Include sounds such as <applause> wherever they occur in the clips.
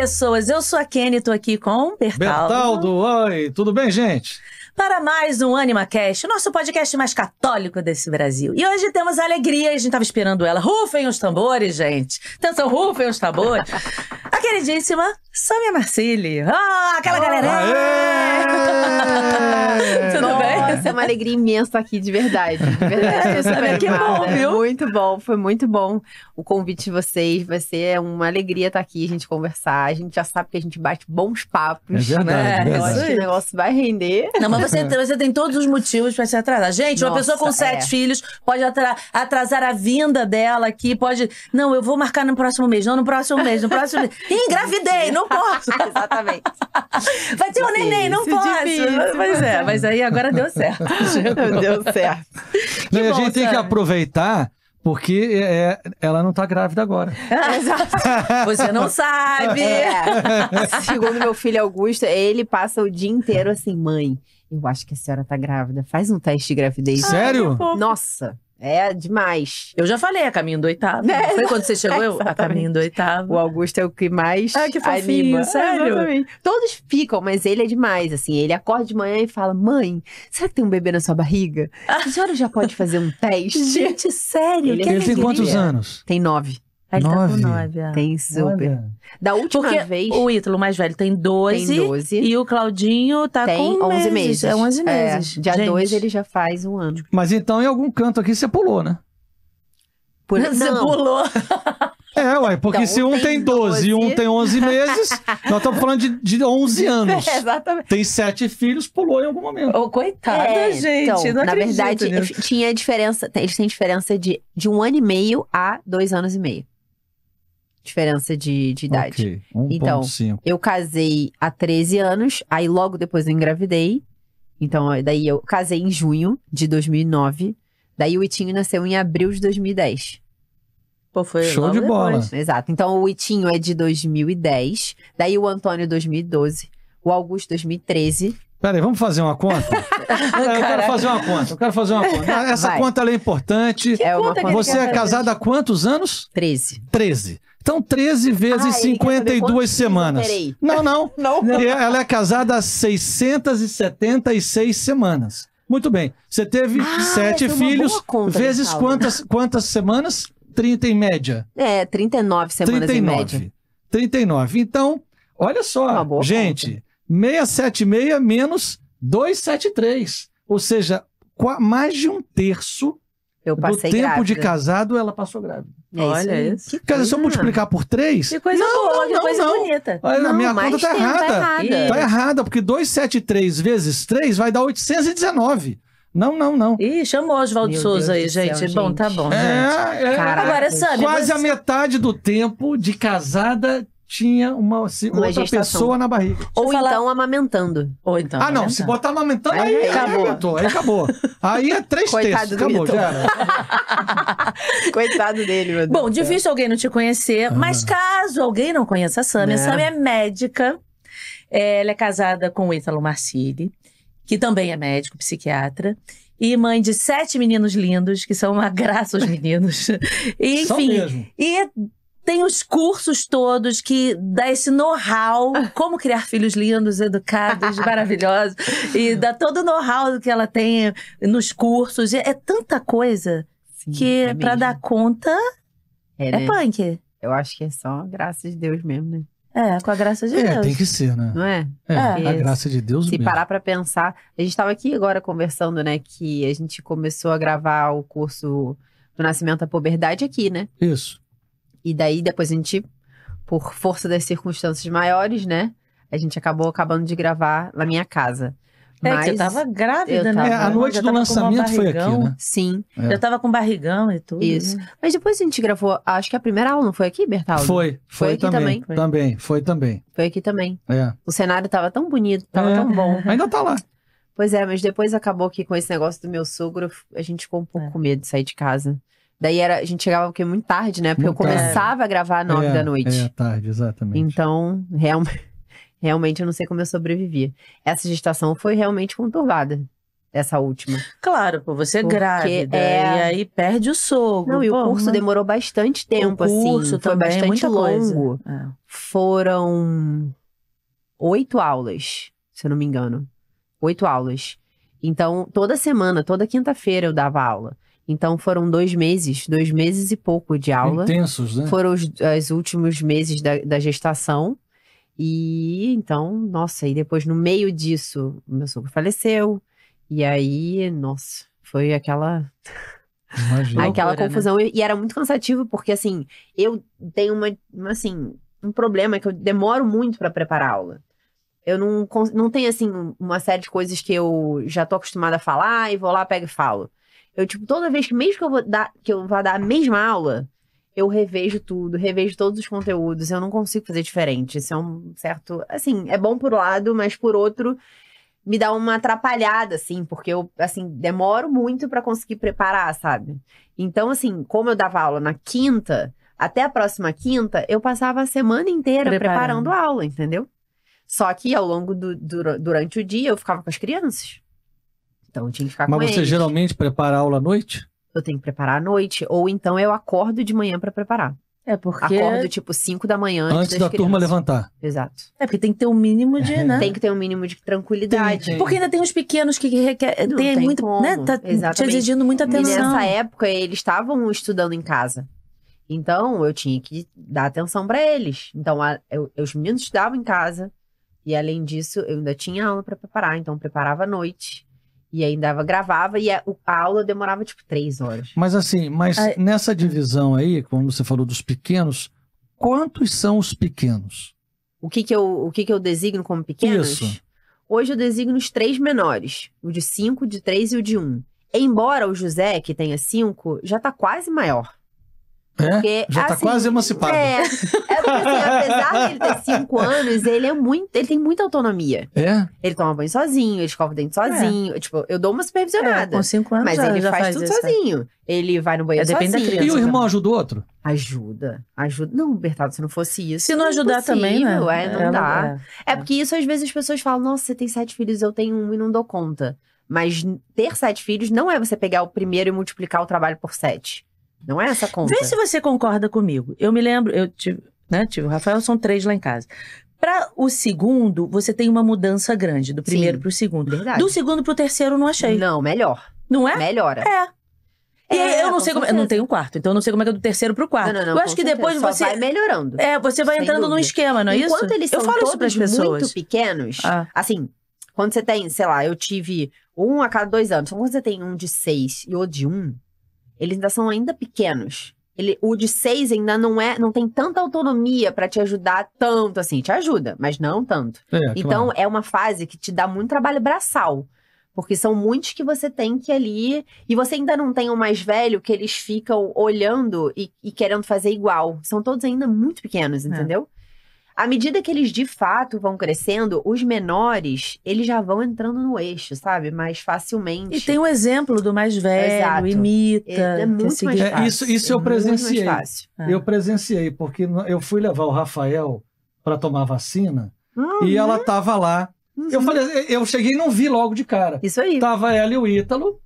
pessoas. Eu sou a Kenny, estou aqui com Bertaldo. Bertaldo, oi, tudo bem, gente? Para mais um AnimaCast, o nosso podcast mais católico desse Brasil. E hoje temos a alegria, a gente estava esperando ela. Rufem os tambores, gente. Atenção, rufem os tambores. a queridíssima Samia Marcili. Ah, aquela oh, galera. <laughs> Tudo bem? vai é uma alegria imensa estar aqui, de verdade. De verdade, é, é que é bom, viu? Muito bom, foi muito bom o convite de vocês. Vai ser uma alegria estar aqui, a gente conversar. A gente já sabe que a gente bate bons papos. É verdade, né? É eu acho que o negócio vai render. Não, mas você, você tem todos os motivos para se atrasar. Gente, Nossa, uma pessoa com sete é. filhos pode atrasar a vinda dela aqui, pode. Não, eu vou marcar no próximo mês, não no próximo mês, no próximo mês. Ih, engravidei, não posso. <laughs> Exatamente. Vai ter um neném, não posso. Difícil. Pois é, mas aí agora deu certo certo. <laughs> Não deu certo. Não, bom, a gente tem que aproveitar porque é, é, ela não tá grávida agora. <laughs> Você não sabe! <laughs> Segundo meu filho Augusto, ele passa o dia inteiro assim, mãe. Eu acho que a senhora tá grávida. Faz um teste de gravidez. Sério? Nossa. É demais. Eu já falei a caminho do oitavo. Né? Foi quando você chegou, é, eu, a caminho do oitavo. O Augusto é o que mais ah, que fofinho, anima. É, sério? É, Todos ficam, mas ele é demais, assim. Ele acorda de manhã e fala, mãe, será que tem um bebê na sua barriga? A senhora já pode fazer um <laughs> teste? Gente, sério. Ele, é ele tem quantos anos? Tem nove. Ele nove. tá com 9. É. Tem super. Olha. Da última Porque vez. O Ítalo mais velho tem 12. Tem 12. E o Claudinho tá tem com 11 meses. meses. É 11 é, meses. É, dia 2 ele já faz um ano. Mas então em algum canto aqui você pulou, né? Por... <laughs> Você pulou. É, ué, porque então, se um tem, tem 12 e um tem 11 meses, nós estamos falando de, de 11 <laughs> anos. É, exatamente. Tem sete filhos, pulou em algum momento. Ô, coitada, é, gente. Então, não na verdade, nisso. tinha diferença, eles têm diferença de, de um ano e meio a dois anos e meio diferença de, de idade. Okay. 1. Então, eu casei há 13 anos, aí logo depois eu engravidei. Então, daí eu casei em junho de 2009. Daí o Itinho nasceu em abril de 2010. Pô, foi Show de bola. Exato. Então o Itinho é de 2010, daí o Antônio 2012, o Augusto 2013. Peraí, vamos <laughs> é, fazer uma conta? eu quero fazer uma conta, eu quero fazer uma conta. Essa Vai. conta é importante. É uma conta Você é casada há quantos anos? 13. 13. Então, 13 vezes ah, 52 semanas. Não, não. <laughs> não. Ela é casada há 676 semanas. Muito bem. Você teve ah, sete filhos, conta, vezes quantas, quantas semanas? 30 em média. É, 39 semanas 39. em média. 39. Então, olha só, gente, conta. 676 menos 273. Ou seja, mais de um terço eu passei grávida. Do tempo grávida. de casado, ela passou grávida. É Olha isso. Quer dizer, se eu multiplicar por três. Que coisa não, boa, não, que coisa não. bonita. Olha, não, a minha conta tá, tá errada. Tá errada. tá errada, porque 273 vezes 3 vai dar 819. Não, não, não. Ih, chamou o Oswaldo Souza aí, gente. Céu, bom, tá gente. tá bom. É, gente. é Caraca. Agora, Sani, Quase você... a metade do tempo de casada tinha uma, se, uma outra gestação. pessoa na barriga. Ou falar... então amamentando. Ou então. Ah, não. Se botar amamentando, aí, aí é, acabou. aí acabou. Aí é três Coitado terços. Acabou, <laughs> Coitado dele, meu Deus. Bom, difícil alguém não te conhecer, ah. mas caso alguém não conheça a Sami a né? Samia é médica. Eh, ela é casada com o Ítalo Marcilli, que também é médico, psiquiatra e mãe de sete meninos lindos, que são uma graça os meninos. <laughs> E, enfim, e tem os cursos todos que dá esse know-how, <laughs> como criar filhos lindos, educados, maravilhosos, e dá todo o know-how que ela tem nos cursos. É, tanta coisa Sim, que é para dar conta é, é né? é, punk. Eu acho que é só graças a Deus mesmo, né? É, com a graça de é, Deus. Tem que ser, né? Não é? É, é. a graça de Deus. Se mesmo. parar para pensar, a gente estava aqui agora conversando, né, que a gente começou a gravar o curso do Nascimento à Puberdade aqui, né? Isso. E daí depois a gente, por força das circunstâncias maiores, né? A gente acabou acabando de gravar na minha casa. É, Mas que eu tava grávida, né? É, a noite do lançamento foi aqui, né? Sim. É. Eu tava com barrigão e tudo. Isso. Né? Mas depois a gente gravou, acho que a primeira aula não foi aqui, Bertal? Foi. Foi, foi aqui também. Também, foi. também. Foi aqui também. É. O cenário tava tão bonito, tava é. tão bom. Ainda tá lá. Pois é, mas depois acabou que com esse negócio do meu sogro, a gente ficou um pouco é. com medo de sair de casa. Daí era, a gente chegava porque é muito tarde, né? Porque muito eu começava tarde. a gravar às nove é, da noite. É, tarde, exatamente. Então, real, <laughs> realmente eu não sei como eu sobrevivi. Essa gestação foi realmente conturbada. Essa última. Claro, pô, você é porque grávida. É... E aí perde o sogro. Não, e pô, o curso demorou bastante tempo, o assim. curso assim. Também, foi é bastante longo. É. Foram oito aulas, se eu não me engano. Oito aulas. Então, toda semana, toda quinta-feira eu dava aula. Então foram dois meses, dois meses e pouco de aula. Intensos, né? Foram os, os últimos meses da, da gestação. E então, nossa, e depois no meio disso, meu sogro faleceu. E aí, nossa, foi aquela. Imagina. aquela né? confusão. Né? E era muito cansativo, porque assim, eu tenho uma, uma assim, um problema é que eu demoro muito para preparar a aula. Eu não, não tenho, assim, uma série de coisas que eu já tô acostumada a falar e vou lá, pego e falo. Eu, tipo, toda vez que mesmo que eu vou dar, que eu vá dar a mesma aula, eu revejo tudo, revejo todos os conteúdos, eu não consigo fazer diferente. Isso é um certo, assim, é bom por um lado, mas por outro me dá uma atrapalhada assim, porque eu assim demoro muito para conseguir preparar, sabe? Então, assim, como eu dava aula na quinta, até a próxima quinta, eu passava a semana inteira preparando, preparando a aula, entendeu? Só que ao longo do, durante o dia eu ficava com as crianças. Então tinha que ficar Mas com Mas você eles. geralmente prepara a aula à noite? Eu tenho que preparar à noite, ou então eu acordo de manhã para preparar. É porque. Acordo tipo 5 da manhã antes, antes da crianças. turma levantar. Exato. É porque tem que ter um mínimo de, é. né? Tem que ter um mínimo de tranquilidade. Tem, tem. Porque ainda tem uns pequenos que requerem. Tem, tem muito. Né? Como. Né? Tá Exatamente. te exigindo muita atenção. E nessa época eles estavam estudando em casa. Então eu tinha que dar atenção para eles. Então a, eu, os meninos estudavam em casa. E além disso, eu ainda tinha aula para preparar. Então eu preparava à noite. E ainda gravava e a, aula demorava tipo três horas. Mas assim, mas ah, nessa divisão aí, quando você falou dos pequenos, quantos são os pequenos? O que que eu, o que que eu designo como pequenos? Isso. Hoje eu designo os três menores, o de cinco, de três e o de um. Embora o José, que tenha cinco, já está quase maior. É? Porque, já tá assim, quase emancipado. É, é porque assim, apesar dele ter cinco anos, ele é muito. Ele tem muita autonomia. É? Ele toma banho sozinho, ele escova o dente sozinho. É. Tipo, eu dou uma supervisionada. É, com cinco anos. Mas já, ele já faz, faz, tudo isso, é. sozinho. Ele vai no banheiro é, sozinho. Criança, e o irmão também. ajuda o outro? Ajuda. Ajuda. Não, Bertardo, se não fosse isso. Se não é ajudar também, né? É, não é, dá. É. é porque isso às vezes as pessoas falam: nossa, você tem sete filhos, eu tenho um e não dou conta. Mas ter sete filhos não é você pegar o primeiro e multiplicar o trabalho por sete. Não é essa conta. Vê se você concorda comigo. Eu me lembro, eu tive, né, tive o Rafael, são três lá em casa. Para o segundo, você tem uma mudança grande, do primeiro para o segundo. Verdade. Do segundo para o terceiro, não achei. Não, melhor. Não é? Melhora. É. E é, eu não sei como, eu não tenho um quarto, então eu não sei como é que é do terceiro pro quarto. Não, não, não, eu acho que depois certeza. você Só vai melhorando. É, você vai entrando dúvida. num esquema, não é Enquanto isso? Enquanto eles eu são todos pessoas. muito pequenos, ah. assim, quando você tem, sei lá, eu tive um a cada dois anos. Então quando você tem um de seis e outro de um, eles ainda são ainda pequenos. Ele, o de seis ainda não é, não tem tanta autonomia para te ajudar tanto assim. Te ajuda, mas não tanto. É, então claro. é uma fase que te dá muito trabalho braçal. Porque são muitos que você tem que ali. E você ainda não tem o mais velho que eles ficam olhando e, e querendo fazer igual. São todos ainda muito pequenos, é. entendeu? É. À medida que eles de fato vão crescendo, os menores, eles já vão entrando no eixo, sabe? Mais facilmente. E tem o exemplo do mais velho, Exato. imita. É, é muito mais fácil. É, isso isso é eu presenciei. Ah. Eu presenciei, porque eu fui levar o Rafael para tomar vacina uhum. e ela tava lá. Uhum. Eu falei, eu cheguei e não vi logo de cara. Isso aí. Tava ela e o Ítalo.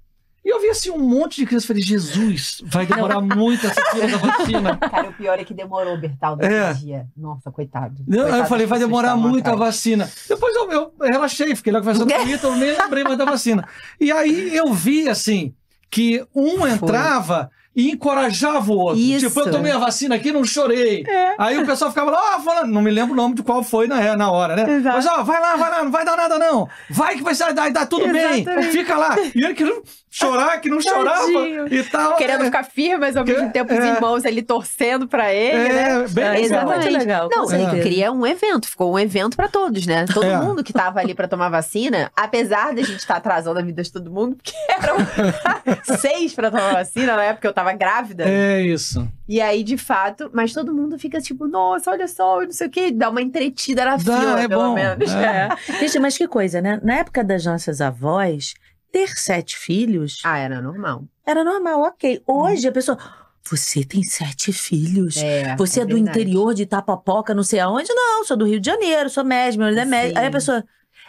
E eu vi assim um monte de crianças. Falei, Jesus, vai demorar muito essa fila da vacina. <laughs> Cara, o pior é que demorou, Bertal é. dia. Nossa, coitado. coitado eu falei, vai demorar muito a vacina. Depois eu, eu relaxei, fiquei lá conversando com o Vitor, nem lembrei mais da vacina. E aí eu vi, assim, que um entrava e encorajava o outro. Isso. Tipo, eu tomei a vacina aqui não chorei. É. Aí o pessoal ficava lá, ah, falando, não me lembro o nome de qual foi na, na hora, né? Exato. Mas, ó, vai lá, vai lá, não vai dar nada não. Vai que vai dar, dar tudo Exatamente. bem. Fica lá. E ele querendo chorar, que não chorava Tadinho. e tal. Querendo é. ficar firme, mas ao mesmo tempo os é. irmãos ali torcendo pra ele, né? é, né? Bem Exatamente. legal. Não, é. cria um evento. Ficou um evento pra todos, né? Todo é. mundo que tava ali pra tomar vacina, apesar da gente estar tá atrasando a vida de todo mundo, porque eram <laughs> seis pra tomar vacina na época eu tava tava grávida. É isso. E aí, de fato, mas todo mundo fica tipo, nossa, olha só, não sei o que dá uma entretida na dá, fila, é pelo bom. menos. É. É. Gente, mas que coisa, né? Na época das nossas avós, ter sete filhos. Ah, era normal. Era normal, ok. Hoje hum. a pessoa. Você tem sete filhos. É, você é, é do interior de Itapapoca, não sei aonde. Não, sou do Rio de Janeiro, sou mesmo, da é Aí a pessoa.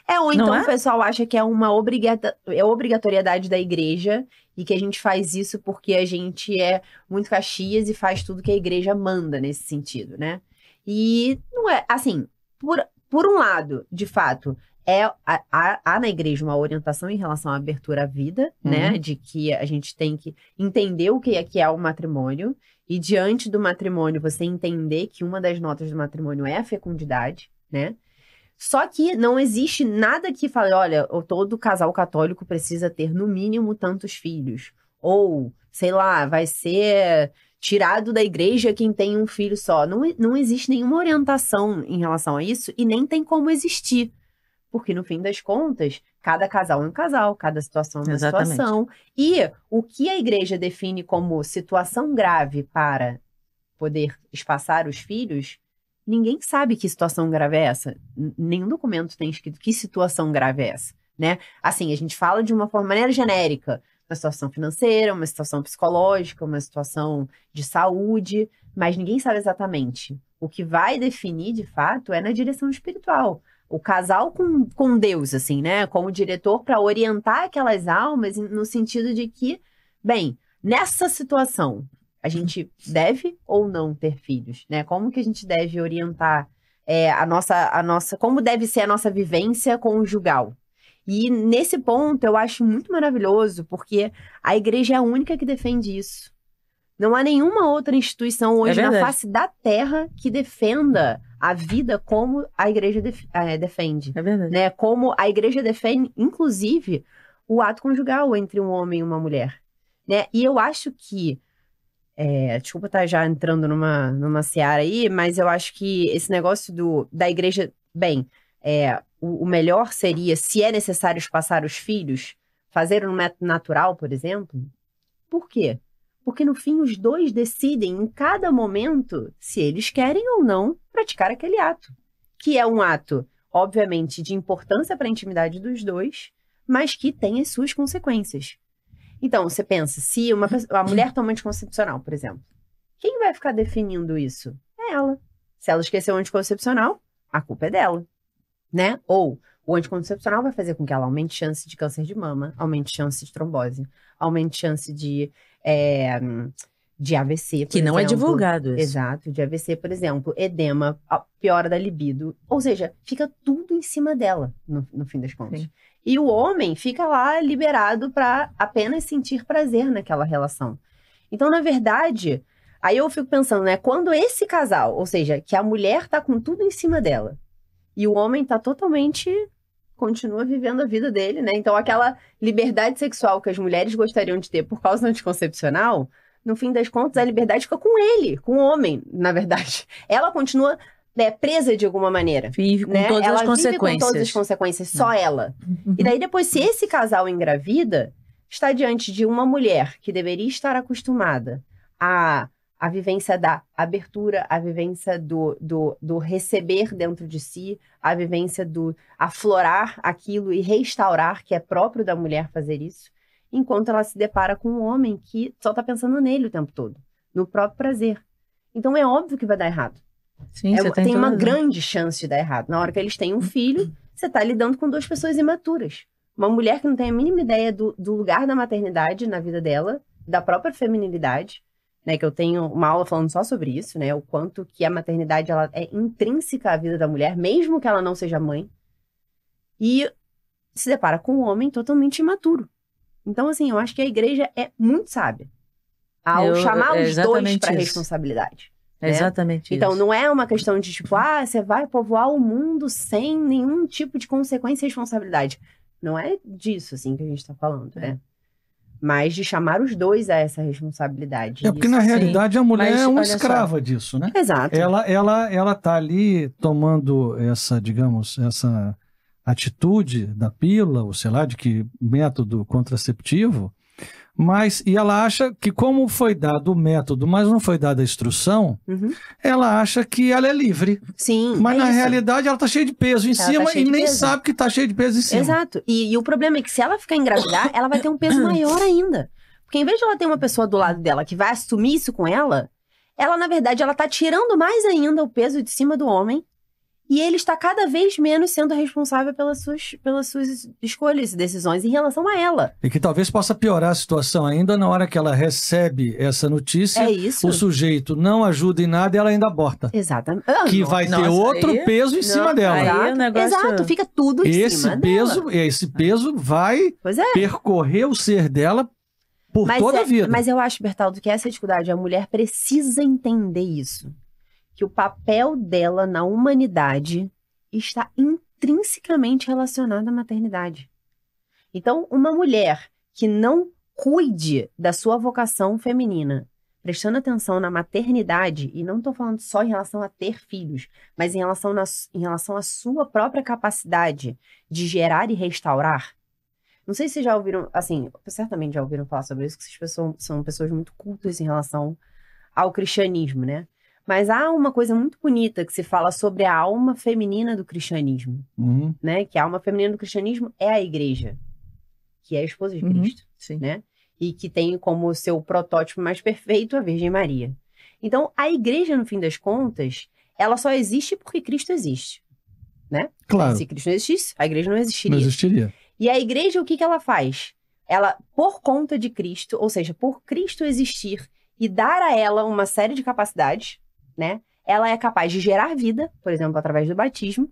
É, ou então é? o pessoal acha que é uma é obrigatoriedade da igreja e que a gente faz isso porque a gente é muito Caxias e faz tudo que a igreja manda nesse sentido, né? E não é assim, por, por um lado, de fato, é há, há na igreja uma orientação em relação à abertura à vida, uhum. né? De que a gente tem que entender o que é que é o matrimônio e diante do matrimônio você entender que uma das notas do matrimônio é a fecundidade, né? Só que não existe nada que fale, olha, todo casal católico precisa ter no mínimo tantos filhos. Ou, sei lá, vai ser tirado da igreja quem tem um filho só. Não, não existe nenhuma orientação em relação a isso e nem tem como existir. Porque no fim das contas, cada casal é um casal, cada situação é uma Exatamente. situação. E o que a igreja define como situação grave para poder espaçar os filhos ninguém sabe que situação grave é essa. Nenhum documento tem escrito que situação grave é essa, né? Assim, a gente fala de uma forma, maneira genérica, uma situação financeira, uma situação psicológica, uma situação de saúde, mas ninguém sabe exatamente. O que vai definir, de fato, é na direção espiritual. O casal com, com Deus, assim, né? Como diretor para orientar aquelas almas no sentido de que, bem, nessa situação, a uhum. gente deve ou não ter filhos, né? Como que a gente deve orientar é, a nossa, a nossa, como deve ser a nossa vivência conjugal? E nesse ponto eu acho muito maravilhoso, porque a igreja é a única que defende isso. Não há nenhuma outra instituição é hoje é na face da terra que defenda a vida como a igreja def é, defende. É verdade. Né? Como a igreja defende, inclusive, o ato conjugal entre um homem e uma mulher. Né? E eu acho que é, desculpa estar tá já entrando numa, numa seara aí, mas eu acho que esse negócio do, da igreja. Bem, é, o, o, melhor seria, se é necessário espaçar os filhos, fazer um método natural, por exemplo. Por quê? Porque no fim os dois decidem em cada momento se eles querem ou não praticar aquele ato. Que é um ato, obviamente, de importância para a intimidade dos dois, mas que tem as suas consequências. Então, você pensa, se uma pessoa, a mulher uhum. toma anticoncepcional, por exemplo, quem vai ficar definindo isso? É ela. Se ela esqueceu o anticoncepcional, a culpa é dela, né? Ou o anticoncepcional vai fazer com que ela aumente chance de câncer de mama, aumente chance de trombose, aumente chance de, é, de AVC. que não é exemplo. é divulgado isso. Exato, de AVC, por exemplo, edema, piora da libido. Ou seja, fica tudo em cima dela, no, no fim das contas. Sim. E o homem fica lá liberado para apenas sentir prazer naquela relação. Então, na verdade, aí eu fico pensando, né? Quando esse casal, ou seja, que a mulher tá com tudo em cima dela e o homem tá totalmente continua vivendo a vida dele, né? Então, aquela liberdade sexual que as mulheres gostariam de ter por causa do anticoncepcional, no fim das contas, a liberdade fica com ele, com o homem, na verdade. Ela continua é presa de alguma maneira. Vive com né? todas ela as consequências. com todas as consequências, só hum. ela. Uhum. E daí depois, se esse casal engravida, está diante de uma mulher que deveria estar acostumada a a vivência da abertura, a vivência do, do, do, receber dentro de si, a vivência do aflorar aquilo e restaurar, que é próprio da mulher fazer isso, enquanto ela se depara com um homem que só está pensando nele o tempo todo, no próprio prazer. Então é óbvio que vai dar errado. Sim, é, tá tem uma razão. grande chance de dar errado. Na hora que eles têm um filho, você está lidando com duas pessoas imaturas. Uma mulher que não tem a mínima ideia do, do lugar da maternidade na vida dela, da própria feminilidade, né? Que eu tenho uma aula falando só sobre isso, né? O quanto que a maternidade ela é intrínseca à vida da mulher, mesmo que ela não seja mãe. E se depara com um homem totalmente imaturo. Então, assim, eu acho que a igreja é muito sábia ao eu, chamar é os dois para responsabilidade né? exatamente então, isso. Então, não é uma questão de tipo, ah, você vai povoar o mundo sem nenhum tipo de consequência e responsabilidade. Não é disso, assim, que a gente está falando, é. né? Mas de chamar os dois a essa responsabilidade. É porque, isso, na realidade, sim. a mulher Mas, é uma escrava só. disso, né? Exato. Ela, ela, ela tá ali tomando essa, digamos, essa atitude da pílula, ou sei lá, de que método contraceptivo, mas, e ela acha que, como foi dado o método, mas não foi dada a instrução, uhum. ela acha que ela é livre. Sim. Mas é na isso. realidade ela tá cheia de peso em ela tá cima tá e nem peso. sabe que tá cheia de peso em cima. Exato. E, e o problema é que se ela ficar engravidar, ela vai ter um peso maior ainda. Porque em vez de ela ter uma pessoa do lado dela que vai assumir isso com ela, ela, na verdade, ela tá tirando mais ainda o peso de cima do homem e ele está cada vez menos sendo responsável pelas suas, pelas suas escolhas e decisões em relação a ela. E que talvez possa piorar a situação ainda na hora que ela recebe essa notícia. É isso. O sujeito não ajuda em nada e ela ainda aborta. Exatamente. Ah, que vai nossa, ter outro aí, peso em não, cima dela. Aí, negócio... Exato, fica tudo em esse cima peso, dela. Esse peso vai é. percorrer o ser dela por mas toda é, a vida. Mas eu acho, Bertaldo, que essa dificuldade, a mulher precisa entender isso que o papel dela na humanidade está intrinsecamente relacionado à maternidade. Então, uma mulher que não cuide da sua vocação feminina, prestando atenção na maternidade, e não estou falando só em relação a ter filhos, mas em relação, na, em relação à sua própria capacidade de gerar e restaurar. Não sei se já ouviram, assim, certamente já ouviram falar sobre isso, que são pessoas muito cultas em relação ao cristianismo, né? Mas há uma coisa muito bonita que se fala sobre a alma feminina do cristianismo, uhum. né? Que a alma feminina do cristianismo é a igreja, que é a esposa de uhum. Cristo, Sim. né? E que tem como seu protótipo mais perfeito a Virgem Maria. Então, a igreja, no fim das contas, ela só existe porque Cristo existe, né? Claro. Se Cristo não existisse, a igreja não existiria. Não existiria. E a igreja, o que, que ela faz? Ela, por conta de Cristo, ou seja, por Cristo existir e dar a ela uma série de capacidades, né? Ela é capaz de gerar vida, por exemplo, através do batismo,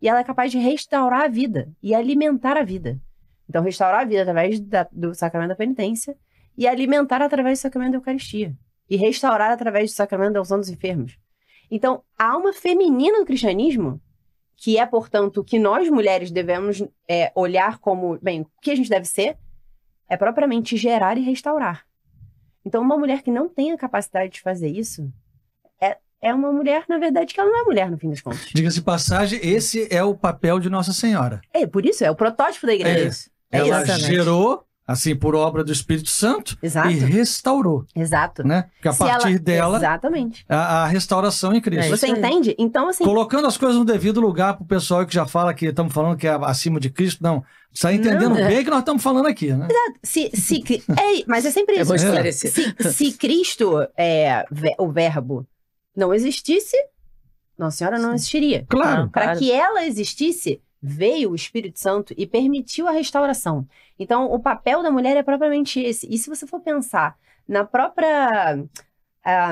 e ela é capaz de restaurar a vida e alimentar a vida. Então, restaurar a vida através da, do sacramento da penitência e alimentar através do sacramento da Eucaristia. E restaurar através do sacramento da unção dos enfermos. Então, a alma feminina do cristianismo, que é, portanto, que nós mulheres devemos é, olhar como, bem, o que a gente deve ser, é propriamente gerar e restaurar. Então, uma mulher que não tem a capacidade de fazer isso, é uma mulher, na verdade, que ela não é mulher, no fim das contas. Diga-se de passagem, esse é o papel de Nossa Senhora. É, por isso, é o protótipo da igreja. É. Isso. É ela Exatamente. Né? gerou assim, por obra do Espírito Santo Exato. e restaurou. Exato. Né? Porque a Se partir ela... dela, Exatamente. A, a, restauração em é Cristo. É Você entende? Então, assim... Colocando as coisas no devido lugar para o pessoal que já fala que estamos falando que é acima de Cristo, não. Você está entendendo não, bem o que nós estamos falando aqui, né? Se, se, é, mas é sempre é isso. É se, se, Cristo é o verbo não existisse, Nossa Senhora não Sim. existiria. Claro. Para claro. que ela existisse, veio o Espírito Santo e permitiu a restauração. Então, o papel da mulher é propriamente esse. E se você for pensar na própria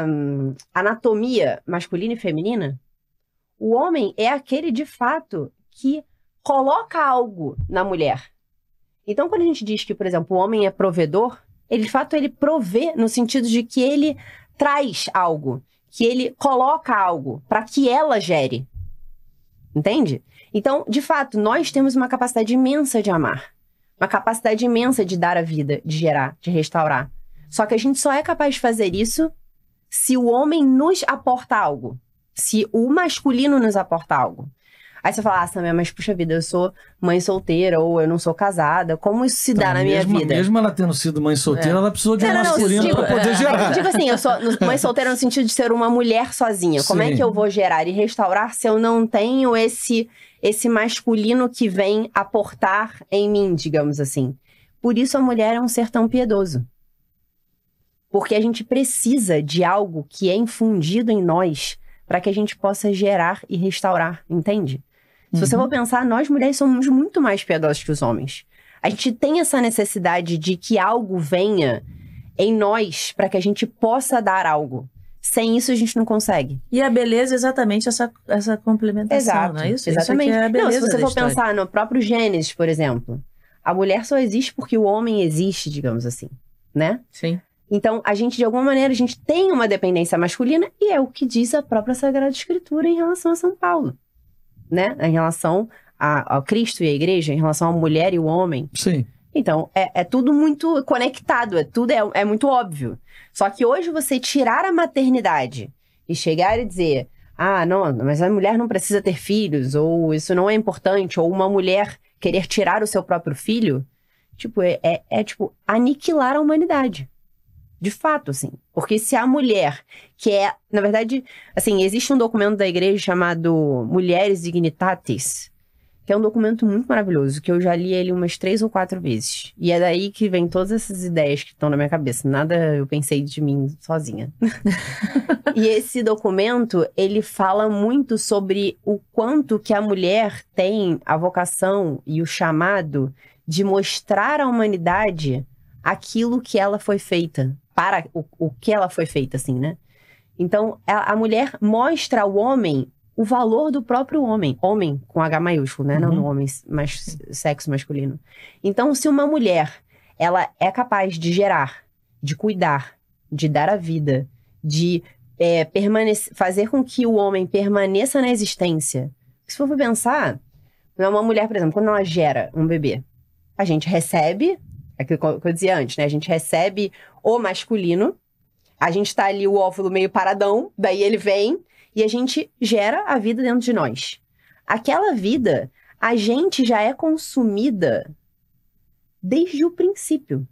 um, anatomia masculina e feminina, o homem é aquele de fato que coloca algo na mulher. Então, quando a gente diz que, por exemplo, o homem é provedor, ele de fato ele provê no sentido de que ele traz algo que ele coloca algo para que ela gere. Entende? Então, de fato, nós temos uma capacidade imensa de amar, uma capacidade imensa de dar a vida, de gerar, de restaurar. Só que a gente só é capaz de fazer isso se o homem nos aporta algo, se o masculino nos aporta algo. Aí você fala, ah, Samia, mas puxa vida, eu sou mãe solteira ou eu não sou casada. Como isso se então, dá então, na mesmo, minha vida? Mesmo ela tendo sido mãe solteira, é. ela precisou de não, um não, masculino não, tipo, digo, poder é, gerar. Digo assim, eu sou mãe solteira no sentido de ser uma mulher sozinha. Sim. Como é que eu vou gerar e restaurar se eu não tenho esse, esse masculino que vem aportar em mim, digamos assim? Por isso a mulher é um ser tão piedoso. Porque a gente precisa de algo que é infundido em nós para que a gente possa gerar e restaurar, entende? Se você for uhum. pensar, nós mulheres somos muito mais piedosas que os homens. A gente tem essa necessidade de que algo venha em nós para que a gente possa dar algo. Sem isso, a gente não consegue. E a beleza é exatamente essa, essa complementação, Exato, não é isso? Exatamente. Isso é a beleza não, se você for história. pensar no próprio Gênesis, por exemplo, a mulher só existe porque o homem existe, digamos assim, né? Sim. Então, a gente, de alguma maneira, a gente tem uma dependência masculina e é o que diz a própria Sagrada Escritura em relação a São Paulo né? Em relação a, ao Cristo e à igreja, em relação à mulher e o homem. Sim. Então, é, é tudo muito conectado, é tudo é, é muito óbvio. Só que hoje você tirar a maternidade e chegar e dizer, ah, não, mas a mulher não precisa ter filhos, ou isso não é importante, ou uma mulher querer tirar o seu próprio filho, tipo, é, é, é tipo, aniquilar a humanidade. De fato, assim. Porque se a mulher, que é, na verdade, assim, existe um documento da igreja chamado Mulheres Dignitatis, que é um documento muito maravilhoso, que eu já li ele umas três ou quatro vezes. E é daí que vem todas essas ideias que estão na minha cabeça. Nada eu pensei de mim sozinha. <laughs> e esse documento, ele fala muito sobre o quanto que a mulher tem a vocação e o chamado de mostrar à humanidade aquilo que ela foi feita, para o, o que ela foi feita, assim, né? Então, a, a, mulher mostra ao homem o valor do próprio homem. Homem com H maiúsculo, né? Uhum. Não no homem, mas sexo masculino. Então, se uma mulher, ela é capaz de gerar, de cuidar, de dar a vida, de é, fazer com que o homem permaneça na existência. Se for pensar, uma mulher, por exemplo, quando ela gera um bebê, a gente recebe aquilo é que eu dizia antes, né? A gente recebe o masculino, a gente tá ali o óvulo meio paradão, daí ele vem e a gente gera a vida dentro de nós. Aquela vida, a gente já é consumida desde o princípio.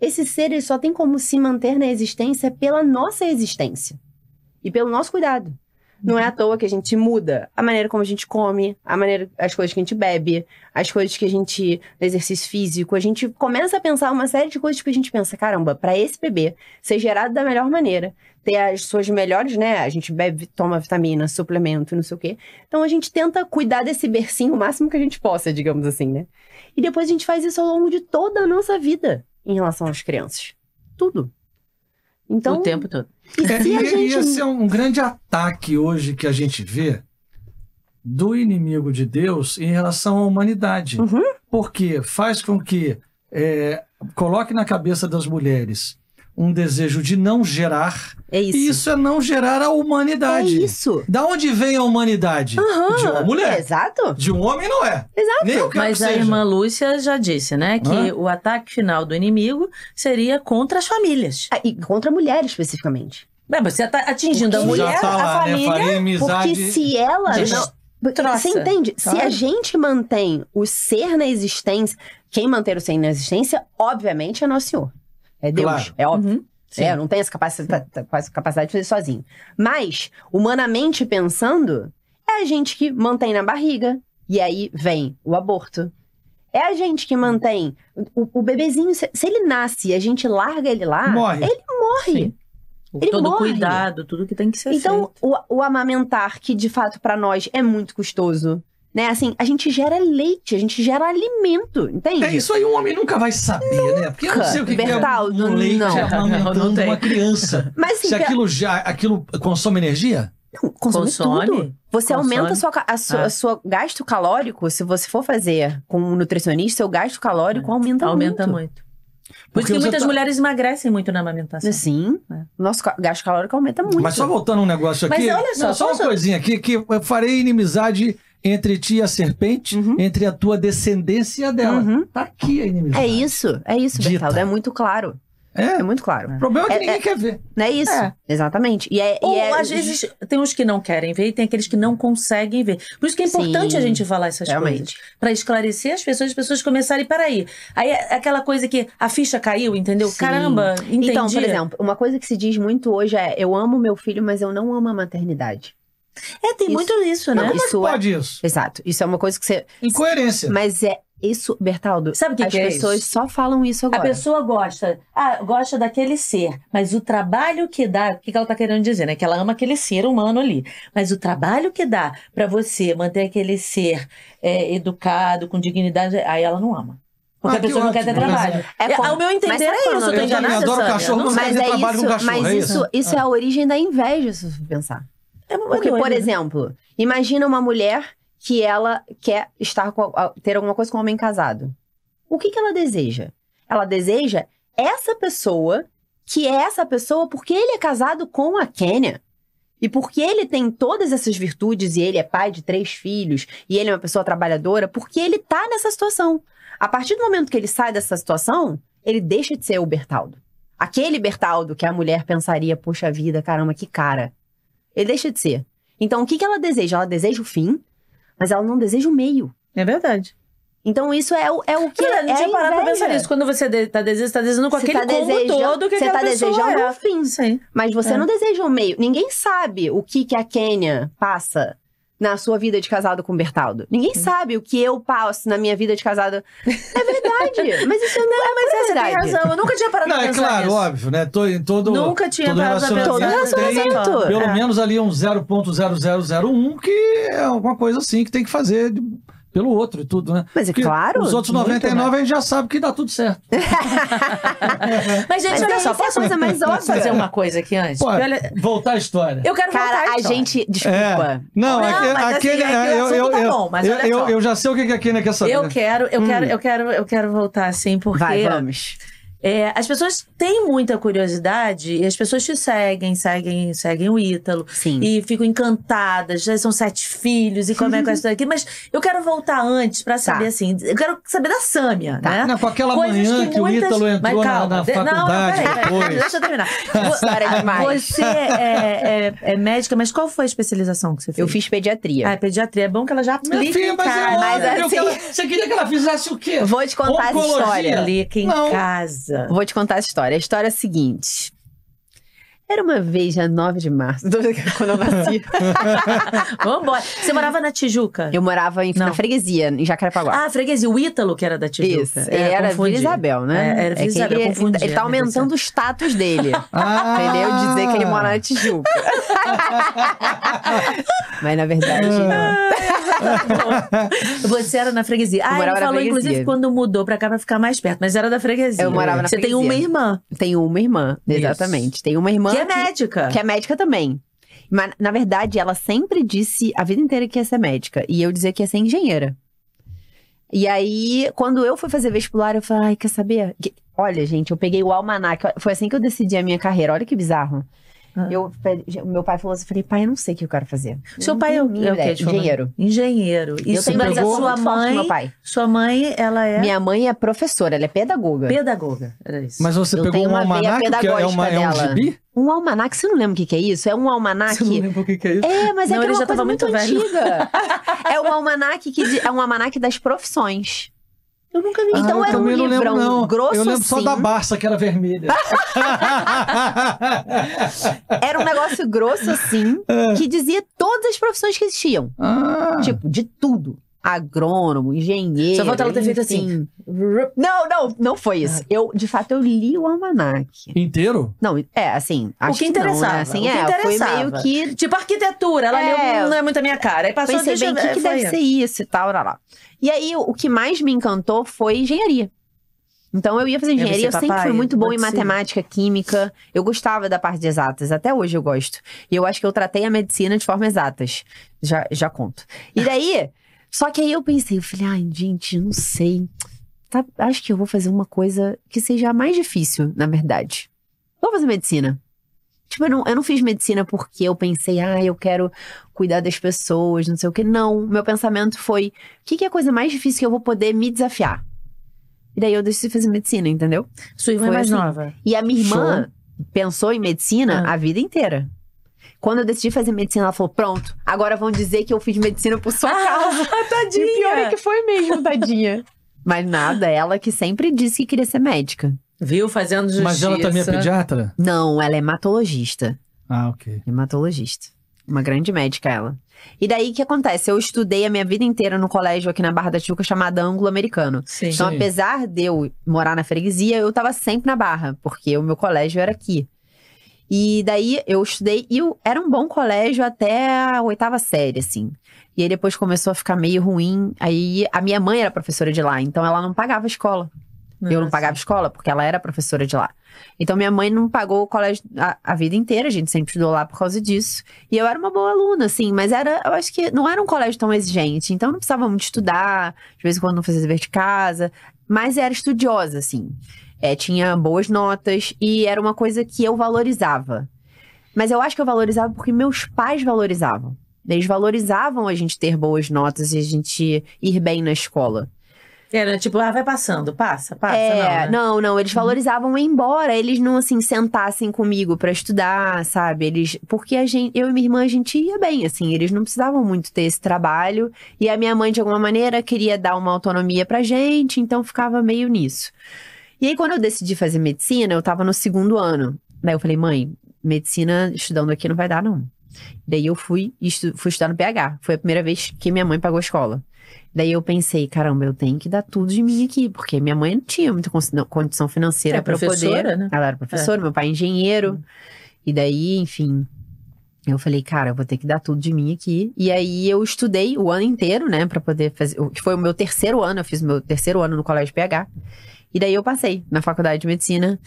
Esse ser ele só tem como se manter na existência pela nossa existência e pelo nosso cuidado. Não é à uhum. toa que a gente muda a maneira como a gente come, a maneira, as coisas que a gente bebe, as coisas que a gente. exercício físico. A gente começa a pensar uma série de coisas que a gente pensa: caramba, para esse bebê ser gerado da melhor maneira, ter as suas melhores, né? A gente bebe, toma vitamina, suplemento, não sei o quê. Então a gente tenta cuidar desse bercinho o máximo que a gente possa, digamos assim, né? E depois a gente faz isso ao longo de toda a nossa vida em relação às crianças. Tudo. Então, o tempo todo. É, e, gente... Esse é um grande ataque hoje que a gente vê do inimigo de Deus em relação à humanidade. Uhum. Porque faz com que é, coloque na cabeça das mulheres um desejo de não gerar. É isso. E isso é não gerar a humanidade. É isso. Da onde vem a humanidade? Uhum. De uma mulher. Exato. De um homem não é. Exato. Nem eu quero Mas que a seja. irmã Lúcia já disse, né, que o ataque final do inimigo seria contra as famílias. Ah, e contra a mulher especificamente. É, você está atingindo a mulher, tá lá, né? a família, né? porque se ela Troça. Você entende? Claro. Se tá. a gente mantém o ser na existência, quem manter o ser na existência, obviamente, é nosso Senhor. É Deus, claro. é óbvio. Uhum. É, não tem essa capacidade, capacidade de fazer sozinho. Mas, humanamente pensando, é a gente que mantém na barriga. E aí vem o aborto. É a gente que mantém. O, o bebezinho, se, se, ele nasce e a gente larga ele lá, morre. ele morre. Sim. Ele Todo morre. cuidado, tudo que tem que ser então, feito. Então, o, amamentar, que de fato para nós é muito custoso, né? Assim, a gente gera leite, a gente gera alimento, entende? É, isso aí um homem nunca vai saber, nunca. né? Porque eu não sei o que, Bertaldo, que é um leite não, amamentando não, não uma criança. <laughs> Mas, assim, Se aquilo, já, aquilo consome energia? consome, consome tudo. Você consome. aumenta a sua, a sua, é. ah. sua, gasto calórico, se você for fazer com um nutricionista, seu gasto calórico é. aumenta, aumenta muito. muito. Por isso que muitas tá... mulheres emagrecem muito na amamentação. Sim. É. Nosso gasto calórico aumenta muito. Mas só voltando um negócio aqui. Mas olha só. Não, só uma só... coisinha aqui que eu farei inimizade entre ti e a serpente, uhum. entre a tua descendência e a dela. Uhum. Tá aqui a inimizade. É isso, é isso, Dita. Bertaldo. É muito claro. É. é muito claro. O problema é que é, ninguém é, quer ver. Não é isso. É. Exatamente. E é, Ou, e é às vezes, tem os que não querem ver e tem aqueles que não conseguem ver. Por isso que é importante Sim, a gente falar essas realmente. coisas. para esclarecer as pessoas, as pessoas começarem, peraí. Aí é aquela coisa que a ficha caiu, entendeu? Sim. Caramba, entendi. Então, por exemplo, uma coisa que se diz muito hoje é: eu amo meu filho, mas eu não amo a maternidade. É, tem isso. muito isso, né? Mas como é que pode isso? Exato. Isso é uma coisa que você. Incoerência. Mas é isso, Bertaldo. Sabe o que, as que é pessoas isso? só falam isso agora. A pessoa gosta, ah, gosta daquele ser, mas o trabalho que dá, o que ela está querendo dizer, né? Que ela ama aquele ser humano ali, mas o trabalho que dá para você manter aquele ser é, educado, com dignidade, aí ela não ama. Porque ah, a pessoa que não quer ter trabalho. É, é, é ao meu entender é isso, eu tô Eu adoro cachorro, não, mas, é mas é trabalho isso, com cachorro, Mas isso, isso, isso ah. é a origem da inveja, se você pensar. É uma Porque, por né? exemplo, imagina uma mulher que ela quer estar com, ter alguma coisa com um homem casado. O que, que ela deseja? Ela deseja essa pessoa, que é essa pessoa porque ele é casado com a Kênia. E porque ele tem todas essas virtudes e ele é pai de três filhos e ele é uma pessoa trabalhadora, porque ele tá nessa situação. A partir do momento que ele sai dessa situação, ele deixa de ser o Bertaldo. Aquele Bertaldo que a mulher pensaria, poxa vida, caramba, que cara. Ele deixa de ser. Então, o que, que ela deseja? Ela deseja o fim, mas ela não deseja o meio. É verdade. Então, isso é o, é o que. Não, é tinha parado pra pensar nisso. Quando você tá desejando, você tá desejando com aquele tá combo todo que Você tá desejando é. o fim. Sim. Mas você é. não deseja o meio. Ninguém sabe o que, que a Kênia passa na sua vida de casado com o Bertaldo. Ninguém uhum. sabe o que eu passo na minha vida de casado. É verdade. <laughs> mas isso não é mas Você tem razão. Eu nunca tinha parado não, pra é pensar. É claro, óbvio, né? em todo, nunca tinha todo parado de todo relacionamento. Tem, pelo é. menos ali um 0.0001, que é alguma coisa assim que tem que fazer. De pelo outro e tudo, né? Mas é Porque claro. Os outros 99 muito, né? a gente já sabe que dá tudo certo. <laughs> mas, gente, olha só, posso coisa mais óbvia. fazer uma coisa aqui antes? Pô, olha... Voltar à história. Eu quero Cara, voltar à a história. gente. Desculpa. É. Não, não assim, aquele. Mas, aquele assim, é, é eu, eu, tá bom, mas eu, eu, eu, já sei o que a Kenia quer saber. Eu né? quero, eu hum. quero, eu quero, eu quero voltar assim, porque. Vai, vamos. É, as pessoas têm muita curiosidade e as pessoas te seguem, seguem, seguem o Ítalo. Sim. E ficam encantadas, já são sete filhos e como é que é isso daqui. Mas eu quero voltar antes pra tá. saber, tá. assim, eu quero saber da Sâmia, tá. né? Não, com aquela Coisas manhã que, muitas... o Ítalo entrou mas, calma, na, na faculdade não, não, peraí, depois. Deixa eu terminar. <laughs> História é demais. Você é, é, é, é, médica, mas qual foi a especialização que você fez? Eu fiz pediatria. Ah, pediatria. É bom que ela já aplica. filha, mas, é mas assim... que ela... Você queria que ela fizesse o quê? Vou te contar Oncologia. a história. Aplica em não. casa. Vou te contar a história. A história é a seguinte: era uma vez, já 9 de março, <laughs> quando eu nasci. <laughs> Vambora. Você morava na Tijuca? Eu morava em, na freguesia, em Jacarepaguá. Ah, freguesia. O Ítalo, que era da Tijuca. Isso. É, era Vila Isabel, né? É, era é Isabel, ele, confundi. Ele tá aumentando o status dele. <laughs> Ah. Entendeu? Dizer que ele mora na Tijuca. Mas, na verdade, não. Ah, é. Você era na freguesia. Ah, ele falou, inclusive, quando mudou pra cá pra ficar mais perto. Mas era da freguesia. Eu morava na Você freguesia. Você tem uma irmã. Tem uma irmã, exatamente. Isso. uma irmã. Que é médica. Que é médica também. Mas, na verdade, ela sempre disse a vida inteira que ia ser médica. E eu dizia que ia ser engenheira. E aí, quando eu fui fazer vestibular, eu falei, ai, quer saber? Olha, gente, eu peguei o almanac. Foi assim que eu decidi a minha carreira. Olha que bizarro. Ah. Eu, meu pai falou assim, falei, pai, eu não sei o que eu quero fazer. Seu pai é o quê? engenheiro. É engenheiro. Isso, eu mas a sua mãe, Pai. sua mãe, ela é... Minha mãe é professora, ela é pedagoga. Pedagoga, era isso. Mas você eu pegou um almanac que é, uma, é um gibi? Um almanac, você não lembra o que, que é isso? É um almanac. Você não lembra o que, que é isso? É, mas é não, é uma coisa muito, muito antiga. <laughs> é um almanac que é um almanac das profissões. Eu nunca vi. Então ah, então é era um livro lembro, não. grosso Eu lembro só assim. da Barça, que era vermelha. <laughs> era um negócio grosso assim, é. que dizia todas as profissões que existiam. Ah. Tipo, de tudo. Agrônomo, engenheiro. Só falta ela ter feito assim. Não, não, não foi isso. Ah. Eu, de fato, eu li o almanac. Inteiro? Não, é, assim. O que interessava. Não, né? assim, o que é, interessava. Foi meio que. Tipo, arquitetura. Ela é, leu, não é muito a minha cara. Aí passou Pensei, deixa bem, o que, que deve ser isso e tal, lá, lá. E aí, o que mais me encantou foi engenharia. Então eu ia fazer engenharia, eu, eu sempre fui muito bom em matemática, química. Eu gostava da parte de exatas, até hoje eu gosto. E eu acho que eu tratei a medicina de forma exatas. Já, já conto. E <laughs> daí, só que aí eu pensei, eu falei, ai, gente, não sei. Tá, acho que eu vou fazer uma coisa que seja mais difícil, na verdade. Vou fazer medicina. Tipo, eu não, eu não fiz medicina porque eu pensei, ah, eu quero cuidar das pessoas, não sei o quê. Não, meu pensamento foi, o que, que é a coisa mais difícil que eu vou poder me desafiar? E daí eu decidi fazer medicina, entendeu? Sua irmã é foi é mais assim. nova. E a minha irmã Show. pensou em medicina ah. a vida inteira. Quando eu decidi fazer medicina, ela falou: pronto, agora vão dizer que eu fiz medicina por sua <laughs> ah, causa. <laughs> tadinha! E pior é que foi mesmo, tadinha. <laughs> Mas nada, ela que sempre disse que queria ser médica. Viu? Fazendo justiça. Mas ela também é pediatra? Não, ela é hematologista. Ah, ok. Hematologista. Uma grande médica ela. E daí o que acontece? Eu estudei a minha vida inteira no colégio aqui na Barra da Tijuca chamado Anglo-Americano. Então, Sim. apesar de eu morar na freguesia, eu tava sempre na Barra, porque o meu colégio era aqui. E daí eu estudei e eu, era um bom colégio até a oitava série, assim. E aí depois começou a ficar meio ruim. Aí a minha mãe era professora de lá, então ela não pagava escola. Nossa. Eu não pagava escola, porque ela era professora de lá. Então minha mãe não pagou o colégio a, a, vida inteira, a gente sempre estudou lá por causa disso. E eu era uma boa aluna, assim, mas era, eu acho que não era um colégio tão exigente, então não precisava muito estudar, de vez em quando não fazia dever de casa, mas era estudiosa, assim. É, tinha boas notas e era uma coisa que eu valorizava. Mas eu acho que eu valorizava porque meus pais valorizavam. Eles valorizavam a gente ter boas notas e a gente ir bem na escola. Era tipo, ah, vai passando, passa, passa. É, não, né? não, não, eles uhum. valorizavam embora eles não, assim, sentassem comigo para estudar, sabe? Eles. Porque a gente, eu e minha irmã, a gente ia bem, assim, eles não precisavam muito ter esse trabalho. E a minha mãe, de alguma maneira, queria dar uma autonomia pra gente, então ficava meio nisso. E aí, quando eu decidi fazer medicina, eu tava no segundo ano. Daí eu falei, mãe, medicina estudando aqui não vai dar, não. Daí eu fui, estu fui estudar no PH. Foi a primeira vez que minha mãe pagou a escola. Daí eu pensei, caramba, eu tenho que dar tudo de mim aqui, porque minha mãe não tinha muita condição financeira é, para poder. Né? Ela era professora, é. meu pai é engenheiro. Hum. E daí, enfim, eu falei, cara, eu vou ter que dar tudo de mim aqui. E aí eu estudei o ano inteiro, né, para poder fazer, que foi o meu terceiro ano, eu fiz meu terceiro ano no colégio PH. E daí eu passei na faculdade de medicina,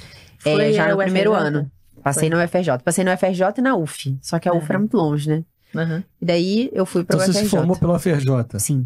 é, foi, é, já no primeiro ano. Passei foi. no UFRJ, passei no UFRJ e na UF, só que a uhum. é era muito longe, né? Uhum. E daí eu fui para então, o UFRJ. Você se formou pela UFRJ? Sim.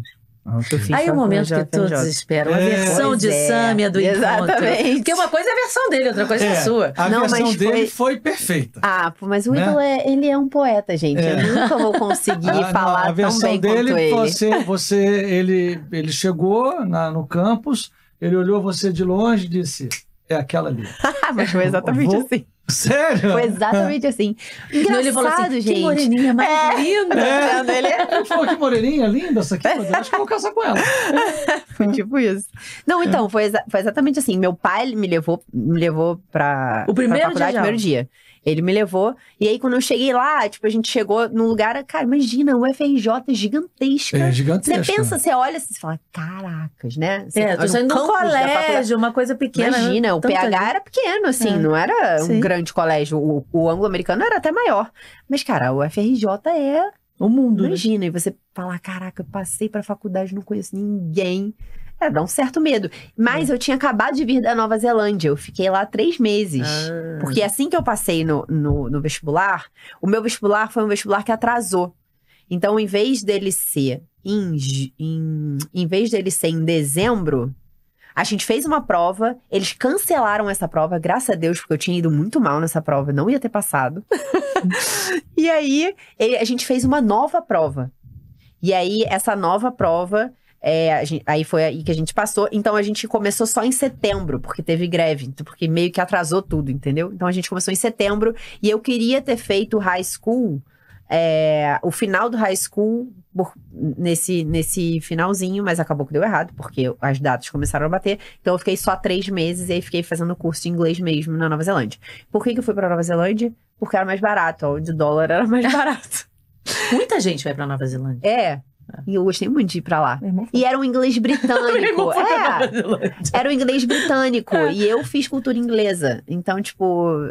Aí o momento que todos esperam, a é, versão de é. Sâmia do Exatamente. encontro. Porque uma coisa é a versão dele, outra coisa é, a é, sua. A Não, versão dele foi... foi... perfeita. Ah, mas o né? Ídolo, é, ele é um poeta, gente. É. Eu nunca vou conseguir <laughs> ah, falar não, a tão bem dele, quanto ele. dele, você, ele, ele chegou na, no campus, ele olhou você de longe e disse, é aquela ali. <laughs> mas foi exatamente vou... assim. Sério? Foi exatamente assim. Engraçado, não, ele falou assim, gente. Que moreninha mais é. linda. É. Né? Ele é... falou que moreninha linda essa aqui, eu acho que eu vou casar com ela. <laughs> foi tipo isso. Não, é. então, foi, exa foi exatamente assim. Meu pai me levou, me levou pra, o primeiro pra faculdade, dia primeiro dia. Ele me levou. E aí, quando eu cheguei lá, tipo, a gente chegou num lugar. Cara, imagina, o FRJ gigantesca. É gigantesca. Você pensa, você olha você fala, caracas, né? Você é, tô saindo um colégio, é. uma coisa pequena. Né? Imagina, o PH gente. era pequeno, assim, é. não era Sim. um grande colégio. O, o anglo-americano era até maior. Mas, cara, o FRJ é. O mundo. Né? Imagina, né? e você falar: caraca, eu passei pra faculdade, não conheço ninguém. É, dá um certo medo. Mas é. eu tinha acabado de vir da Nova Zelândia. Eu fiquei lá três meses. Ah. Porque assim que eu passei no, no, no, vestibular, o meu vestibular foi um vestibular que atrasou. Então, em vez dele ser em, em, em vez dele ser em dezembro, a gente fez uma prova, eles cancelaram essa prova, graças a Deus, porque eu tinha ido muito mal nessa prova, não ia ter passado. <laughs> e aí, ele, a gente fez uma nova prova. E aí, essa nova prova é, gente, aí foi aí que a gente passou. Então a gente começou só em setembro, porque teve greve, então, porque meio que atrasou tudo, entendeu? Então a gente começou em setembro e eu queria ter feito high school, é, o final do high school nesse, nesse finalzinho, mas acabou que deu errado, porque as datas começaram a bater. Então eu fiquei só três meses e aí fiquei fazendo curso de inglês mesmo na Nova Zelândia. Por que, que eu fui pra Nova Zelândia? Porque era mais barato, onde o dólar era mais <laughs> barato. Muita gente vai pra Nova Zelândia. É, é. E eu gostei muito de ir pra lá. E era um inglês britânico. <laughs> é, era um inglês britânico. É. e eu fiz cultura inglesa. Então, tipo,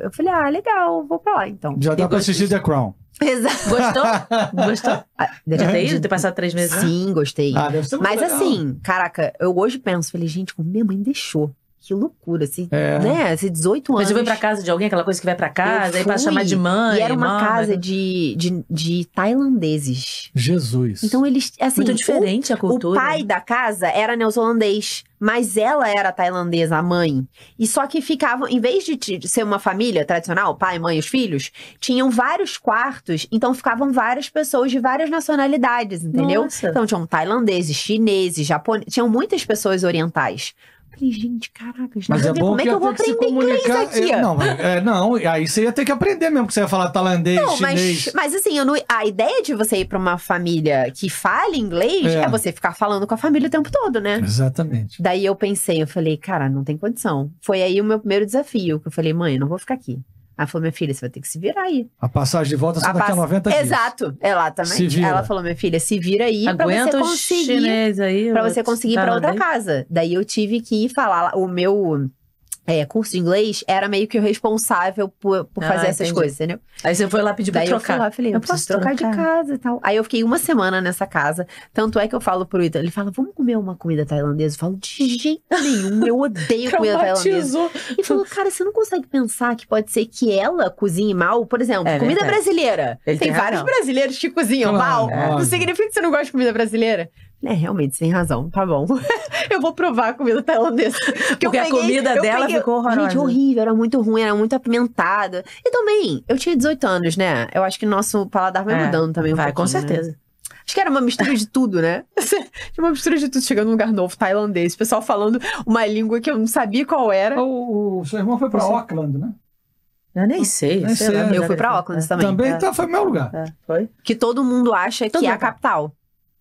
eu falei, ah, legal, vou pra lá então. Já dá pra assistir The Crown. Exato. Gostou? <laughs> Gostou? Ah, já ter ido? Ter passado três meses? Sim, gostei. Ah, Mas legal. assim, caraca, eu hoje penso, falei, gente, como minha mãe deixou. Que loucura, assim, é. né? Assim, 18 anos. Mas eu fui pra casa de alguém, aquela coisa que vai pra casa, aí pra chamar de mãe. E era uma mama. casa né? de, de, de, tailandeses. Jesus. Então eles, assim. Muito diferente o, a cultura. O pai da casa era neozelandês, mas ela era tailandesa, a mãe. E só que ficavam, em vez de ser uma família tradicional, pai, mãe e os filhos, tinham vários quartos, então ficavam várias pessoas de várias nacionalidades, entendeu? Nossa. Então tinham tailandeses, chineses, japoneses, tinham muitas pessoas orientais falei, gente, caraca, mas é bom como é que eu vou aprender inglês aqui? É, não, é, não, aí você ia ter que aprender mesmo, que você ia falar talandês, não, chinês. Mas, mas assim, não... a ideia de você ir pra uma família que fale inglês é. é. você ficar falando com a família o tempo todo, né? Exatamente. Daí eu pensei, eu falei, cara, não tem condição. Foi aí o meu primeiro desafio, que eu falei, mãe, eu não vou ficar aqui. Ela falou, minha filha, você vai ter que se virar aí. A passagem de volta só a daqui a 90 dias. Exato, exatamente. Ela falou, minha filha, se vira aí Aguenta pra você conseguir. Aí, pra você conseguir ir pra outra daí. casa. Daí eu tive que ir falar, o meu é, curso de inglês, era meio que o responsável por, por ah, fazer essas coisas, entendeu? Aí você foi lá pedir pra Daí trocar. Eu, lá, falei, eu, eu posso trocar, trocar, de casa e tal. Aí eu fiquei uma semana nessa casa. Tanto é que eu falo pro Ita, ele fala, vamos comer uma comida tailandesa? Eu falo, de jeito nenhum, eu odeio comida tailandesa. E falou, cara, você não consegue pensar que pode ser que ela cozinhe mal? Por exemplo, é, comida é, brasileira. Tem, tem, vários razão. brasileiros que cozinham mal. É. Não significa que você não gosta de comida brasileira. É, realmente, sem razão. Tá bom. <laughs> eu vou provar a comida tailandesa. Porque, Porque peguei, a comida dela peguei, ficou horrorosa. Gente, horrível. Era muito ruim, era muito apimentada. E também, eu tinha 18 anos, né? Eu acho que nosso paladar vai é, mudando também um Vai, com né? certeza. Né? Acho que era uma mistura de tudo, né? <laughs> Tinha uma mistura de tudo chegando num lugar novo, tailandês. O pessoal falando uma língua que eu não sabia qual era. O, o seu irmão foi pra Você... Auckland, né? Eu nem sei. Nem sei, sei eu fui pra Auckland é. também. Também é. tá, foi o meu lugar. É. Foi? Que todo mundo acha todo que é a capital.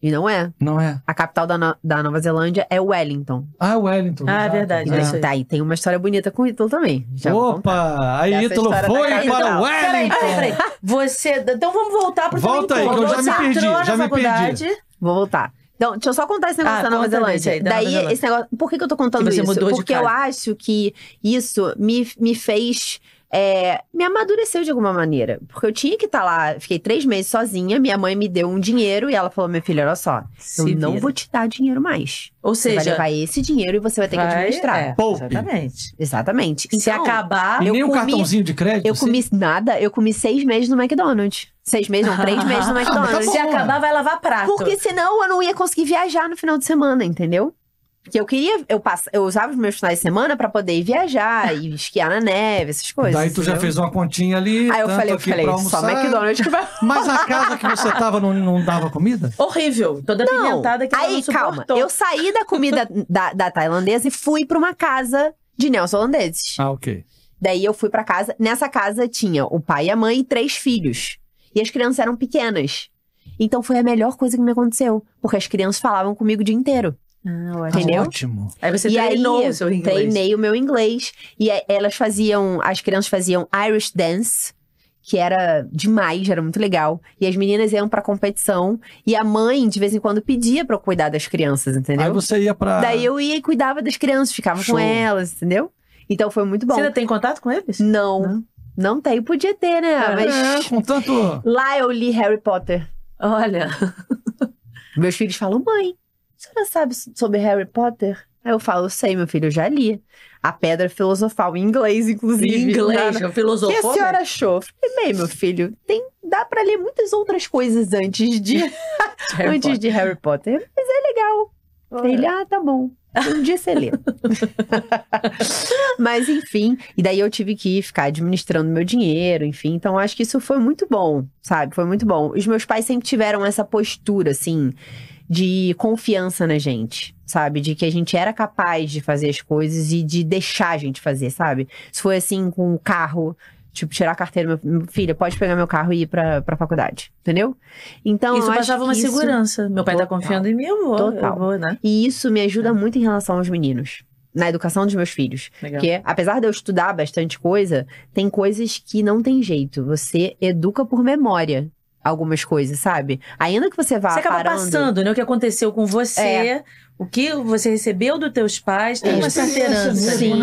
E não é. Não é. A capital da, no da Nova Zelândia é Wellington. Ah, Wellington. Ah, é verdade. Então, é. Tá, e tem uma história bonita com o Ítalo também. Já Opa! Aí Ítalo foi para Ítalo. Wellington! Peraí, peraí, Você... Então vamos voltar para Volta aí, que eu já me perdi, já me perdi. Vou voltar. Então, deixa eu só contar esse negócio ah, da Nova Zelândia. Aí, da Daí, Nova Zelândia. esse negócio. Por que, que eu tô contando tipo, isso? Porque eu acho que isso me, me fez é, me amadureceu de alguma maneira. Porque eu tinha que estar tá lá, fiquei três meses sozinha, minha mãe me deu um dinheiro e ela falou: minha filha, olha só, Se eu vira. não vou te dar dinheiro mais. Ou seja, vai levar esse dinheiro e você vai ter vai, que administrar. É, Exatamente. Exatamente. Então, Se acabar. Nem um comi, cartãozinho de crédito? Eu comi assim? nada, eu comi seis meses no McDonald's. Seis meses, não, três meses no <laughs> McDonald's. Se acabar, vai lavar prato. Porque senão eu não ia conseguir viajar no final de semana, entendeu? Que eu queria, eu, pass... eu usava os meus finais de semana para poder viajar e esquiar na neve, essas coisas. Daí tu já fez uma continha ali. Aí eu falei, eu falei, só McDonald's que vai. <laughs> Mas a casa que você tava não, não dava comida? Horrível. Toda não. apimentada que Aí, calma. Eu saí da comida <laughs> da, da tailandesa e fui para uma casa de holandeses. Ah, ok. Daí eu fui para casa. Nessa casa tinha o pai e a mãe e três filhos. E as crianças eram pequenas. Então foi a melhor coisa que me aconteceu, porque as crianças falavam comigo o dia inteiro. Ah, ah Ótimo. Aí você e treinou aí, o seu inglês. Treinei o meu inglês. E elas faziam, as crianças faziam Irish Dance, que era demais, era muito legal. E as meninas iam pra competição. E a mãe, de vez em quando, pedia pra eu cuidar das crianças, entendeu? Aí você ia pra. Daí eu ia e cuidava das crianças, ficava Show. com elas, entendeu? Então foi muito bom. Você ainda tem contato com eles? Não. Não, não tem, podia ter, né? Ah, Mas. É, com tanto. Lá eu li Harry Potter. Olha. Meus filhos falam, mãe, senhora sabe sobre Harry Potter? Aí eu falo, sei, meu filho, eu já li. A Pedra Filosofal, em inglês, inclusive. Em inglês, na... filosofou. O que a senhora mesmo? achou? Falei, meu filho, tem... dá para ler muitas outras coisas antes de, <laughs> <laughs> antes Potter. de Harry Potter. Mas é legal. Ele, ah, tá bom. Um dia você lê. <laughs> Mas enfim, e daí eu tive que ficar administrando meu dinheiro, enfim. Então acho que isso foi muito bom, sabe? Foi muito bom. Os meus pais sempre tiveram essa postura, assim de confiança na gente, sabe? De que a gente era capaz de fazer as coisas e de deixar a gente fazer, sabe? Se foi assim com o carro, tipo, tirar a carteira, meu, filho, pode pegar meu carro e ir pra, pra faculdade, entendeu? Então, isso passava uma isso... segurança. Meu pai tá Total. tá confiando em mim, eu vou, Total. Eu vou, né? E isso me ajuda é. muito em relação aos meninos. Na educação dos meus filhos. Legal. Porque, apesar de eu estudar bastante coisa, tem coisas que não tem jeito. Você educa por memória algumas coisas, sabe? Ainda que você vá. Você acaba parando... passando, né? O que aconteceu com você. É. O que você recebeu dos teus pais tem é, uma Sim.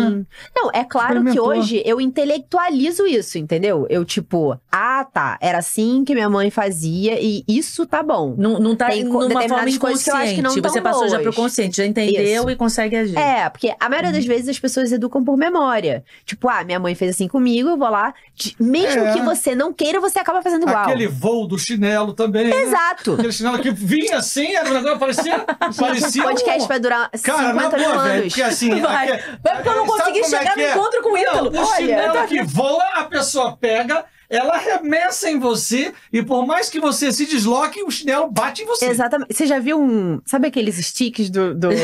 Não, é claro que hoje eu intelectualizo isso, entendeu? Eu, tipo, ah, tá, era assim que minha mãe fazia e isso tá bom. Não, não tá tem numa forma inconsciente. Que que você passou boas. já pro consciente, já entendeu isso. e consegue agir. É, porque a maioria das uhum. vezes as pessoas educam por memória. Tipo, ah, minha mãe fez assim comigo, eu vou lá. Mesmo é. que você não queira, você acaba fazendo igual. Aquele voo do chinelo também. Né? Exato. Né? Aquele chinelo que vinha assim, era um negócio, parecia, <laughs> parecia podcast vai durar Cara, na mil anos. porque assim... <laughs> Vai, aqui- é- vai porque eu não consegui é chegar no é? encontro com o Ítalo. o Olha, que tá voa, a pessoa pega ela arremessa em você e por mais que você se desloque, o chinelo bate em você. Exatamente. Você já viu um. Sabe aqueles sticks do. do... <laughs>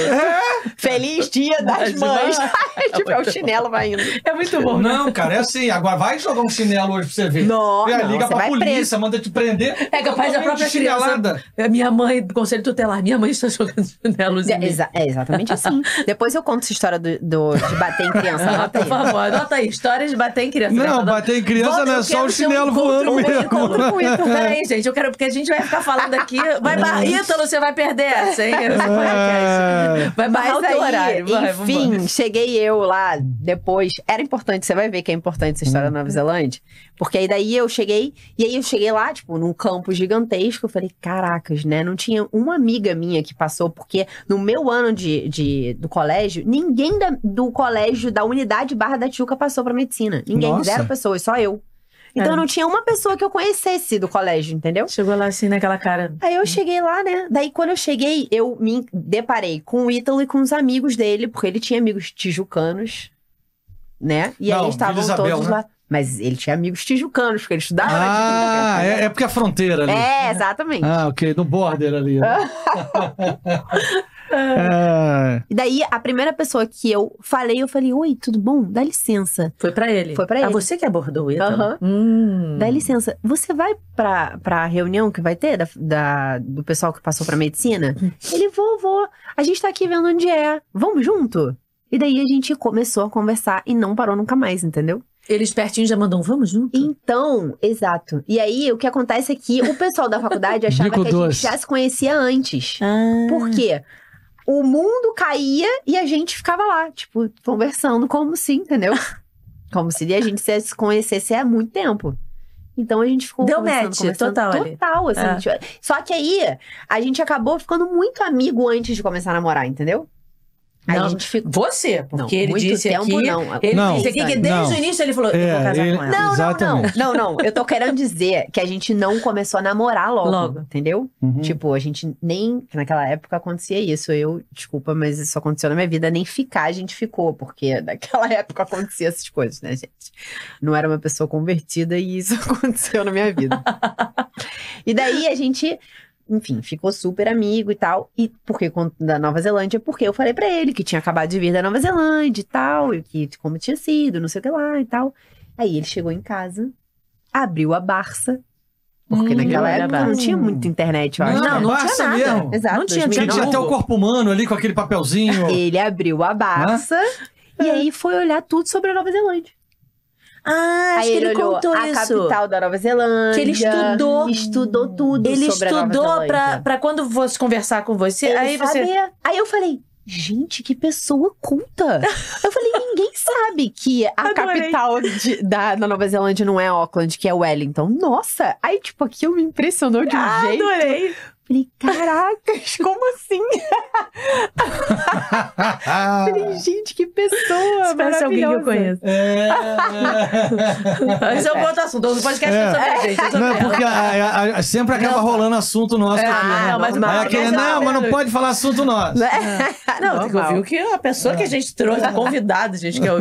É. Feliz Dia das Mães! <laughs> tipo, é o chinelo vai indo. É muito bom. Né? Não, né? cara, é assim. Agora vai jogar um chinelo hoje pra você ver. Não, é, não liga pra polícia, preso. manda te prender. É capaz da própria chinelada. Criança. É minha mãe, do conselho tutelar, minha mãe está <laughs> jogando chinelos. É, exa é exatamente assim. Depois eu conto essa história do, do de bater em criança. Tá aí. Por favor, anota aí. História de bater em criança. Não, né? bater em criança não é só o chinelo um mesmo. Eu encontro com o Ítalo, gente. Eu quero, porque a gente vai ficar falando aqui. Vai barrar, Ítalo, você vai perder essa, hein? É. vai barrar o teu aí, horário. Vai, enfim, cheguei eu lá depois. Era importante, você vai ver que é importante essa história hum. da Nova hum. Zelândia. Porque aí daí eu cheguei, e aí eu cheguei lá, tipo, num campo gigantesco. Eu falei, caracas, né? Não tinha uma amiga minha que passou, porque no meu ano de, de do colégio, ninguém da, do colégio da unidade Barra da Tijuca passou pra medicina. Ninguém, Nossa. zero pessoas, só eu. Então é. não tinha uma pessoa que eu conhecesse do colégio, entendeu? Chegou lá assim naquela cara. Aí eu cheguei lá, né? Daí quando eu cheguei, eu me deparei com o Ítalo e com os amigos dele, porque ele tinha amigos tijucanos, né? E não, aí estavam Isabel, todos né? lá. Mas ele tinha amigos tijucanos, porque ele estudava Ah, é, é, porque a é fronteira ali. É, exatamente. Ah, ok, no border ali. Né? <laughs> É. E daí, a primeira pessoa que eu falei, eu falei, oi, tudo bom? Dá licença. Foi para ele? Foi para ah, ele. Ah, você que abordou ele? Uhum. Dá licença, você vai pra, pra reunião que vai ter da, da do pessoal que passou pra medicina? ele, vou, vou. A gente tá aqui vendo onde é. Vamos junto? E daí a gente começou a conversar e não parou nunca mais, entendeu? Eles pertinho já mandam, vamos junto? Então, exato. E aí, o que acontece é que o pessoal da faculdade <laughs> achava que a gente já se conhecia antes. Ah. Por quê? o mundo caía e a gente ficava lá, tipo, conversando como se, entendeu? <laughs> Como se a gente se conhecesse há muito tempo. Então a gente ficou. Deu conversando, match, conversando total. Total, assim. É. Tipo, só que aí a gente acabou ficando muito amigo antes de começar a namorar, entendeu? Aí não, a gente ficou... Você, porque não, ele disse tempo, aqui... Não. Ele não, disse aqui que desde o início ele falou, é, eu vou casar ele, com ela. Não, não, não, não. Eu tô querendo dizer que a gente não começou a namorar logo, logo. entendeu? Uhum. Tipo, a gente nem... Naquela época acontecia isso. Eu, desculpa, mas isso aconteceu na minha vida. Nem ficar a gente ficou, porque <laughs> naquela época acontecia essas coisas, né, gente? Não era uma pessoa convertida e isso <laughs> aconteceu na minha vida. e daí a gente enfim, ficou super amigo e tal. E porque da Nova Zelândia, porque eu falei para ele que tinha acabado de vir da Nova Zelândia e tal, e que como tinha sido, não sei o que lá e tal. Aí ele chegou em casa, abriu a Barça. Porque hum, naquela época não tinha muita internet, eu acho. Né? Não, não, não tinha nada. Mesmo. Exato. Não tinha, tinha, tinha até o corpo humano ali com aquele papelzinho. ele abriu a Barça Hã? e aí foi olhar tudo sobre a Nova Zelândia. Ah, acho Aí que ele, ele contou a isso. a capital da Nova Zelândia. Que ele estudou. Estudou tudo Ele estudou pra, pra quando fosse conversar com você. Ele aí sabia. você. Aí eu falei, gente, que pessoa culta. eu falei, ninguém sabe que a Adorei. capital de, da, da, Nova Zelândia não é Auckland, que é Wellington. Nossa! Aí, tipo, aquilo me impressionou de um ah, jeito. Adorei! Falei, caracas, como assim? <laughs> Falei, gente, que pessoa Se maravilhosa. alguém que eu conheço. É... Esse é um ponto assunto. O podcast é sobre é. É a gente. Não, é porque a, a, sempre acaba não. rolando assunto nosso. É. Né? Ah, não, mas, mas, aquele, não, mas não pode falar assunto nosso. Não, não tem que o que a pessoa que a gente trouxe, convidado, gente, que eu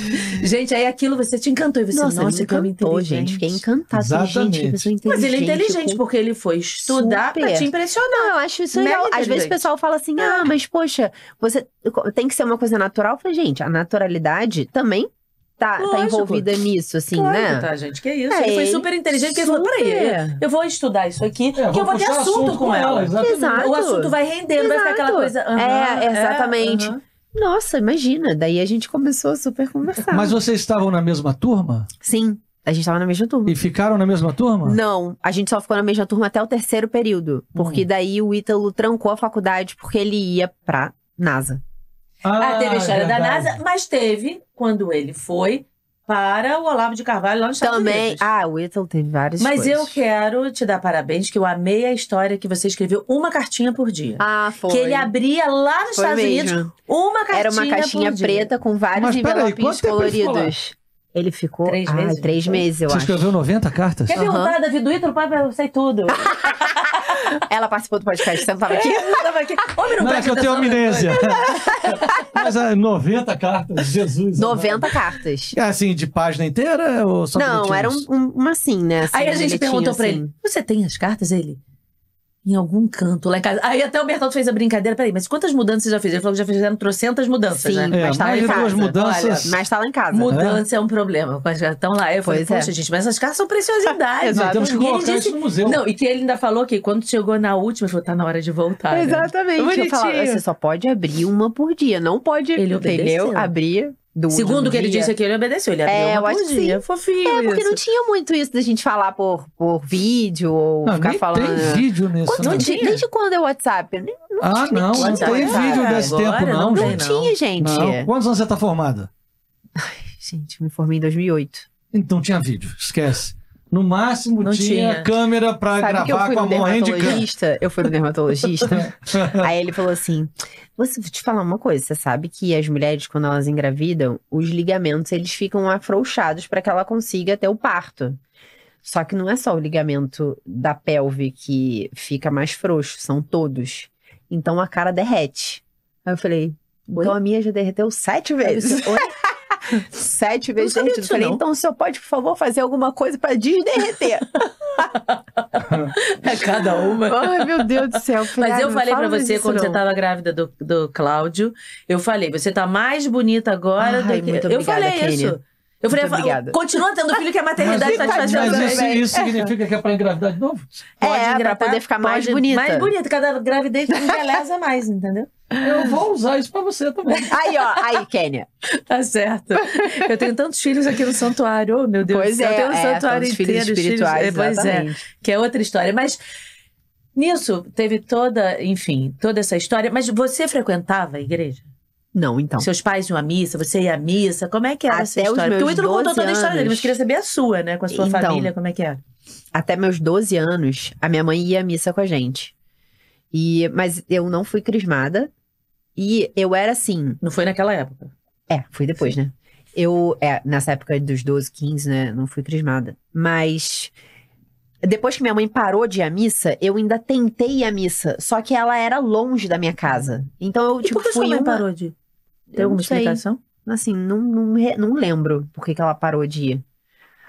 <laughs> Gente, aí aquilo, você te encantou. E você, nossa, nossa ele encantou, gente. Fiquei encantada. Assim, gente, pessoa inteligente. Mas ele é inteligente, porque ele foi estudar pra te impressionante. Não, eu acho isso legal. Às vezes o pessoal fala assim: é. ah, mas poxa, você tem que ser uma coisa natural. Eu falei, gente, a naturalidade também Tá, tá, envolvida nisso, assim, claro, né? Tá, gente, que isso. É, ele foi super inteligente, super. porque ele falou: peraí, eu vou estudar isso aqui, é, porque eu vou ter assunto, assunto com, ela. ela Exato. O assunto vai rendendo, Exato. vai ficar aquela coisa. Uhum, é, exatamente. É, Nossa, imagina. Daí a gente começou a super conversar. Mas vocês estavam na mesma turma? Sim. A gente tava na mesma turma. E ficaram na mesma turma? Não, a gente só ficou na mesma turma até o terceiro período. Porque hum. daí o Ítalo trancou a faculdade porque ele ia pra NASA. Ah, ah teve a história da NASA, mas teve, quando ele foi, para o Olavo de Carvalho lá no Estados Também, Unidos. ah, o Ítalo teve várias Mas coisas. eu quero te dar parabéns, que eu amei a história que você escreveu uma cartinha por dia. Ah, foi. Que ele abria lá nos foi Estados mesmo. Unidos uma cartinha Era uma caixinha preta dia. com vários Mas, envelopinhos coloridos. Ele ficou três ai, meses. Três meses, eu Você acho. escreveu 90 cartas? Quer uhum. perguntar, Davi do Ítalo? Pai, eu sei tudo. <laughs> Ela participou do podcast, você não estava aqui? É, não tava aqui. Homem, não, não é que eu tenho amnésia. <laughs> Mas 90 é, cartas, Jesus. 90 amado. cartas. É assim, de página inteira ou só Não, era um, um, uma assim, né? Assim, Aí a gente perguntou assim. pra ele, assim. você tem as cartas? Ele em algum canto lá em casa. Aí até o Bertão fez a brincadeira, peraí, mas quantas mudanças você já fez? Ele falou que já fizeram trocentas mudanças, Sim, né? É, mas tá lá em casa. Mudanças... Olha, mas tá lá em casa. Mudança é, é um problema. Mas estão lá. Eu pois falei, é. gente, mas essas casas são preciosidades. Temos que colocar disse... isso no museu. Não, e que ele ainda falou que quando chegou na última, ele falou, tá na hora de voltar. Exatamente. Né? Eu falava, você só pode abrir uma por dia, não pode, ele entendeu? Abrir do, Segundo o que ele disse aqui, ele obedeceu. Ele abriu é, uma eu fofinho. É, porque isso. não tinha muito isso da gente falar por, por vídeo ou não, ficar falando. Não tem vídeo nisso. Quanto, desde quando é o WhatsApp? Não, não ah, não, não WhatsApp. tem vídeo desse Agora, tempo, não. Não, não tinha, gente. Não. Quantos anos você tá formada? Ai, gente, me formei em 2008. Então tinha vídeo, esquece. No máximo não tinha, tinha. câmera para gravar com a mão de câmera. Eu fui no dermatologista. <laughs> aí ele falou assim: "Você vou te falar uma coisa, você sabe que as mulheres quando elas engravidam, os ligamentos eles ficam afrouxados para que ela consiga ter o parto. Só que não é só o ligamento da pelve que fica mais frouxo, são todos. Então a cara derrete. Aí eu falei: então Oi? "Então a minha já derreteu sete vezes." <laughs> Oi? Sete vezes derretido. Disso, Falei, então o senhor pode, por favor, fazer alguma coisa para desderreter. <laughs> é cada uma. Ai, meu Deus do céu. Filha, Mas eu falei para você quando não. você estava grávida do, do Cláudio, eu falei, você tá mais bonita agora Ai, do que... Muito eu obrigada, falei Kênia. isso. Eu falei, obrigada. continua tendo filho que a maternidade está te fazendo Mas isso, bem. isso significa que é para engravidar de novo? Pode é, pra poder ficar mais bonita. Mais bonita, cada gravidez envelhece mais, entendeu? Eu vou usar isso pra você também. <laughs> Aí, ó, aí, Kênia. tá certo. Eu tenho tantos filhos aqui no santuário, oh, meu Deus. Pois é, eu tenho um é, é santuário inteiro. Filhos espirituais, filhos, pois é, que é outra história. Mas nisso teve toda, enfim, toda essa história. Mas você frequentava a igreja? Não, então. Seus pais iam à missa, você ia à missa, como é que era Até essa história? Porque o Ítalo contou toda a história dele, mas queria saber a sua, né? Com a sua então, família, como é que era? É? Até meus 12 anos, a minha mãe ia à missa com a gente. E, mas eu não fui crismada. E eu era assim. Não foi naquela época? É, foi depois, Sim. né? Eu, é, nessa época dos 12, 15, né? Não fui crismada. Mas. Depois que minha mãe parou de ir à missa, eu ainda tentei a missa. Só que ela era longe da minha casa. Então eu, e tipo, por que fui. Sua mãe uma... parou de. Tem alguma explicação? Assim, não, não, não lembro por que, que ela parou de ir.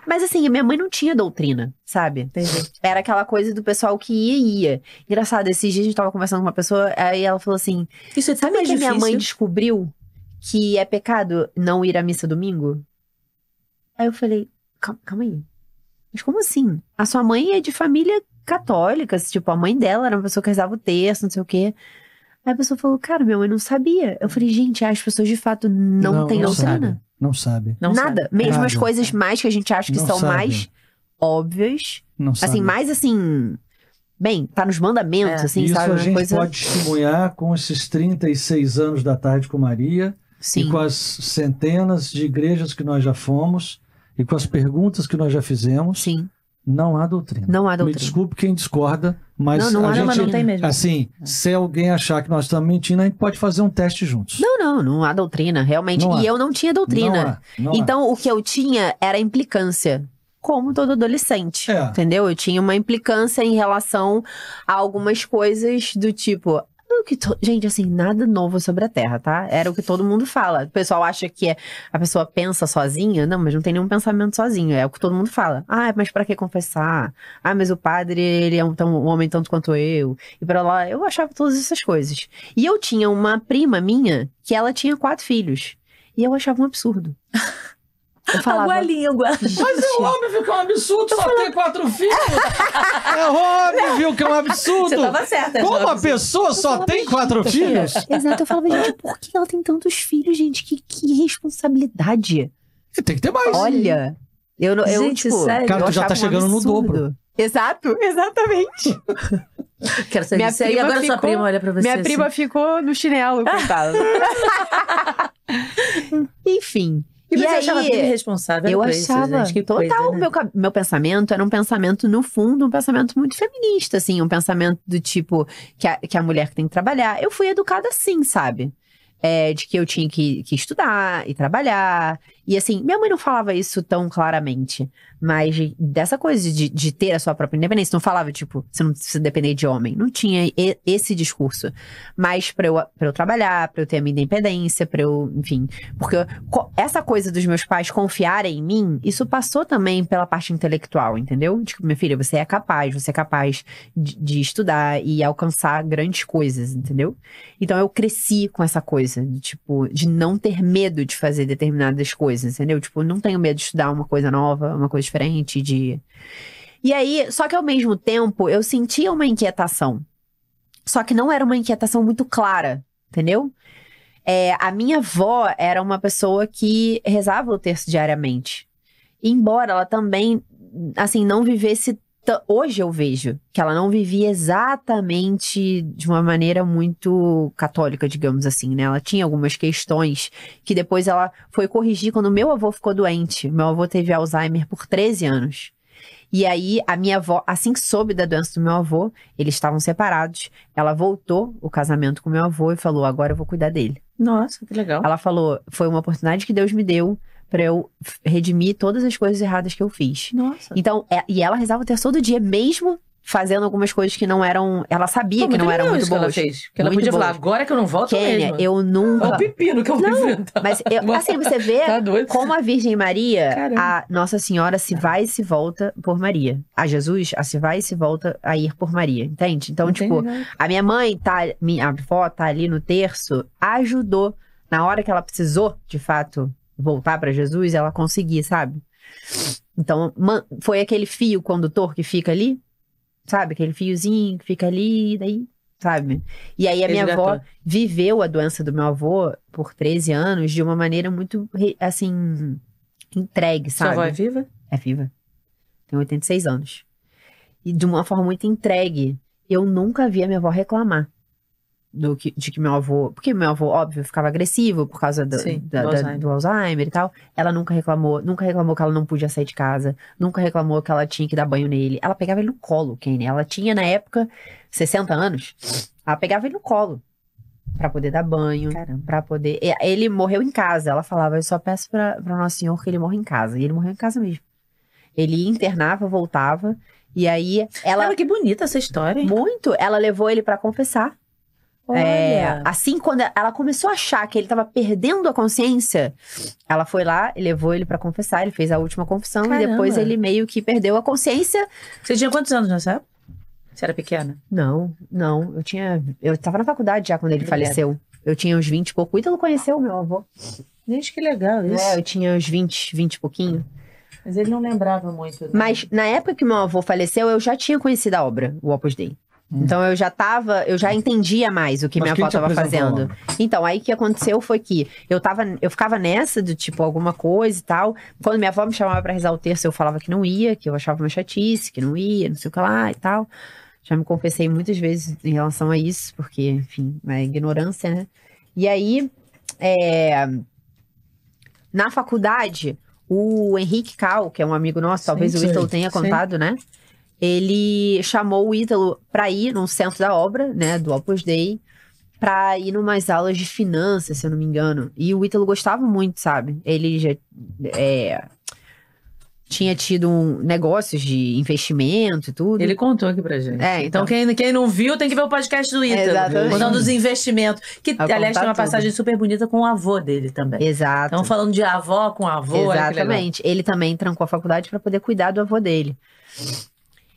Mas assim, minha mãe não tinha doutrina, sabe? Entendi. Era aquela coisa do pessoal que ia e ia. Engraçado, esses dias a gente tava conversando com uma pessoa, aí ela falou assim: Isso é Sabe que difícil. minha mãe descobriu que é pecado não ir à missa domingo? Aí eu falei: calma, calma aí. Mas como assim? A sua mãe é de família católica, tipo, a mãe dela era uma pessoa que rezava o texto, não sei o quê. Aí a pessoa falou, cara, minha mãe não sabia. Eu falei, gente, as pessoas de fato não, não têm doutrina. Não sabe. Não Nada. Sabe. Mesmo Nada. as coisas mais que a gente acha que não são sabe. mais óbvias. Não assim, sabe. Assim, mais assim. Bem, tá nos mandamentos, é. assim, Isso sabe? a gente coisa... pode testemunhar com esses 36 anos da tarde com Maria. Sim. E com as centenas de igrejas que nós já fomos. E com as perguntas que nós já fizemos. Sim. Não há doutrina. Não há doutrina. Me desculpe quem discorda, mas não, não a há, gente, não tem mesmo. assim, se alguém achar que nós estamos mentindo, a gente pode fazer um teste juntos. Não, não, não há doutrina, realmente. Não e há. eu não tinha doutrina. Não há, não então, há. o que eu tinha era implicância. Como todo adolescente, é. entendeu? Eu tinha uma implicância em relação a algumas coisas do tipo, o que. To... Gente, assim, nada novo sobre a Terra, tá? Era o que todo mundo fala. O pessoal acha que é... a pessoa pensa sozinha. Não, mas não tem nenhum pensamento sozinho. É o que todo mundo fala. Ah, mas para que confessar? Ah, mas o padre, ele é um, tão, um homem tanto quanto eu. E para lá, eu achava todas essas coisas. E eu tinha uma prima minha que ela tinha quatro filhos. E eu achava um absurdo. <laughs> Eu falava... a é língua. Mas é óbvio que é um absurdo só falando... ter quatro filhos. <laughs> É óbvio que é um absurdo. Você tava certa. Como a pessoa só tem quatro filhos? Exato. Eu falava, gente, por que ela tem tantos filhos, gente? Que, que responsabilidade. Tem que ter mais. Olha. Eu, eu, gente, tipo, sério, cara, tu já tá chegando um no dobro. Exato, exatamente. <laughs> Quero saber minha aí. Agora ficou, sua prima olha pra você. Minha assim. prima ficou no chinelo, coitada. <laughs> Enfim. E, e aí, eu achava bem responsável. Eu achava. Isso, gente, total. Coisa, né? meu, meu pensamento era um pensamento, no fundo, um pensamento muito feminista, assim. Um pensamento do tipo que a, que a mulher tem que trabalhar. Eu fui educada assim, sabe? É, de que eu tinha que, que estudar e trabalhar e assim, minha mãe não falava isso tão claramente, mas dessa coisa de, de ter a sua própria independência, não falava, tipo, você não precisa depender de homem. Não tinha e, esse discurso. Mas pra eu, pra eu trabalhar, pra eu ter a minha independência, pra eu, enfim. Porque eu, essa coisa dos meus pais confiarem em mim, isso passou também pela parte intelectual, entendeu? Tipo, minha filha, você é capaz, você é capaz de, de estudar e alcançar grandes coisas, entendeu? Então eu cresci com essa coisa, de, tipo, de não ter medo de fazer determinadas coisas entendeu? Tipo, não tenho medo de estudar uma coisa nova, uma coisa diferente, de. E aí, só que ao mesmo tempo, eu sentia uma inquietação. Só que não era uma inquietação muito clara, entendeu? É, a minha avó era uma pessoa que rezava o terço diariamente. Embora ela também, assim, não vivesse então, hoje eu vejo que ela não vivia exatamente de uma maneira muito católica, digamos assim, né? Ela tinha algumas questões que depois ela foi corrigir quando meu avô ficou doente. Meu avô teve Alzheimer por 13 anos. E aí, a minha avó, assim que soube da doença do meu avô, eles estavam separados. Ela voltou o casamento com meu avô e falou: agora eu vou cuidar dele. Nossa, que legal. Ela falou: foi uma oportunidade que Deus me deu para eu redimir todas as coisas erradas que eu fiz. Nossa. Então, é, e ela rezava o terço todo dia, mesmo fazendo algumas coisas que não eram. Ela sabia Pô, que não eram muito boas. Que ela fez. Que ela podia boas. falar, agora que eu não volto Kênia, eu nunca. É o pepino que eu vou não, Mas eu, <laughs> assim, você vê tá como a Virgem Maria, Caramba. a Nossa Senhora se vai e se volta por Maria. A Jesus, a se vai e se volta a ir por Maria, entende? Então, Entendi. tipo, né? a minha mãe tá. Minha avó tá ali no terço, ajudou. Na hora que ela precisou, de fato, voltar para Jesus, ela conseguir, sabe? Então, foi aquele fio condutor que fica ali, sabe? Aquele fiozinho que fica ali, daí, sabe? E aí a minha Exato. avó viveu a doença do meu avô por 13 anos de uma maneira muito, assim, entregue, sabe? Sua avó é viva? É viva. Tem 86 anos. E de uma forma muito entregue. Eu nunca vi a minha avó reclamar do que, de que meu avô. Porque meu avô, óbvio, ficava agressivo por causa do, Sim, da, do, da, Alzheimer. do, Alzheimer. e tal. Ela nunca reclamou, nunca reclamou que ela não podia sair de casa, nunca reclamou que ela tinha que dar banho nele. Ela pegava ele no colo, Kane. Ela tinha, na época, 60 anos. Ela pegava ele no colo para poder dar banho, para poder. Ele morreu em casa. Ela falava, eu só peço para Nosso Senhor que ele morra em casa. E ele morreu em casa mesmo. Ele internava, voltava. E aí ela. Cara, que bonita essa história. Hein? Muito. Ela levou ele para confessar. É, assim, quando ela começou a achar que ele estava perdendo a consciência, ela foi lá, levou ele para confessar, ele fez a última confissão Caramba. e depois ele meio que perdeu a consciência. Você tinha quantos anos nessa época? Você era pequena? Não, não. Eu tinha. Eu tava na faculdade já quando ele faleceu. Eu tinha uns 20 e pouco. O Ítalo conheceu meu avô. Gente, que legal isso. É, eu tinha uns 20, 20 e pouquinho. Mas ele não lembrava muito. Né? Mas na época que meu avô faleceu, eu já tinha conhecido a obra, o Opus Dei. Hum. Então eu já tava, eu já entendia mais o que Mas minha avó tava fazendo. Então, aí o que aconteceu foi que eu tava, eu ficava nessa do tipo alguma coisa e tal. Quando minha avó me chamava para rezar o terço, eu falava que não ia, que eu achava uma chatice, que não ia, não sei o que lá e tal. Já me confessei muitas vezes em relação a isso, porque, enfim, é ignorância, né? E aí, é... na faculdade, o Henrique Cal, que é um amigo nosso, sim, talvez sim, o Whistle tenha sim. contado, né? ele chamou o Ítalo para ir num centro da obra, né, do Opus Dei, para ir numas aulas de finanças, se eu não me engano. E o Ítalo gostava muito, sabe? Ele já é, tinha tido um, negócios de investimento e tudo. Ele contou aqui pra gente. É, então, então quem, quem não viu tem que ver o podcast do Ítalo. Exatamente. Contando os investimentos. Que, aliás, tem uma passagem tudo. super bonita com o avô dele também. Exato. Então, falando de avó com avô. Exatamente. Ele também trancou a faculdade para poder cuidar do avô dele.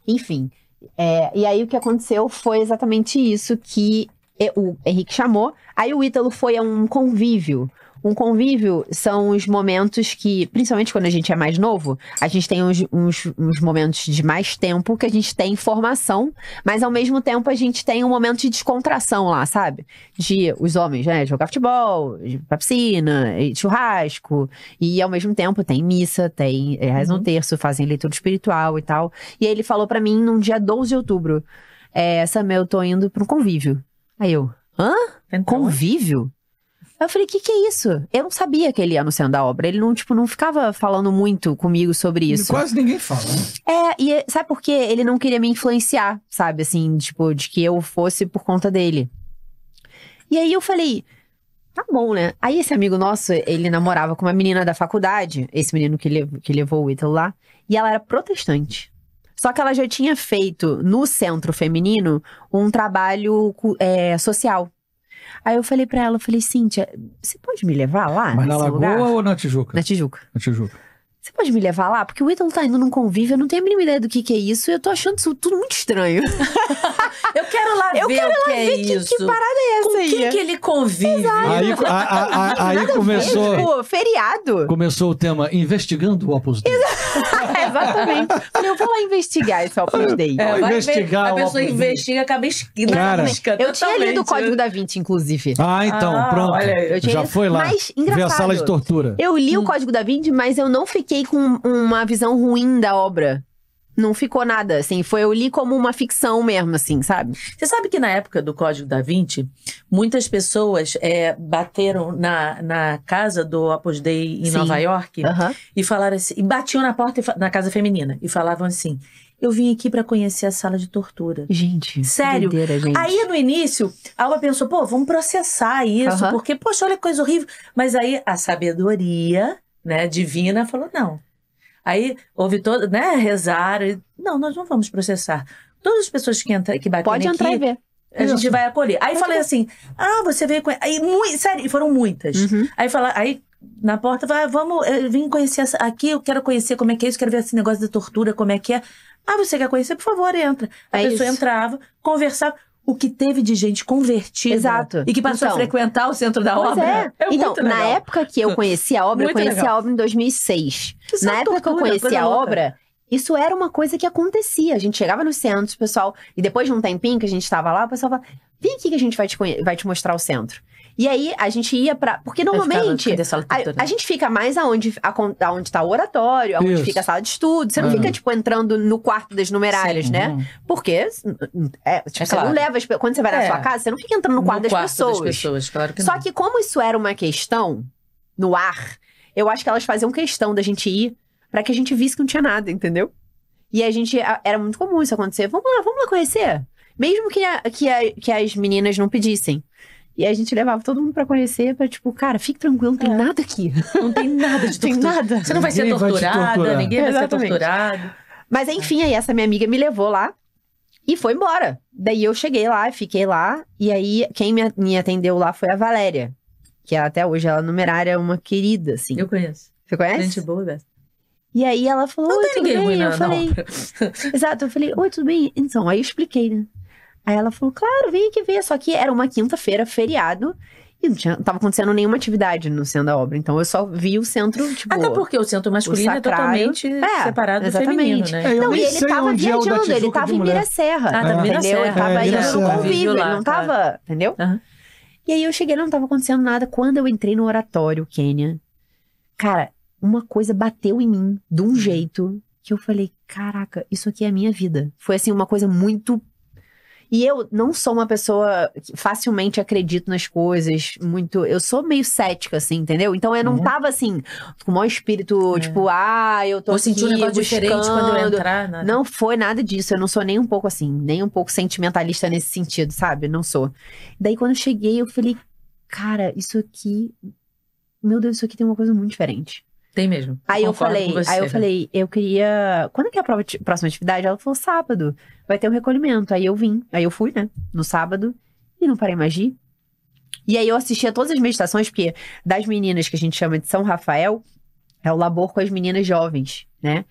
Enfim. É, e aí o que aconteceu foi exatamente isso que o Henrique chamou. Aí o Ítalo foi a um convívio um convívio são os momentos que, principalmente quando a gente é mais novo, a gente tem uns, uns, uns momentos de mais tempo que a gente tem informação, mas ao mesmo tempo a gente tem um momento de descontração lá, sabe? De os homens, né? Jogar futebol, ir pra piscina, churrasco, e ao mesmo tempo tem missa, tem é, rezam uhum. terço, fazem leitura espiritual e tal. E aí ele falou para mim num dia 12 de outubro: é, Sam, eu tô indo pro um convívio. Aí eu, hã? Então, é. convívio? Eu falei, o que, que é isso? Eu não sabia que ele ia no centro da obra. Ele não, tipo, não ficava falando muito comigo sobre isso. Quase ninguém fala. Né? É, e é, sabe por quê? Ele não queria me influenciar, sabe? Assim, tipo, de que eu fosse por conta dele. E aí eu falei, tá bom, né? Aí esse amigo nosso, ele namorava com uma menina da faculdade, esse menino que, levou, que levou o Ítalo lá, e ela era protestante. Só que ela já tinha feito no centro feminino um trabalho é, social. Aí eu falei pra ela, eu falei, Cíntia, você pode me levar lá? Mas na Lagoa lugar? ou na Tijuca? Na Tijuca. Na Tijuca. Você pode me levar lá? Porque o Ítalo tá indo num convívio, eu não tenho a mínima ideia do que, que é isso, e eu tô achando isso tudo muito estranho. <laughs> eu quero lá eu ver. Eu quero lá que é ver é que, isso. que parada é essa Com aí. Com que, ele convive? Exato. Aí, a, a, a, aí começou. Tipo, feriado. Começou o tema investigando o Opus Dei. <laughs> Exatamente. Eu vou lá investigar esse Opus é, Dei. É, vai investigar. Ver, a pessoa investiga, acaba esquina. Cara, eu tinha lido o Código da Vinci, inclusive. Ah, então, ah, pronto. Olha, já foi lá. Mas, engraçado. a sala de tortura. Eu li hum. o Código da Vinci, mas eu não fiquei fiquei com uma visão ruim da obra. Não ficou nada, assim. Foi, eu li como uma ficção mesmo, assim, sabe? Você sabe que na época do Código da Vinci, muitas pessoas é, bateram na, na casa do Opus Dei em Sim. Nova York uhum. e falaram assim, e batiam na porta na casa feminina e falavam assim: eu vim aqui para conhecer a sala de tortura. Gente, sério. Gente. Aí no início, a Alba pensou, pô, vamos processar isso, uhum. porque, poxa, olha que coisa horrível. Mas aí a sabedoria né, divina, falou não. Aí houve todo, né, rezaram, não, nós não vamos processar. Todas as pessoas que entra, que batem Pode aqui, entrar e ver. A Isso. gente vai acolher. Aí Pode falei ver. assim: "Ah, você veio com aí muito, sério, foram muitas". Uhum. Aí fala, aí na porta, vai, vamos, eh, vim conhecer essa, aqui, eu quero conhecer como é que é isso, quero ver esse negócio da tortura, como é que é. Ah, você quer conhecer? Por favor, entra. A é pessoa isso. entrava, conversava o que teve de gente convertida Exato. e que passou então, a frequentar o centro da obra. É. é então, na época que eu conheci a obra, eu conheci legal. a obra em 2006. Isso é na é época tortura, que eu conheci a louca. obra, isso era uma coisa que acontecia. A gente chegava no centro, o pessoal, e depois de um tempinho que a gente estava lá, o pessoal falava: vem aqui que a gente vai te, vai te mostrar o centro. E aí a gente ia pra. Porque normalmente. A, a, gente fica mais aonde, aonde tá o oratório, aonde Isso. fica a sala de estudo. Você não uhum. fica, tipo, entrando no quarto das numerárias, Sim. né? Uhum. Porque. É, tipo, é você claro. não leva. quando você vai na é. sua casa, você não fica entrando no quarto, no das, pessoas. das pessoas. Claro que Só não. que, como isso era uma questão no ar, eu acho que elas faziam questão da gente ir para que a gente visse que não tinha nada, entendeu? E a gente. Era muito comum isso acontecer. Vamos lá, vamos lá conhecer. Mesmo que, a, que, a, que as meninas não pedissem. E a gente levava todo mundo para conhecer, para tipo, cara, fique tranquilo, não tem é. nada aqui. <laughs> Não tem nada de <laughs> tortura. tem nada. Você não vai ninguém ser torturada, vai ninguém vai Exatamente. ser torturado. Mas enfim, aí essa minha amiga me levou lá e foi embora. Daí eu cheguei lá, fiquei lá, e aí quem me atendeu lá foi a Valéria, que ela, é até hoje ela é numerária, uma querida, assim. Eu conheço. Você conhece? Gente boa dessa. Né? E aí ela falou, não oi, tem tudo ninguém bem? Ruim, eu não. falei, exato, eu falei, oi, tudo bem? Então, aí eu expliquei, né? Aí ela falou, claro, vem aqui ver. Só que era uma quinta-feira, feriado. E não, tinha, tava acontecendo nenhuma atividade no centro da obra. Então eu só vi o centro, tipo. Até porque o centro masculino o é sacrário, é totalmente é, separado exatamente. do feminino, né? É, não, e ele tava é viajando, ele tava em Serra. Ah, tá, é. Serra. Ele tava é, indo no convívio, lá, ele não tava. Claro. Entendeu? Uhum. E aí eu cheguei, não tava acontecendo nada. Quando eu entrei no oratório, Quênia, cara, uma coisa bateu em mim de um uhum. jeito que eu falei: caraca, isso aqui é a minha vida. Foi assim, uma coisa muito e eu não sou uma pessoa que facilmente acredito nas coisas, muito. Eu sou meio cética, assim, entendeu? Então eu não uhum. tava assim, com o maior espírito, é. tipo, ah, eu tô. Vou sentir um negócio buscando. diferente quando eu entrar. Nada. Não foi nada disso. Eu não sou nem um pouco assim, nem um pouco sentimentalista nesse sentido, sabe? Não sou. Daí quando eu cheguei, eu falei, cara, isso aqui. Meu Deus, isso aqui tem uma coisa muito diferente. Tem mesmo. Aí eu falei, aí eu né? falei, eu queria. Quando que é a próxima atividade? Ela falou, sábado. Vai ter um recolhimento. Aí eu vim. Aí eu fui, né? No sábado. E não parei mais de ir. E aí eu assistia todas as meditações, porque das meninas que a gente chama de São Rafael, é o labor com as meninas jovens, né?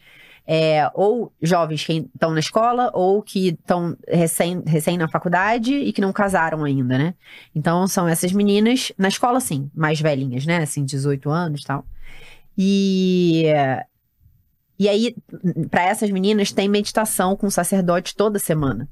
É, ou jovens que estão na escola, ou que estão recém, recém na faculdade e que não casaram ainda, né? Então são essas meninas, na escola sim, mais velhinhas, né? Assim, 18 anos e tal. E e aí para essas meninas tem meditação com o sacerdote toda semana.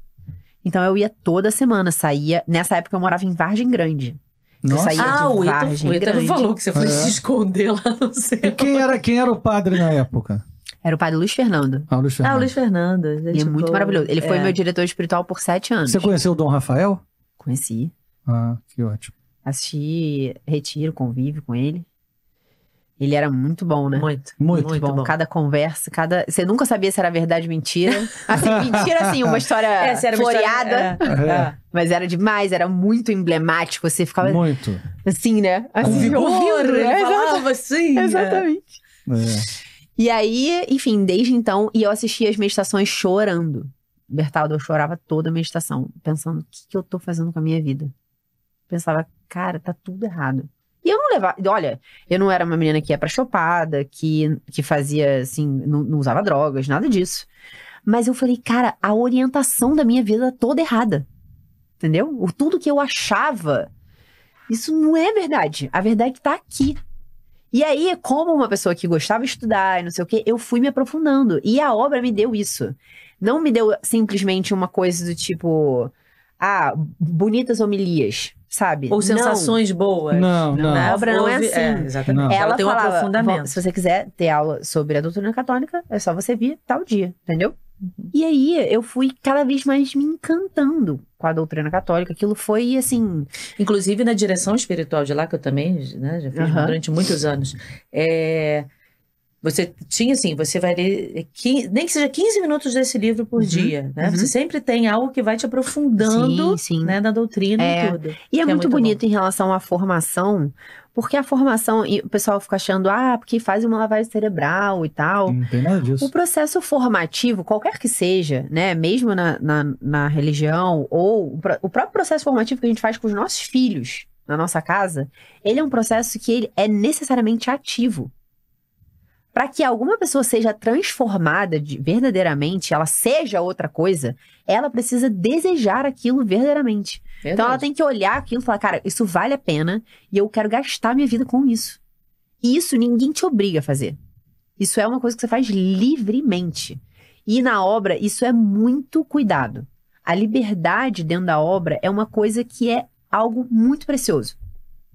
Então eu ia toda semana, saía. Nessa época eu morava em Vargem Grande. Nossa. Eu saía ah, de o Vargem Ita, Grande. O falou que você foi é. se esconder lá no céu. E quem era, quem era o padre na época? Era o padre Luiz Fernando. Ah, o Luiz Fernando. Ah, o Luiz Fernando. Ele, ele é muito maravilhoso. Ele é. foi meu diretor espiritual por sete anos. Você conheceu o Dom Rafael? Conheci. Ah, que ótimo. Assisti Retiro, convívio com ele. Ele era muito bom, né? Muito. Muito, muito bom. bom. Cada conversa, cada. Você nunca sabia se era verdade ou mentira. Assim, <laughs> mentira, assim, uma história é, era floreada. Uma história... É, é. É. Mas era demais, era muito emblemático. Você ficava. Muito. Assim, né? Assim, Com né? exatamente. Falava assim. É. Exatamente. É. E aí, enfim, desde então, e eu assistia as meditações chorando. Bertaldo, eu chorava toda a meditação, pensando o que, que eu tô fazendo com a minha vida. Pensava, cara, tá tudo errado. E eu não levava. Olha, eu não era uma menina que ia pra chopada, que, que fazia, assim, não, não usava drogas, nada disso. Mas eu falei, cara, a orientação da minha vida tá toda errada. Entendeu? O, tudo que eu achava, isso não é verdade. A verdade tá aqui. E aí, como uma pessoa que gostava de estudar e não sei o quê, eu fui me aprofundando. E a obra me deu isso. Não me deu simplesmente uma coisa do tipo, ah, bonitas homilias sabe? Ou sensações não. boas. Não, não. É a obra não é assim. É, exatamente. Ela, ela tem falava, um aprofundamento. Se você quiser ter aula sobre a doutrina católica, é só você vir tal dia, entendeu? Uhum. E aí, eu fui cada vez mais me encantando com a doutrina católica. Aquilo foi assim. Inclusive na direção espiritual de lá, que eu também né, já fiz uhum. durante muitos anos. É, você tinha assim, você vai ler 15, nem que seja 15 minutos desse livro por uhum, dia, né? Uhum. Você sempre tem algo que vai te aprofundando sim, sim. Né, na doutrina é, e tudo. E é, é muito, muito, bonito bom. em relação à formação, porque a formação, e o pessoal fica achando, ah, porque faz uma lavagem cerebral e tal. Não tem nada disso. O processo formativo, qualquer que seja, né? Mesmo na, na, na religião, ou o próprio processo formativo que a gente faz com os nossos filhos na nossa casa, ele é um processo que ele é necessariamente ativo para que alguma pessoa seja transformada de, verdadeiramente, ela seja outra coisa, ela precisa desejar aquilo verdadeiramente. Verdade. Então ela tem que olhar aquilo e falar, cara, isso vale a pena e eu quero gastar minha vida com isso. E isso ninguém te obriga a fazer. Isso é uma coisa que você faz livremente. E na obra, isso é muito cuidado. A liberdade dentro da obra é uma coisa que é algo muito precioso.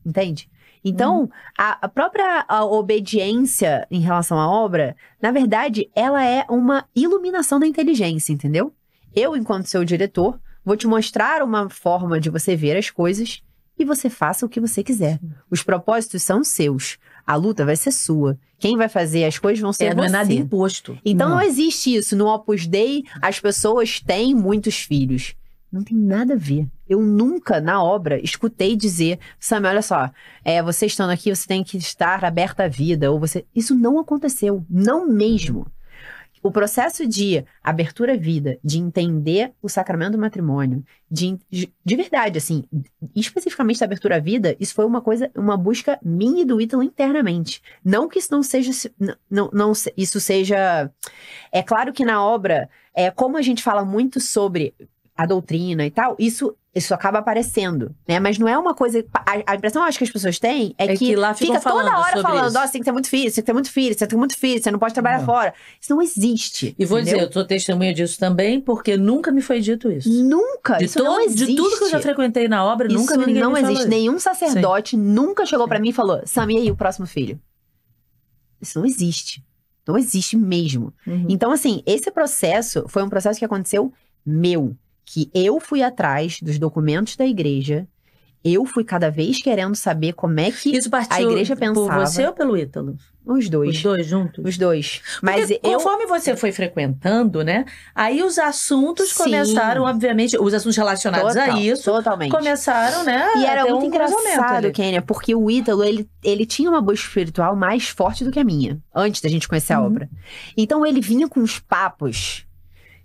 Entende? Então, uhum. a, a, própria a obediência em relação à obra, na verdade, ela é uma iluminação da inteligência, entendeu? Eu, enquanto seu diretor, vou te mostrar uma forma de você ver as coisas e você faça o que você quiser. Os propósitos são seus. A luta vai ser sua. Quem vai fazer as coisas vão ser é, você. Não é nada imposto. Então não. não existe isso. No Opus Dei, as pessoas têm muitos filhos. Não tem nada a ver. Eu nunca, na obra, escutei dizer, Samuel, olha só, é, você estando aqui, você tem que estar aberta à vida, ou você. Isso não aconteceu, não mesmo. O processo de abertura à vida, de entender o sacramento do matrimônio, de, de verdade, assim, especificamente da abertura à vida, isso foi uma coisa, uma busca minha e do Ítalo internamente. Não que isso não seja, não, não, isso seja, é claro que na obra, é, como a gente fala muito sobre a doutrina e tal, isso isso acaba aparecendo, né? Mas não é uma coisa. A, a impressão, acho que as pessoas têm é, é que, que lá fica toda hora falando: ó, oh, você tem que ter muito filho, você tem que ter muito filho, você tem que ter muito filho, você não pode trabalhar não. fora. Isso não existe. E vou entendeu? dizer, eu sou testemunha disso também, porque nunca me foi dito isso. Nunca! De, isso todo, não existe. de tudo que eu já frequentei na obra, isso nunca ninguém não me existe. Nenhum sacerdote Sim. nunca chegou para mim e falou: Sam, aí, o próximo filho? Isso não existe. Não existe mesmo. Uhum. Então, assim, esse processo foi um processo que aconteceu meu que eu fui atrás dos documentos da igreja, eu fui cada vez querendo saber como é que a igreja pensava. Por você ou pelo Ítalo? Os dois. Os dois juntos? Os dois. Mas Porque, eu... conforme você foi frequentando, né? Aí os assuntos Sim. começaram, obviamente, os assuntos relacionados Total, a isso. Totalmente. Começaram, né? E era muito um engraçado, Kênia, porque o Ítalo, ele, ele tinha uma busca espiritual mais forte do que a minha, antes da gente conhecer a uhum. obra. Então ele vinha com os papos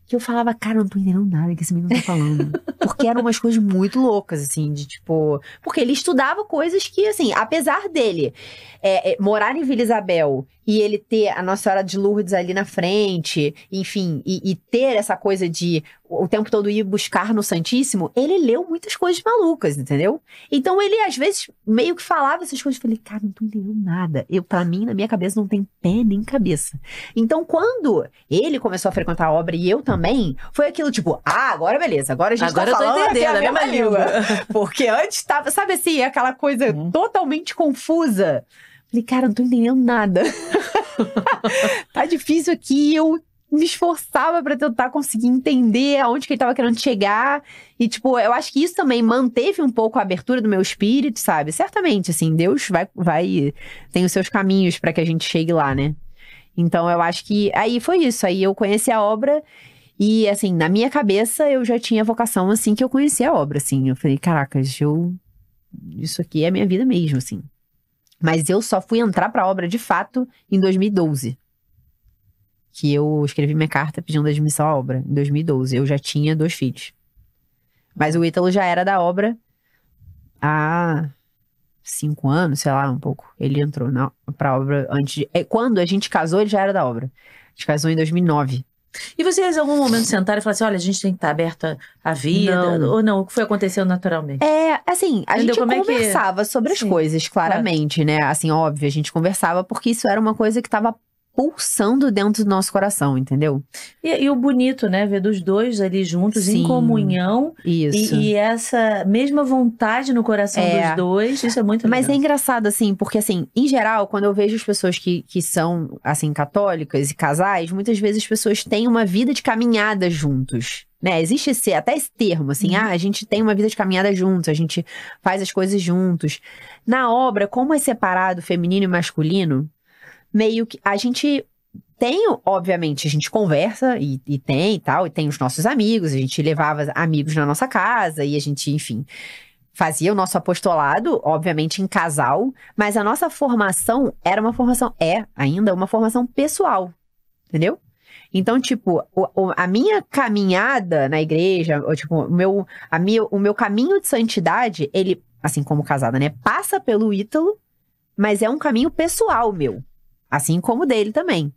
que eu falava, cara, eu não tô entendendo nada que esse menino tá falando. <laughs> Porque eram umas coisas muito loucas, assim, de tipo. Porque ele estudava coisas que, assim, apesar dele é, é, morar em Vila Isabel e ele ter a Nossa Senhora de Lourdes ali na frente, enfim, e, e ter essa coisa de o tempo todo ir buscar no Santíssimo, ele leu muitas coisas malucas, entendeu? Então ele às vezes meio que falava essas coisas, eu falei, cara, não tô entendendo nada. Eu para mim, na minha cabeça não tem pé nem cabeça. Então quando ele começou a frequentar a obra e eu também, foi aquilo tipo, ah, agora beleza, agora a gente tá agora tá falando entendendo, é a mesma, língua. língua. <laughs> Porque antes tava, sabe assim, aquela coisa hum. totalmente confusa. Falei, cara, não tô entendendo nada. <laughs> tá difícil aqui, eu me esforçava para tentar conseguir entender aonde que ele tava querendo chegar. E, tipo, eu acho que isso também manteve um pouco a abertura do meu espírito, sabe? Certamente, assim, Deus vai. vai tem os seus caminhos para que a gente chegue lá, né? Então, eu acho que. Aí foi isso. Aí eu conheci a obra. E, assim, na minha cabeça, eu já tinha vocação assim que eu conheci a obra, assim. Eu falei, caracas, eu. Isso aqui é minha vida mesmo, assim. Mas eu só fui entrar pra obra de fato em 2012 que eu escrevi minha carta pedindo admissão à obra, em 2012. Eu já tinha dois filhos. Mas o Ítalo já era da obra há cinco anos, sei lá, um pouco. Ele entrou na, pra obra antes de... É, quando a gente casou, ele já era da obra. A gente casou em 2009. E vocês, em algum momento, sentaram e falaram assim: olha, a gente tem que estar tá aberta à vida? Não. Ou não? O que foi acontecendo naturalmente? É, assim, a Entendeu? gente Como conversava é que... sobre as Sim, coisas, claramente, claro. né? Assim, óbvio, a gente conversava porque isso era uma coisa que estava pulsando dentro do nosso coração, entendeu? E, e o bonito, né? Ver dos dois ali juntos, Sim, em comunhão. Isso. E, e, essa mesma vontade no coração é. dos dois, isso é muito Mas é engraçado, assim, porque, assim, em geral, quando eu vejo as pessoas que, que são, assim, católicas e casais, muitas vezes as pessoas têm uma vida de caminhada juntos. Né? Existe esse, até esse termo, assim, uhum. ah, a gente tem uma vida de caminhada juntos, a gente faz as coisas juntos. Na obra, como é separado feminino e masculino, meio que. A gente tem, obviamente, a gente conversa e, e tem e tal, e tem os nossos amigos, a gente levava amigos na nossa casa e a gente, enfim, fazia o nosso apostolado, obviamente em casal, mas a nossa formação era uma formação, é ainda uma formação pessoal, entendeu? Então, tipo, o, o, a minha caminhada na igreja, ou, tipo, o meu, a minha, o meu caminho de santidade, ele, assim como casada, né, passa pelo Ítalo, mas é um caminho pessoal meu. Assim como o dele também.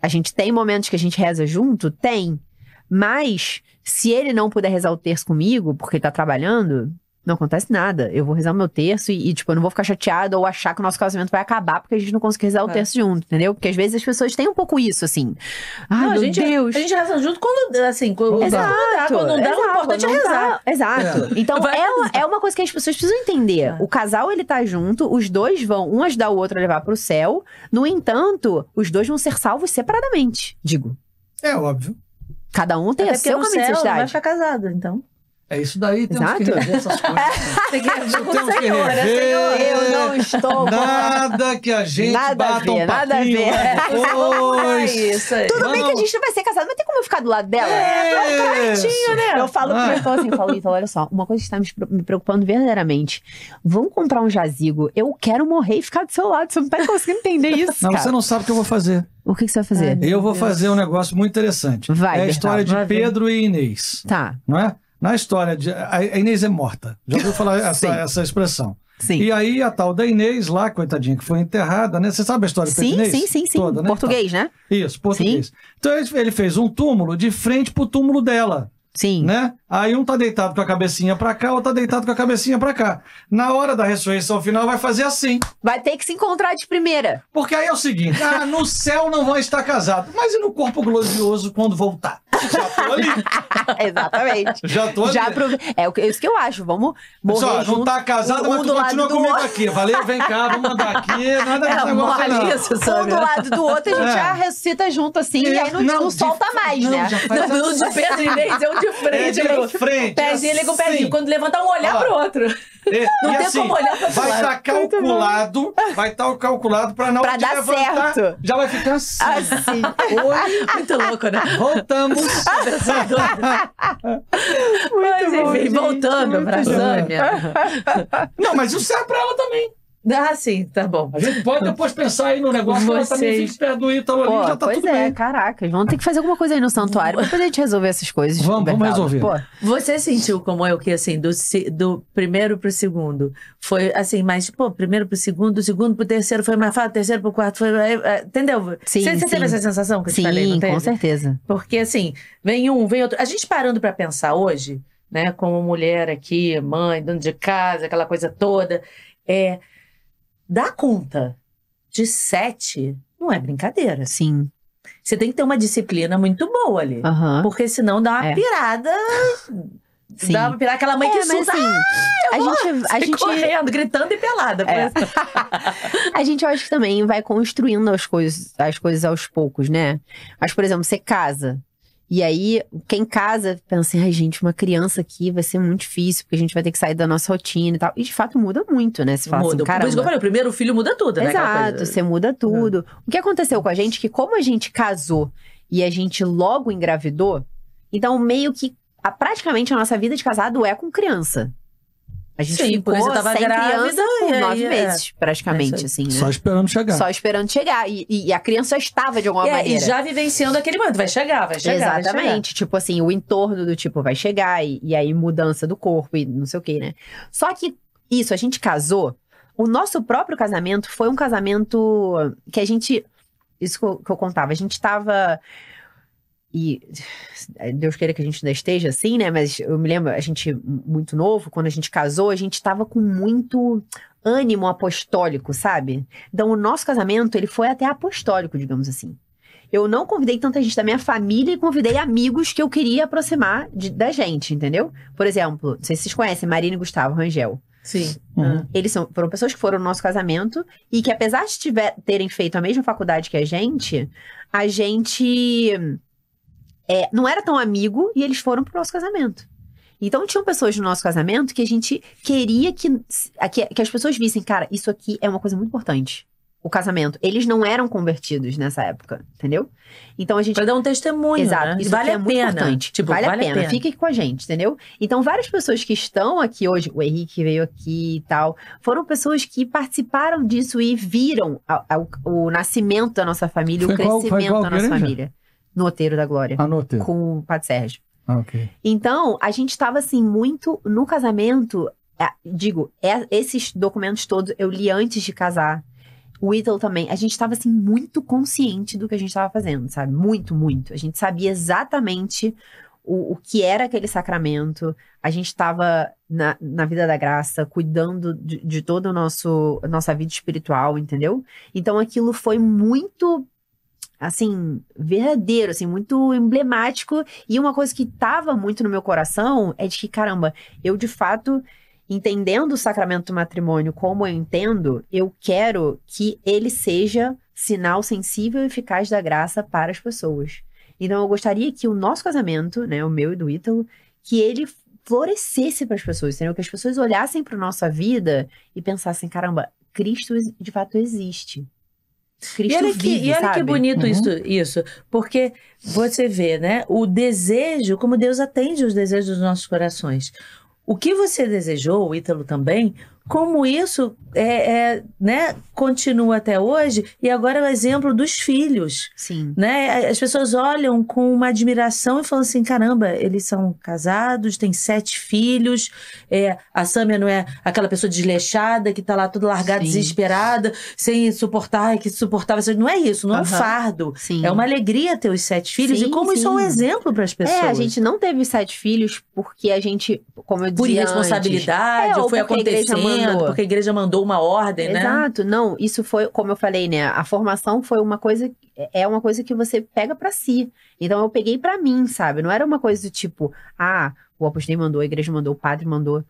A gente tem momentos que a gente reza junto? Tem. Mas, se ele não puder rezar o terço comigo, porque ele tá trabalhando, não acontece nada. Eu vou rezar o meu terço e, e, tipo, eu não vou ficar chateada ou achar que o nosso casamento vai acabar porque a gente não conseguiu rezar claro. o é. terço junto, entendeu? Porque às vezes as pessoas têm um pouco isso, assim. Ah, não, meu a gente, Deus. A gente reza junto quando, assim, quando, exato, quando dá. Quando não dá, exato, o importante é rezar. Dá. Exato. É. Então, é uma, é uma coisa que as pessoas precisam entender. É. O casal, ele tá junto, os dois vão um ajudar o outro a levar pro céu. No entanto, os dois vão ser salvos separadamente, digo. É óbvio. Cada um tem Até a seu caminho céu, de vai ficar casado, então. É isso daí, temos Exato. que rever essas coisas. Né? <laughs> temos que rever. Né, eu não estou. Nada que a gente nada bata a ver, um nada a ver. Depois. Né? <laughs> É isso. Tudo não. bem que a gente não vai ser casado, mas tem como eu ficar do lado dela? É, é né? Eu falo ah. pro então, assim, falo, então, olha só, uma coisa que está me preocupando verdadeiramente. Vamos comprar um jazigo. Eu quero morrer e ficar do seu lado. Você não tá conseguindo entender <laughs> isso, Não, cara. você não sabe o que eu vou fazer. O que, que, você vai fazer? Ai, eu vou Deus. fazer um negócio muito interessante. Vai, é a história de Pedro ver. e Inês. Tá. Não é? Na história de. A Inês é morta. Já ouviu falar <laughs> essa, essa expressão? Sim. E aí a tal da Inês, lá, coitadinha, que foi enterrada, né? Você sabe a história sim, da Inês? Sim, sim, sim. Toda, né? Português, né? Isso, português. Sim. Então ele fez um túmulo de frente pro túmulo dela. Sim. Né? Aí um tá deitado com a cabecinha para cá, outro tá deitado com a cabecinha para cá. Na hora da ressurreição final vai fazer assim. Vai ter que se encontrar de primeira. Porque aí é o seguinte, ah, no <laughs> céu não vão estar casados, mas e no corpo glorioso quando voltar? Já tô ali. <laughs> Exatamente. Já tô ali. Já é, é isso que eu acho, vamos morrer Só, junto, não tá casado, um, mas tu continua comigo outro. aqui. Valeu, vem cá, vamos andar aqui, <laughs> nada desse é, negócio não. Isso, um do lado do outro, a gente é. já ressuscita junto assim, é. e aí não, não, solta de... mais, não, né? Já faz não, assim. de Pedro e Inês, eu de é, frente. Ele com frente. pézinho ele com assim. pezinho. Quando levantar um olhar ah. pro outro. É, não tem assim, como olhar pra Vai estar tá calculado, vai estar tá calculado pra não pra dar levantar, certo. Já vai ficar assim. assim. Oi. Muito louco, né? Voltamos. muito mas, bom, enfim, gente, voltando muito pra Sânia. Não, mas isso serve é pra ela também. Ah, sim, tá bom. A gente pode depois pensar aí no negócio Vocês... que ela também fez perto do Ítalo ali, já tá pois tudo é, bem. Caraca, vamos ter que fazer alguma coisa aí no santuário pra gente resolver essas coisas. Vamos, vamos resolver. Pô, você sentiu como eu que, assim, do, do primeiro pro segundo, foi assim, mas, pô, primeiro pro segundo, do segundo pro terceiro foi mais fácil, terceiro pro quarto foi. É, entendeu? Sim, você, você sim. teve essa sensação que eu sim, te falei, não Com certeza. Porque, assim, vem um, vem outro. A gente parando pra pensar hoje, né, como mulher aqui, mãe, dona de casa, aquela coisa toda, é Dá conta de sete não é brincadeira. Sim. Você tem que ter uma disciplina muito boa ali. Uhum. Porque senão dá uma é. pirada. Sim. Dá uma pirada aquela mãe é, que susa. Assim, ah, a gente, a gente correndo, gritando e pelada. É. <laughs> a gente eu acho que também vai construindo as coisas, as coisas aos poucos, né? Mas por exemplo, você casa. E aí, quem casa pensa assim, ai gente, uma criança aqui vai ser muito difícil, porque a gente vai ter que sair da nossa rotina e tal. E de fato muda muito, né? Se fala assim, muda. assim, cara. Por isso que eu falei, o primeiro filho muda tudo, né? Exato, você muda tudo. É. O que aconteceu com a gente é que como a gente casou e a gente logo engravidou, então meio que praticamente a nossa vida de casado é com criança. A gente Sim, ficou eu tava sem grávida, criança por nove é. meses, praticamente, é assim, né? Só esperando chegar. Só esperando chegar. E, e a criança estava de alguma yeah, é, maneira. E já vivenciando aquele momento. Vai chegar, vai chegar. Exatamente. Vai chegar. Tipo assim, o entorno do tipo vai chegar. E, e aí mudança do corpo e não sei o quê né? Só que isso, a gente casou. O nosso próprio casamento foi um casamento que a gente... Isso que eu, que eu contava. A gente tava e eh, Deus queira que a gente ainda esteja assim, né? Mas eu me lembro, a gente, muito novo, quando a gente casou, a gente tava com muito ânimo apostólico, sabe? Então, o nosso casamento, ele foi até apostólico, digamos assim. Eu não convidei tanta gente da minha família e convidei amigos que eu queria aproximar de, da gente, entendeu? Por exemplo, não sei se vocês conhecem Marina e Gustavo Rangel. Sim. Ah. Uhum. Eles são, foram pessoas que foram no nosso casamento e que, apesar de tiver, terem feito a mesma faculdade que a gente, a gente é, não era tão amigo e eles foram pro nosso casamento. Então tinham pessoas no nosso casamento que a gente queria que, que, que as pessoas vissem, cara, isso aqui é uma coisa muito importante o casamento. Eles não eram convertidos nessa época, entendeu? Então a gente. Pra dar um testemunho. Exato. Né? Isso vale é pena. importante. Tipo, vale, vale a, pena. pena. Fica aqui com a gente, entendeu? Então várias pessoas que estão aqui hoje, o Henrique veio aqui e tal, foram pessoas que participaram disso e viram a, a, o, o nascimento da nossa família, foi o qual, crescimento da nossa família no da Glória. Anoteiro. Ah, Com o Padre Sérgio. Ah, ok. Então, a gente estava assim, muito no casamento. É, digo, é, esses documentos todos eu li antes de casar. O Ítalo também. A gente estava assim, muito consciente do que a gente estava fazendo, sabe? Muito, muito. A gente sabia exatamente o, o, que era aquele sacramento. A gente estava na, na vida da graça, cuidando de, de toda a nossa vida espiritual, entendeu? Então aquilo foi muito assim, verdadeiro, assim, muito emblemático. E uma coisa que estava muito no meu coração é de que, caramba, eu de fato, entendendo o sacramento do matrimônio como eu entendo, eu quero que ele seja sinal sensível e eficaz da graça para as pessoas. Então eu gostaria que o nosso casamento, né, o meu e do Ítalo, que ele florescesse para as pessoas, entendeu? Que as pessoas olhassem para nossa vida e pensassem, caramba, Cristo de fato existe. Cristo e olha que, vive, e olha que bonito uhum. isso, isso, porque você vê, né, o desejo, como Deus atende os desejos dos nossos corações. O que você desejou, o Ítalo também, como isso é, é, né, continua até hoje, e agora é o exemplo dos filhos. Sim. Né? As pessoas olham com uma admiração e falam assim: caramba, eles são casados, têm sete filhos, é, a Sâmia não é aquela pessoa desleixada que está lá toda largada, desesperada, sem suportar, que suportava. Não é isso, não é um fardo. Sim. É uma alegria ter os sete filhos, Sim, e como isso é um exemplo para as pessoas. É, a gente não teve sete filhos porque a gente, como eu dizia. Por irresponsabilidade, antes, é, ou foi acontecendo mandou. porque a igreja mandou uma ordem, Exato. né? Exato, não, isso foi, como eu falei, né? A formação foi uma coisa, é uma coisa que você pega para si. Então eu peguei para mim, sabe? Não era uma coisa do tipo, ah, o apostolado mandou, a igreja mandou, o padre mandou.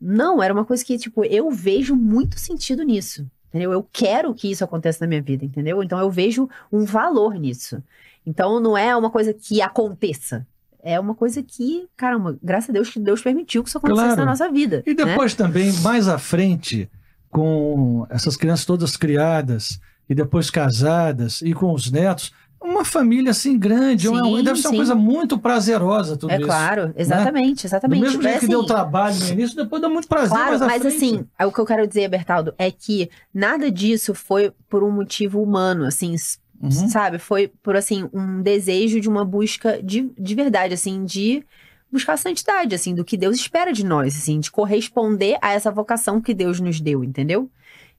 Não, era uma coisa que, tipo, eu vejo muito sentido nisso, entendeu? Eu quero que isso aconteça na minha vida, entendeu? Então eu vejo um valor nisso. Então não é uma coisa que aconteça, é uma coisa que, caramba, graças a Deus que Deus permitiu que isso acontecesse claro. na nossa vida. E né? depois né? também, mais à frente, com essas crianças todas criadas e depois casadas e com os netos, uma família assim grande, sim, uma, deve ser uma coisa muito prazerosa tudo é, isso. É claro, né? exatamente, né? exatamente. Do mesmo jeito é, assim, que deu assim, trabalho no início, depois dá muito prazer. Claro, mas frente. assim, o que eu quero dizer, Bertaldo, é que nada disso foi por um motivo humano, assim, Uhum. Sabe? Foi por, assim, um desejo de uma busca de, de verdade, assim, de buscar a santidade, assim, do que Deus espera de nós, assim, de corresponder a essa vocação que Deus nos deu, entendeu?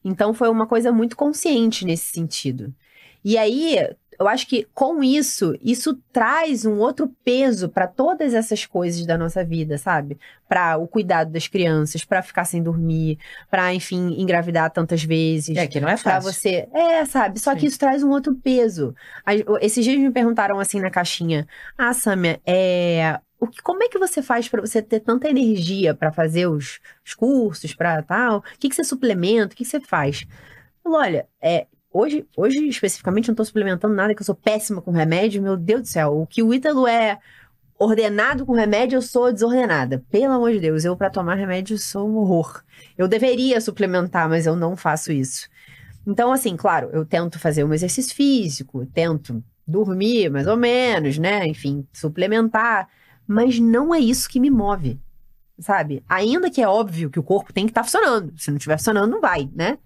Então foi uma coisa muito consciente nesse sentido. E aí, eu acho que com isso, isso traz um outro peso para todas essas coisas da nossa vida, sabe? Para o cuidado das crianças, para ficar sem dormir, para enfim engravidar tantas vezes. É que não é fácil. Para você, é, sabe? Só Sim. que isso traz um outro peso. Esses dias me perguntaram assim na caixinha: "Ah, Samia, é o que, como é que você faz para você ter tanta energia para fazer os, os cursos, para tal? O que, que você suplementa? O que, que você faz?" Olha, é, Hoje, hoje especificamente, não tô suplementando nada, que eu sou péssima com remédio. Meu Deus do céu. O que o Ítalo é ordenado com remédio, eu sou desordenada. Pelo amor de Deus, eu para tomar remédio sou um horror. Eu deveria suplementar, mas eu não faço isso. Então, assim, claro, eu tento fazer um exercício físico, tento dormir mais ou menos, né? Enfim, suplementar. Mas não é isso que me move, sabe? Ainda que é óbvio que o corpo tem que estar tá funcionando. Se não estiver funcionando, não vai, né?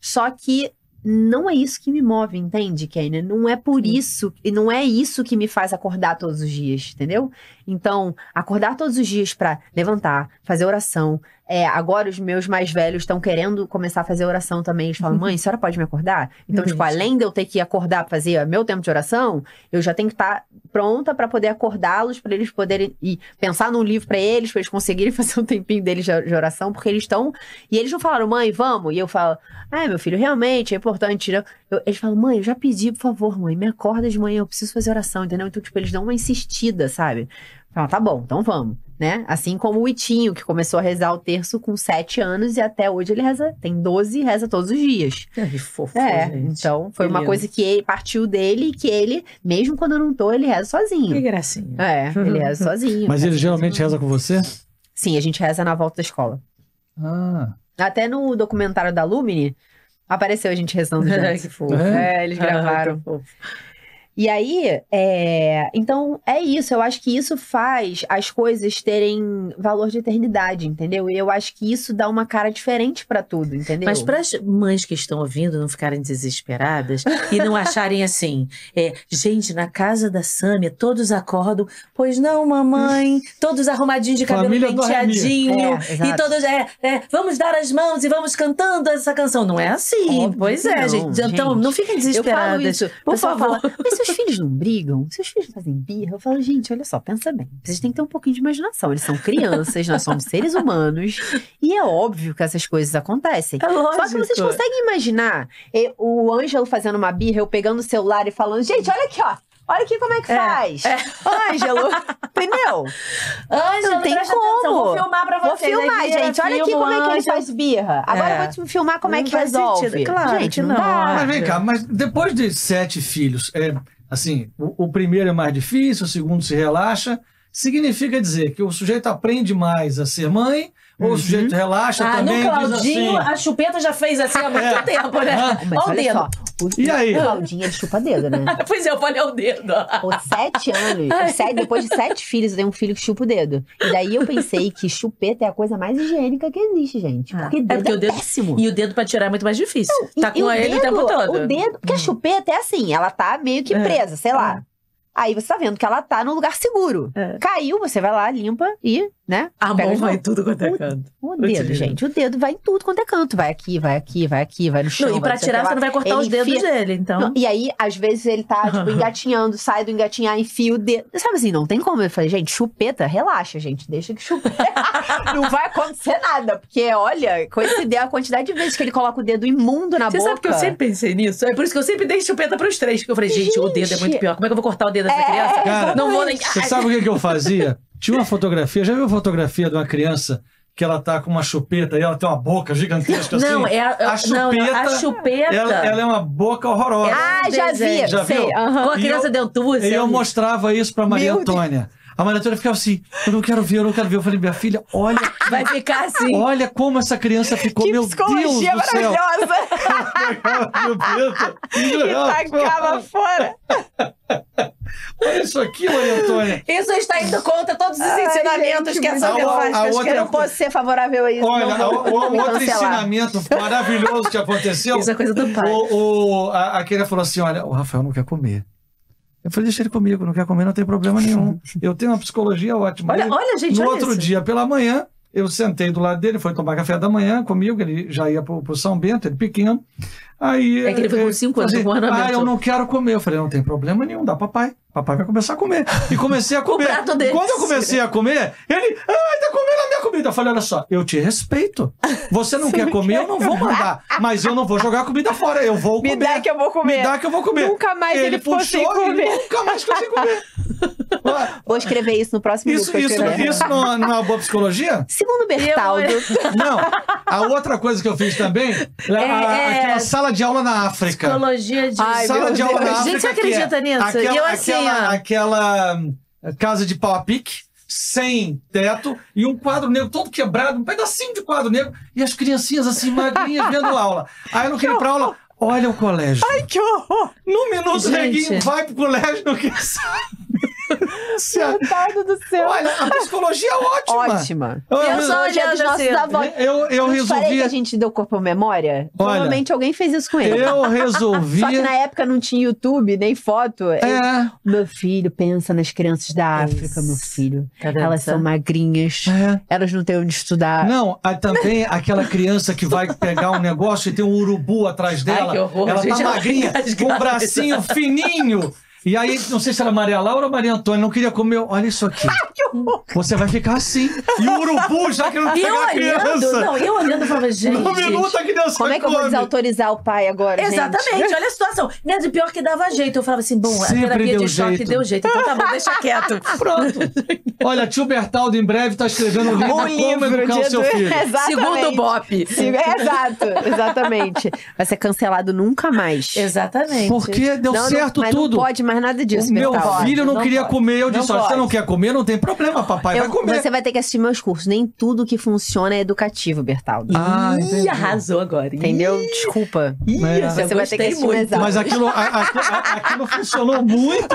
Só que não é isso que me move, entende, Kenia? Não é por Sim. isso, e não é isso que me faz acordar todos os dias, entendeu? Então, acordar todos os dias para levantar, fazer oração. É, agora os meus mais velhos estão querendo começar a fazer oração também. Eles falam, mãe, a senhora pode me acordar? Então, uhum. tipo, além de eu ter que acordar pra fazer meu tempo de oração, eu já tenho que estar tá pronta para poder acordá-los, para eles poderem ir pensar num livro para eles, para eles conseguirem <laughs> fazer um tempinho deles de oração, porque eles estão. E eles não falaram, mãe, vamos. E eu falo, é, meu filho, realmente é importante. Né? Eu, eles falam, mãe, eu já pedi, por favor, mãe, me acorda de manhã, eu preciso fazer oração, entendeu? Então, tipo, eles dão uma insistida, sabe? Fala, tá bom, então vamos, né? Assim como o Itinho, que começou a rezar o terço com sete anos e até hoje ele reza, tem 12 e reza todos os dias. É, que fofo, é, gente. então foi uma coisa que ele, partiu dele e que ele, mesmo quando eu não tô, ele reza sozinho. Que gracinha. É, ele reza <laughs> sozinho. Mas ele geralmente reza com você? Sim, a gente reza na volta da escola. Ah. Até no documentário da Lumine, Apareceu a gente rezando <laughs> junto. que fofo. É, eles gravaram. E aí, é... então é isso. Eu acho que isso faz as coisas terem valor de eternidade, entendeu? E eu acho que isso dá uma cara diferente para tudo, entendeu? Mas para as mães que estão ouvindo não ficarem desesperadas e não acharem assim, é, gente, na casa da Sâmia todos acordam, pois não, mamãe, todos arrumadinhos de cabelo Família penteadinho é, e todos é, é, vamos dar as mãos e vamos cantando essa canção. Não é assim, pois é, não, gente. Então gente, não fiquem desesperadas. Eu falo isso. Por favor. Fala, seus filhos não brigam? Seus filhos fazem birra? Eu falo, gente, olha só, pensa bem. Vocês têm que ter um pouquinho de imaginação. Eles são crianças, nós somos seres humanos. E é óbvio que essas coisas acontecem. É lógico. Só que vocês conseguem imaginar o Ângelo fazendo uma birra, eu pegando o celular e falando, gente, olha aqui, ó. Olha aqui como é que é, faz. É. Ângelo, entendeu? Ângelo, não tem como. Atenção, vou filmar pra vocês. Vou né? filmar, gente. Olha aqui como é que ele faz birra. Agora é. eu vou te filmar como é não é que resolve. Sentido. Claro gente, não. não. Mas vem cá, mas depois de sete filhos, é, Assim, o, o primeiro é mais difícil, o segundo se relaxa. Significa dizer que o sujeito aprende mais a ser mãe ou uhum. o sujeito relaxa ah, também. No Claudinho, assim... a chupeta já fez assim há muito é. tempo, né? Ah, olha o dedo. Só, e aí? O Claudinho, ele chupa dedo, né? <laughs> pois é, eu falei o dedo. Por sete anos, sete, depois de sete filhos, eu tenho um filho que chupa o dedo. E daí eu pensei que chupeta é a coisa mais higiênica que existe, gente. Ah, porque ah, dedo é, porque é o dedo, péssimo. E o dedo pra tirar é muito mais difícil. Não, tá e, com e ele o, dedo, o tempo todo. O dedo, porque a hum. chupeta é assim, ela tá meio que é. presa, sei lá. Aí você tá vendo que ela tá num lugar seguro. É. Caiu, você vai lá, limpa e, né? A mão vai em tudo quanto é canto. O, o dedo, gente. O dedo vai em tudo quanto é canto. Vai aqui, vai aqui, vai aqui, vai no chão. Não, e pra tirar, você não vai cortar ele os dedos enfia... dele, então. Não, e aí, às vezes, ele tá, tipo, <laughs> engatinhando, sai do engatinhar, enfia o dedo. Sabe assim, não tem como. Eu falei, gente, chupeta, relaxa, gente. Deixa que chupeta. <laughs> não vai acontecer nada. Porque, olha, dedo a quantidade de vezes que ele coloca o dedo imundo na você boca. Você sabe que eu sempre pensei nisso? É por isso que eu sempre dei chupeta pros três. Porque eu falei, gente, gente, o dedo é muito pior. Como é que eu vou cortar o dedo? dessa é, criança. Cara, não vou nem. Você sabe o que, que eu fazia? Tinha uma fotografia, já viu fotografia de uma criança que ela tá com uma chupeta e ela tem uma boca gigantesca não, assim. É a, a chupeta, não, a chupeta. Ela, ela, é uma boca horrorosa. Ah, já vi. Já sei, viu? Uhum. Com a criança dentuça. E eu mostrava isso pra Maria Meu Antônia. Deus. A Maratona ficava assim: eu não quero ver, eu não quero ver. Eu falei, minha filha, olha. <laughs> Vai ficar assim. Olha como essa criança ficou, que meu Deus do céu. maravilhosa. <laughs> e tacava fora. Olha isso aqui, Maria Antônia. Isso está indo contra todos os ensinamentos que essa mulher faz. Acho a outra... Eu não posso ser favorável a isso. Olha, não, o, o então, outro ensinamento maravilhoso que aconteceu. Isso é coisa do pai. O, o, a, a falou assim: olha, o Rafael não quer comer. Eu falei, deixa ele comigo, não quer comer, não tem problema nenhum. Eu tenho uma psicologia ótima. Olha, olha gente, No olha outro isso. dia, pela manhã, eu sentei do lado dele, foi tomar café da manhã comigo, ele já ia pro, pro São Bento, ele pequeno. Aí, é que ele ficou com 5 anos, assim, Ah, eu não quero comer. Eu falei, não tem problema nenhum, dá papai. Papai vai começar a comer. E comecei a comer. desse. quando eu comecei a comer, ele. Ah, Ai, tá comendo a minha comida. Eu falei, olha só, eu te respeito. Você não quer comer, eu não vou <laughs> mandar. Mas eu não vou jogar a comida fora. Eu vou comer. Me dá que eu vou comer. Me dá que eu vou comer. Nunca mais ele, ele puxou comer. nunca mais consegui comer. <laughs> Vou escrever isso no próximo Isso, isso, isso não, não é boa psicologia? Segundo Bertaldo. Não. A outra coisa que eu fiz também é, a, é... é. aquela sala de aula na África. Psicologia de. Ai, sala de aula na África. A gente é acredita é, nisso? Aquela, eu assim aquela, aquela eh, casa de pau a pique, sem teto, e um quadro negro todo quebrado, um pedacinho de quadro negro, e as criancinhas assim, magrinhas, vendo aula. Aí eu não queria ir pra aula, olha o colégio. Ai, que horror! No minuto, Gente. neguinho vai pro colégio, não quer sair. Coitado do céu. Olha, a psicologia é ótima. Ótima. Eu, eu sou olhando dos nossos avós. Eu, eu resolvi... Falei que a gente deu corpo à memória? Olha, Provavelmente alguém fez isso com ele. Eu <laughs> resolvi... Só que na época não tinha YouTube, nem foto. É. Eu... Meu filho, pensa nas crianças da é África, meu filho. Caramba. Tá Elas são magrinhas. É. Elas não têm onde estudar. Não, também aquela criança que vai pegar um negócio e tem um urubu atrás dela. Ai, que horror, ela tá gente, tá magrinha, com o um bracinho fininho. E aí, não sei se era Maria Laura ou Maria Antônia, não queria comer. Olha isso aqui. <laughs> Você vai ficar assim. E o urubu já que não tem uma criança. Não, eu olhando e falava, gente. Um minuto que Deus Como é que eu vou desautorizar o pai agora? Exatamente, gente? olha a situação. Né, de pior que dava jeito. Eu falava assim, bom, Sempre a terapia de jeito. choque deu jeito. Então tá bom, deixa <laughs> quieto. Pronto. Olha, tio Bertaldo em breve tá escrevendo um livro, um como educar o seu filho. Exatamente. Segundo o Bop. É, exato, exatamente. Vai ser cancelado nunca mais. Exatamente. Porque deu não, certo não, tudo. Não pode mais mais nada disso. O meu filho não, não queria pode. comer. Eu disse: você não quer comer, não tem problema, papai. Eu, vai comer. Você vai ter que assistir meus cursos. Nem tudo que funciona é educativo, Bertaldo. Ah, Ih, arrasou agora. Entendeu? Ih, Desculpa. Ih, você vai ter que assistir muito. Mas aquilo, a, a, aquilo funcionou muito.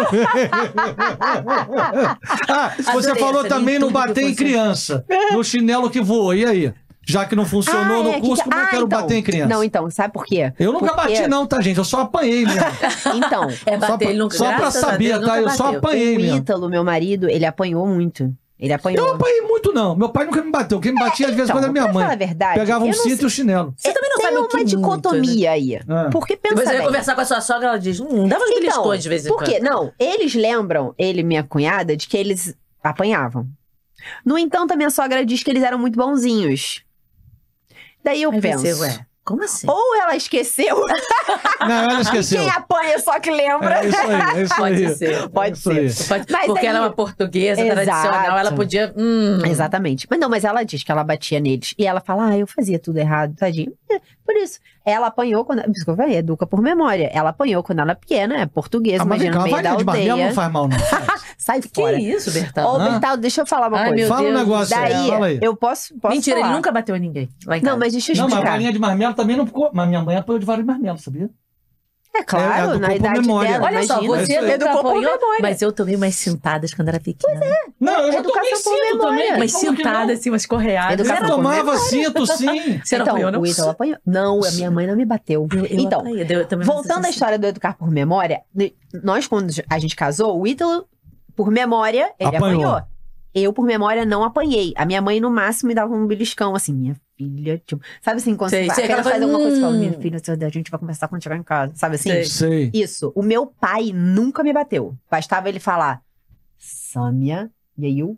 <laughs> ah, você Adorei, falou também no bater em criança. No chinelo que voa. E aí? Já que não funcionou ah, no é, curso, que... como ah, eu quero então... bater em então. criança? Não, então, sabe por quê? Eu nunca Porque... bati, não, tá, gente? Eu só apanhei mesmo. <laughs> então, é bater, só pra, nunca... só pra saber, tá? Eu só apanhei o mesmo. O Ítalo, meu marido, ele apanhou muito. Ele apanhou. Eu não apanhei muito, não. Meu pai nunca me bateu. Quem me é, batia, às vezes, quando então, era minha mãe. Falar a verdade, Pegava um cinto e o chinelo. Você é, também não Tem sabe o que uma né? dicotomia né? aí. É. Porque pensa Depois bem. conversar com a sua sogra, ela diz, hum, dava uns então, beliscões de vez em quando. Por quê? Não, eles lembram, ele e minha cunhada, de que eles apanhavam. No entanto, a minha sogra diz que eles eram muito bonzinhos. Daí eu Aí penso. Você, ué, como assim? Ou ela esqueceu. <laughs> Não, ela esqueceu. Quem apanha só que lembra. É isso aí, é isso Pode aí. ser. É pode ser. ser. Pode, mas porque aí... ela é uma portuguesa Exato. tradicional, ela podia. Hum. Exatamente. Mas não, mas ela diz que ela batia neles. E ela fala: ah, eu fazia tudo errado, tadinho. Por isso, ela apanhou quando. Desculpa, educa por memória. Ela apanhou quando ela é pequena, é portuguesa, ah, mas imagina no meio da aldeia. não faz mal, não. <laughs> Sai fora. Que isso, Bertal? Ô, ah? Bertal, deixa eu falar uma Ai, coisa. Fala um negócio Daí, aí, fala aí. Eu posso, posso Mentira, falar. ele nunca bateu em ninguém. não, mas deixa eu explicar. Não, mas a bolinha de marmelo também não ficou. Mas minha mãe apanhou de de marmelo, sabia? É claro, é, é na idade memória. dela. Olha imagina, só, você é educou é por memória. Mas eu tomei umas sentadas quando era pequena. Pois é. Não, eu é já educação tomei cinto também. sentadas, assim, umas correadas. Educação eu tomava cinto, sim. <laughs> Você não então, apanhou, não? O apanhou. Não, a minha mãe não me bateu. Eu, eu então, eu voltando à história do educar por memória, nós, quando a gente casou, o Ítalo, por memória, ele apanhou. apanhou. Eu, por memória, não apanhei. A minha mãe, no máximo, me dava um beliscão, assim, minha filha. Tipo, sabe assim, quando sei, você sei, aquela faz coisa, alguma coisa e fala, minha hum. filha, a gente vai conversar quando chegar em casa. Sabe assim? Sei. sei. Isso. O meu pai nunca me bateu. Bastava ele falar, Sâmia, e aí eu.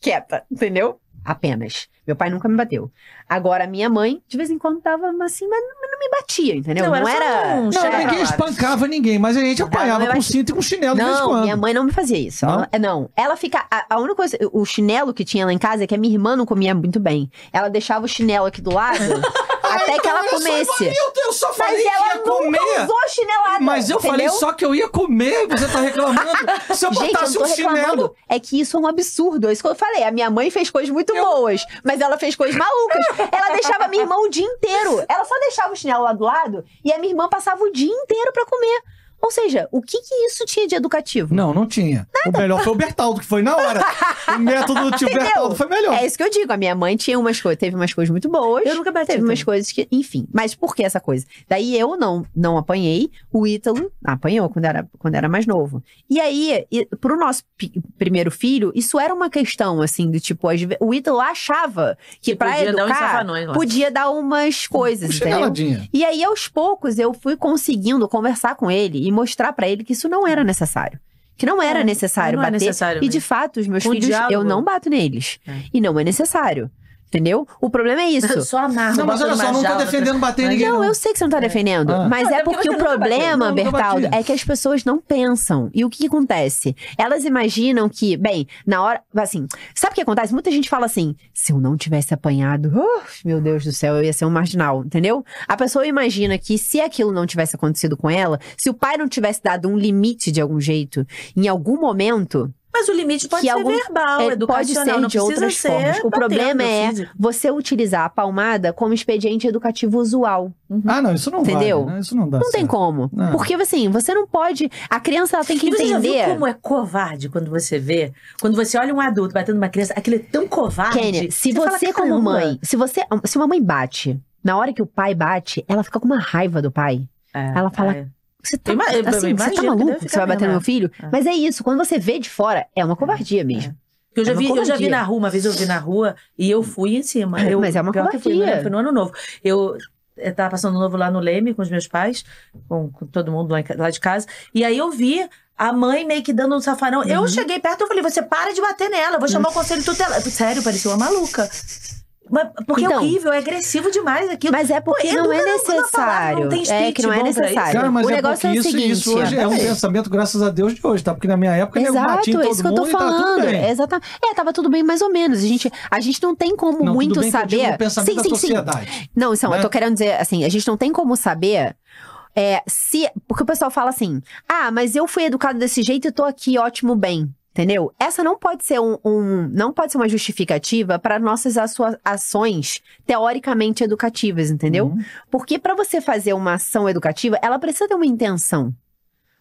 Quieta, entendeu? apenas. Meu pai nunca me bateu. Agora, minha mãe, de vez em quando, tava assim, mas não me batia, entendeu? Não, não era. Um não, ninguém espancava ninguém, mas a gente apanhava com cinto e com chinelo não, de vez em quando. Minha mãe não me fazia isso. Não, ela, não, ela fica. A, a, única coisa. O chinelo que tinha lá em casa é que a minha irmã não comia muito bem. Ela deixava o chinelo aqui do lado. <laughs> Até que ela comesse. Só, só falei Mas que ela ia comer. Usou chinelada, Mas eu entendeu? falei só que eu ia comer, você tá reclamando. <laughs> Se eu botasse um reclamando. chinelo. É que isso é um absurdo. É isso que eu falei. A minha mãe fez coisas muito eu... boas, mas ela fez coisas malucas. ela deixava minha irmã o dia inteiro. Ela só deixava o chinelo lá do lado e a minha irmã passava o dia inteiro para comer. Ou seja, o que que isso tinha de educativo? Não, não tinha. Nada. O melhor foi o Bertaldo, que foi na hora. o método do tio Bertaldo foi melhor. É isso que eu digo. A minha mãe tinha umas coisas, teve umas coisas muito boas. Eu nunca bati. Teve também. umas coisas que, enfim. Mas por que essa coisa? Daí eu não não apanhei, o Ítalo apanhou quando era, quando era mais novo. E aí, pro nosso primeiro filho, isso era uma questão, assim, do tipo, o Ítalo achava que, que pra educar, dar podia dar umas coisas, um, um entendeu? E aí, aos poucos, eu fui conseguindo conversar com ele mostrar para ele que isso não era necessário. Que não era não, necessário não é bater. É necessário e de fato, os meus filhos, eu não bato neles. É. E não é necessário. Entendeu? O problema é <laughs> isso. Só amarra. Não, mas olha só, não tô defendendo bater ninguém. Não, eu sei que você não tá é. defendendo. Ah. Mas é, é porque o problema, não, Bertaldo, é que as pessoas não pensam. E o que, que, acontece? Elas imaginam que, bem, na hora. Assim, sabe o que acontece? Muita gente fala assim: se eu não tivesse apanhado, meu Deus do céu, eu ia ser um marginal, entendeu? A pessoa imagina que se aquilo não tivesse acontecido com ela, se o pai não tivesse dado um limite de algum jeito, em algum momento, mas o limite pode ser algum, verbal, é, educacional, pode ser não de outras ser formas. O problema é você utilizar a palmada como expediente educativo usual. Uhum. Ah, não, isso não Entendeu? Vale, né? Isso não dá Não certo. tem como. Não. Porque, assim, você não pode... A criança, ela tem que e entender... você entender... Já viu como é covarde quando você vê? Quando você olha um adulto batendo uma criança, aquilo é tão covarde. Kênia, se você, você como mãe... Se, você, se uma mãe bate, na hora que o pai bate, ela fica com uma raiva do pai. É, ela fala, é. Você tá, é, assim, você tá maluco que, você vai bater no meu filho? Né? É. Mas é isso, quando você vê de fora, é uma é, covardia mesmo. Eu já, é vi, eu já vi na rua, uma vez eu vi na rua e eu fui em cima. <coughs> Eu, Mas é uma covardia. Fui, né? foi no ano novo. Eu estava passando novo lá no Leme com os meus pais, com, com todo mundo lá, em, lá, de casa. E aí eu vi a mãe meio que dando um safarão. Uhum. Eu cheguei perto e falei, você para de bater nela, vou chamar o conselho tutelar. Sério, parecia uma maluca. Porque é então, é horrível, é agressivo demais aquilo. Mas é porque é é Pô, não é necessário. Não é que não é necessário. Cara, mas o é negócio é o isso, seguinte, isso hoje é um pensamento, graças a Deus, de hoje, tá? Porque na minha época né, Exato, nego todo isso que eu tô falando. É, exatamente. É, tava tudo bem mais ou menos. A gente, a gente não tem como não, muito saber. sim, sim, sim. Não, então, né? eu tô querendo dizer assim, a gente não tem como saber é, se. Porque o pessoal fala assim: ah, mas eu fui educado desse jeito e tô aqui ótimo bem. Entendeu? Essa não pode ser um, um não pode ser uma justificativa para nossas ações teoricamente educativas, entendeu? Uhum. Porque para você fazer uma ação educativa, ela precisa ter uma intenção.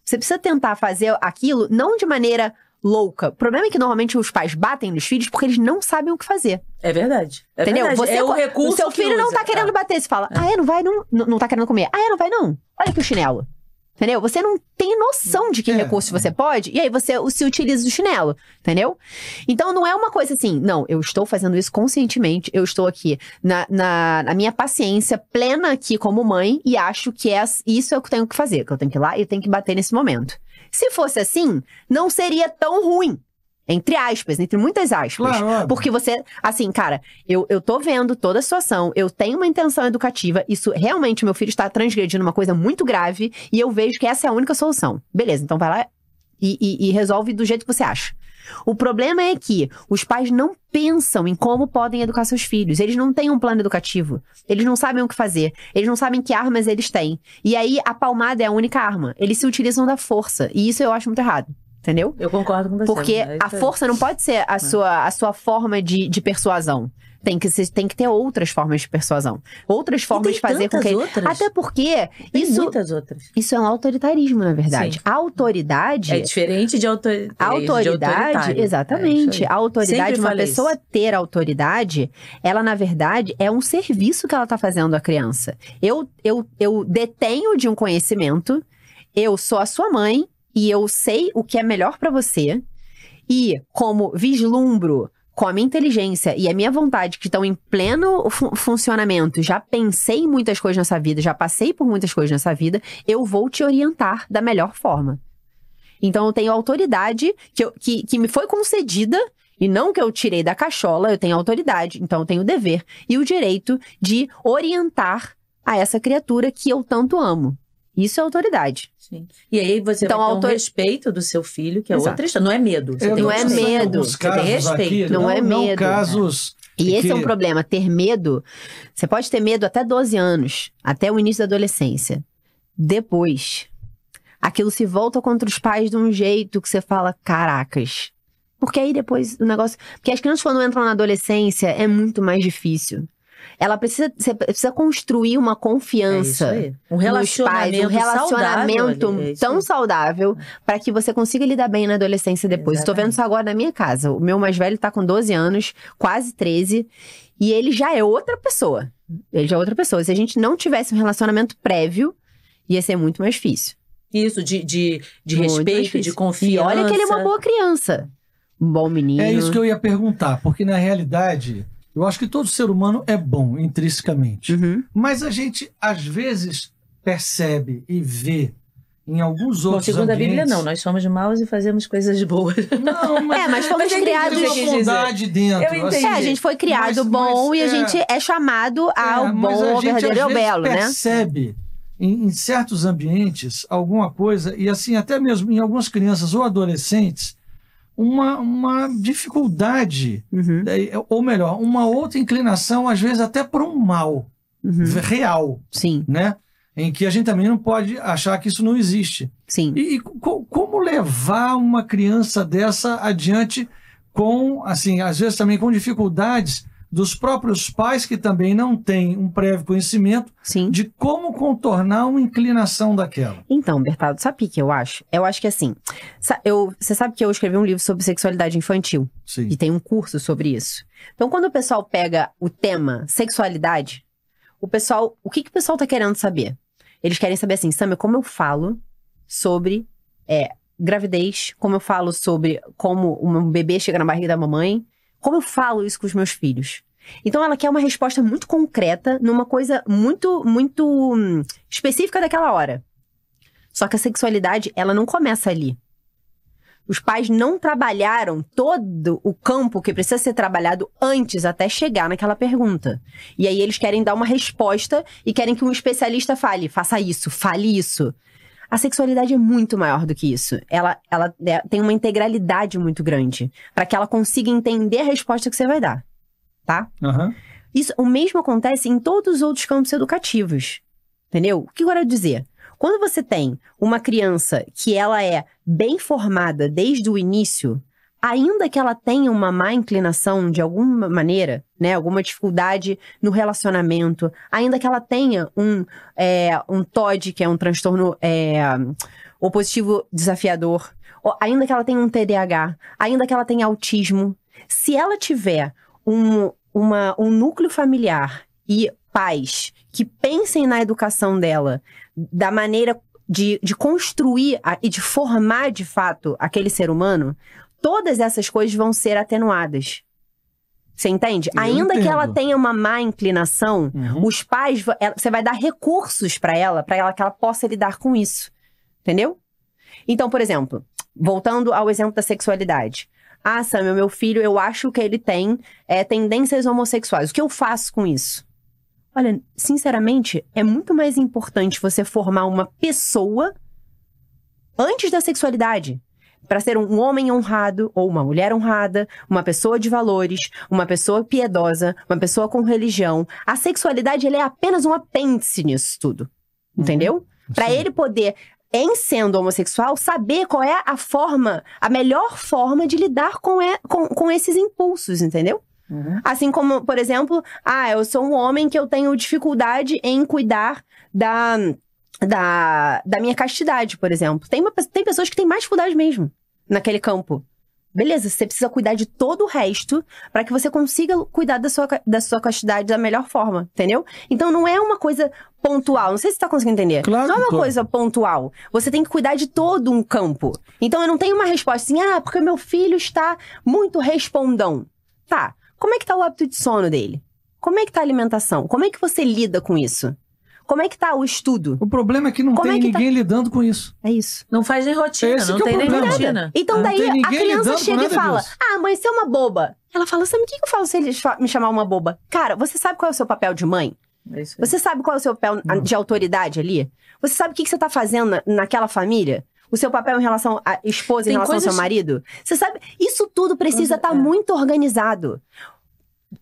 Você precisa tentar fazer aquilo não de maneira louca. O problema é que normalmente os pais batem nos filhos porque eles não sabem o que fazer. É verdade. É Entendeu? Verdade. Você, é o recurso. O seu filho não usa, tá querendo é. bater. Você fala, é. ah, é, não vai, não, não tá querendo comer. Ah, é, não vai, não. Olha aqui o chinelo. Entendeu? Você não tem noção de que é. recurso você pode, e aí você se utiliza do chinelo, entendeu? Então não é uma coisa assim, não, eu estou fazendo isso conscientemente, eu estou aqui na, na, na minha paciência plena aqui como mãe, e acho que é, isso é o que eu tenho que fazer, que eu tenho que ir lá e eu tenho que bater nesse momento. Se fosse assim, não seria tão ruim, entre aspas, entre muitas aspas. Claro, porque você, assim, cara, eu, eu tô vendo toda a situação, eu tenho uma intenção educativa, isso realmente, meu filho está transgredindo uma coisa muito grave, e eu vejo que essa é a única solução. Beleza, então vai lá e, e, e resolve do jeito que você acha. O problema é que os pais não pensam em como podem educar seus filhos. Eles não têm um plano educativo. Eles não sabem o que fazer. Eles não sabem que armas eles têm. E aí a palmada é a única arma. Eles se utilizam da força. E isso eu acho muito errado. Entendeu? Eu concordo com você. Porque é a força não pode ser a, sua, a sua forma de, de persuasão. Tem que, ser, tem que ter outras formas de persuasão. Outras formas de fazer com que. Outras. Até porque. Tem isso, muitas outras. Isso é um autoritarismo, na verdade. Sim. A autoridade. É diferente de autoridade. Autoridade, é exatamente. É a autoridade, Sempre uma pessoa isso. ter autoridade, ela, na verdade, é um serviço que ela está fazendo à criança. Eu, eu, eu detenho de um conhecimento, eu sou a sua mãe, e eu sei o que é melhor para você, e como vislumbro com a minha inteligência e a minha vontade, que estão em pleno fun funcionamento, já pensei em muitas coisas nessa vida, já passei por muitas coisas nessa vida, eu vou te orientar da melhor forma. Então eu tenho autoridade que, eu, que, que me foi concedida e não que eu tirei da cachola, eu tenho autoridade, então eu tenho o dever e o direito de orientar a essa criatura que eu tanto amo. Isso é autoridade. Sim. E aí você então, vai ter autor... um respeito do seu filho, que é Exato. outra história. Não é medo. Você não é medo. Você tem respeito. Aqui, não, não, é, é medo. Não casos... E que... esse é um problema, ter medo. Você pode ter medo até 12 anos, até o início da adolescência. Depois, aquilo se volta contra os pais de um jeito que você fala, caracas. Porque aí depois o negócio. Porque as crianças, quando entram na adolescência, é muito mais difícil. Ela precisa, você precisa construir uma confiança. É um relacionamento, pais, um relacionamento saudável, é tão é saudável para que você consiga lidar bem na adolescência depois. Estou vendo isso agora na minha casa. O meu mais velho está com 12 anos, quase 13, e ele já é outra pessoa. Ele já é outra pessoa. Se a gente não tivesse um relacionamento prévio, ia ser muito mais difícil. Isso, de, de, de respeito, de confiança. E olha que ele é uma boa criança. Um bom é menino. É isso que eu ia perguntar, porque na realidade eu acho que todo ser humano é bom intrinsecamente. Uhum. Mas a gente, às vezes, percebe e vê em alguns outros Bom, segundo ambientes... a Bíblia, não. Nós somos maus e fazemos coisas boas. <laughs> Não, mas... É, mas fomos mas criados... Tem uma bondade dentro. Eu assim. É, a gente foi criado mas, bom e é... a gente é chamado é, ao é, bom, ao verdadeiro ao belo, né? percebe em, em certos ambientes alguma coisa, e assim, até mesmo em algumas crianças ou adolescentes, uma, uma dificuldade, uhum. É, é, ou melhor, uma outra inclinação, às vezes até por um mal uhum. real. Sim. Né? Em que a gente também não pode achar que isso não existe. Sim. E, e co como levar uma criança dessa adiante com, assim, às vezes também com dificuldades dos próprios pais que também não têm um prévio conhecimento Sim. de como contornar uma inclinação daquela. Então, Bertardo, sabe o que eu acho? Eu acho que assim, eu, você sabe que eu escrevi um livro sobre sexualidade infantil Sim. e tem um curso sobre isso. Então, quando o pessoal pega o tema sexualidade, o pessoal, o que, que o pessoal tá querendo saber? Eles querem saber assim, Sam, como eu falo sobre é, gravidez, como eu falo sobre como um bebê chega na barriga da mamãe, como eu falo isso com os meus filhos? Então ela quer uma resposta muito concreta numa coisa muito, muito hum, específica daquela hora. Só que a sexualidade, ela não começa ali. Os pais não trabalharam todo o campo que precisa ser trabalhado antes até chegar naquela pergunta. E aí eles querem dar uma resposta e querem que um especialista fale, faça isso, fale isso. A sexualidade é muito maior do que isso. Ela, ela né, tem uma integralidade muito grande para que ela consiga entender a resposta que você vai dar, tá? Uhum. Isso, o mesmo acontece em todos os outros campos educativos, entendeu? O que eu quero dizer? Quando você tem uma criança que ela é bem formada desde o início, ainda que ela tenha uma má inclinação de alguma maneira, né, alguma dificuldade no relacionamento, ainda que ela tenha um, é, um TOD, que é um transtorno é, opositivo desafiador, ainda que ela tenha um TDAH, ainda que ela tenha autismo, se ela tiver um, uma, um núcleo familiar e pais que pensem na educação dela da maneira de, de construir a, e de formar de fato aquele ser humano, todas essas coisas vão ser atenuadas. Você entende? Eu Ainda entendo. que ela tenha uma má inclinação, uhum. os pais, você vai dar recursos para ela, para ela que ela possa lidar com isso. Entendeu? Então, por exemplo, voltando ao exemplo da sexualidade. Ah, Sam, meu filho, eu acho que ele tem é, tendências homossexuais. O que eu faço com isso? Olha, sinceramente, é muito mais importante você formar uma pessoa antes da sexualidade para ser um homem honrado ou uma mulher honrada, uma pessoa de valores, uma pessoa piedosa, uma pessoa com religião. A sexualidade é apenas um apêndice nisso tudo. Uhum. Entendeu? Uhum. Para ele poder em sendo homossexual, saber qual é a forma, a melhor forma de lidar com, é, com, com esses impulsos, entendeu? Uhum. Assim como, por exemplo, ah, eu sou um homem que eu tenho dificuldade em cuidar da, da, da minha castidade, por exemplo. Tem, uma, tem pessoas que têm mais dificuldade mesmo naquele campo. Beleza, você precisa cuidar de todo o resto para que você consiga cuidar da sua, da sua castidade da melhor forma, entendeu? Então não é uma coisa pontual. Não sei se você tá conseguindo entender. Claro, não é uma coisa pontual. Você tem que cuidar de todo um campo. Então eu não tenho uma resposta assim, ah, porque meu filho está muito respondão. Tá. Como é que tá o hábito de sono dele? Como é que tá a alimentação? Como é que você lida com isso? Como é que tá o estudo? O problema é que não Como tem é que tá? ninguém tá? lidando com isso. É isso. Não faz nem rotina, Esse não é tem é nem problema. rotina. Então não daí a criança chega e fala: disso. "Ah, mãe, você é uma boba". Ela fala: "Sabe o que eu falo se ele me chamar uma boba?". Cara, você sabe qual é o seu papel de mãe? É você sabe qual é o seu papel não. de autoridade ali? Você sabe o que você tá fazendo naquela família? o seu papel em relação à esposa, Tem em relação coisas... ao seu marido. Você sabe, isso tudo precisa estar uhum, tá é. muito organizado.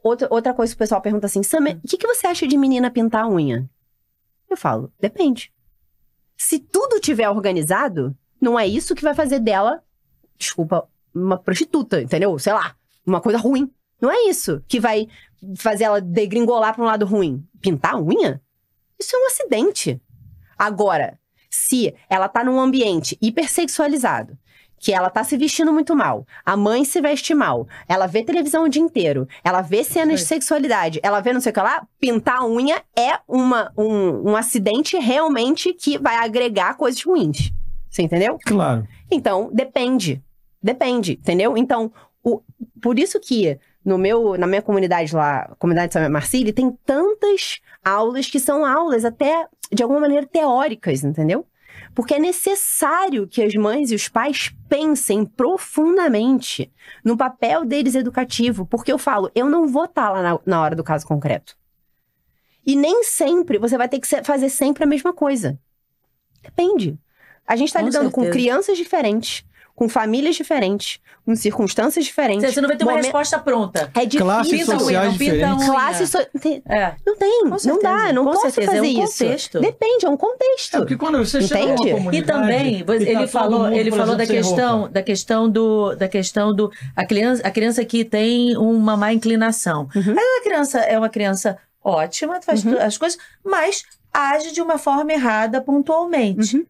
Outra, outra coisa que o pessoal pergunta assim, Sam, o é. que, que você acha de menina pintar a unha? Eu falo, depende. Se tudo tiver organizado, não é isso que vai fazer dela, desculpa, uma prostituta, entendeu? Sei lá, uma coisa ruim. Não é isso que vai fazer ela degringolar para um lado ruim. Pintar a unha? Isso é um acidente. Agora, se ela tá num ambiente hipersexualizado, que ela tá se vestindo muito mal, a mãe se veste mal, ela vê televisão o dia inteiro, ela vê cenas de sexualidade, ela vê não sei o que lá, pintar a unha é uma, um, um acidente realmente que vai agregar coisas ruins. Você entendeu? Claro. Então, depende. Depende, entendeu? Então, o, por isso que no meu, na minha comunidade lá, comunidade de São Marcílio, tem tantas aulas que são aulas até, de alguma maneira, teóricas, entendeu? Porque é necessário que as mães e os pais pensem profundamente no papel deles educativo, porque eu falo, eu não vou estar tá lá na, na hora do caso concreto. E nem sempre você vai ter que fazer sempre a mesma coisa. Depende. A gente está lidando certeza. com crianças diferentes, com famílias diferentes, com circunstâncias diferentes. Você não vai ter uma resposta pronta. É difícil. Classes sociais não diferentes. Classe so... é. Não tem, não dá, não com posso certeza. É fazer é um isso. Contexto. Depende, é um contexto. É, porque quando você Entende? chega E também, tá ele tá falou, mundo, ele falou exemplo, da questão, da questão do, da questão do a criança, a criança que tem uma má inclinação. Uhum. Mas a criança é uma criança ótima, faz uhum. as coisas, mas age de uma forma errada pontualmente. Uhum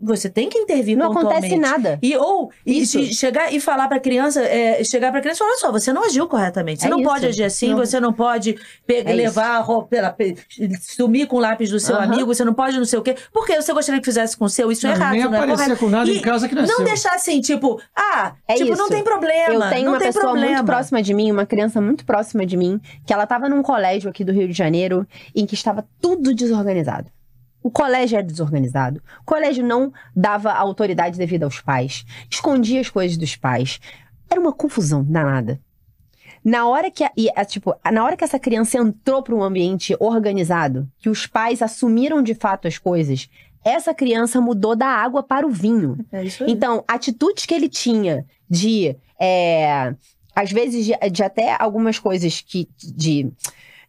você tem que intervir Não acontece nada. E ou e, e chegar e falar para criança, é, chegar para criança, olha só, você não agiu corretamente. Você é não isso. pode agir assim, não. você não pode é levar a roupa, sumir com o lápis do seu uhum. amigo, você não pode não sei o quê. Porque você gostaria que fizesse com o seu, isso é não, é errado, nem não aparecer é correto. com nada e em casa que é. Não deixar assim, tipo, ah, é tipo, isso. não tem problema. Eu tenho não uma tem pessoa problema. muito próxima de mim, uma criança muito próxima de mim, que ela tava num colégio aqui do Rio de Janeiro em que estava tudo desorganizado o colégio era desorganizado. O colégio não dava autoridade devida aos pais. Escondia as coisas dos pais. Era uma confusão danada. Na hora que e, tipo, na hora que essa criança entrou para um ambiente organizado, que os pais assumiram de fato as coisas, essa criança mudou da água para o vinho. É então, atitudes que ele tinha de é, às vezes de, de, até algumas coisas que de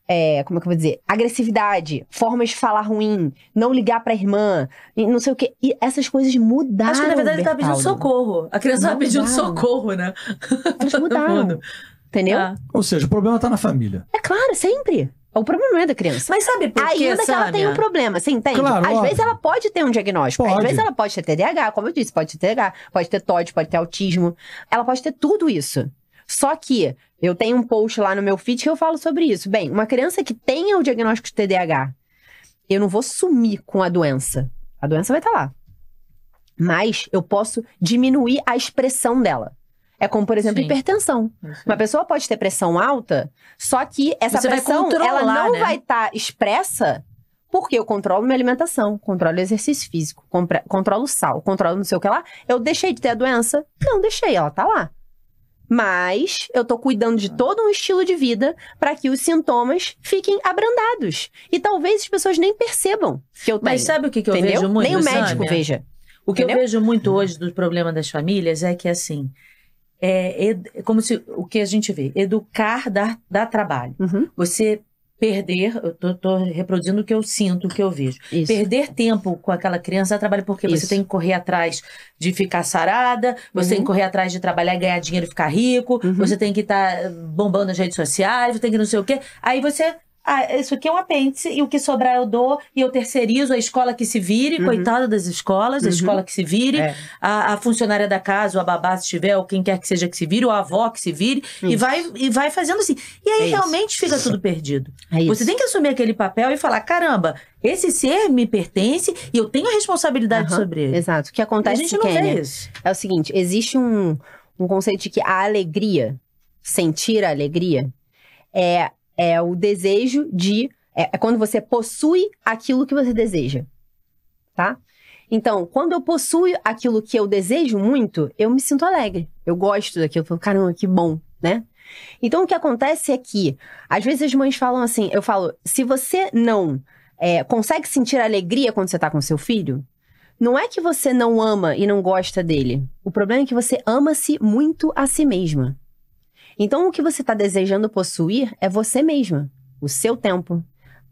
é, como é que eu vou dizer? Agressividade, formas de falar ruim, não ligar pra irmã, não sei o quê. E essas coisas mudaram. Acho que na verdade ele tava pedindo socorro. A criança tava pedindo socorro, né? Elas mudaram. <laughs> É Entendeu? Ah. Ou seja, o problema tá na família. É claro, sempre. É o problema não é da criança. Mas sabe por quê, Ainda que ela tem um problema, você entende? Claro, às vezes ela pode ter um diagnóstico. Pode. Às vezes ela pode ter TDAH, como eu disse, pode ter TDAH, pode ter TOD, pode ter autismo. Ela pode ter tudo isso. Só que eu tenho um post lá no meu feed que eu falo sobre isso. Bem, uma criança que tenha o diagnóstico de TDAH, eu não vou sumir com a doença. A doença vai estar tá lá. Mas eu posso diminuir a expressão dela. É como, por exemplo, Sim. hipertensão. É Sim. Uma pessoa pode ter pressão alta, só que essa Você pressão ela não né? vai estar tá expressa porque eu controlo minha alimentação, controlo o exercício físico, controlo o sal, controlo não sei o que lá. Eu deixei de ter a doença? Não deixei, ela tá lá mas eu tô cuidando de ah. todo um estilo de vida para que os sintomas fiquem abrandados. E talvez as pessoas nem percebam que eu tenho. Mas sabe o que, que eu entendeu? vejo muito? Nem o médico Sânia? veja. O que entendeu? eu vejo muito uhum. hoje do problema das famílias é que, assim, é, é como se o que a gente vê, educar dá, dá trabalho. Uhum. Você perder, eu tô reproduzindo o que eu sinto, o que eu vejo. Isso. Perder tempo com aquela criança trabalho porque Isso. você tem que correr atrás de ficar sarada, você uhum. tem que correr atrás de trabalhar, ganhar dinheiro e ficar rico, uhum. você tem que estar tá bombando as redes sociais, você tem que não sei o quê. Aí você ah, isso aqui é um apêndice e o que sobrar eu dou e eu terceirizo a escola que se vire, uhum. coitada das escolas, uhum. a escola que se vire, é. a, a, funcionária da casa, ou a babá se tiver, ou quem quer que seja que se vire, ou a avó que se vire, e vai, e vai fazendo assim. E aí é realmente isso. fica tudo perdido. É Você tem que assumir aquele papel e falar: caramba, esse ser me pertence e eu tenho a responsabilidade uhum. sobre ele. Exato. O que acontece e a gente não vê isso. é o seguinte: existe um, um conceito de que a alegria, sentir a alegria, é é o desejo de. É, é quando você possui aquilo que você deseja. Tá? Então, quando eu possuo aquilo que eu desejo muito, eu me sinto alegre. Eu gosto daquilo. Eu falo, caramba, que bom, né? Então, o que acontece é que, às vezes as mães falam assim, eu falo, se você não é, consegue sentir alegria quando você tá com seu filho, não é que você não ama e não gosta dele. O problema é que você ama-se muito a si mesma. Então, o que você está desejando possuir é você mesma, o seu tempo,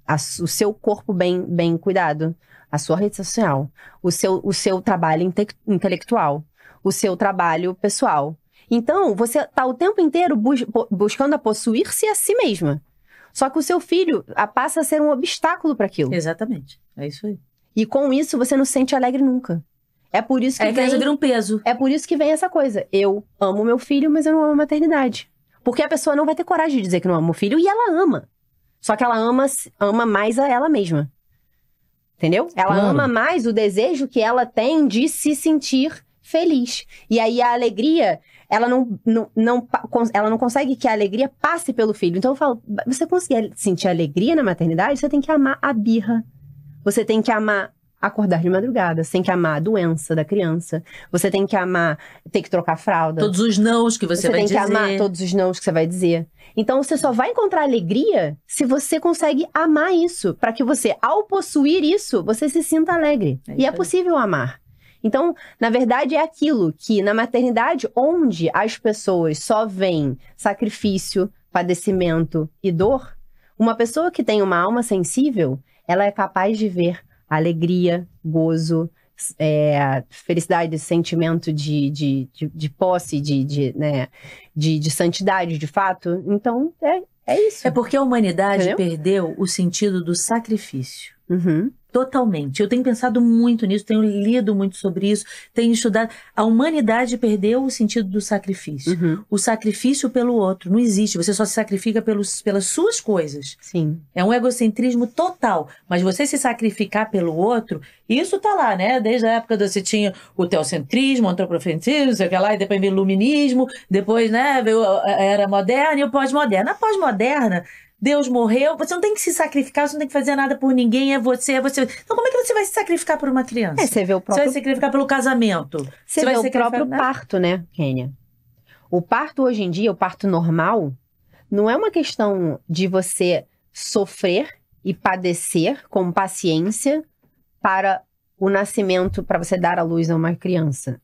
a, o seu corpo bem, bem cuidado, a sua rede social, o seu, o seu trabalho inte, intelectual, o seu trabalho pessoal. Então, você está o tempo inteiro bus, buscando a possuir-se a si mesma. Só que o seu filho a, passa a ser um obstáculo para aquilo. Exatamente. É isso aí. E com isso, você não se sente alegre nunca. É por isso que. É, vem, criança vira um peso. É por isso que vem essa coisa. Eu amo meu filho, mas eu não amo a maternidade. Porque a pessoa não vai ter coragem de dizer que não ama o filho e ela ama. Só que ela ama, ama mais a ela mesma. Entendeu? Ela ama mais o desejo que ela tem de se sentir feliz. E aí a alegria, ela não, não, não, ela não consegue que a alegria passe pelo filho. Então eu falo, você conseguir sentir alegria na maternidade, você tem que amar a birra. Você tem que amar acordar de madrugada. Você tem que amar a doença da criança. Você tem que amar ter que trocar fralda. Todos os nãos que você, você vai dizer. Você tem que amar todos os nãos que você vai dizer. Então você só vai encontrar alegria se você consegue amar isso, para que você ao possuir isso, você se sinta alegre. É e é possível amar. Então, na verdade, é aquilo que na maternidade onde as pessoas só veem sacrifício, padecimento e dor, uma pessoa que tem uma alma sensível, ela é capaz de ver alegria, gozo, é, felicidade, sentimento de, de, de, de posse, de, de, né, de, de santidade, de fato. Então, é, é isso. É porque a humanidade Entendeu? perdeu o sentido do sacrifício. Uhum. Totalmente. Eu tenho pensado muito nisso, tenho lido muito sobre isso, tenho estudado. A humanidade perdeu o sentido do sacrifício. Uhum. O sacrifício pelo outro não existe. Você só se sacrifica pelos, pelas suas coisas. Sim. É um egocentrismo total. Mas você se sacrificar pelo outro, isso tá lá, né? Desde a época do você tinha o teocentrismo, o antropocentrismo, não sei o que lá, e depois veio o iluminismo, depois, né, veio a era moderna e o pós-moderna. A pós-moderna Deus morreu, você não tem que se sacrificar, você não tem que fazer nada por ninguém, é você, é você. Então, como é que você vai se sacrificar por uma criança? É, você vê o próprio... Você vai se sacrificar pelo casamento. Você, você vê o próprio parto, né, Kênia? O parto hoje em dia, o parto normal, não é uma questão de você sofrer e padecer com paciência para o nascimento, para você dar à luz a uma criança.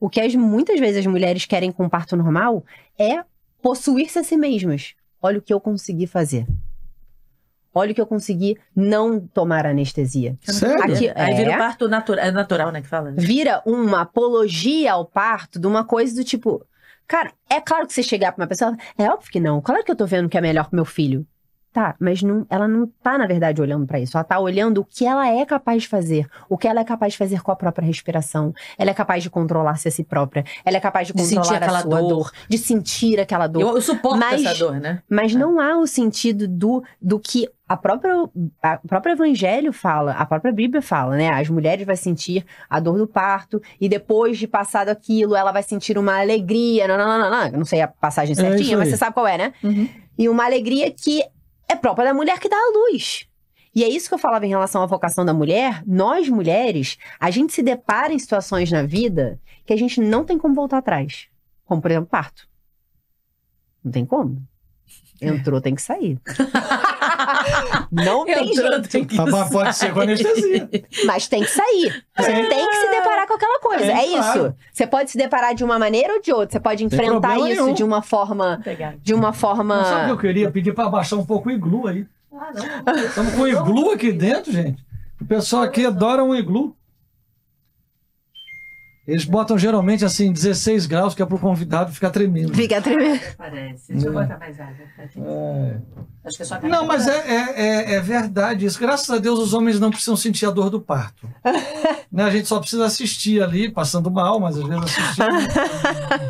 O que as, muitas vezes as mulheres querem com o parto normal é possuir-se a si mesmas. Olha o que eu consegui fazer. Olha o que eu consegui não tomar anestesia. Sério? Aqui, é... Aí vira o parto natura, é natural, né, que fala? Vira uma apologia ao parto de uma coisa do tipo... Cara, é claro que você chegar pra uma pessoa... É óbvio que não. Claro que eu tô vendo que é melhor pro meu filho. Tá, mas não, ela não tá, na verdade, olhando para isso. Ela tá olhando o que ela é capaz de fazer, o que ela é capaz de fazer com a própria respiração. Ela é capaz de controlar-se a si própria. Ela é capaz de, de controlar a sua dor. dor. de sentir aquela dor. Eu, eu suporto mas, essa dor, né? Mas é. não há o sentido do, do que a própria, a própria evangelho fala, a própria Bíblia fala, né? As mulheres vão sentir a dor do parto e depois de passado aquilo, ela vai sentir uma alegria. Não, não, não, não, não, não sei a passagem é certinha, é mas você sabe qual é, né? Uhum. E uma alegria que é própria da mulher que dá a luz. E é isso que eu falava em relação à vocação da mulher. Nós, mulheres, a gente se depara em situações na vida que a gente não tem como voltar atrás. Como, por exemplo, parto. Não tem como. Entrou, é. tem que sair. <laughs> não tem Entrou, jeito. Tem que tá Mas pode ser com anestesia. Mas tem que sair. Você é. tem que se deparar com aquela coisa. É, é claro. isso. Você pode se deparar de uma maneira ou de outra. Você pode enfrentar isso nenhum. de uma forma. De uma forma. Não sabe o que eu queria? Pedir para abaixar um pouco o iglu aí. Ah, não. Estamos com o iglu aqui dentro, gente. O pessoal aqui adora um iglu. Eles botam geralmente assim 16 graus, que é para o convidado ficar tremendo. Fica tremendo. Parece. Deixa eu botar mais água. Tá, é. Acho que é só Não, mas é, é, é, é, verdade isso. Graças a Deus os homens não precisam sentir a dor do parto. <laughs> né? A gente só precisa assistir ali, passando mal, mas às vezes assistindo.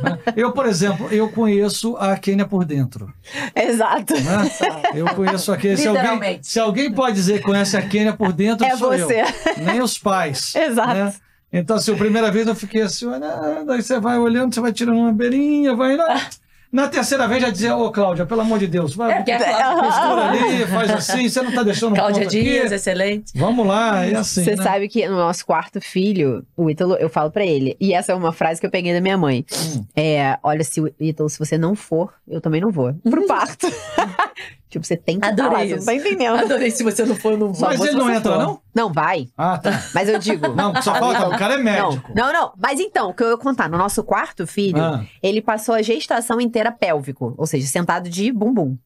Né? eu, por exemplo, eu conheço a Quênia por dentro. Exato. Né? Eu conheço a Quênia. Se alguém, se alguém pode dizer que conhece a Quênia por dentro, é sou você. eu. Nem os pais. <laughs> Exato. Né? Então, assim, a primeira vez eu fiquei assim, olha, daí você vai olhando, você vai tirando uma beirinha, vai. Na terceira vez já dizia, ô oh, Cláudia, pelo amor de Deus, vai, é, é costura ali, faz assim, você não tá deixando Cláudia Dias, aqui. excelente. Vamos lá, é assim. Você né? sabe que no nosso quarto filho, o Ítalo, eu falo para ele, e essa é uma frase que eu peguei da minha mãe. Hum. É, olha, se Ítalo, se você não for, eu também não vou. Pro <laughs> parto. Tipo, você tem que Adorei falar, isso. não tá entendendo. Adorei, se você não for, não vai. Mas você ele não entra, for. não? Não, vai. Ah, tá. Mas eu digo... <laughs> Não, só falta, o cara é médico. Não, não, não. Mas então, o que eu ia contar, no nosso quarto filho, ah. ele passou a gestação inteira pélvico. Ou seja, sentado de bumbum.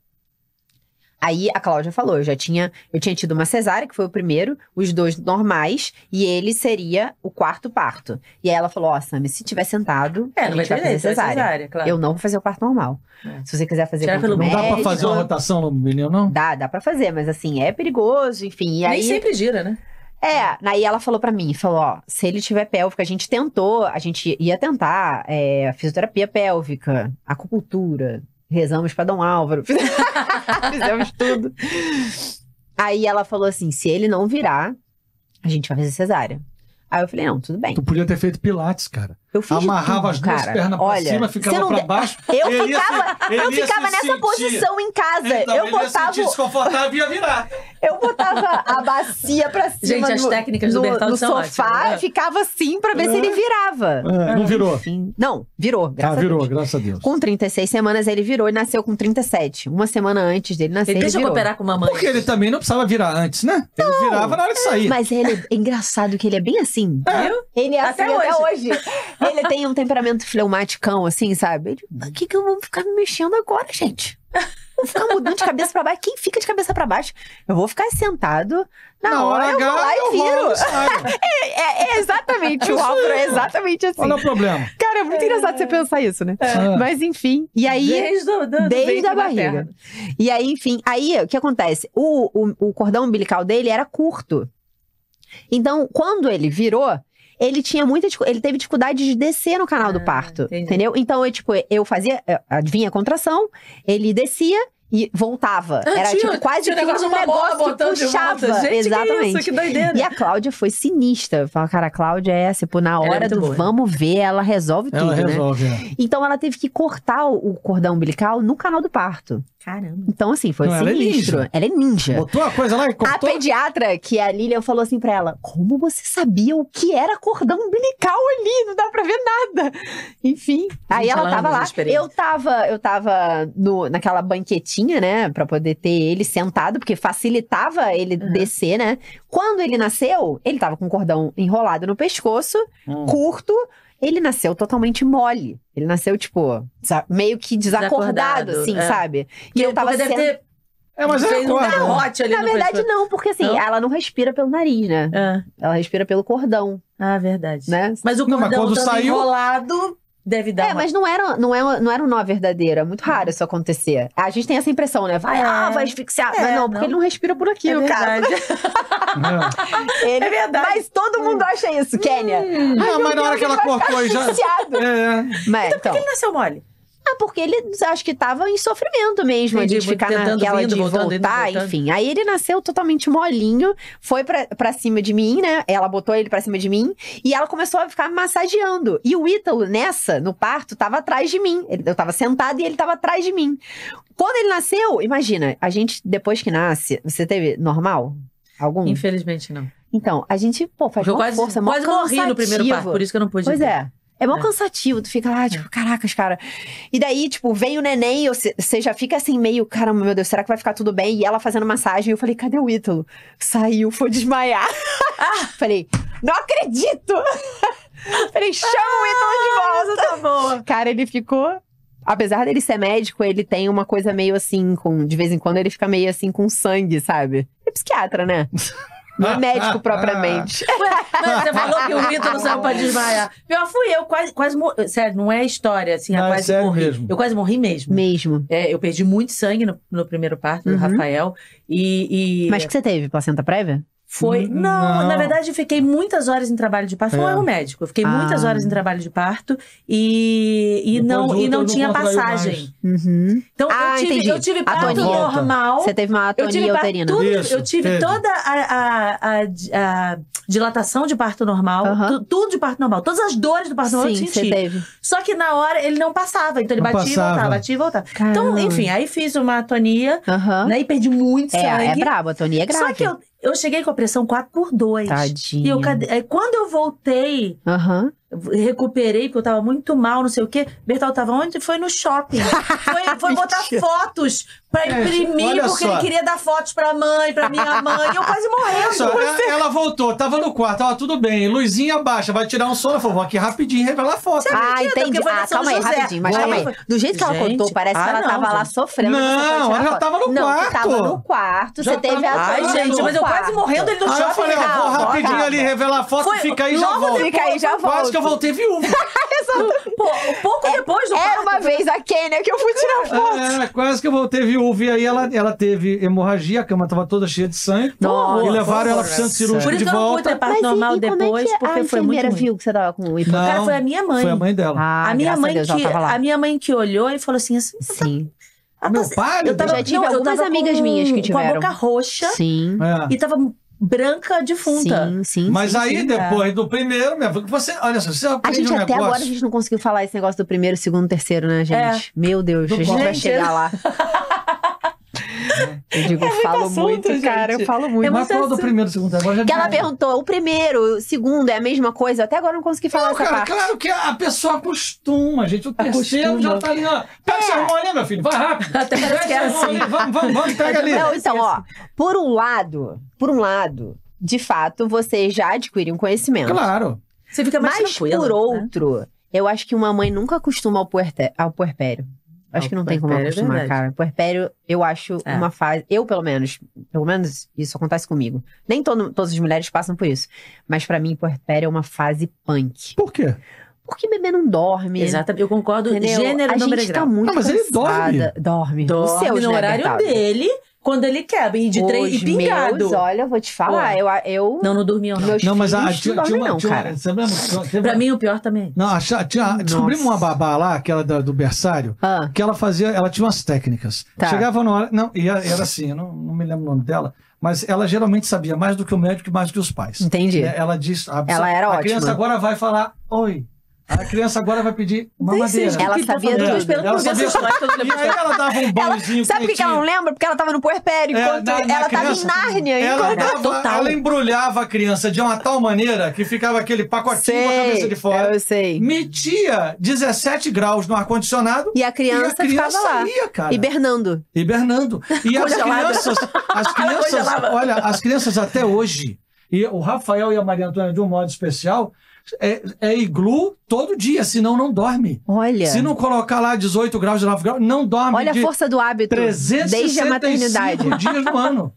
Aí a Cláudia falou, eu já tinha, eu tinha tido uma cesárea, que foi o primeiro, os dois normais, e ele seria o quarto parto. E aí ela falou, ó, oh, Sammy, se tiver sentado, é, não vai, ter fazer cesárea. cesárea claro. Eu não vou fazer o parto normal. É. Se você quiser fazer Será pelo médico, Não dá pra fazer uma rotação no menino, não? Dá, dá pra fazer, mas assim, é perigoso, enfim. E aí... Nem sempre gira, né? É, aí ela falou para mim, falou, ó, se ele tiver pélvica, a gente tentou, a gente ia tentar é, fisioterapia pélvica, acupuntura, Rezamos para Dom Álvaro. <laughs> Fizemos tudo. Aí ela falou assim: se ele não virar, a gente vai fazer cesárea. Aí eu falei: não, tudo bem. Tu podia ter feito Pilates, cara. Eu fiz Amarrava tudo, as duas cara. pernas pra Olha, cima, ficava não... pra baixo. <laughs> Eu ficava, se, eu ficava se nessa sentir. posição em casa. Então, eu botava. Se desconfortável ia virar. <laughs> Eu botava a bacia pra cima. Gente, as técnicas do Bertão no, no sofá, ótimas, né? ficava assim pra ver é. se ele é. virava. É, não virou. não, virou. Graças ah, virou, a Deus. graças a Deus. Com 36 semanas ele virou e nasceu com 37. Uma semana antes dele nascer. Ele, ele deixa eu cooperar com mamãe. Porque ele também não precisava virar antes, né? Não. Ele virava na hora de sair. Mas ele é engraçado que ele é bem assim. É. Viu? Ele é até assim hoje. até hoje. <laughs> Ele tem um temperamento fleumaticão, assim, sabe? Ele, o que, que eu vou ficar me mexendo agora, gente? Vou ficar mudando de cabeça para baixo. Quem fica de cabeça para baixo? Eu vou ficar sentado. Na, na hora, hora eu vou lá eu e viro. <laughs> é, é, é, exatamente o é Álvaro, é exatamente assim. Qual é o problema? Cara, é muito engraçado você é. pensar isso, né? É. Mas enfim, e aí. Desde, do, do, desde a barriga. E aí, enfim, aí o que acontece? O, o, o cordão umbilical dele era curto. Então, quando ele virou, ele tinha muita ele teve dificuldade de descer no canal ah, do parto, entendi. entendeu? Então eu tipo, eu fazia, eh, adivinha a contração, ele descia e voltava. Ah, Era tinha, tipo quase tinha um negócio, uma negócio bola botando puxava. de volta. Gente, Exatamente. Que, isso, que doideira. E a Cláudia foi sinistra. Fala, cara, a Cláudia é tipo, na é hora é do boa. vamos ver, ela resolve ela tudo, né? resolve, né? É. Então ela teve que cortar o cordão umbilical no canal do parto. Caramba. Então, assim, foi não, sinistro. Ela é, ela é, ninja. Botou a coisa lá e cortou. A pediatra, que é a Lilian, falou assim pra ela: Como você sabia o que era cordão umbilical ali? Não dá pra ver nada. Enfim. Gente, aí ela, ela tava lá. Eu tava, eu tava no, naquela banquetinha, né? Pra poder ter ele sentado, porque facilitava ele uhum. descer, né? Quando ele nasceu, ele tava com o cordão enrolado no pescoço, hum. curto ele nasceu totalmente mole. Ele nasceu, tipo, meio que desacordado, desacordado assim, é. sabe? E que eu tava sendo... Ter... É, mas é fez um garrote ali Na verdade, pescoço. não, porque assim, não? ela não respira pelo nariz, né? É. Ela respira pelo cordão. Ah, verdade. Né? Mas o cordão não, mas quando saiu... enrolado deve dar. É, uma... mas não era, não, era, é não era um nó verdadeiro. É muito raro uhum. isso acontecer. A gente tem essa impressão, né? Vai, é. ah, vai asfixiar. É, mas não, porque não. ele não respira por aqui, é no <laughs> ele... É verdade. Mas todo mundo hum. acha isso, Kênia. Hum. Ah, Ai, não, mas na hora que ela cortou aí já. É. Mas, então, então, por que então. ele nasceu mole? Ah, porque ele acho que tava em sofrimento mesmo Entendi, de ficar naquela vindo, de voltando, voltar, indo, enfim. Aí ele nasceu totalmente molinho, foi pra, cima de mim, né? Ela botou ele pra cima de mim e ela começou a ficar massageando. E o Ítalo, nessa, no parto, tava atrás de mim. Eu tava sentada e ele tava atrás de mim. Quando ele nasceu, imagina, a gente, depois que nasce, você teve normal? Algum? Infelizmente não. Então, a gente, pô, faz uma quase, força, quase morri no primeiro parto, por isso que eu não pude. Pois ver. é. É mó é. cansativo, tu fica lá, é. tipo, caracas, cara. E daí, tipo, vem o neném, você já fica assim, meio, caramba, meu Deus, será que vai ficar tudo bem? E ela fazendo massagem, eu falei, cadê o Ítalo? Saiu, foi desmaiar. <laughs> falei, não acredito! <laughs> falei, chama ah, o Ítalo de ah, volta! Tá bom? Cara, ele ficou apesar dele ser médico, ele tem uma coisa meio assim, com de vez em quando ele fica meio assim com sangue, sabe? É psiquiatra, né? <laughs> Não é médico propriamente. <laughs> você falou que o não saiu pra desmaiar. Pior fui eu, quase, quase morri. Sério, não é história, assim, não, é quase morri. Mesmo. Eu quase morri mesmo. Mesmo. É, eu perdi muito sangue no, no primeiro parto uhum. do Rafael. E, e, Mas que você teve? Placenta prévia? Foi. Não, hum, não, na verdade, eu fiquei muitas horas em trabalho de parto. É. um erro médico. Eu fiquei ah. muitas horas em trabalho de parto e, e, não, e não tinha passagem. Uhum. Então, ah, eu, tive, eu tive parto atonia. normal. Você teve uma atonia uterina. Tudo, eu tive toda a, a, a, a, dilatação de parto normal, uhum. tu, tudo de parto normal. Todas as dores do parto Sim, normal eu senti. Teve. Só que na hora ele não passava. Então ele não batia e voltava, batia e voltava. Então, Caramba. Então, enfim, aí fiz uma atonia uhum. né, e perdi muito é, é sangue. É brabo, a atonia é grave. Só que eu eu cheguei com a pressão 4 por 2. Tadinha. E eu, quando eu voltei, uhum recuperei, porque eu tava muito mal, não sei o quê. Bertal tava onde? Foi no shopping. Foi, <laughs> foi botar fotos pra é, imprimir, é, porque só. ele queria dar fotos pra mãe, pra minha mãe. E eu quase morrendo. Só, ela, voltou, tava no quarto, tava tudo bem. Luzinha baixa, vai tirar um sono. Falou, vou aqui rapidinho revelar foto. ah, entendi. Ah, calma aí, rapidinho. Mas calma aí. Do jeito que gente, ela contou, parece ah, que ela ah, não, tava lá sofrendo. Não, ela já tava no não, quarto. Tava no quarto, já você teve a Ai, gente, mas eu quase morrendo ele no shopping. Aí eu falei, ó, vou rapidinho ali revelar foto, fica aí já volto. Fica aí, já volto voltei viúva. Exato. pouco é, depois do Era é uma né? vez a Kenia que eu fui tirar é, foto. É, é, quase que eu voltei viúva. E aí ela, ela teve hemorragia, a cama tava toda cheia de sangue. Nossa, e levaram ela pro centro de volta. Por isso que eu não normal depois, é porque foi muito A enfermeira viu que você tava com o hipo. Não, foi a minha mãe. Foi a mãe dela. Ah, ah a minha mãe Deus, que, a minha mãe que olhou e falou assim... assim Sim. Tá meu tá- pai? Eu tava, já tive não, algumas amigas com, minhas que tiveram. Com a boca roxa. Sim. E tava branca defunta. Sim, sim. Mas sim, aí, sim, depois do primeiro, minha você. Olha só, você aprende A gente um até negócio. agora a gente não conseguiu falar esse negócio do primeiro, segundo, terceiro, né, gente? É. Meu Deus, do a gente bom. vai chegar lá. <laughs> né? Eu digo, é falo assunto, muito, gente. cara, eu falo é muito. É Mas falou do primeiro, segundo, agora já Que ela perguntou, o primeiro, o segundo é a mesma coisa? Até agora eu não consegui falar não, essa cara, parte. Claro que a pessoa acostuma, gente. O terceiro já tá ali, ó. Pega é. essa mão ali, meu filho, vai rápido. <laughs> Até é pega essa assim. ali, vamos, vamos, pega ali. Não, então, ó, por um lado, por um lado, de fato, você já adquire um conhecimento. Claro. Você fica mais Mas por né? outro, né? eu acho que uma mãe nunca acostuma ao, ao puerpério. Acho que não tem como é acostumar, é cara. Puerpério, eu acho é. uma fase. Eu, pelo menos, pelo menos isso acontece comigo. Nem todo, todas as mulheres passam por isso. Mas para mim, puerpério é uma fase punk. Por quê? Porque bebê não dorme. Exatamente, eu concordo. Entendeu? Gênero a gente tá muito Ah, mas cansada. ele dorme. Dorme. Dorme. O seu, no é horário dele quando ele quebra. E de três e pingado. Meus, olha, eu vou te falar. Eu, eu... Não, não dormiu, não. Meus não, mas a, a tia, não, dorme, não, cara. Você lembra, você pra mim, o pior também. Não, a tia, descobrimos uma babá lá, aquela da, do berçário, ah. que ela fazia, ela tinha umas técnicas. Tá. Chegava na hora. Não, e era assim, eu não, não me lembro o nome dela mas ela geralmente sabia mais do que o médico e mais do que os pais. Entendi. Né, ela disse. A, ela era a ótima. A criança agora vai falar: Oi, a criança agora vai pedir mamadeira. Ela tá sabia tá duas pelo Ela sabia E aí ela dava um banhozinho Sabe por que ela não lembra? Porque ela tava no puerpério, é, na, na ela criança, tava em Nárnia. Ela, enquanto... Total. ela embrulhava a criança de uma tal maneira que ficava aquele pacotinho sei, com a cabeça de fora. Eu sei. Metia 17 graus no ar-condicionado. E a criança, e a criança ficava ia, Cara. Hibernando. Hibernando. E as crianças... As <laughs> crianças olha, as crianças até hoje... E o Rafael e a Maria Antônia, de um modo especial é, é, iglu todo dia, senão não dorme. Olha. Se não colocar lá 18 graus, 19 graus, não dorme. Olha a força do hábito. 365 desde a maternidade. dias no ano.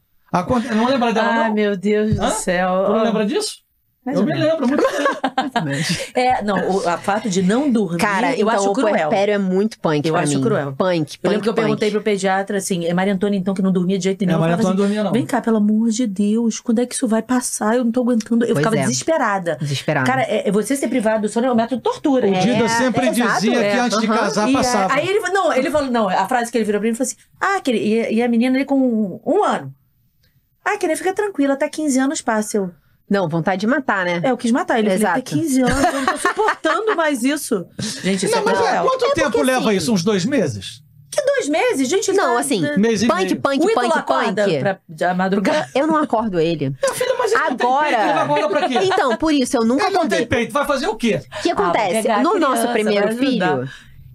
Não lembra dela, ah, não? meu Deus Hã? do céu. Tu não lembra disso? Mais né, eu me lembro muito <laughs> é, não, o a fato de não dormir, Cara, eu então, acho cruel. o puerpério é muito punk Eu acho mim. cruel. Punk, punk, Eu lembro que eu perguntei pro pediatra, assim, é Maria Antônia então que não dormia de jeito é, nenhum. É, Maria Antônia assim, dormia não. Vem cá, pelo amor de Deus, quando é que isso vai passar? Eu não tô aguentando. Eu pois ficava é. desesperada. Desesperada. Cara, é, é você ser privado do sono é um método de tortura. O Dida né? é, sempre é, dizia que antes de casar passava. aí ele, não, ele falou, não, a frase que ele virou pra mim foi assim, ah, e, a menina ali com um ano. Ah, que fica tranquila, até 15 anos passa, eu... Não, vontade de matar, né? É, eu quis matar ele. Exato. Ele tem 15 anos, eu não tô <laughs> suportando mais isso. Gente, isso não, é mas é, quanto é tempo porque, leva assim, isso? Uns dois meses? Que dois meses, gente? Não, tá, assim, mês punk, punk, punk, punk, punk. Pra, madrugada. Eu não acordo ele. Meu filho, mas ele agora... Não tem peito, ele então, por isso, eu nunca ele não tem peito, vai fazer o quê? O que acontece? Ah, no criança, nosso primeiro filho,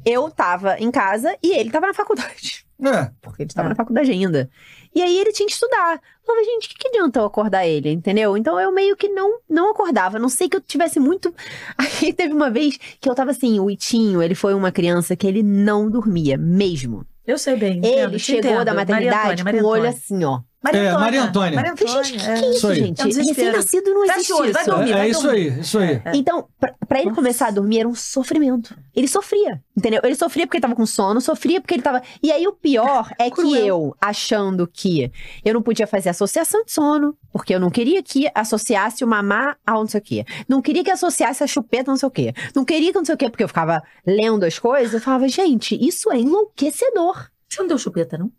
eu tava em casa e ele tava na faculdade. É. Porque ele estava é. na faculdade ainda. E aí ele tinha que estudar falava, gente, o que, que adianta eu acordar ele, entendeu? Então eu meio que não, não acordava, a não sei que eu tivesse muito. <laughs> Aí teve uma vez que eu tava assim, o Itinho, ele foi uma criança que ele não dormia mesmo. Eu sei bem. Ele entendo, chegou entendo. da maternidade Maria Antônia, Maria com o olho assim, ó. Maria é, Antônia. É, Maria Antônia. Maria Antônia. Gente, que, é. que é isso, gente? É um Recém-nascido não tá existe olho, isso. Dormir, é, é isso aí, isso aí. É. Então, pra, pra ele começar a dormir era um sofrimento. Ele sofria, entendeu? Ele sofria porque ele tava com sono, sofria porque ele tava... E aí, o pior é que eu, achando que eu não podia fazer associação de sono, porque eu não queria que associasse o mamá a não sei o quê. Não queria que associasse a chupeta não sei o quê. Não queria que não sei o quê, porque eu ficava lendo as coisas. Eu falava, gente, isso é enlouquecedor. Você não deu chupeta, não?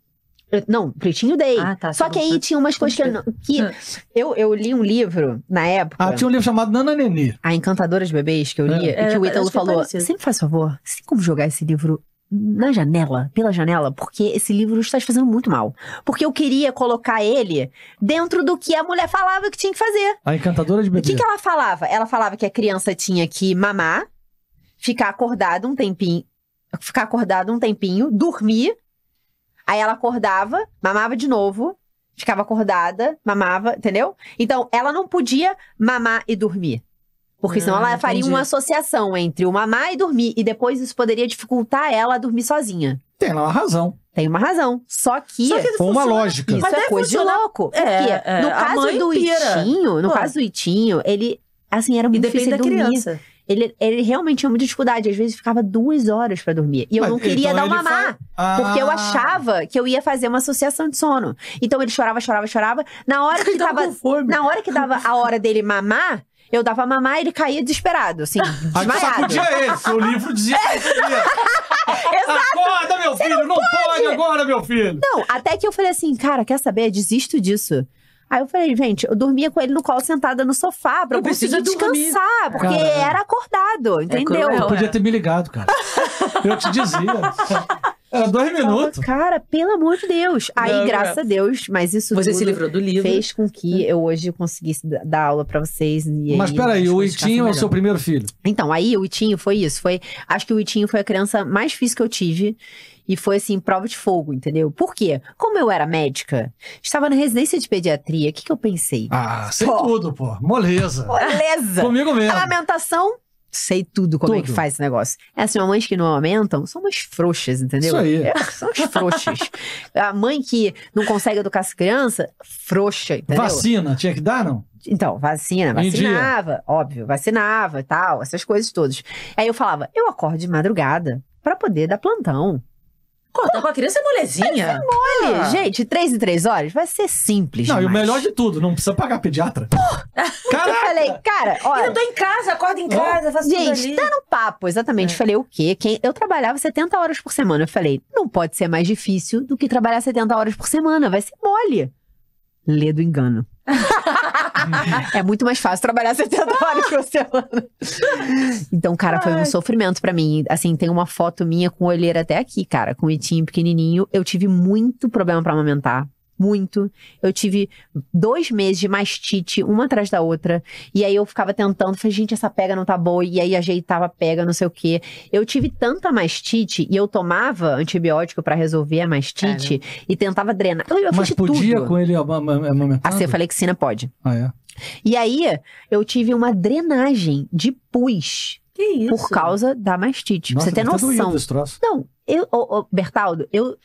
Não, Pretinho Day. Ah, tá, Só tá que bom. aí tinha umas coisas que, eu, não, que ah. eu, eu li um livro na época. Ah, tinha um livro chamado Nana Nenê. A Encantadora de Bebês, que eu li, é. que o é, Ítalo é falou. Sempre faz favor, tem como jogar esse livro na janela, pela janela, porque esse livro está te fazendo muito mal. Porque eu queria colocar ele dentro do que a mulher falava que tinha que fazer. A encantadora de Bebês. O que, que ela falava? Ela falava que a criança tinha que mamar, ficar acordada um tempinho, ficar acordada um tempinho, dormir Aí ela acordava, mamava de novo, ficava acordada, mamava, entendeu? Então, ela não podia mamar e dormir. Porque senão ela ah, faria entendi. uma associação entre o mamar e dormir. E depois isso poderia dificultar ela a dormir sozinha. Tem uma razão. Tem uma razão. Só que. Só que com uma lógica. Isso é Mas é coisa funcionar. de louco. Porque é, no caso do pira. Itinho, no Pô. Ah. caso do Itinho, ele. Assim, era muito e difícil da dormir. criança. Ele, ele realmente tinha muita dificuldade. Às vezes ficava duas horas para dormir. E eu Mas, não queria então dar uma má. Fa... Ah. Porque eu ah. achava que eu ia fazer uma associação de sono. Então ele chorava, chorava, chorava. Na hora <laughs> que tava. Na hora que dava a hora dele mamar, eu dava mamar e ele caía desesperado, assim, só <laughs> podia esse, o livro dizia <laughs> Acorda, meu filho, não, não pode. pode. agora, meu filho. Não, até que eu falei assim, cara, quer saber? Desisto disso. Aí eu falei, gente, eu dormia com ele no colo sentada no sofá pra eu, conseguir descansar, dormir. porque era acordado, é entendeu? É, eu podia ter me ligado, cara. eu te dizia. <laughs> Era ah, dois minutos. cara, pelo amor de Deus. Aí, não, graças a Deus, mas isso Você se livrou do livro. Fez com que eu hoje conseguisse dar aula para vocês. E mas peraí, o Itinho é o seu primeiro filho? Então, aí o Itinho foi isso. Foi, acho que o Itinho foi a criança mais difícil que eu tive. E foi assim, prova de fogo, entendeu? Por quê? Como eu era médica, estava na residência de pediatria, o que, que eu pensei? Ah, sei pô. tudo, pô. Moleza. Moleza. Comigo mesmo. Alimentação, sei tudo como tudo. é que faz esse negócio. Essas é assim, mamães que não amamentam são umas frouxas, entendeu? Isso aí. É, são as frouxas. <laughs> a mãe que não consegue educar as crianças frouxa, entendeu? Vacina, tinha que dar, não? Então, vacina, vacinava, óbvio, vacinava e tal, essas coisas todas. Aí eu falava, eu acordo de madrugada para poder dar plantão. Cortar tá com a criança é molezinha. É mole. Ah. Gente, três em três horas vai ser simples. Não, demais. e o melhor de tudo, não precisa pagar pediatra. Pô, Eu falei, cara, olha. Eu tô em casa, acordo em casa, oh. faço Gente, tudo ali. tá no papo, exatamente. É. Falei, o quê? Quem... Eu trabalhava 70 horas por semana. Eu falei, não pode ser mais difícil do que trabalhar 70 horas por semana. Vai ser mole. Lê do engano. <laughs> é muito mais fácil trabalhar 70 <laughs> horas por semana. Então, cara, foi um sofrimento para mim. Assim, tem uma foto minha com o olheiro até aqui, cara, com o itinho pequenininho. Eu tive muito problema para amamentar muito. Eu tive dois meses de mastite, uma atrás da outra. E aí eu ficava tentando, falei, gente, essa pega não tá boa. E aí ajeitava a pega, não sei o quê. Eu tive tanta mastite e eu tomava antibiótico para resolver a mastite e tentava drenar. Eu, eu Mas podia tudo. com ele amamentar? A cefalexina pode. Ah, é? E aí eu tive uma drenagem de pus. Que isso? Por causa da mastite. Nossa, você tem tá noção. Não, eu, o, o Bertaldo, eu,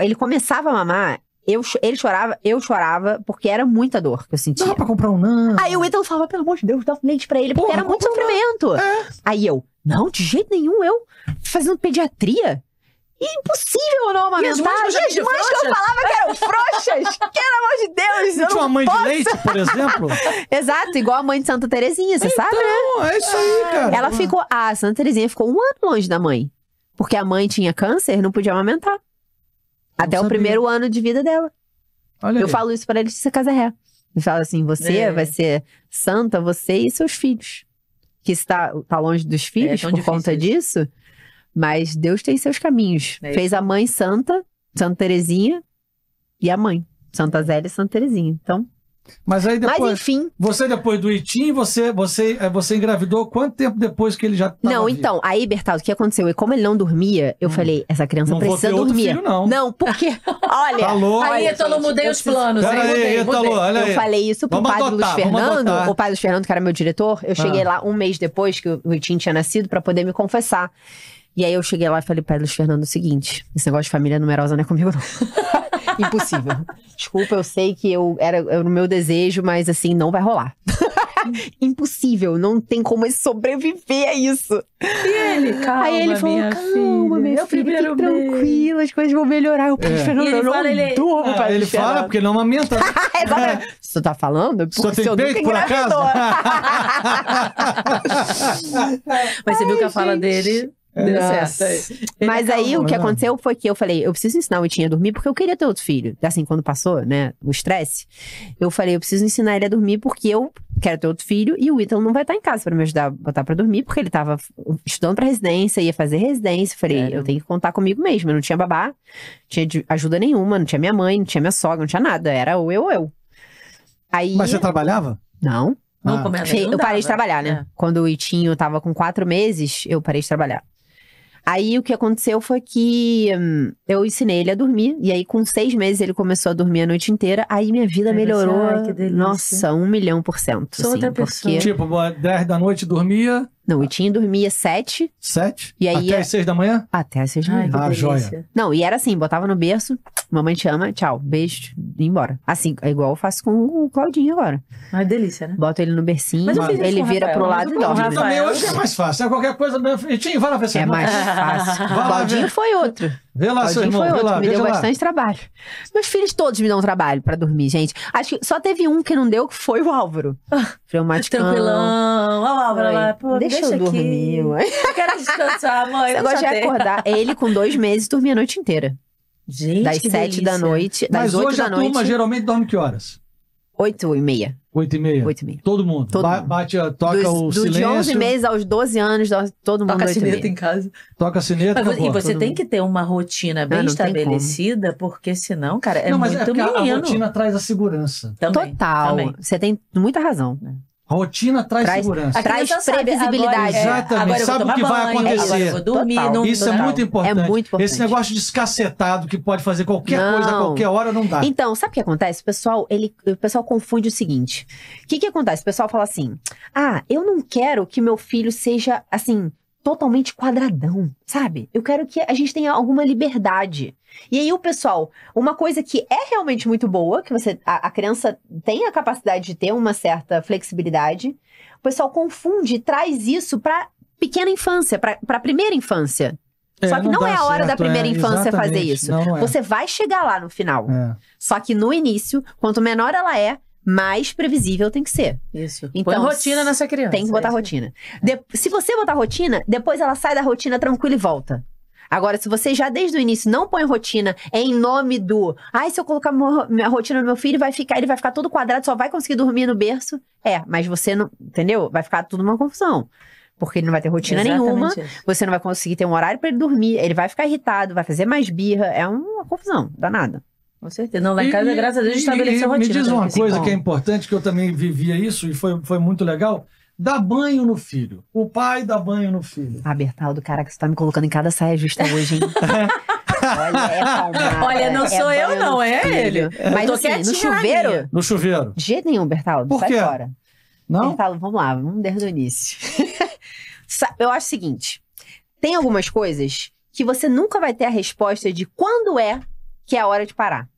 ele começava a mamar, eu, ele chorava, eu chorava, porque era muita dor que eu sentia. Dá pra comprar um não. Aí o Ítalo falava, pelo amor de Deus, dá leite pra ele, porque Porra, era muito sofrimento. É. Aí eu, não, de jeito nenhum, eu fazendo pediatria? impossível não amamentar. E as mães, e as mães que eu falava que eram frouxas, pelo amor de Deus. Não tinha uma mãe posso. de leite, por exemplo? <laughs> Exato, igual a mãe de Santa Terezinha, você então, sabe, né? Então, é isso aí, ah. cara. Ela ah. ficou, a Santa Terezinha ficou um ano longe da mãe. Porque a mãe tinha câncer, não podia amamentar. Até sabia. o primeiro ano de vida dela. Olha eu aí. falo isso pra Letícia ré. Eu falo assim: você é. vai ser santa, você e seus filhos. Que está tá longe dos é, filhos é, por conta disso, mas Deus tem seus caminhos. É Fez a mãe santa, Santa Terezinha, e a mãe, Santa Zélia e Santa Terezinha. Então, mas aí depois. Mas enfim. Você depois do Itim, você, você, eh, você engravidou quanto tempo depois que ele já tava Não, então, aí, Bertaldo, o que aconteceu? E como ele não dormia, eu hum. falei, essa criança não precisa dormir. Filho, não. não, porque. <laughs> Olha, Alô, tá aí, Etalo, mudei os planos. Pera aí, mudei, Italo, mudei. Olha aí. Eu falei isso pro vamos padre adotar, Luiz Fernando. O pai Luiz Fernando, que era meu diretor, eu cheguei ah. lá um mês depois que o Itim tinha nascido para poder me confessar. E aí eu cheguei lá e falei, padre Luiz Fernando, o seguinte: esse negócio de família numerosa não é comigo, não. <laughs> Impossível. Desculpa, eu sei que eu era, era o meu desejo, mas assim, não vai rolar. <laughs> Impossível, não tem como sobreviver a isso. E ele, calma, Aí ele falou, calma, minha filha, tranquilo fique tranquila, as coisas vão melhorar. Eu, é. Fernando, eu não ele... durmo ah, Ele esperar. fala porque não amamenta. Né? <laughs> é. Você tá falando? Só tem peito, por acaso? <laughs> mas você Ai, viu que a gente... fala dele Deu é, é certo. É ele Mas aí o que né? aconteceu foi que eu falei, eu preciso ensinar o Itinho a dormir porque eu queria ter outro filho. Assim, quando passou, né, o estresse, eu falei, eu preciso ensinar ele a dormir porque eu quero ter outro filho e o Ítalo não vai estar tá em casa para me ajudar a botar para dormir porque ele tava estudando para residência, ia fazer residência. Eu falei, eu tenho que contar comigo mesmo. Eu não tinha babá, tinha ajuda nenhuma, não tinha minha mãe, não tinha minha sogra, não tinha nada. Era ou eu ou eu. Aí... Mas você trabalhava? Não. Não, ah. eu parei de trabalhar, né? É. Quando o Itinho tava com quatro meses, eu parei de trabalhar. Aí o que aconteceu foi que hum, eu ensinei ele a dormir. E aí, com seis meses, ele começou a dormir a noite inteira. Aí minha vida Ai, melhorou. Ai, nossa, um milhão por cento. Sou assim, outra pessoa. Porque... Tipo, 10 da noite dormia, não, o Itinho dormia sete. Sete? E aí Até ia... É às seis da manhã? Até às seis da manhã. ah, joia. Não, e era assim, botava no berço, mamãe te ama, tchau, beijo, e embora. Assim, é igual eu faço com o Claudinho agora. Ah, delícia, né? Boto ele no bercinho, mas ele vira Rafael, pro lado e dorme. Também hoje é mais fácil, é qualquer coisa, meu Itinho, vai lá pra é, é mais fácil. Claudinho foi outro. Vê lá, seu irmão. Foi outro, lá, me deu lá. bastante trabalho. Meus filhos todos me dão trabalho para dormir, gente. Acho que só teve um que não deu, que foi o Álvaro. Traumaticão. <laughs> Tranquilão. Olha o Álvaro lá. Pô, deixa, deixa eu aqui. dormir, mãe. Eu quero descansar, <laughs> mãe. Eu gosto de acordar. Ele, com dois meses, dormia a noite inteira. Gente, das sete da noite, das Mas hoje da a noite. turma geralmente dorme que horas? Oito e meia. Oito e meia? Oito e meia. Todo mundo. Todo ba mundo. Bate, toca Dos, o do, silêncio. De 11 meses aos 12 anos, todo mundo Toca a sineta em casa. Toca sineta. Mas, e você tem que ter uma rotina ah, bem ah, estabelecida, porque senão, cara, é não, mas é muito é menino. a rotina traz a segurança. Também, Total. Também. Você tem muita razão. É. Rotina traz, traz segurança. Traz previsibilidade. Exatamente. Agora Sabe o que vai acontecer. Agora dormir, não, Isso não, é muito, é importante. é muito importante. Esse negócio de escacetado que pode fazer qualquer não. coisa a qualquer hora não dá. Então, sabe o que acontece? O pessoal, ele, o pessoal confunde o seguinte. O que, que acontece? O pessoal fala assim: ah, eu não quero que meu filho seja assim totalmente quadradão, sabe? Eu quero que a gente tenha alguma liberdade. E aí o pessoal, uma coisa que é realmente muito boa, que você a, a criança tem a capacidade de ter uma certa flexibilidade, o pessoal confunde, traz isso para pequena infância, para primeira infância. É, Só que não, não é a hora certo, da é, primeira é, infância fazer isso. Não, não é. Você vai chegar lá no final. É. Só que no início, quanto menor ela é, mais previsível tem que ser. Isso. Então, Põe rotina nessa criança. Tem que botar é rotina. De, se você botar rotina, depois ela sai da rotina tranquila e volta. Agora, se você já desde o início não põe rotina é em nome do, ai, ah, se eu colocar minha rotina no meu filho, vai ficar, ele vai ficar todo quadrado, só vai conseguir dormir no berço. É, mas você não, entendeu? Vai ficar tudo uma confusão. Porque ele não vai ter rotina Exatamente nenhuma, isso. você não vai conseguir ter um horário para ele dormir, ele vai ficar irritado, vai fazer mais birra, é uma confusão, danada. Com certeza. Não, lá em casa, e, graças a Deus, estabeleceu rotina. Me diz uma coisa que é importante, que eu também vivia isso e foi, foi muito legal. Dá banho no filho. O pai dá banho no filho. Ah, Bertaldo, caraca, você tá me colocando em cada saia justa hoje, hein? <laughs> Olha, é Olha, não é sou é eu, não, é filho. ele. Mas eu tô assim, no chuveiro. No chuveiro. De jeito nenhum, Bertaldo. Por sai fora. Não? Bertaldo, vamos lá, vamos desde o início. <laughs> eu acho o seguinte: tem algumas coisas que você nunca vai ter a resposta de quando é que é a hora de parar.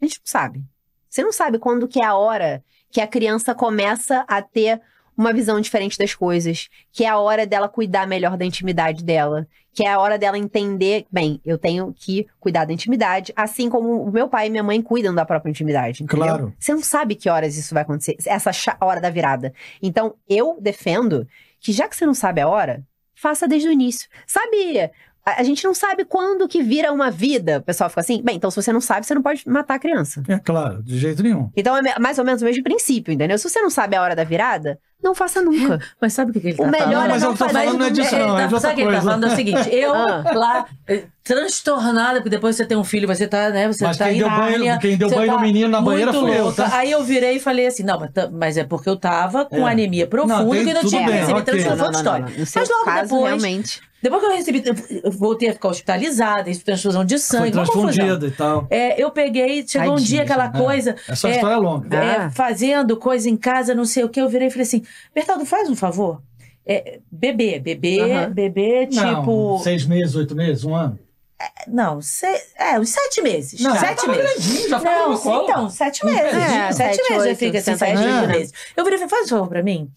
A gente não sabe. Você não sabe quando que é a hora que a criança começa a ter uma visão diferente das coisas, que é a hora dela cuidar melhor da intimidade dela, que é a hora dela entender, bem, eu tenho que cuidar da intimidade, assim como o meu pai e minha mãe cuidam da própria intimidade. Entendeu? Claro. Você não sabe que horas isso vai acontecer, essa hora da virada. Então, eu defendo que já que você não sabe a hora, faça desde o início. Sabe a, gente não sabe quando que vira uma vida. O pessoal fica assim, bem, então se você não sabe, você não pode matar a criança. É claro, de jeito nenhum. Então é mais ou menos o mesmo princípio, entendeu? Se você não sabe a hora da virada, não faça nunca. <laughs> Mas sabe o que, que ele tá o melhor falando? É mas eu tô falando não é disso, não. Tá, é sabe o que ele tá falando? É o seguinte, <laughs> eu lá, eh, transtornada, porque depois você tem um filho, você tá, né? Você mas tá quem, deu banho, quem deu banho tá no menino na banheira foi eu, tá? Aí eu virei e falei assim, não, mas, mas é porque eu tava com é. anemia profunda não, tem, e ainda tinha bem, okay. me de história. Mas logo depois, depois que eu recebi, eu voltei a ficar hospitalizada, isso transfusão de sangue. Foi transfundida e tal. É, eu peguei, chegou Tadinha, um dia aquela coisa. Essa é, é história é longa. É, ah. fazendo coisa em casa, não sei o que, eu virei e falei assim: Bertaldo, faz um favor. É, bebê, bebê, uhum. bebê, tipo. Não, seis meses, oito meses, um ano? É, não, se, é, uns sete meses. Não, sete tá meses. já não, sim, então, sete é, meses. É, sete, sete, meses oito, já fica assim, sete, oito meses. Eu virei e falei, faz um favor pra mim.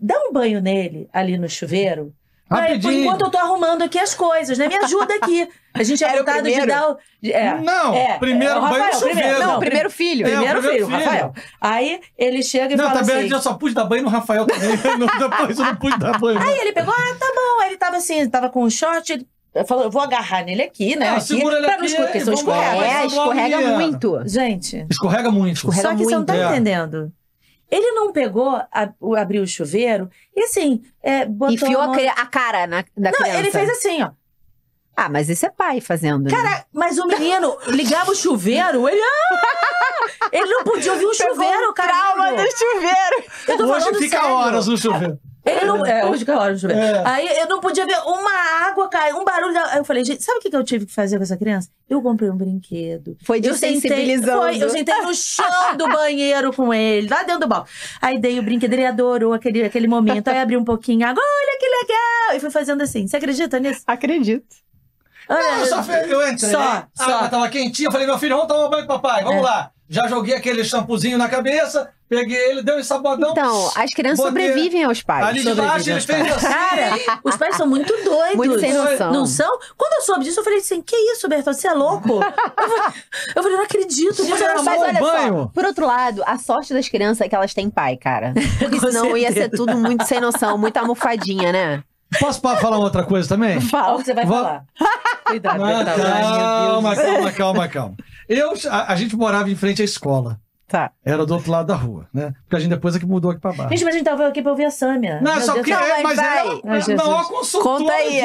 Dá um banho nele ali no chuveiro Rapidinho. enquanto eu tô arrumando aqui as coisas, né? Me ajuda aqui. A gente <laughs> é Era votado de dar o. É, não, é, primeiro é, Rafael, banho primeiro, Não, primeiro filho. É, primeiro, primeiro filho, filho, Rafael. Aí ele chega e não, fala. Não, tá também assim, eu só pus dar banho no Rafael também. <laughs> depois eu não pus dar banho. Aí ele pegou, ah, tá bom. Aí ele tava assim, tava com um short, ele falou, eu vou agarrar nele aqui, né? Ah, aqui, segura ele pra não escorregar, escorrega. É, escorrega é. muito. Gente. Escorrega muito. Escorrega Só que muito. você não tá é. entendendo. Ele não pegou, abriu o chuveiro e assim, é, botou. Enfiou a, mão... a cara na, na não, criança. Não, ele fez assim, ó. Ah, mas isso é pai fazendo. Né? Cara, né? mas o menino ligava o chuveiro, ele. Ah! Ele não podia ouvir um chuveiro, um cara. Trauma do chuveiro. Eu tô Hoje fica sério. horas no chuveiro. Ele não. É, hoje fica horas no chuveiro. É. Aí eu não podia ver uma água cair, um barulho. Aí eu falei, gente, sabe o que eu tive que fazer com essa criança? Eu comprei um brinquedo. Foi desensibilizando. Sentei, foi, eu sentei no chão do banheiro com ele, lá dentro do balde. Aí dei o brinquedo, ele adorou aquele, aquele momento. Aí abri um pouquinho, olha que legal! E fui fazendo assim. Você acredita nisso? Acredito. Ah, eu, só, eu entrei. Só, né? ah, tava quentinha. Eu falei, meu filho, vamos tomar banho, com papai. Vamos é. lá. Já joguei aquele shampoozinho na cabeça, peguei ele, deu um sabadão. Então, as crianças botei... sobrevivem aos pais. Ali de baixo, eles fez assim. Cara, os pais são muito doidos. Muito sem noção. Não são? Quando eu soube disso, eu falei assim, que isso, Bertão, você é louco? eu, falei, eu não acredito. Você não, mas olha banho. só, por outro lado, a sorte das crianças é que elas têm pai, cara. <laughs> Porque senão ia ser tudo muito sem noção, muita almofadinha, né? Posso falar outra coisa também? <laughs> Fala. O você vai Vou... falar. Cuidado. calma, calma, calma, calma. Eu, a, a gente morava em frente à escola. Tá. Era do outro lado da rua, né? Porque a gente depois é que mudou aqui pra baixo. Gente, mas a gente tava aqui pra ouvir a Sâmia. Não, Meu só que é, mas ela Ai, é maior consultora Conta aí.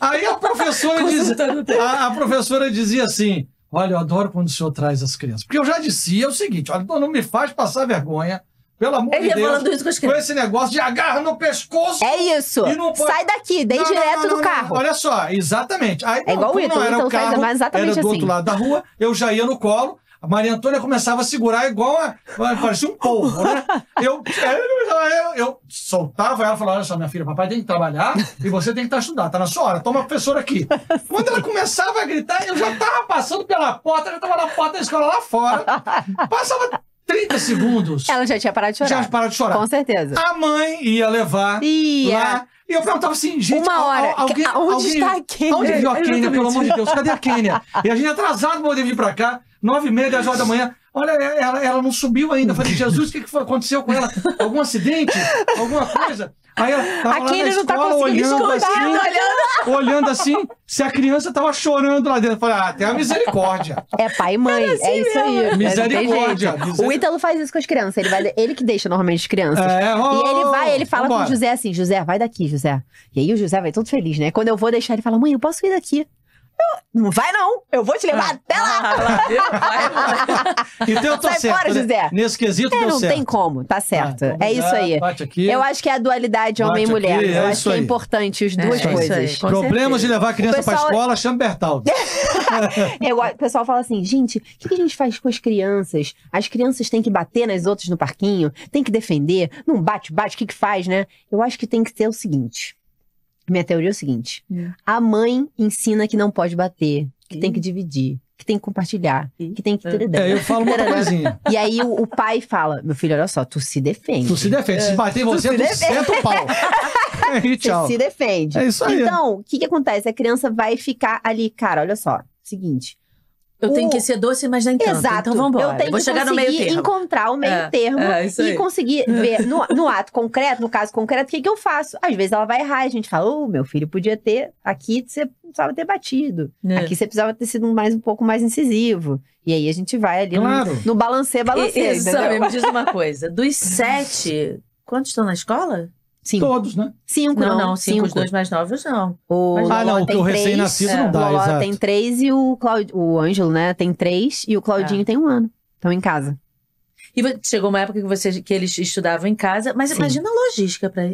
aí a professora, diz, a, a, professora dizia assim, olha, eu adoro quando o senhor traz as crianças. Porque eu já disse o seguinte, olha, não me faz passar vergonha pelo amor Ele de Deus. Falando isso com, com esse negócio de agarra no pescoço. É isso. Pode... Sai daqui, dei não, direto não, não, do carro. Olha só, exatamente. Aí, é igual o Ítalo, era então o carro, faz exatamente era do assim. outro lado da rua, eu já ia no colo. A Maria Antônia começava a segurar igual a, parecia um polvo, né? Eu, eu, eu soltava ela e falava: Olha só, minha filha, papai tem que trabalhar e você tem que estar estudando. Tá na sua hora, toma a professora aqui. <laughs> Quando ela começava a gritar, eu já estava passando pela porta, Ela estava na porta da escola lá fora. <laughs> Passava 30 segundos. Ela já tinha parado de chorar. Já parado de chorar. Com certeza. A mãe ia levar ia. lá. E eu perguntava assim, gente, uma hora. A, a, alguém, onde alguém, está a Kênia? Onde viu a Kênia, pelo amor de Deus? Cadê a Kênia? E a gente atrasado pra poder vir pra cá, nove e meia, dez horas da manhã. Olha, é, ela, ela não subiu ainda. Eu falei, Jesus, o que, que foi? aconteceu com ela? Algum acidente? Alguma coisa? Aí ele tava Aqui lá na tá escola assim, tá olhando, assim, olhando. olhando assim, se a criança tava chorando lá dentro. Eu falei, ah, tem a misericórdia. É pai e mãe, assim é isso aí. Misericórdia, misericórdia. O Ítalo faz isso com as crianças, ele, vai, ele que deixa normalmente as crianças. É, oh, e ele vai, ele fala vambora. com o José assim, José, vai daqui, José. E aí o José vai todo feliz, né? Quando eu vou deixar, ele fala, mãe, eu posso ir daqui. Não vai não, eu vou te levar ah. até lá. Ah, <laughs> então eu tá tô Sai certo, fora, né? José. Nesse quesito é, não certo. tem como, tá ah, certo. Ah, é isso aí. eu acho que é a dualidade homem mulher. é eu acho que é importante as duas é, coisas. Problemas de levar a criança pessoal... pra escola, chama Bertaldi. <laughs> eu, o pessoal fala assim, gente, o que, que a gente faz com as crianças? As crianças têm que bater nas outras no parquinho, tem que defender, não bate, bate, o que que faz, né? Eu acho que tem que ser o seguinte minha teoria é o seguinte: hum. a mãe ensina que não pode bater, que Sim. tem que dividir, que tem que compartilhar, que tem que. É, é eu falo uma <laughs> coisinha. E aí o, o, pai fala: meu filho, olha só, tu se defende. Tu se defende. Se é. bater em você, tu, tu senta o pau. e <laughs> tchau. Você se defende. É isso aí. Então, o que, que acontece? A criança vai ficar ali, cara, olha só, seguinte. Eu tenho que ser doce, mas nem tanto. Então, Exato. Então vamos Eu tenho Vou que chegar conseguir no meio termo. encontrar o meio é, termo é, e conseguir <laughs> ver no, no, ato concreto, no caso concreto, o que, que eu faço. Às vezes ela vai errar, e a gente fala, oh, meu filho podia ter, aqui você precisava ter batido. É. Aqui você precisava ter sido mais, um pouco mais incisivo. E aí a gente vai ali claro. no, no balancê, balancê. Isso, me diz uma coisa. Dos <laughs> sete, quantos estão na escola? Cinco. Todos, né? Cinco, não. Não, cinco, cinco. Os dois mais novos, não. O ah, não, o o recém-nascido é. não dá, o exato. tem três e o, Claud... o Ângelo, né, tem três e o Claudinho é. tem um ano. Estão em casa. E chegou uma época que, você, que eles estudavam em casa, mas Sim. imagina a logística para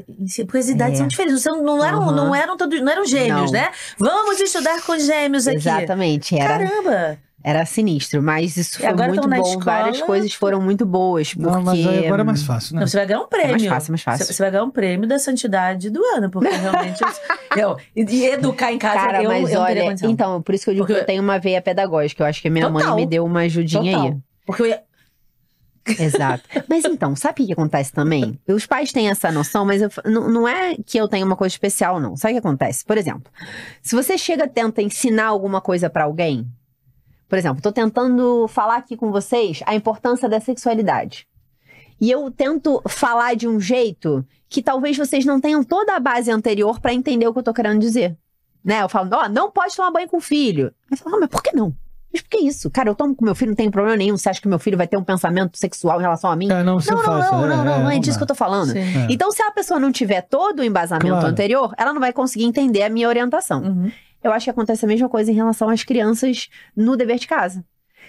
porque as idades é. são diferentes. Não, não eram, uhum. não eram todos, não eram gêmeos, não. né? Vamos estudar com gêmeos aqui. Exatamente. Era... Caramba. Era sinistro, mas isso e foi muito bom. Escola... Várias coisas foram muito boas. Porque... Não, mas agora é mais fácil, né? Não, você vai ganhar um prêmio. É mais fácil, é mais fácil. Você vai ganhar um prêmio da santidade do ano, porque realmente. <laughs> eu, e educar em casa Cara, eu, mas eu olha, Então, por isso que eu digo porque... que eu tenho uma veia pedagógica. Eu acho que a minha Total. mãe me deu uma ajudinha Total. aí. Porque eu ia... <laughs> Exato. Mas então, sabe o que acontece também? Os pais têm essa noção, mas eu, não é que eu tenha uma coisa especial, não. Sabe o que acontece? Por exemplo, se você chega tenta ensinar alguma coisa para alguém, por exemplo, estou tentando falar aqui com vocês a importância da sexualidade. E eu tento falar de um jeito que talvez vocês não tenham toda a base anterior para entender o que eu estou querendo dizer. Né? Eu falo, ó, oh, não pode tomar banho com o filho. Aí fala, ah, mas por que não? Mas por que isso? Cara, eu tomo com meu filho, não tenho problema nenhum. Você acha que meu filho vai ter um pensamento sexual em relação a mim? É, não, não, faz, não, não, é, não, não, é, não, é disso que eu tô falando. Sim. Então, se a pessoa não tiver todo o embasamento claro. anterior, ela não vai conseguir entender a minha orientação. Uhum. Eu acho que acontece a mesma coisa em relação às crianças no dever de casa.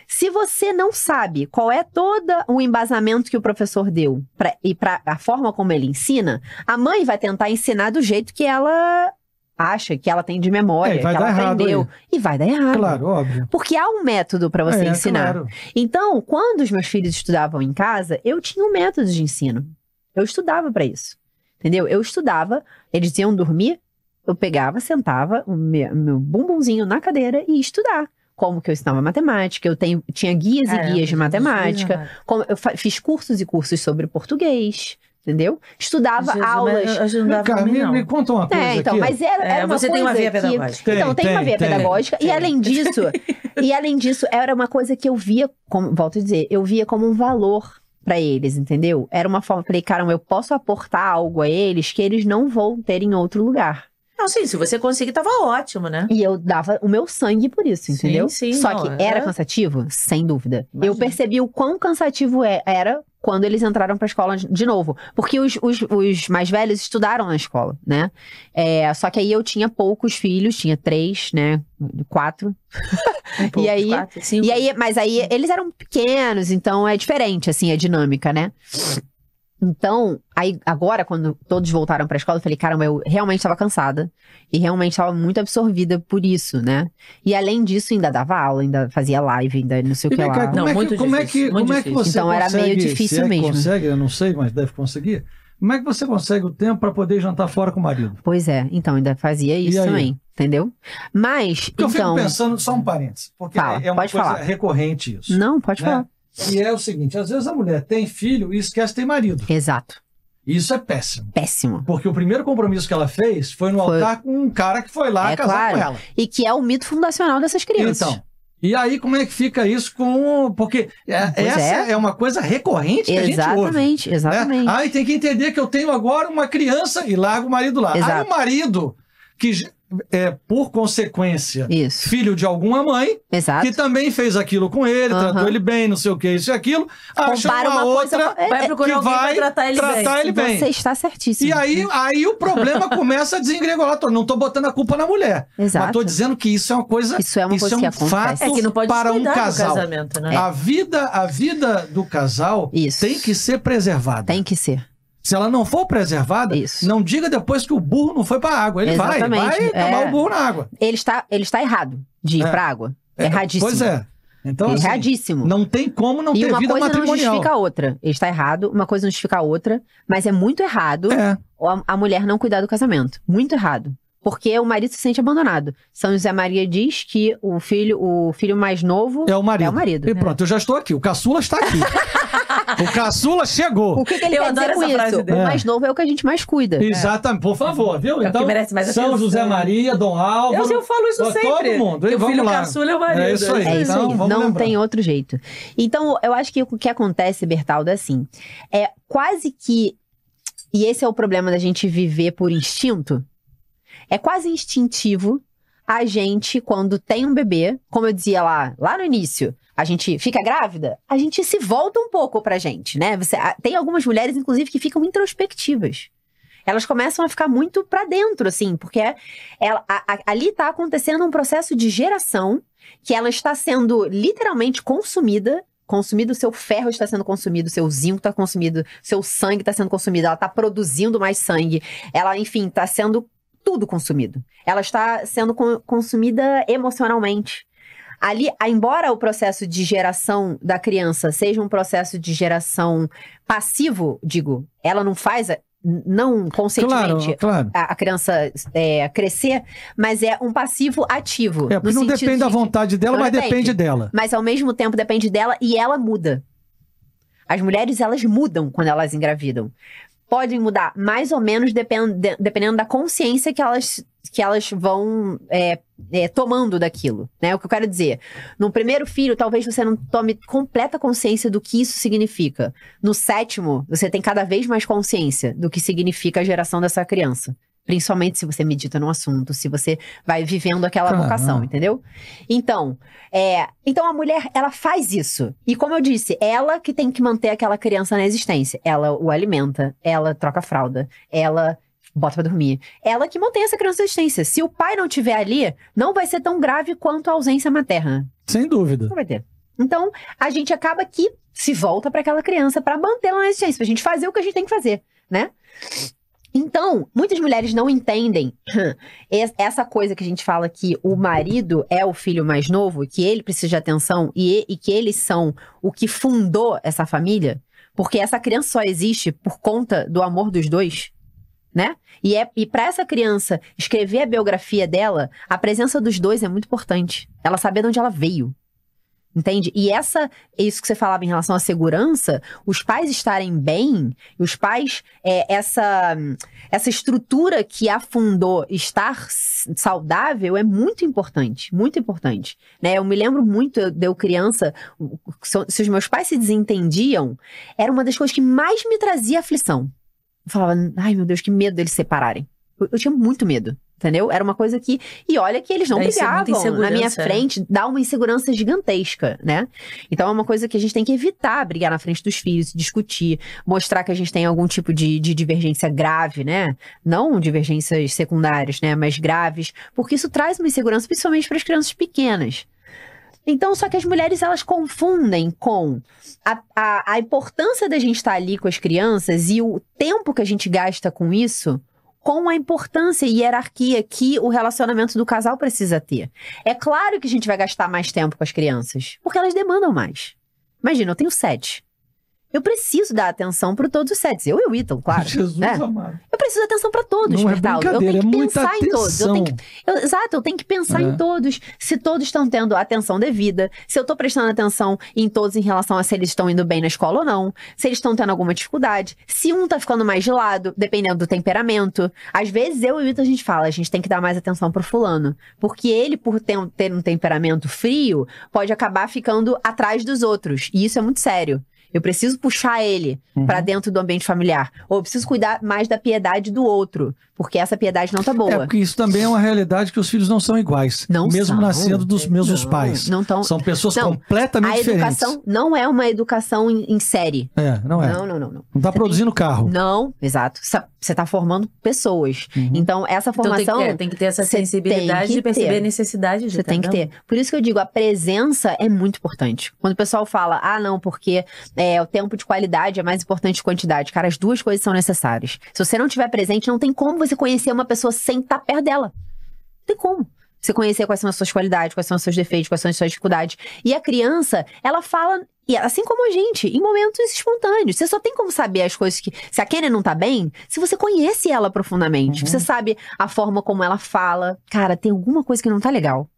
Se você não sabe qual é todo o embasamento que o professor deu pra, e para a forma como ele ensina, a mãe vai tentar ensinar do jeito que ela acha que ela tem de memória, é, que ela aprendeu. E vai dar errado. Claro, óbvio. Porque há um método para você é, ensinar. É, claro. Então, quando os meus filhos estudavam em casa, eu tinha um método de ensino. Eu estudava para isso. Entendeu? Eu estudava, eles iam dormir, eu pegava, sentava o meu, meu bumbumzinho na cadeira e ia estudar como que eu ensinava matemática, eu tenho, tinha guias e é, guias de matemática, como, eu fiz cursos e cursos sobre português. Entendeu? Estudava Jesus, aulas. Mas eu, me, me conta uma é, coisa. É, então, aqui. mas era, é, uma você coisa tem uma via que, pedagógica. então, tem, tem uma via tem, pedagógica. Tem. E além disso, e além disso, era uma coisa que eu via, como, volto a dizer, eu via como um valor para eles, entendeu? Era uma forma, falei, cara, eu posso aportar algo a eles que eles não vão ter em outro lugar. Não, sim, se você conseguir, tava ótimo, né? E eu dava o meu sangue por isso, entendeu? Sim, sim, Só não, que é. era é... cansativo? Sem dúvida. Imagina. Eu percebi o quão cansativo é, era quando eles entraram para a escola de novo. Porque os, os, os, mais velhos estudaram na escola, né? É, só que aí eu tinha poucos filhos, tinha três, né? Quatro. Um <laughs> pouco, e aí, quatro, cinco. e aí, mas aí eles eram pequenos, então é diferente, assim, a dinâmica, né? Então, aí agora, quando todos voltaram pra escola, eu falei, caramba, eu realmente estava cansada. E realmente estava muito absorvida por isso, né? E além disso, ainda dava aula, ainda fazia live, ainda não sei o que lá. Como, não, é, que, é como é que, como difícil. Então, é que você Então consegue, era meio difícil é mesmo. consegue, eu não sei, mas deve conseguir. Como é que você consegue o tempo para poder jantar fora com o marido? Pois é, então ainda fazia isso também, entendeu? Mas, porque então... Eu fico então pensando, só um parênteses, porque Fala, é uma coisa falar. recorrente isso. Não, pode né? falar. E é o seguinte: às vezes a mulher tem filho e esquece ter marido. Exato. Isso é péssimo. Péssimo. Porque o primeiro compromisso que ela fez foi no foi... altar com um cara que foi lá é, casar claro. com ela. E que é o mito fundacional dessas crianças. Então. E aí, como é que fica isso com. Porque é, essa é. é. uma coisa recorrente que exatamente, a gente ouve. Exatamente, né? exatamente. Né? Aí tem que entender que eu tenho agora uma criança e largo o marido lá. Exato. Aí o marido, que é, por consequência, isso. filho de alguma mãe Exato. que também fez aquilo com ele, uhum. tratou ele bem, não sei o que, isso e aquilo, acha Compara uma, outra coisa, é, vai procurar que vai tratar ele, tratar bem. ele bem. Você está certíssimo. E aí, uhum. aí o problema <laughs> começa a desengregolar. Não estou botando a culpa na mulher. Exato. Mas estou dizendo que isso é uma coisa, isso é, uma isso é coisa é um fato é para um casal. Né? A vida, a vida do casal isso. tem que ser preservada. Tem que ser. Se ela não for preservada, Isso. não diga depois que o burro não foi para a água. Ele Exatamente. vai, ele vai acabar o burro na água. Ele está, ele está errado de ir é. para a água. É, erradíssimo. Pois é. Então, assim, Erradíssimo. Assim, não tem como não e ter uma vida coisa matrimonial. não justifica a outra. Ele está errado, uma coisa não justifica a outra, mas é muito errado é. A, a mulher não cuidar do casamento. Muito errado porque o marido se sente abandonado. São José Maria diz que o filho, o filho mais novo é o marido. É o marido e né? pronto, eu já estou aqui. O caçula está aqui. <laughs> o caçula chegou. O que, que ele eu quer dizer com isso? Dele. O é. mais novo é o que a gente mais cuida. É. Exatamente, por favor, viu? É então, é São José Maria, Dom Alves. Eu, eu falo isso todo sempre. Todo mundo. Que o filho lá. caçula é o marido. É isso aí. É isso então, aí. Então, Não tem outro jeito. Então, eu acho que o que acontece, Bertaldo, é assim. É quase que. E esse é o problema da gente viver por instinto é quase instintivo a gente, quando tem um bebê, como eu dizia lá, lá no início, a gente fica grávida, a gente se volta um pouco pra gente, né? Você, tem algumas mulheres, inclusive, que ficam introspectivas. Elas começam a ficar muito para dentro, assim, porque ela, é, é, a, a, ali tá acontecendo um processo de geração que ela está sendo literalmente consumida consumido, seu ferro está sendo consumido, seu zinco está consumido, seu sangue está sendo consumido, ela está produzindo mais sangue, ela, enfim, está sendo tudo consumido. Ela está sendo consumida emocionalmente. Ali, embora o processo de geração da criança seja um processo de geração passivo, digo, ela não faz não conscientemente claro, claro. A, a, criança é, crescer, mas é um passivo ativo. É, porque não depende de... da vontade dela, mas depende. depende dela. Mas ao mesmo tempo depende dela e ela muda. As mulheres, elas mudam quando elas engravidam podem mudar mais ou menos depend, dependendo da consciência que elas, que elas vão é, é, tomando daquilo, né? O que eu quero dizer. No primeiro filho, talvez você não tome completa consciência do que isso significa. No sétimo, você tem cada vez mais consciência do que significa a geração dessa criança. Principalmente se você medita num assunto, se você vai vivendo aquela Caramba. vocação, entendeu? Então, é, então a mulher, ela faz isso. E como eu disse, ela que tem que manter aquela criança na existência. Ela o alimenta, ela troca a fralda, ela bota pra dormir. Ela que mantém essa criança na existência. Se o pai não tiver ali, não vai ser tão grave quanto a ausência materna. Sem dúvida. Não vai ter. Então, a gente acaba que se volta para aquela criança para mantê-la na existência, pra gente fazer o que a gente tem que fazer, né? Então, muitas mulheres não entendem <laughs> essa coisa que a gente fala que o marido é o filho mais novo, que ele precisa de atenção e, e que eles são o que fundou essa família, porque essa criança só existe por conta do amor dos dois. Né? E, é, e para essa criança escrever a biografia dela, a presença dos dois é muito importante. Ela saber de onde ela veio, Entende? E essa, é isso que você falava em relação à segurança, os pais estarem bem, os pais, é, essa, essa estrutura que afundou estar saudável é muito importante, muito importante. Né? Eu me lembro muito de eu criança, se os meus pais se desentendiam, era uma das coisas que mais me trazia aflição. Eu falava, ai meu Deus, que medo deles separarem. eu, eu tinha muito medo, Entendeu? Era uma coisa que. E olha que eles não é brigavam na minha é. frente, dá uma insegurança gigantesca, né? Então é uma coisa que a gente tem que evitar brigar na frente dos filhos, discutir, mostrar que a gente tem algum tipo de, de divergência grave, né? Não divergências secundárias, né? Mas graves, porque isso traz uma insegurança, principalmente para as crianças pequenas. Então, só que as mulheres elas confundem com a, a, a importância da gente estar ali com as crianças e o tempo que a gente gasta com isso com a importância e hierarquia que o relacionamento do casal precisa ter. É claro que a gente vai gastar mais tempo com as crianças, porque elas demandam mais. Imagina, eu tenho sete. Eu preciso dar atenção para todos os sets. Eu e o Ítalo, claro. Jesus né? amado. Eu preciso dar atenção para todos, Bertal. É eu tenho é que é pensar em todos. Eu tenho que... eu... exato, eu tenho que pensar é. em todos. Se todos estão tendo atenção devida, se eu estou prestando atenção em todos em relação a se eles estão indo bem na escola ou não, se eles estão tendo alguma dificuldade, se um está ficando mais de lado, dependendo do temperamento. Às vezes eu e o Ítalo a gente fala, a gente tem que dar mais atenção o fulano. Porque ele, por ter um temperamento frio, pode acabar ficando atrás dos outros. E isso é muito sério. Eu preciso puxar ele uhum. para dentro do ambiente familiar. Ou eu preciso cuidar mais da piedade do outro. Porque essa piedade não tá boa. É, porque isso também é uma realidade que os filhos não são iguais. Não Mesmo são. nascendo dos mesmos não, pais. Não tão... São pessoas não, completamente diferentes. A educação diferentes. não é uma educação em, em, série. É, não é. Não, não, não. Não, não tá você produzindo tem... carro. Não, exato. Você tá formando pessoas. Uhum. Então, essa formação... Então, tem, que, tem que ter essa sensibilidade de perceber ter. a necessidade de Você tem que ter. Por isso que eu digo, a presença é muito importante. Quando o pessoal fala, ah, não, porque é, o tempo de qualidade é mais importante que quantidade. Cara, as duas coisas são necessárias. Se você não tiver presente, não tem como você você conhecer uma pessoa sem estar tá perto dela. Não tem como. Você conhecer quais são as suas qualidades, quais são os seus defeitos, quais são as suas dificuldades. E a criança, ela fala, assim como a gente, em momentos espontâneos. Você só tem como saber as coisas que. Se a aquele não tá bem, se você conhece ela profundamente. Uhum. Você sabe a forma como ela fala. Cara, tem alguma coisa que não tá legal.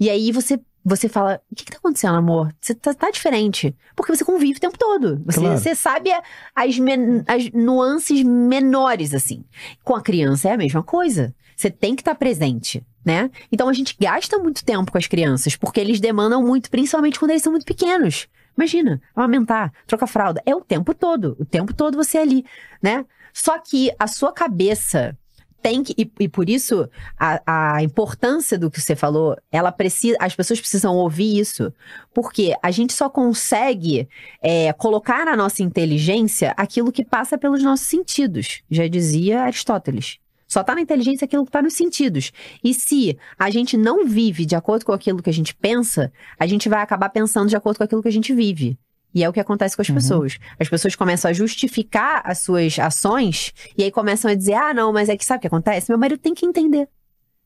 E aí você você fala: o que, que tá acontecendo, amor? Você tá, tá diferente. Porque você convive o tempo todo. Você, claro. você sabe as, men as nuances menores, assim. Com a criança é a mesma coisa. Você tem que estar tá presente, né? Então a gente gasta muito tempo com as crianças, porque eles demandam muito, principalmente quando eles são muito pequenos. Imagina, amamentar, trocar fralda. É o tempo todo. O tempo todo você é ali, né? Só que a sua cabeça tem que. E, e por isso a, a, importância do que você falou, ela precisa. As pessoas precisam ouvir isso. Porque a gente só consegue é, colocar na nossa inteligência aquilo que passa pelos nossos sentidos. Já dizia Aristóteles. Só está na inteligência aquilo que está nos sentidos. E se a gente não vive de acordo com aquilo que a gente pensa, a gente vai acabar pensando de acordo com aquilo que a gente vive. E é o que acontece com as uhum. pessoas. As pessoas começam a justificar as suas ações e aí começam a dizer: ah, não, mas é que sabe o que acontece? Meu marido tem que entender.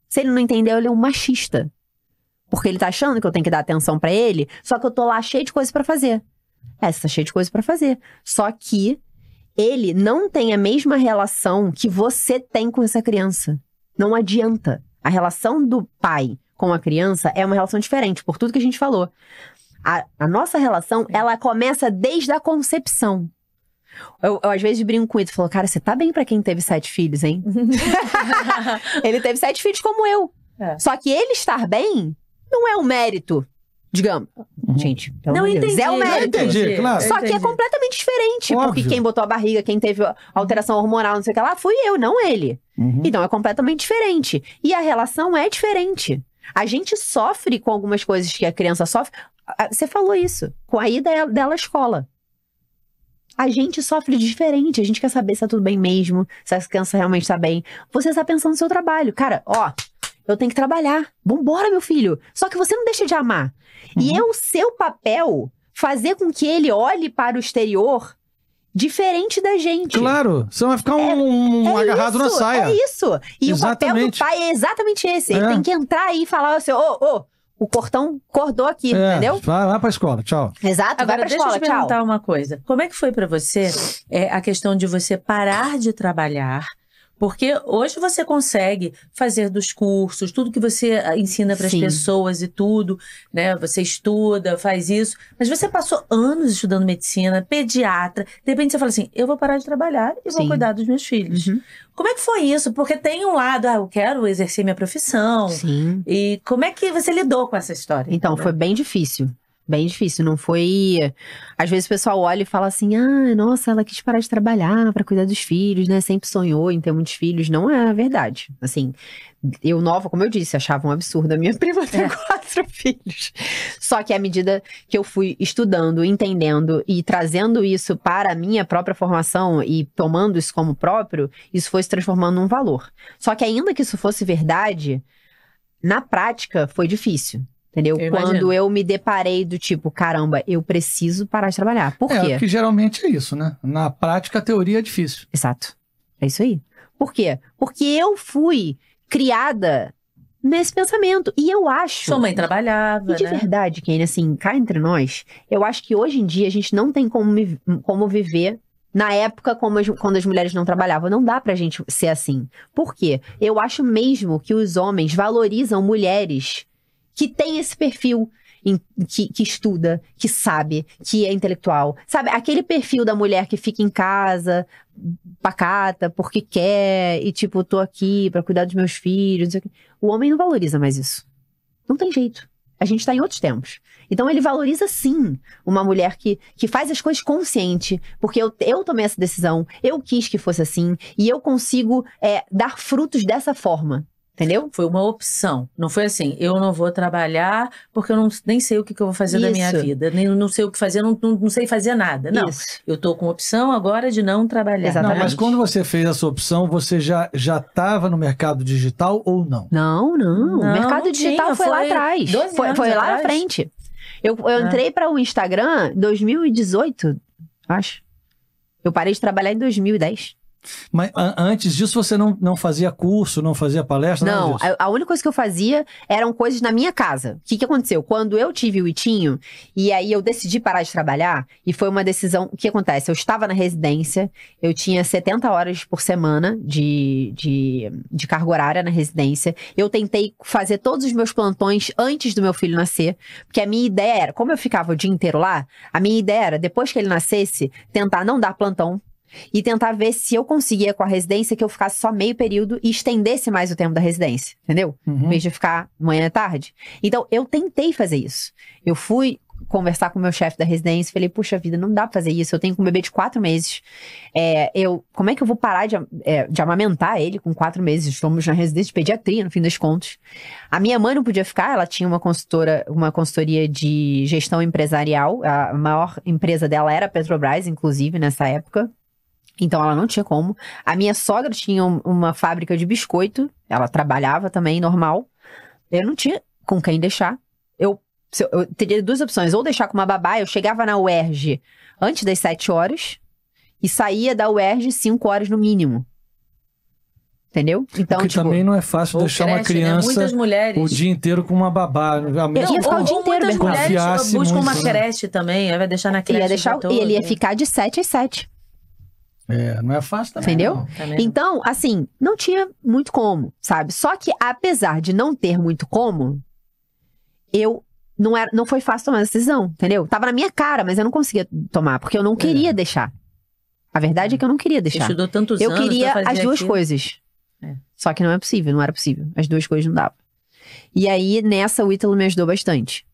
Se ele não entendeu, ele é um machista. Porque ele tá achando que eu tenho que dar atenção para ele, só que eu tô lá cheio de coisa para fazer. É, você tá cheio de coisa para fazer. Só que ele não tem a mesma relação que você tem com essa criança. Não adianta. A relação do pai com a criança é uma relação diferente, por tudo que a gente falou a, a nossa relação, é. ela começa desde a concepção. Eu, eu, às vezes brinco com ele e falo, cara, você tá bem para quem teve sete filhos, hein? <laughs> ele teve sete filhos como eu. É. Só que ele estar bem não é um mérito, digamos. Uhum. Gente, pelo é não entendi. É um mérito. Entendi, claro. Só que é completamente diferente. Óbvio. Porque quem botou a barriga, quem teve alteração hormonal, não sei o que lá, fui eu, não ele. Uhum. Então é completamente diferente. E a relação é diferente. A gente sofre com algumas coisas que a criança sofre você falou isso, com a ida dela à escola. A gente sofre diferente, a gente quer saber se tá tudo bem mesmo, se as criança realmente tá bem. Você tá pensando no seu trabalho. Cara, ó, eu tenho que trabalhar. Vambora, meu filho. Só que você não deixa de amar. Uhum. E é o seu papel fazer com que ele olhe para o exterior diferente da gente. Claro, você vai ficar um, é, um é agarrado isso, na saia. É isso. E exatamente. o papel do pai é exatamente esse. Ele é. tem que entrar aí e falar assim: ô, oh, ô. Oh, o portão cordou aqui, é, entendeu? Vai lá pra escola, tchau. Exato, Agora, vai pra deixa escola, eu te perguntar tchau. uma coisa. Como é que foi para você é, a questão de você parar de trabalhar porque hoje você consegue fazer dos cursos, tudo que você ah, ensina para as pessoas e tudo, né? Você estuda, faz isso, mas você passou anos estudando medicina, pediatra, de repente você fala assim: eu vou parar de trabalhar e Sim. vou cuidar dos meus filhos. Uhum. Como é que foi isso? Porque tem um lado, ah, eu quero exercer minha profissão. Sim. E como é que você lidou com essa história? Então, foi bem difícil. Bem difícil, não foi. Às vezes o pessoal olha e fala assim: ah, nossa, ela quis parar de trabalhar para cuidar dos filhos, né? Sempre sonhou em ter muitos filhos. Não é a verdade. Assim, eu nova, como eu disse, achava um absurdo a minha <laughs> prima ter é. quatro filhos. Só que à medida que eu fui estudando, entendendo e trazendo isso para a minha própria formação e tomando isso como próprio, isso foi se transformando num valor. Só que ainda que isso fosse verdade, na prática foi difícil Entendeu? Eu Quando eu me deparei do tipo, caramba, eu preciso parar de trabalhar. Por é, quê? Porque geralmente é isso, né? Na prática, a teoria é difícil. Exato. É isso aí. Por quê? Porque eu fui criada nesse pensamento. E eu acho. Sua mãe trabalhava. E de né? verdade, Kane, assim, cá entre nós, eu acho que hoje em dia a gente não tem como, como viver. Na época, como as, quando as mulheres não trabalhavam, não dá pra gente ser assim. Por quê? Eu acho mesmo que os homens valorizam mulheres que tem esse perfil. Que, que, estuda, que sabe, que é intelectual. Sabe, aquele perfil da mulher que fica em casa, pacata, porque quer, e tipo, tô aqui para cuidar dos meus filhos. O homem não valoriza mais isso. Não tem jeito. A gente está em outros tempos. Então ele valoriza sim uma mulher que, que faz as coisas consciente, porque eu, eu tomei essa decisão, eu quis que fosse assim, e eu consigo é, dar frutos dessa forma. Entendeu? Foi uma opção. Não foi assim, eu não vou trabalhar porque eu não, nem sei o que, que eu vou fazer Isso. da minha vida. Nem, não sei o que fazer, não, não, não sei fazer nada. Não, Isso. eu estou com opção agora de não trabalhar. Exatamente. Não, mas quando você fez a sua opção, você já estava no mercado digital ou não? Não, não. não o mercado digital tinha, foi, foi, lá atrás. Foi, foi lá atrás. na frente. Eu, eu ah. entrei para o Instagram em 2018, acho. Eu parei de trabalhar em 2010. Mas antes disso você não, não fazia curso, não fazia palestra? Não, a, a, única coisa que eu fazia eram coisas na minha casa. O que, que aconteceu? Quando eu tive o Itinho, e aí eu decidi parar de trabalhar, e foi uma decisão. O que acontece? Eu estava na residência, eu tinha 70 horas por semana de, de, de carga horária na residência. Eu tentei fazer todos os meus plantões antes do meu filho nascer, porque a minha ideia era, como eu ficava o dia inteiro lá, a minha ideia era, depois que ele nascesse, tentar não dar plantão e tentar ver se eu conseguia com a residência que eu ficasse só meio período e estendesse mais o tempo da residência, entendeu? Uhum. Em vez de ficar manhã e tarde. Então, eu tentei fazer isso. Eu fui conversar com o meu chefe da residência, falei, puxa vida, não dá pra fazer isso, eu tenho um bebê de quatro meses, é, eu, como é que eu vou parar de, é, de amamentar ele com quatro meses? Estamos na residência de pediatria, no fim das contas. A minha mãe não podia ficar, ela tinha uma consultora, uma consultoria de gestão empresarial, a maior empresa dela era a Petrobras, inclusive, nessa época, então ela não tinha como. A minha sogra tinha uma fábrica de biscoito, ela trabalhava também normal. Eu não tinha com quem deixar. Eu, eu, eu teria duas opções, ou deixar com uma babá, eu chegava na UERJ antes das 7 horas e saía da UERJ 5 horas no mínimo. Entendeu? Então, Porque tipo, também não é fácil deixar creche, uma né? criança né? mulheres... o dia inteiro com uma babá. Eu ia ficar o dia inteiro. Muitas mulheres buscam uma né? creche também, vai deixar na creche. Ia deixar, e ele ia né? ficar de 7 às 7. É, não é fácil também. Entendeu? Não. Tá então, assim, não tinha muito como, sabe? Só que, apesar de não ter muito como, eu não, era, não foi fácil tomar essa decisão, entendeu? Tava na minha cara, mas eu não conseguia tomar, porque eu não é. queria é. deixar. A verdade é. que eu não queria deixar. estudou tantos anos. Eu queria as duas aquilo. coisas. É. Só que não é possível, não era possível. As duas coisas não dava. E aí, nessa, o Ítalo me ajudou bastante.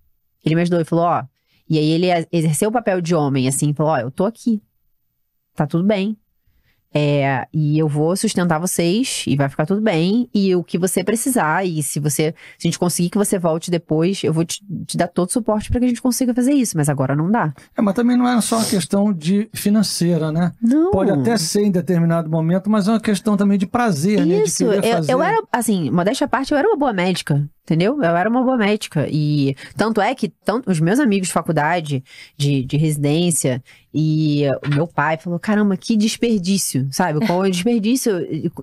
Ele me ajudou e falou: ó. E aí, ele exerceu o papel de homem, assim, falou: ó, eu tô aqui. Tá tudo bem é, e eu vou sustentar vocês e vai ficar tudo bem. E o que você precisar, e se você se a gente conseguir que você volte depois, eu vou te, te dar todo o suporte para que a gente consiga fazer isso, mas agora não dá. É, mas também não é só uma questão de financeira, né? Não. Pode até ser em determinado momento, mas é uma questão também de prazer, isso, né? De é, eu, fazer. eu era, assim, modéstia à parte, eu era uma boa médica. Entendeu? Eu era uma boa médica. E tanto é que tanto, os meus amigos de faculdade, de, de residência, e o meu pai falou: caramba, que desperdício, sabe? Qual é o desperdício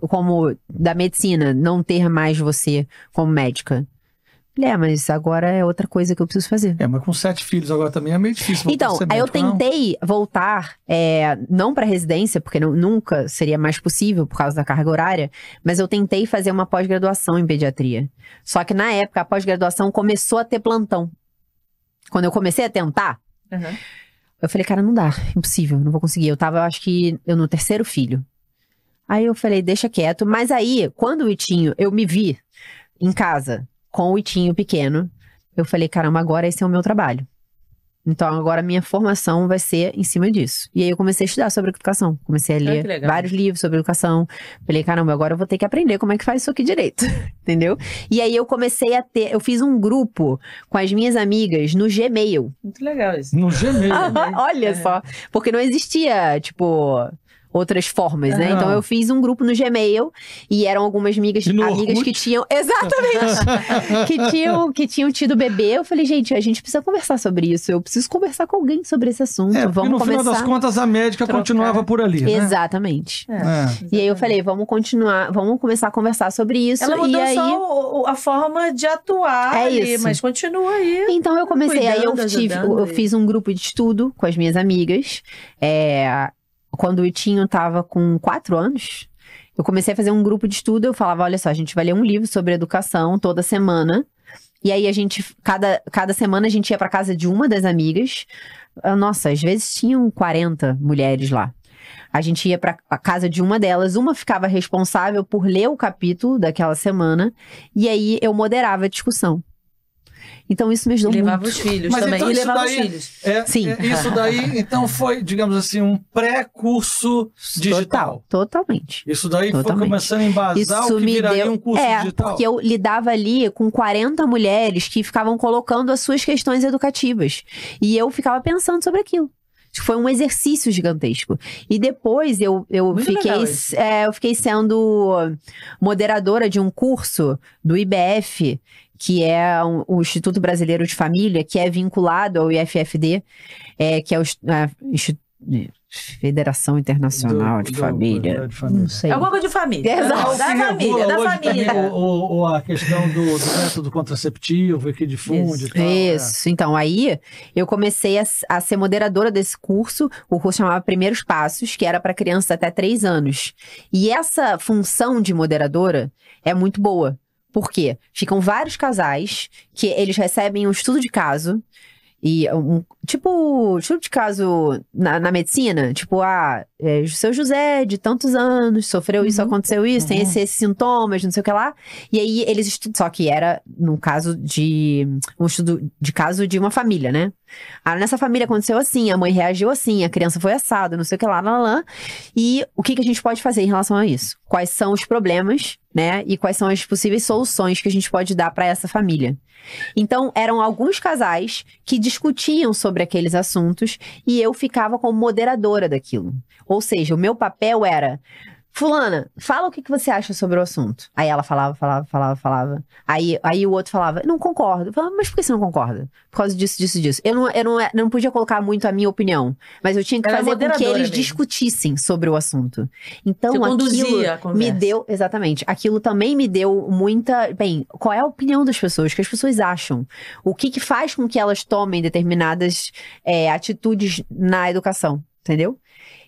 como da medicina não ter mais você como médica? é, mas agora é outra coisa que eu preciso fazer. É, mas com sete filhos agora também é meio difícil. Então, aí eu tentei não. voltar, é, não para residência, porque não, nunca seria mais possível por causa da carga horária, mas eu tentei fazer uma pós-graduação em pediatria. Só que na época a pós-graduação começou a ter plantão. Quando eu comecei a tentar, uhum. eu falei, cara, não dá, impossível, não vou conseguir. Eu tava, eu acho que, eu no terceiro filho. Aí eu falei, deixa quieto. Mas aí, quando o Itinho, eu me vi em casa com o Itinho pequeno, eu falei, caramba, agora esse é o meu trabalho. Então agora minha formação vai ser em cima disso. E aí eu comecei a estudar sobre educação. Comecei a ler vários livros sobre educação. Falei, caramba, agora eu vou ter que aprender como é que faz isso aqui direito. <laughs> Entendeu? E aí eu comecei a ter. Eu fiz um grupo com as minhas amigas no Gmail. Muito legal isso. No Gmail. <laughs> né? Olha é. só. Porque não existia, tipo outras formas, né? Não. Então ah. eu fiz um grupo no Gmail e eram algumas amigas, amigas que tinham <laughs> exatamente que tinham que tinham tido bebê. Eu falei, gente, a gente precisa conversar sobre isso. Eu preciso conversar com alguém sobre esse assunto. É, vamos no final das contas a médica trocar. continuava por ali, né? Exatamente. É, é. exatamente. E aí eu falei, vamos continuar, vamos começar a conversar sobre isso. Ela mudou e aí... só a forma de atuar é ali, isso. mas continua aí. Então eu comecei, aí eu, tive, eu fiz um grupo de estudo com as minhas amigas. É, quando o Itinho tava com quatro anos, eu comecei a fazer um grupo de estudo. Eu falava: olha só, a gente vai ler um livro sobre educação toda semana. E aí a gente, cada, cada semana a gente ia para casa de uma das amigas. Ah, nossa, às vezes tinham 40 mulheres lá. A gente ia para a casa de uma delas, uma ficava responsável por ler o capítulo daquela semana, e aí eu moderava a discussão. Então isso me ajudou levava muito. os filhos Mas também. Então, e levava daí, os filhos. É, Sim. É, isso daí, então, foi, digamos assim, um pré-curso digital. Total, totalmente. Isso daí totalmente. foi começando a embasar isso o que me deu... um curso é, digital. Porque eu lidava ali com 40 mulheres que ficavam colocando as suas questões educativas. E eu ficava pensando sobre aquilo. Foi um exercício gigantesco. E depois eu, eu, fiquei, é, eu fiquei sendo moderadora de um curso do IBF que é um, o Instituto Brasileiro de Família, que é vinculado ao IFFD, é, que é o a, ah, Federação Internacional do, de, do, família. de, Família. Não sei. É alguma coisa de família. É, Exato. Da, família, da família. Ou, a questão do, do, método contraceptivo que difunde. Né? Isso. Tal, Isso. É. Então, aí eu comecei a, a, ser moderadora desse curso. O curso chamava Primeiros Passos, que era para crianças até 3 anos. E essa função de moderadora é muito boa porque ficam vários casais que eles recebem um estudo de caso. E um, tipo, estudo de caso na, na medicina, tipo, ah, é, seu José, de tantos anos, sofreu isso, uhum. aconteceu isso, tem esses, uhum. esses sintomas, não sei o que lá. E aí eles estudam. Só que era num caso de. um estudo de caso de uma família, né? Ah, nessa família aconteceu assim, a mãe reagiu assim, a criança foi assada, não sei o que lá, lá, lá. E o que, que a gente pode fazer em relação a isso? Quais são os problemas, né? E quais são as possíveis soluções que a gente pode dar para essa família? Então, eram alguns casais que discutiam sobre aqueles assuntos e eu ficava como moderadora daquilo. Ou seja, o meu papel era. Fulana, fala o que, que você acha sobre o assunto. Aí ela falava, falava, falava, falava. Aí, aí o outro falava, não concordo. Eu falava, mas por que você não concorda? Por causa disso, disso, disso. Eu não, eu não, eu não podia colocar muito a minha opinião, mas eu tinha que Era é fazer com que eles mesmo. discutissem sobre o assunto. Então aquilo me deu, exatamente, aquilo também me deu muita, bem, qual é a opinião das pessoas, o que as pessoas acham, o que, que faz com que elas tomem determinadas é, atitudes na educação, entendeu?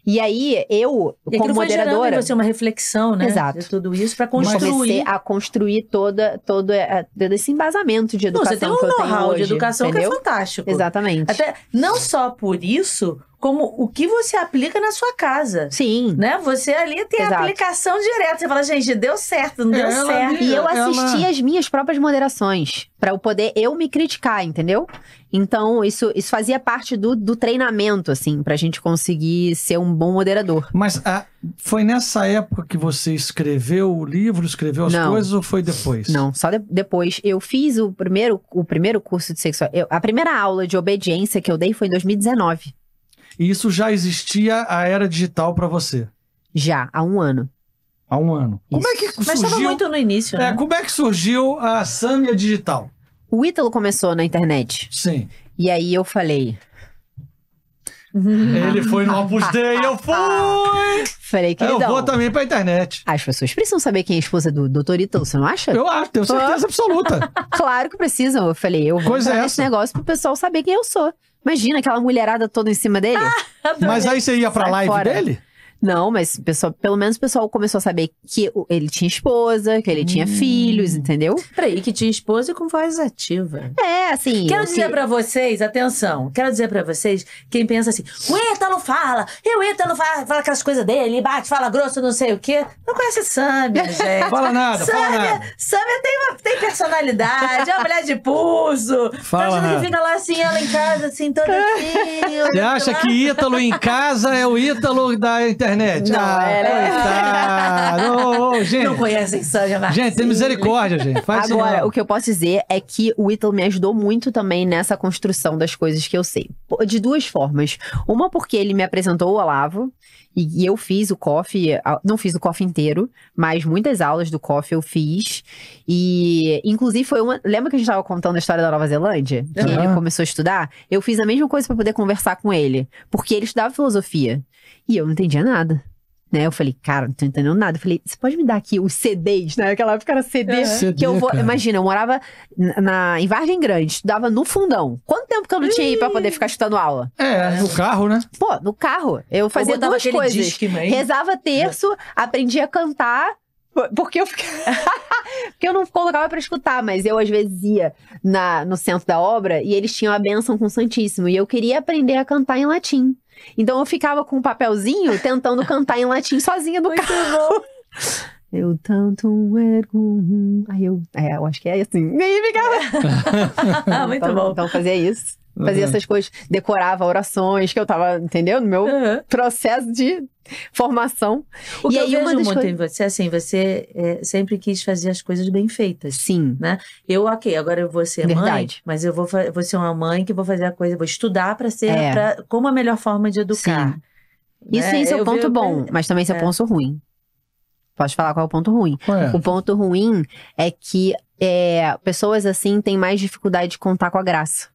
E aí, eu, e como moderadora. Foi você uma reflexão, né? Exato. De tudo isso para construir. a construir toda, todo, é, todo esse embasamento de educação. Não, você tem um know-how de educação entendeu? que é fantástico. Exatamente. Até, não só por isso, como o que você aplica na sua casa. Sim. Né? Você ali tem Exato. a aplicação direta. Você fala, gente, deu certo, não deu ela, certo. E eu assisti ela... as minhas próprias moderações para eu poder eu me criticar, entendeu? Então, isso, isso fazia parte do, do treinamento, assim, pra gente conseguir ser um bom moderador. Mas a, ah, foi nessa época que você escreveu o livro, escreveu as não. coisas, ou foi depois? Não, só de, depois. Eu fiz o primeiro, o primeiro curso de sexual. Eu, a primeira aula de obediência que eu dei foi em 2019. E isso já existia a era digital para você? Já, há um ano. Há um ano. Isso. Como é que surgiu... Mas estava muito no início, é, né? É, como é que surgiu a Samia Digital? O Ítalo começou na internet. Sim. E aí eu falei... <laughs> Ele foi no Opus Dei, eu <laughs> fui! Falei, que Eu vou também pra internet. As pessoas precisam saber quem é a esposa do Dr. Ítalo, você não acha? Eu acho, tenho certeza absoluta. <laughs> claro que precisam. Eu falei, eu vou fazer entrar é nesse negócio pro pessoal saber quem eu sou. Imagina aquela mulherada toda em cima dele. Ah, Mas aí você ia pra Sai live fora. dele? Não, mas pessoal, pelo menos o pessoal começou a saber que ele tinha esposa, que ele hum. tinha filhos, entendeu? Peraí, que tinha esposa e com voz ativa. É, assim. Quero dizer que... para vocês, atenção, quero dizer para vocês, quem pensa assim, o Ítalo fala, e o Ítalo fala, fala aquelas coisas dele, bate, fala grosso, não sei o quê. Não conhece Sâmia, <laughs> gente. fala nada, Sâmia, fala nada. Sâmia tem, uma, tem personalidade, é uma mulher de pulso. Fala tá que fica lá assim, ela em casa, assim, todo assim. <laughs> Você acha lá. que Ítalo em casa é o Ítalo da internet? internet. Não, ah, é, né? Coitado. oh, gente. Não conhecem Sanja Martins. Gente, tem misericórdia, gente. Faz Agora, o que eu posso dizer é que o Ítalo me ajudou muito também nessa construção das coisas que eu sei. De duas formas. Uma porque ele me apresentou o Olavo. E, eu fiz o coffee, não fiz o coffee inteiro, mas muitas aulas do coffee eu fiz. E, inclusive, foi uma. Lembra que a gente estava contando a história da Nova Zelândia? Que uhum. ele começou a estudar? Eu fiz a mesma coisa para poder conversar com ele. Porque ele estudava filosofia. E eu não entendia nada. Né? Eu falei, cara, não tô entendendo nada. Eu falei, você pode me dar aqui os CDs, né? época era CD. Uhum. CD que eu vou. Imagina, eu morava na, em Vargem Grande, estudava no fundão. Quanto tempo que eu não tinha aí pra poder ficar estudando aula? É, no carro, né? Pô, no carro. Eu fazia eu duas coisas. Rezava terço, aprendi aprendia a cantar. Porque eu <laughs> porque eu não colocava para escutar, mas eu às vezes ia na, no centro da obra e eles tinham a benção com o Santíssimo. E eu queria aprender a cantar em latim. Então eu ficava com um papelzinho tentando cantar em latim sozinha no carro. Bom. <laughs> Eu tanto ergo. Aí eu. É, eu acho que é assim. E aí ficava. ah, muito então, bom. Então fazia isso. Fazia uhum. essas coisas, decorava orações, que eu tava, entendeu? No meu uhum. processo de formação. O que e eu aí, vejo uma muito coisas... em você, assim, você é, sempre quis fazer as coisas bem feitas. Sim. Né? Eu, ok, agora eu vou ser Verdade. mãe, mas eu vou, vou ser uma mãe que vou fazer a coisa, vou estudar para ser, é. Pra, como a melhor forma de educar. Sim. Né? Isso tem seu é eu ponto vi, bom, mas também seu é, é. ponto ruim. Pode falar qual é o ponto ruim. É? O ponto ruim é que é, pessoas assim têm mais dificuldade de contar com a graça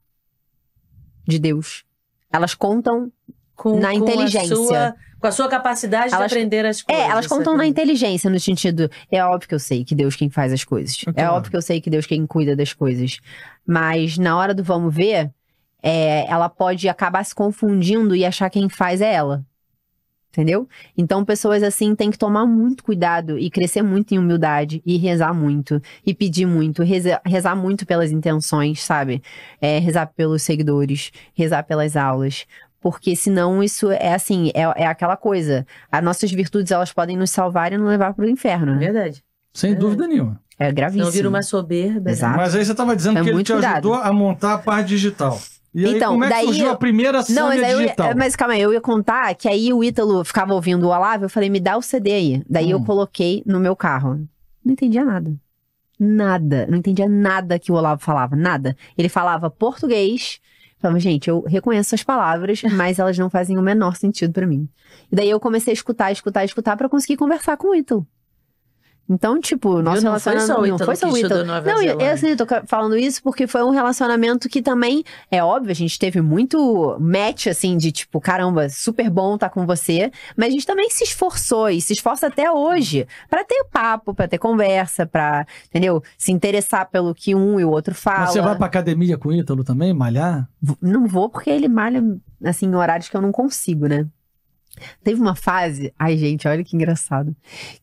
de Deus. Elas contam com, na com inteligência. A sua, com a sua capacidade elas, de aprender as é, coisas. É, elas contam na inteligência, no sentido. É óbvio que eu sei que Deus quem faz as coisas. é óbvio que eu sei que Deus quem cuida das coisas. Mas na hora do vamos ver, é, ela pode acabar se confundindo e achar quem faz é ela entendeu? Então, pessoas assim têm que tomar muito cuidado e crescer muito em humildade e rezar muito e pedir muito, rezar, rezar muito pelas intenções, sabe? É, rezar pelos seguidores, rezar pelas aulas. Porque senão isso é assim, é, é aquela coisa. As nossas virtudes, elas podem nos salvar e nos levar para o inferno, né? Verdade. Sem dúvida nenhuma. É gravíssimo. Não vira uma soberba. Exato. Mas aí você estava dizendo então, que ele te cuidado. ajudou a montar a parte digital. E então, aí, como é daí que surgiu a primeira Sânia não, mas digital? Mas calma aí, eu ia contar que aí o Ítalo ficava ouvindo o Olavo, eu falei, me dá o CD aí. Daí hum. eu coloquei no meu carro. Não entendia nada. Nada. Não entendia nada que o Olavo falava, nada. Ele falava português. Falava, gente, eu reconheço as palavras, <laughs> mas elas não fazem o menor sentido para mim. E daí eu comecei a escutar, escutar, escutar para conseguir conversar com o Ítalo. Então, tipo, nosso não relacionamento. Foi só, não foi só o Ítalo. Não, é assim, eu, eu assim, tô falando isso porque foi um relacionamento que também, é óbvio, a gente teve muito match, assim, de tipo, caramba, super bom tá com você. Mas a gente também se esforçou e se esforça até hoje para ter papo, para ter conversa, pra, entendeu? Se interessar pelo que um e o outro fala. Mas você vai pra academia com o Ítalo também, malhar? Não vou, porque ele malha, assim, em horários que eu não consigo, né? Teve uma fase, ai gente, olha que engraçado,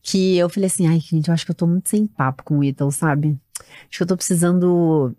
que eu falei assim, ai gente, eu acho que eu tô muito sem papo com o Ítalo, sabe? Acho que eu tô precisando,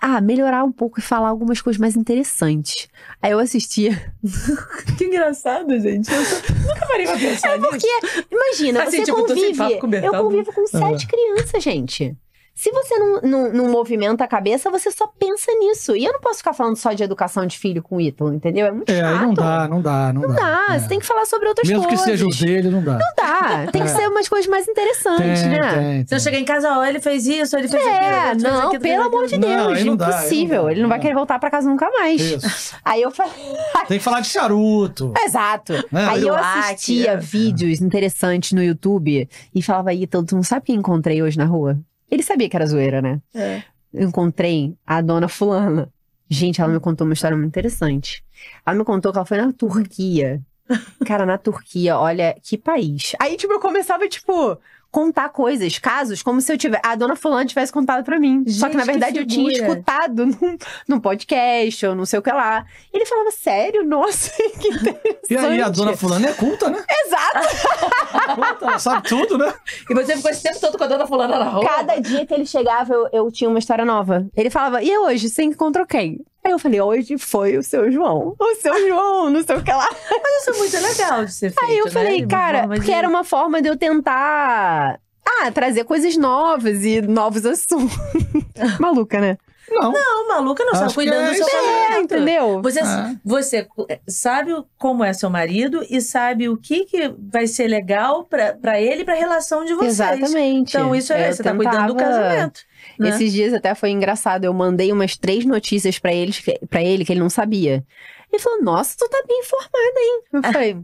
ah, melhorar um pouco e falar algumas coisas mais interessantes. Aí eu assistia. <laughs> que engraçado, gente. Eu nunca parei pra pensar É porque, imagina, assim, você tipo, convive, eu, eu convivo com sete é. crianças, gente. Se você não, não, não, movimenta a cabeça, você só pensa nisso. E eu não posso ficar falando só de educação de filho com o Ítalo, entendeu? É muito é, chato. não dá, não dá, não, não dá. dá. É. Você tem que falar sobre outras Mesmo coisas. Mesmo que seja o dele, não dá. Não dá. Tem é. que ser umas coisas mais interessantes, tem, né? Tem, Se eu chegar em casa, ó, ele fez isso, ele fez é, aquilo. Não, aquilo, pelo amor de Deus, não, impossível. Dá, ele não vai querer voltar pra casa nunca mais. Isso. Aí eu falei... <laughs> tem que falar de charuto. Exato. Né? Aí eu, eu assistia é. vídeos interessantes no YouTube e falava, Ítalo, tu não sabe o que encontrei hoje na rua? Ele sabia que era zoeira, né? É. Eu encontrei a dona fulana. Gente, ela me contou uma história muito interessante. Ela me contou que ela foi na Turquia. <laughs> Cara, na Turquia, olha que país. Aí, tipo, eu começava, tipo, contar coisas, casos, como se eu tivesse. A dona Fulana tivesse contado para mim. Gente, Só que, na verdade, que eu tinha escutado <laughs> num, num podcast ou não sei o que lá. E ele falava, sério? Nossa, <laughs> que interessante. E aí, a dona Fulana é culta, né? Exato! culta, ela sabe tudo, né? E você ficou esse tempo todo com a dona Fulana na rua? Cada dia que ele chegava, eu, eu tinha uma história nova. Ele falava, e é hoje? Você encontrou quem? Aí eu falei, hoje foi o seu João. O seu João, não sei o que lá. Mas isso é muito legal de ser feito, Aí eu né, falei, cara, porque de... era uma forma de eu tentar... Ah, trazer coisas novas e novos assuntos. <laughs> Maluca, né? Não. Não, maluca não. Tá Acho só cuidando é do seu casamento. É, entendeu? Você, é. você sabe como é seu marido e sabe o que, que vai ser legal pra, pra ele e pra relação de vocês. Exatamente. Então, isso é, é você tentava... tá cuidando do casamento. Né? Esses dias até foi engraçado. Eu mandei umas três notícias para ele, pra ele que ele não sabia. Ele falou: Nossa, tu tá bem informada, hein? Eu ah. falei.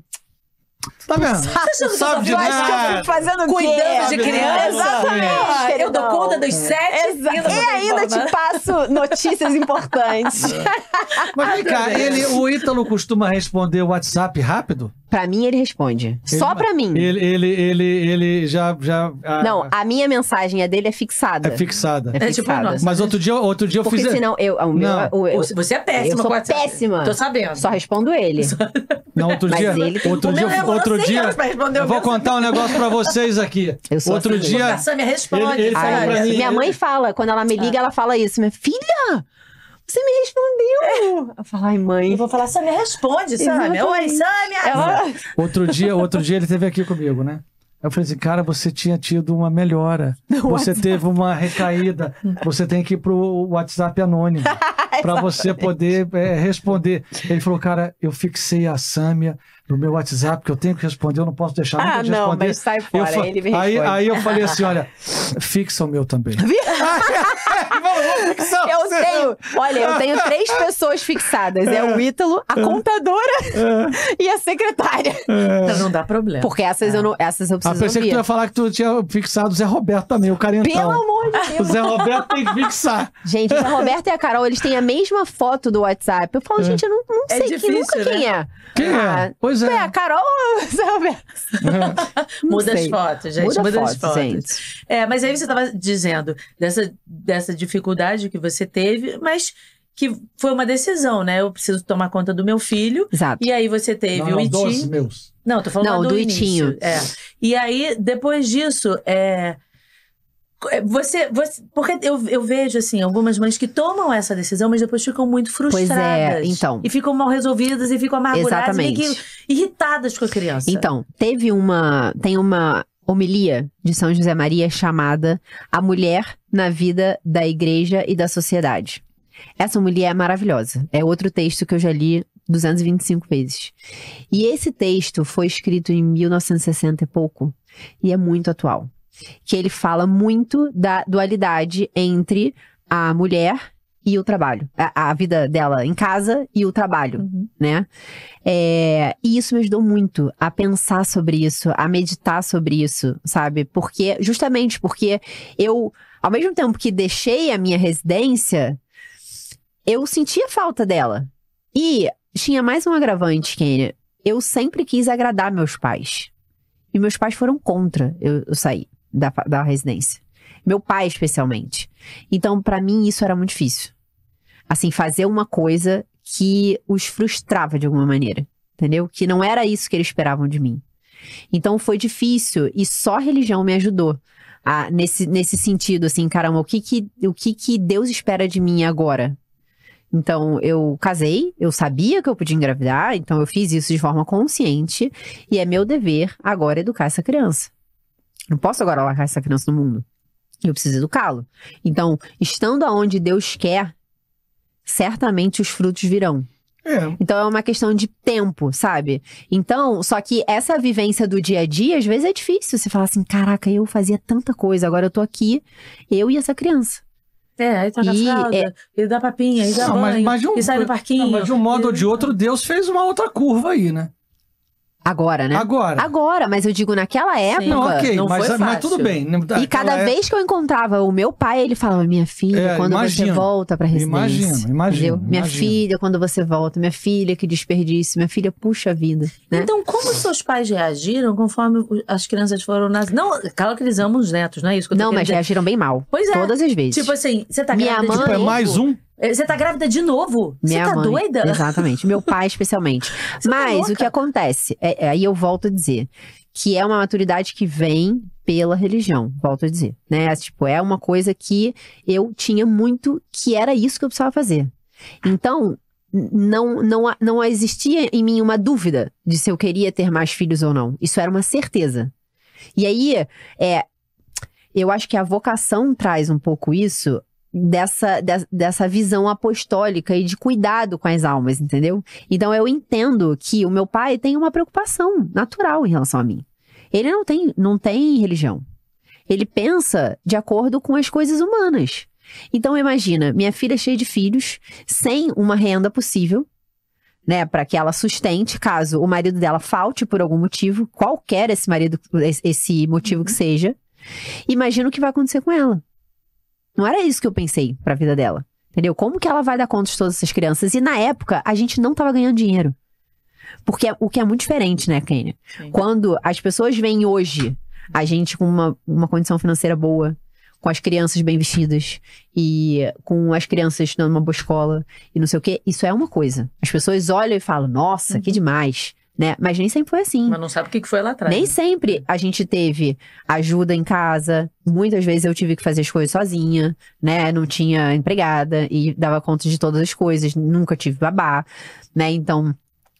Tá vendo? Você sabe de nada. fazendo Cuidando de criança. Exatamente. eu dou conta dos sete. e ainda te passo notícias importantes. Mas vem cá, ele, o Ítalo costuma responder o WhatsApp rápido? Pra mim, ele responde. Ele, Só pra mim. Ele, ele, ele, ele já. já a... Ah, não, a minha mensagem, a dele é fixada. É fixada. É, é tipo, fixada. Tipo, mas outro dia, outro dia eu fiz. Porque senão, eu, o meu, não. É, eu, Você é péssima, eu sou péssima. Tô sabendo. Só respondo ele. <laughs> Não, outro mas dia. Outro dia. outro dia eu vou contar um negócio pra <laughs> vocês aqui. Eu sou outro assim. dia. A responde. Ele, ele Ai, minha mãe fala, quando ela me liga, ah. ela fala isso. Minha filha! você me respondeu. Eu falo, ai, mãe. Eu vou falar, Samia, responde, Samia. Oi, Samia. Ela... Outro, dia, outro dia ele esteve aqui comigo, né? Eu falei assim, cara, você tinha tido uma melhora. No você WhatsApp. teve uma recaída. Você tem que ir pro WhatsApp anônimo <laughs> para você poder é, responder. Ele falou, cara, eu fixei a Sâmia no meu WhatsApp, que eu tenho que responder, eu não posso deixar ah, nunca de não, responder. Mas sai fora, eu, ele me responde. aí, aí eu falei assim: olha, fixa o meu também. <laughs> <laughs> Eu você. tenho. Olha, eu tenho três pessoas fixadas. É o é. Ítalo, a é. contadora é. e a secretária. Então não dá problema. Porque essas eu não. Essas eu preciso. Ah, pensei ouvir. que tu ia falar que tu tinha fixado o Zé Roberto também, o carentão. Pelo amor de Deus. O Zé Roberto tem que fixar. Gente, o Zé Roberto e a Carol, eles têm a mesma foto do WhatsApp. Eu falo, gente, eu não, não sei difícil, nunca né? quem é. Quem é? Ah, pois é. É, a Carol ou o Zé Roberto? <laughs> Muda sei. as fotos, gente. Muda, Muda foto, as fotos. Gente. É, mas aí você estava dizendo dessa, dessa dificuldade dificuldade que você teve, mas que foi uma decisão, né? Eu preciso tomar conta do meu filho. Exato. E aí você teve não, o Itinho. Não, dos meus. Não, tô falando não, do, do Itinho. é. E aí, depois disso, é... Você, você, porque eu, eu vejo assim algumas mães que tomam essa decisão, mas depois ficam muito frustradas. Pois é, então. E ficam mal resolvidas e ficam amarguradas Exatamente. e irritadas com a criança. Então, teve uma, tem uma homilia de São José Maria chamada A Mulher na Vida da Igreja e da Sociedade. Essa mulher é maravilhosa. É outro texto que eu já li 225 vezes. E esse texto foi escrito em 1960 e pouco e é muito atual. Que ele fala muito da dualidade entre a mulher e o trabalho. A, a vida dela em casa e o trabalho, uhum. né? É, e isso me ajudou muito a pensar sobre isso, a meditar sobre isso, sabe? Porque, justamente porque eu, ao mesmo tempo que deixei a minha residência, eu sentia falta dela. E tinha mais um agravante, Kenia. Eu sempre quis agradar meus pais. E meus pais foram contra eu, eu sair da, da residência. Meu pai, especialmente. Então, para mim, isso era muito difícil. Assim, fazer uma coisa que os frustrava de alguma maneira, entendeu? Que não era isso que eles esperavam de mim. Então, foi difícil e só a religião me ajudou. nesse, nesse sentido, assim, caramba, o que que, o que que Deus espera de mim agora? Então, eu casei, eu sabia que eu podia engravidar, então eu fiz isso de forma consciente e é meu dever agora educar essa criança. Não posso agora largar essa criança no mundo. Eu preciso educá-lo. Então, estando aonde Deus quer, certamente os frutos virão. É. Então é uma questão de tempo, sabe? Então, só que essa vivência do dia a dia, às vezes é difícil. Você falar assim: caraca, eu fazia tanta coisa, agora eu tô aqui, eu e essa criança. É, aí tá e, fralda, é... e dá papinha, e dá não, banho, mas, mas um, e sai do parquinho. Não, mas de um modo e... ou de outro, Deus fez uma outra curva aí, né? Agora, né? Agora. Agora, mas eu digo naquela época. Não, ok, não mas, é, mas, é tudo bem. Né, e cada época... vez que eu encontrava o meu pai, ele falava: Minha filha, é, quando imagino, você volta pra residência. Imagino, imagino. Minha imagino. filha, quando você volta. Minha filha, que desperdício. Minha filha, puxa vida. Né? Então, como os seus pais reagiram conforme as crianças foram nas. Não, claro que eles amam os netos, não é isso? não, mas dizer. reagiram bem mal. Pois é. Todas as vezes. Tipo assim, você tá Minha mãe. Tipo, é mais um? É, você tá grávida de novo? Minha Você tá mãe, doida? Exatamente. Meu pai, especialmente. <laughs> Tá Mas tá o que acontece? É, é, aí eu volto a dizer que é uma maturidade que vem pela religião, volto a dizer, né? Tipo, é uma coisa que eu tinha muito que era isso que eu precisava fazer. Então, não, não, não existia em mim uma dúvida de se eu queria ter mais filhos ou não. Isso era uma certeza. E aí, é, eu acho que a vocação traz um pouco isso, dessa, de, dessa visão apostólica e de cuidado com as almas, entendeu? Então eu entendo que o meu pai tem uma preocupação natural em relação a mim. Ele não tem, não tem religião. Ele pensa de acordo com as coisas humanas. Então imagina, minha filha cheia de filhos, sem uma renda possível, né, para que ela sustente caso o marido dela falte por algum motivo, qualquer esse marido, esse motivo que uhum. seja. Imagina o que vai acontecer com ela. Não era isso que eu pensei para a vida dela. Entendeu? Como que ela vai dar conta de todas essas crianças? E na época, a gente não estava ganhando dinheiro. Porque é, o que é muito diferente, né, Kênia? Quando as pessoas veem hoje a gente com uma, uma condição financeira boa, com as crianças bem vestidas e com as crianças estudando uma boa escola e não sei o quê, isso é uma coisa. As pessoas olham e falam, nossa, uhum. que demais né? Mas nem sempre foi assim. Mas não sabe o que foi lá atrás. Nem né? sempre a gente teve ajuda em casa. Muitas vezes eu tive que fazer as coisas sozinha, né? Não tinha empregada e dava conta de todas as coisas. Nunca tive babá, né? Então,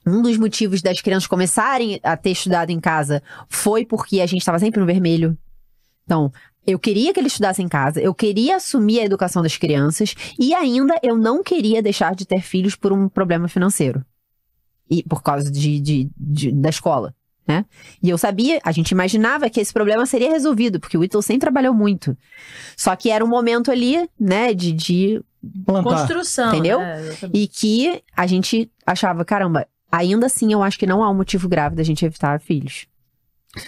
um dos motivos das crianças começarem a ter estudado em casa foi porque a gente estava sempre no vermelho. Então, eu queria que eles estudassem em casa, eu queria assumir a educação das crianças e ainda eu não queria deixar de ter filhos por um problema financeiro e por causa de, de, de, da escola. Né? E eu sabia, a gente imaginava que esse problema seria resolvido, porque o Whittle sempre trabalhou muito. Só que era um momento ali, né, de, de construção. Entendeu? Né? E que a gente achava, caramba, ainda assim eu acho que não há um motivo grave da gente evitar filhos.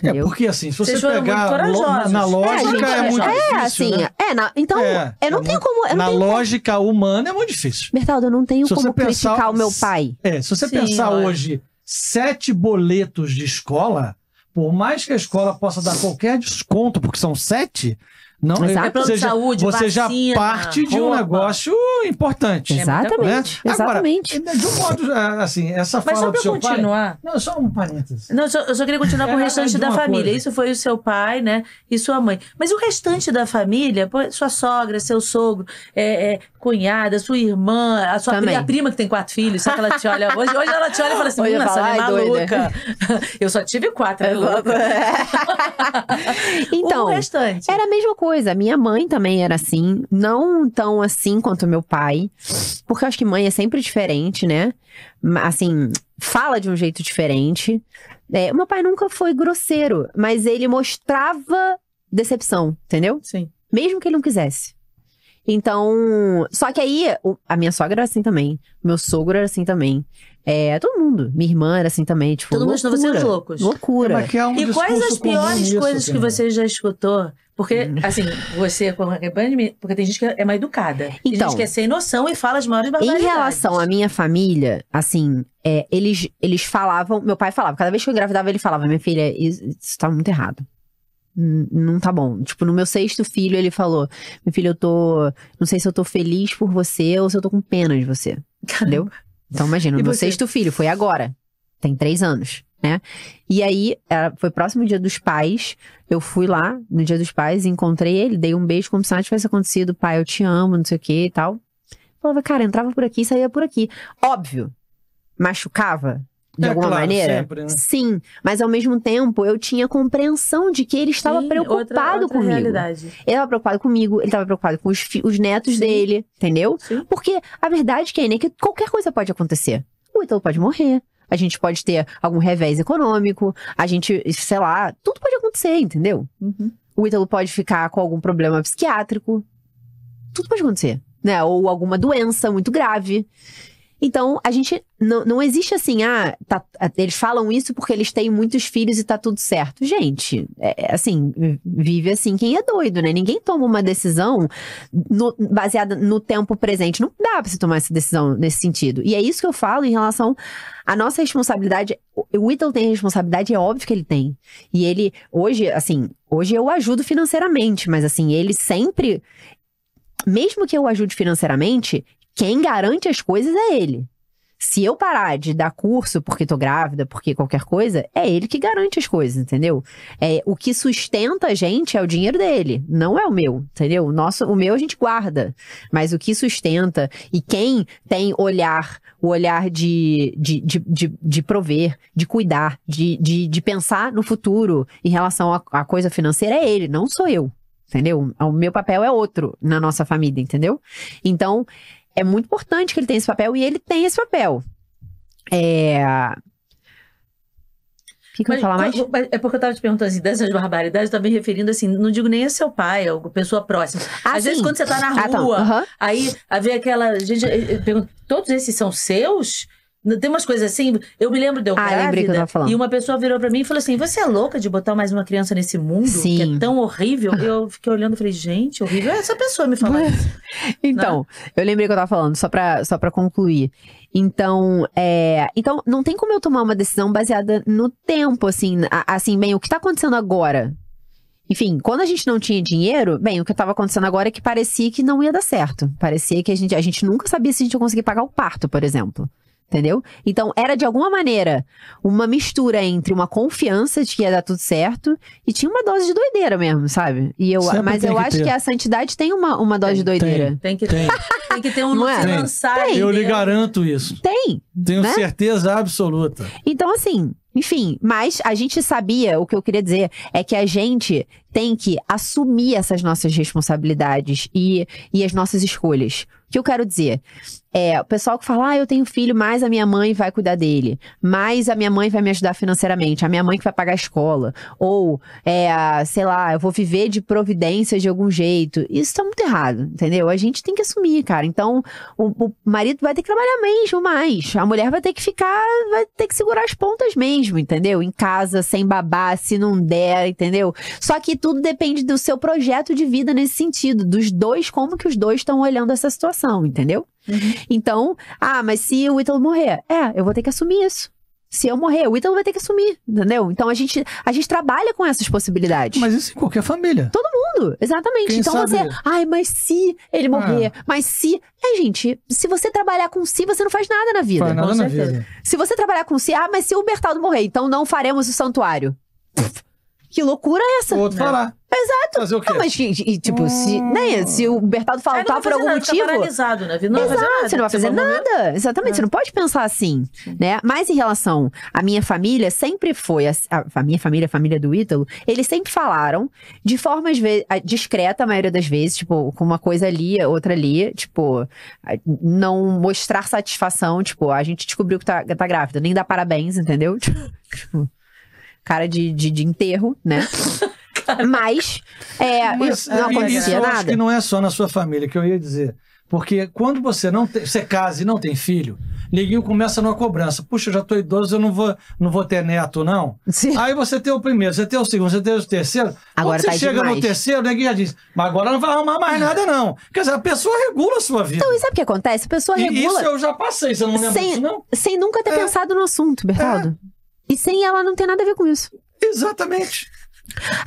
É, porque assim, se você pegar lo, na, lógica, é, é, muito é muito é, Assim, né? É, na, então, é, eu não tenho como. na lógica humana é muito difícil. Bertaldo, eu não tenho como pensar, criticar o meu pai. É, se você Sim, pensar hoje, sete boletos de escola, por mais que a escola possa dar qualquer desconto, porque são sete, não, é, Exato. é plano de saúde, Você vacina, já parte de um negócio importante. É exatamente. Né? Exatamente. Agora, é, de um modo, assim, essa fala Mas só do seu continuar. Pai, não, só um parênteses. Não, só, eu só queria continuar com o restante é da família. Coisa. Isso foi o seu pai, né? E sua mãe. Mas o restante da família, sua sogra, seu sogro, é, cunhada, sua irmã, a sua prima, a prima que tem quatro filhos, só que ela te olha hoje. Hoje ela te olha e fala assim: nossa, você é maluca. Doida. Eu só tive quatro, né, é louca. <laughs> então, o restante. Era a mesma coisa. Minha mãe também era assim, não tão assim quanto meu pai, porque eu acho que mãe é sempre diferente, né? Assim, fala de um jeito diferente. É, meu pai nunca foi grosseiro, mas ele mostrava decepção, entendeu? Sim. Mesmo que ele não quisesse. Então, só que aí, o, a minha sogra era assim também. Meu sogro era assim também. É, todo mundo. Minha irmã era assim também. Tipo, todo mundo loucura, vocês loucos. Loucura. É, é um e quais as piores coisas isso, que você já escutou? Porque, hum. assim, você, porque tem gente que é mais educada. Tem gente então, que é sem noção e fala as maiores barbaridades. Em relação à minha família, assim, é, eles, eles falavam. Meu pai falava, cada vez que eu engravidava, ele falava: Minha filha, isso, isso tá muito errado não tá bom. Tipo, no meu sexto filho, ele falou: Meu filho, eu tô. Não sei se eu tô feliz por você ou se eu tô com pena de você. Entendeu? Então, imagina, no meu sexto filho, foi agora. Tem três anos, né? E aí, foi próximo dia dos pais. Eu fui lá no dia dos pais, encontrei ele, dei um beijo, como se nada tivesse acontecido. Pai, eu te amo, não sei o que e tal. Falava, cara, entrava por aqui e saía por aqui. Óbvio, machucava? de é, alguma claro, maneira? Sempre, né? Sim, mas ao mesmo tempo eu tinha compreensão de que ele estava Sim, preocupado outra, outra comigo. Realidade. Ele estava preocupado comigo, ele estava preocupado com os, os netos Sim. dele, entendeu? Sim. Porque a verdade, Kenny, é que qualquer coisa pode acontecer. O Ítalo pode morrer, a gente pode ter algum revés econômico, a gente, sei lá, tudo pode acontecer, entendeu? Uhum. O Ítalo pode ficar com algum problema psiquiátrico. Tudo pode acontecer, né? Ou alguma doença muito grave. Então, a gente. Não, não existe assim, ah, tá, ah, eles falam isso porque eles têm muitos filhos e tá tudo certo. Gente, é, é assim, vive assim quem é doido, né? Ninguém toma uma decisão no, baseada no tempo presente. Não dá pra você tomar essa decisão nesse sentido. E é isso que eu falo em relação à nossa responsabilidade. O Whittle tem responsabilidade, é óbvio que ele tem. E ele, hoje, assim, hoje eu ajudo financeiramente, mas assim, ele sempre mesmo que eu ajude financeiramente, quem garante as coisas é ele. Se eu parar de dar curso porque tô grávida, porque qualquer coisa, é ele que garante as coisas, entendeu? É, o que sustenta a gente é o dinheiro dele, não é o meu, entendeu? O, nosso, o meu a gente guarda, mas o que sustenta e quem tem olhar, o olhar de, de, de, de, de prover, de cuidar, de, de, de pensar no futuro em relação à coisa financeira é ele, não sou eu, entendeu? O meu papel é outro na nossa família, entendeu? Então, é muito importante que ele tenha esse papel e ele tem esse papel. É. O que, mas, falar mais? É porque eu estava te perguntando assim, dessas barbaridades, eu tava me referindo assim, não digo nem a seu pai, a pessoa próxima. Ah, Às sim. vezes quando você está na rua, ah, tá. uhum. aí vê aquela. Gente, pergunta, todos esses são seus? Tem umas coisas assim, eu me lembro de eu ah, grávida, eu e uma pessoa virou para mim e falou assim: "Você é louca de botar mais uma criança nesse mundo Sim. que é tão horrível?" Eu fiquei olhando e falei: "Gente, horrível é essa pessoa me falar isso". <laughs> então, né? eu lembrei que eu tava falando, só para só para concluir. Então, é, então não tem como eu tomar uma decisão baseada no tempo assim, a, assim, bem, o que tá acontecendo agora? Enfim, quando a gente não tinha dinheiro, bem, o que estava acontecendo agora é que parecia que não ia dar certo. Parecia que a gente, a gente nunca sabia se a gente ia conseguir pagar o parto, por exemplo. Entendeu? Então, era de alguma maneira uma mistura entre uma confiança de que ia dar tudo certo e tinha uma dose de doideira mesmo, sabe? E eu, mas eu que acho ter. que a santidade tem uma, uma dose tem, de doideira. Tem, tem que ter. tem que ter um <laughs> não é? lançar. Eu lhe garanto isso. Tem. Tenho né? certeza absoluta. Então, assim, enfim, mas a gente sabia, o que eu queria dizer é que a gente tem que assumir essas nossas responsabilidades e, e as nossas escolhas. O que eu quero dizer? É, o pessoal que fala, ah, eu tenho filho, mas a minha mãe vai cuidar dele, mas a minha mãe vai me ajudar financeiramente, a minha mãe que vai pagar a escola, ou, é, sei lá, eu vou viver de providências de algum jeito. Isso tá muito errado, entendeu? A gente tem que assumir, cara. Então, o, o marido vai ter que trabalhar mesmo mais, a mulher vai ter que ficar, vai ter que segurar as pontas mesmo, entendeu? Em casa, sem babá, se não der, entendeu? Só que tudo depende do seu projeto de vida nesse sentido, dos dois, como que os dois estão olhando essa situação, entendeu? Uhum. Então, ah, mas se o Ítalo morrer, é, eu vou ter que assumir isso. Se eu morrer, o Ítalo vai ter que assumir, entendeu? Então a gente, a gente trabalha com essas possibilidades. Mas isso em qualquer família. Todo mundo, exatamente. Quem então sabe... você, ai, mas se ele morrer, ah. mas se. É, gente, se você trabalhar com si, você não faz nada na vida. Faz nada na vida. Se você trabalhar com si, ah, mas se o Bertaldo morrer, então não faremos o santuário. Pff que loucura é essa? O outro né? Exato. Fazer o quê? Não, mas, e, e, tipo, hum. se, né, se o Bertaldo faltar tá por algum nada, motivo. Tá paralisado, né? Não Exato, nada, você não vai tipo, fazer nada. Exatamente, é. você não é. pode pensar assim, né? Mas em relação à minha família, sempre foi. A, a minha família, a família do Ítalo, eles sempre falaram de forma discreta, a maioria das vezes, tipo, com uma coisa ali, outra ali, tipo, não mostrar satisfação, tipo, a gente descobriu que tá, tá grávida, nem dá parabéns, entendeu? <laughs> Tipo cara de, de, de enterro, né? <laughs> Mas, é, Mas não acontecia isso, nada. Eu acho que não é só na sua família que eu ia dizer. Porque quando você não tem, você casa e não tem filho, neguinho começa numa cobrança. Puxa, eu já tô idoso, eu não vou, não vou ter neto, não. Sim. Aí você tem o primeiro, você tem o segundo, você tem o terceiro. Agora quando tá você chega no terceiro, neguinho já diz, mas agora não vai arrumar mais nada, não. Quer dizer, a pessoa regula a sua vida. Então, e sabe o que acontece? A pessoa regula. E isso eu já passei, você não lembra sem, disso, não? Sem nunca ter é. pensado no assunto, Bertaldo. É. E sem ela não tem nada a ver com isso. Exatamente.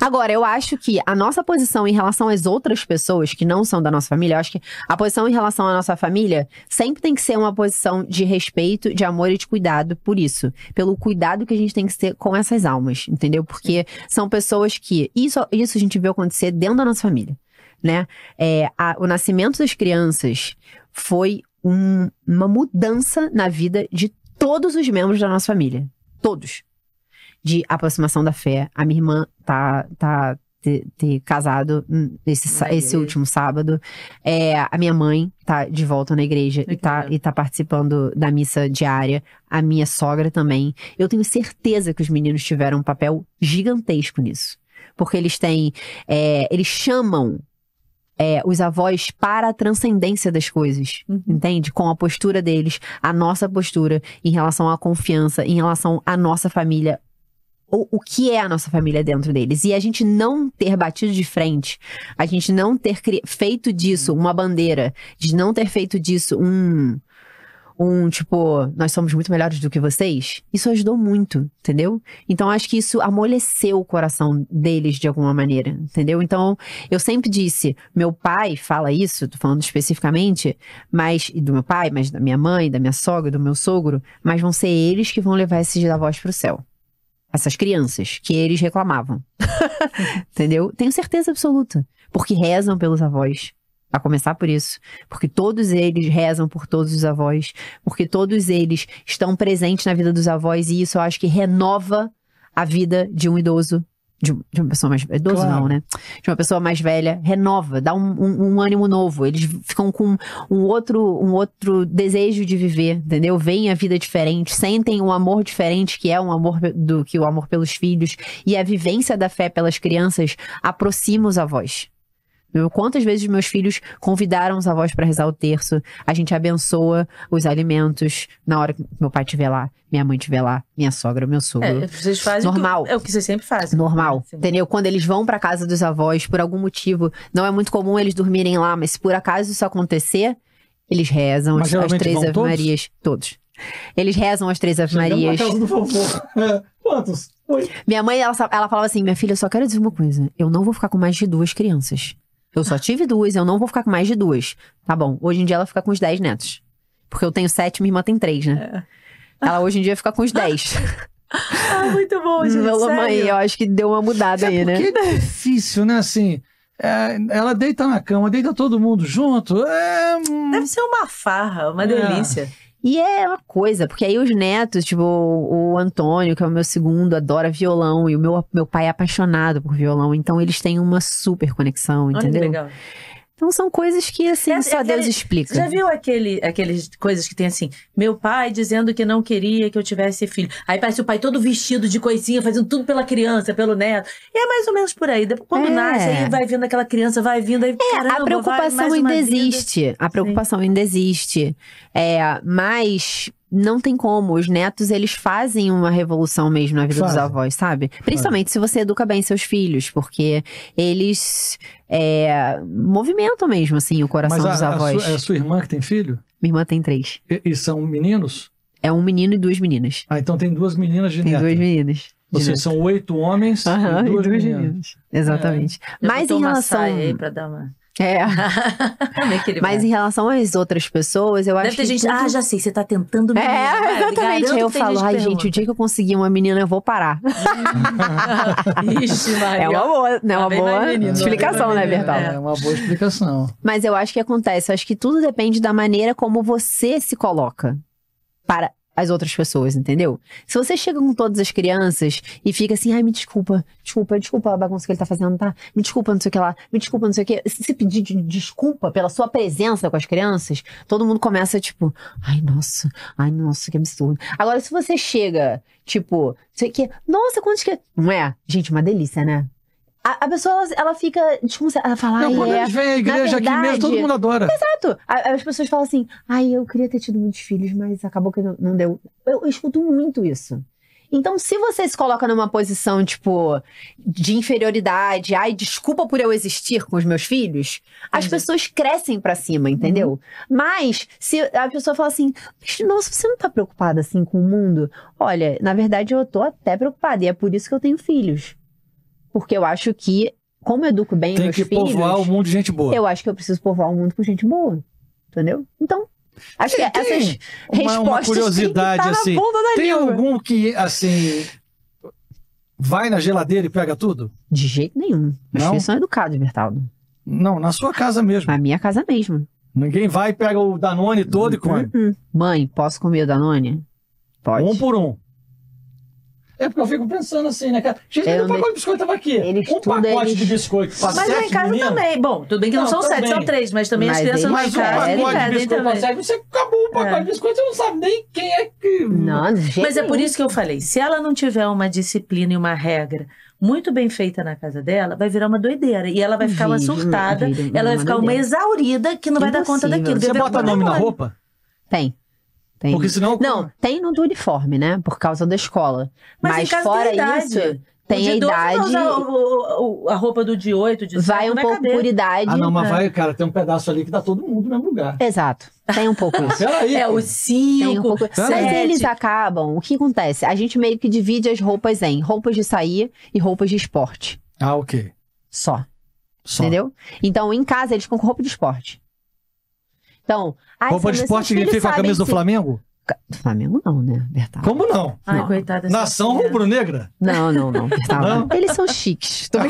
Agora, eu acho que a nossa posição em relação às outras pessoas que não são da nossa família, eu acho que a posição em relação à nossa família sempre tem que ser uma posição de respeito, de amor e de cuidado por isso. Pelo cuidado que a gente tem que ter com essas almas, entendeu? Porque são pessoas que. Isso, isso a gente viu acontecer dentro da nossa família, né? É, a, o nascimento das crianças foi um, uma mudança na vida de todos os membros da nossa família todos. De aproximação da fé. A minha irmã tá, tá ter, casado esse, esse último sábado. É, a minha mãe tá de volta na igreja e tá, e tá participando da missa diária. A minha sogra também. Eu tenho certeza que os meninos tiveram um papel gigantesco nisso. Porque eles têm. É, eles chamam é, os avós para a transcendência das coisas, uhum. entende? Com a postura deles, a nossa postura em relação à confiança, em relação à nossa família, ou o que é a nossa família dentro deles. E a gente não ter batido de frente, a gente não ter feito disso uma bandeira, de não ter feito disso um um tipo, nós somos muito melhores do que vocês, isso ajudou muito, entendeu? Então acho que isso amoleceu o coração deles de alguma maneira, entendeu? Então eu sempre disse, meu pai fala isso, tô falando especificamente, mas do meu pai, mas da minha mãe, da minha sogra, do meu sogro, mas vão ser eles que vão levar esses avós pro céu. Essas crianças que eles reclamavam. <laughs> entendeu? Tenho certeza absoluta. Porque rezam pelos avós, a começar por isso, porque todos eles rezam por todos os avós, porque todos eles estão presentes na vida dos avós, e isso eu acho que renova a vida de um idoso de, uma pessoa mais idoso claro. não, né? De uma pessoa mais velha, renova, dá um, um, um, ânimo novo. Eles ficam com um outro, um outro desejo de viver, entendeu? Vem a vida diferente, sentem um amor diferente que é um amor do que o amor pelos filhos e a vivência da fé pelas crianças aproxima os avós. Né? Quantas vezes meus filhos convidaram os avós para rezar o terço? A gente abençoa os alimentos na hora que meu pai estiver lá, minha mãe estiver lá, minha sogra, meu sogro. É, vocês fazem normal. é o que vocês sempre fazem. Normal, entendeu? Quando eles vão para casa dos avós por algum motivo, não é muito comum eles dormirem lá, mas se por acaso isso acontecer, eles rezam mas, as, as três Ave Marias, todos. todos. Eles rezam as três Ave Marias. <laughs> Quantos? Oi. Minha mãe, ela, ela falava assim: minha filha, eu só quero dizer uma coisa. Eu não vou ficar com mais de duas crianças. Eu só tive duas, eu não vou ficar com mais de duas. Tá bom. Hoje em dia ela fica com os 10 netos. Porque eu tenho sete, minha irmã tem três, né? É. Ela hoje em dia fica com os 10. <laughs> ah, muito bom, gente. Pela sério? mãe, eu acho que deu uma mudada é aí, né? é difícil, né? Assim, é, ela deita na cama, deita todo mundo junto. É... Hum. Deve ser uma farra, uma é. delícia. E é uma coisa, porque aí os netos, tipo, o Antônio, que é o meu segundo, adora violão, e o meu, meu pai é apaixonado por violão, então eles têm uma super conexão, entendeu? Olha que legal. Então são coisas que assim é, é só Deus explica. Já viu aquele, aqueles coisas que tem assim, meu pai dizendo que não queria que eu tivesse filho. Aí parece o pai todo vestido de coisinha, fazendo tudo pela criança, pelo neto. E é mais ou menos por aí. Quando é. nasce, aí vai vindo aquela criança, vai vindo aí. É, caramba, a preocupação ainda existe. Vida. A preocupação Sim. ainda existe. É, mas não tem como. Os netos, eles fazem uma revolução mesmo na vida dos avós, sabe? Principalmente se você educa bem seus filhos, porque eles é, movimentam mesmo, assim, o coração a, dos avós. A sua, é a sua irmã que tem filho? Minha irmã tem três. E, e, são meninos? É um menino e duas meninas. Ah, então tem duas meninas de tem neto. Tem duas meninas. Ou seja, são oito homens uhum, e duas, e duas meninas. meninas. Exatamente. É. Mas em relação. Aí pra dar uma... É. <laughs> é Mas é. em relação às outras pessoas, eu Deve acho ter que. Gente, tudo... Ah, já sei, você tá tentando me. É, exatamente. Aí eu falo, ai, gente, o dia que eu conseguir uma menina, eu vou parar. <laughs> Ixi, Maria. É uma boa, né? Tá uma boa tá explicação, né, Bertal? É uma boa explicação. Mas eu acho que acontece, eu acho que tudo depende da maneira como você se coloca para as outras pessoas, entendeu? Se você chega com todas as crianças e fica assim, ai, me desculpa, desculpa, desculpa a bagunça que ele tá fazendo, tá? Me desculpa, não sei o que lá, me desculpa, não sei o que. Se pedir desculpa pela sua presença com as crianças, todo mundo começa, tipo, ai, nossa, ai, nossa, que absurdo. Agora, se você chega, tipo, não sei o que, nossa, quantos que. Não é? Gente, uma delícia, né? A, a pessoa, ela, ela, fica, tipo, ela fala... Não, quando é, à igreja verdade, aqui mesmo, todo mundo adora. Exato. as pessoas falam assim, ai, eu queria ter tido muitos filhos, mas acabou que não, não deu. Eu, eu escuto muito isso. Então, se você se coloca numa posição, tipo, de inferioridade, ai, desculpa por eu existir com os meus filhos, as uhum. pessoas crescem para cima, entendeu? Uhum. Mas, se a pessoa fala assim, nossa, você não tá preocupada, assim, com o mundo? Olha, na verdade, eu tô até preocupada, e é por isso que eu tenho filhos. Porque eu acho que, como eu educo bem Tem meus filhos... Tem que povoar o mundo de gente boa. Eu acho que eu preciso povoar o mundo com gente boa. Entendeu? Então, acho que essas tem respostas uma, uma curiosidade, tá assim, tem língua. algum que, assim, vai na geladeira e pega tudo? De jeito nenhum. não filhos são educados, Bertaldo. Não, na sua casa mesmo. Na minha casa mesmo. Ninguém vai e pega o Danone todo uhum. e hum, come. Hum, hum. Mãe, posso comer o Danone? Pode. Um por um. É porque eu fico pensando assim, né, cara? Gente, o um pacote de biscoito tava aqui. um é pacote eles... de biscoito. Mas lá em casa também. Bom, tudo bem que não, não são também. sete, são três, mas também mas as crianças não casa. Mas um pacote de biscoito pra sete, você acabou o pacote é. de biscoito, você não sabe nem quem é que... Não, gente... Mas é por isso que eu falei, se ela não tiver uma disciplina e uma regra muito bem feita na casa dela, vai virar uma doideira. E ela vai ficar uma surtada, ela vai ficar uma exaurida que não vai dar conta daquilo. Você bota nome na roupa? Tem. Tem. Porque senão. Não, tem no do uniforme, né? Por causa da escola. Mas, Mas fora isso, tem de a idade. O, a roupa do de 8, de 7, Vai um pouco por idade. Ah, não, mas vai, cara, tem um pedaço ali que dá tá todo mundo no mesmo lugar. Exato. Tem um pouco <laughs> isso. Peraí, é, o 5. Um pouco... Mas eles acabam. O que acontece? A gente meio que divide as roupas em roupas de sair e roupas de esporte. Ah, ok. Só. Só. Entendeu? Então, em casa, eles ficam com roupa de esporte. Então, ai, Roupa de esporte significa a camisa do Flamengo? Do Flamengo não, né, Bertal? Como não? Ai, não. coitada. Nação rubro-negra? Não, não, não, Bertal. <laughs> Eles são chiques. Tô... <laughs>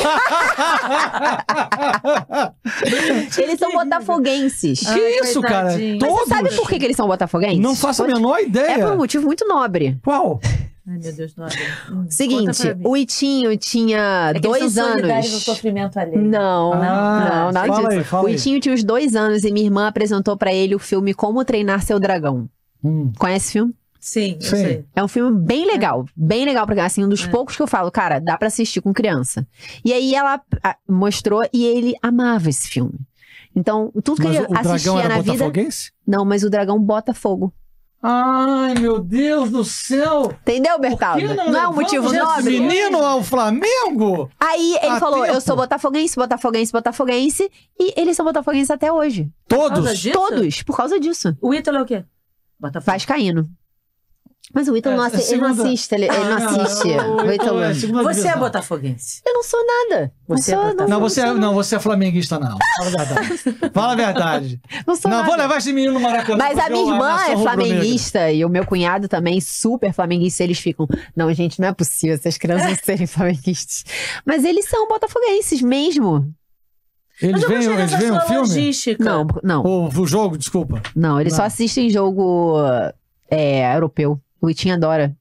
eles são botafoguenses. Que Ai, isso, coitadinho. cara? Todos. Mas sabe por que, que, eles são botafoguenses? Não faço a menor ideia. É por um motivo muito nobre. Qual? <laughs> Ai, meu Deus, não hum. Seguinte, o Itinho tinha é dois anos. Do sofrimento alheio. Não, ah, não, nada fala disso. Aí, fala o Itinho aí. tinha uns dois anos e minha irmã apresentou para ele o filme Como Treinar Seu Dragão. Hum. Conhece o filme? Sim, Sim. É um filme bem é. legal, é. bem legal para assim, um dos é. poucos que eu falo, cara, dá para assistir com criança. E aí ela mostrou e ele amava esse filme. Então, tudo que mas ele o assistia dragão era na vida. Não, mas o dragão bota fogo. Ai, meu Deus do céu! Entendeu, Bertaldo? Não, não é um motivo nobre? Esse menino ao Flamengo? Aí ele falou: tempo. eu sou botafoguense, botafoguense, botafoguense. E eles são botafoguenses até hoje. Todos? Todos, por causa disso. O Ítalo é o quê? Botafogo. Vascaíno. Mas o Ítalo é, não, é assi segunda... não, assiste, ele, ele não ah, assiste. o então É, você é botafoguense. Eu não sou nada. Você é não, sou, é não, você é, não, você é flamenguista, não. Fala a verdade. <laughs> Fala a verdade. Não, sou não nada. vou levar esse menino no Maracanã. Mas a minha irmã é flamenguista e o meu cunhado também, é super flamenguista. Eles ficam, não, gente, não é possível essas crianças <laughs> serem flamenguistas. Mas eles são botafoguenses mesmo. Eles veem, eles um filme? Logística. Não, não. O, o jogo, desculpa. Não, eles não. só assistem jogo é, europeu. O Itinha adora.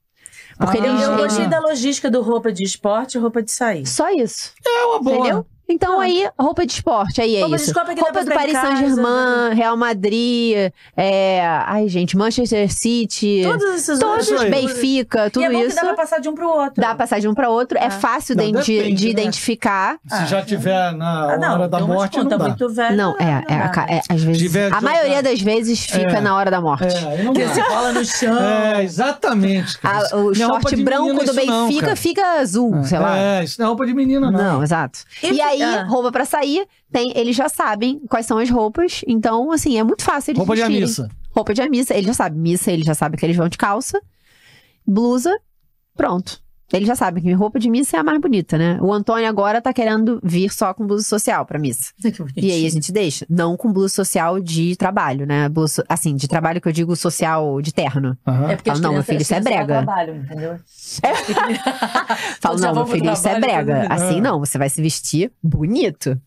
Porque é ah, ele eu gostei da logística do roupa de esporte e roupa de sair. Só isso. É uma boa. Entendeu? Então aí, roupa de esporte, aí é roupa isso. De é roupa do Paris né? Saint-Germain, Real Madrid, é... ai gente, Manchester City. Todos esses Todos, Benfica, tudo e é bom isso. dá pra passar de um pro outro. Dá pra passar de um pra outro. É, é fácil Não, de, depende, de né? identificar. Se ah, já tiver na ah, não, hora da morte, não dá. Muito velho. não, né? é, não é, é, é, às vezes. a maioria das vezes fica é. na hora da morte. É, não <laughs> se rola no chão. É, exatamente. A, o short branco menina, do Benfica não, fica azul, é, sei lá. É, isso não é roupa de menina, não. Não, exato. e aí, ah. roupa para sair, tem, eles já sabem quais são as roupas. Então, assim, é muito fácil eles Roupa vestirem. de missa. Roupa de missa, ele já sabe. Missa, ele já sabe que eles vão de calça. Blusa, pronto. Eles já sabem que roupa de missa é a mais bonita, né? O Antônio agora tá querendo vir só com blusa social pra missa. e aí a gente deixa. Não com blusa social de trabalho, né? Blusa, assim, de trabalho que eu digo social de terno. Uhum. É porque Fala, não, meu filho, é isso é brega. Trabalho, entendeu? É. <laughs> Falo, então não, meu filho, isso é brega. Assim é. não, você vai se vestir bonito.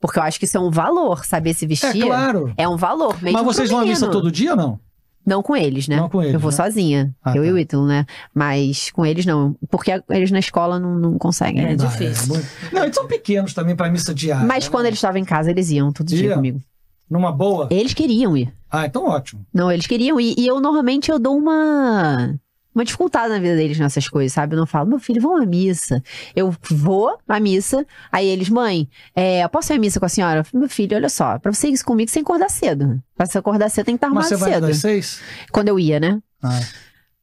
Porque eu acho que isso é um valor, saber se vestir. É claro. É um valor mesmo. Mas vocês vão à missa todo dia ou não? Não com eles, né? Não com eles. Eu vou né? sozinha. Ah, eu tá. e o Ítalo, né? Mas com eles não. Porque eles na escola não, não conseguem. É, né? difícil. É não, eles são pequenos também pra missa diária. Mas né? quando eles estavam em casa, eles iam todo dia comigo. Numa boa? Eles queriam ir. Ah, então ótimo. Não, eles queriam ir. E eu normalmente eu dou uma uma dificuldade na vida deles nessas coisas, sabe? Eu não falo, meu filho, vamos à missa. Eu vou à missa, aí eles, mãe, é, eu posso ir à missa com a senhora? Falo, meu filho, olha só, pra você ir comigo, você tem que acordar cedo. Pra você acordar cedo, tem que estar arrumado cedo. Mas você vai às seis? Quando eu ia, né? Ah.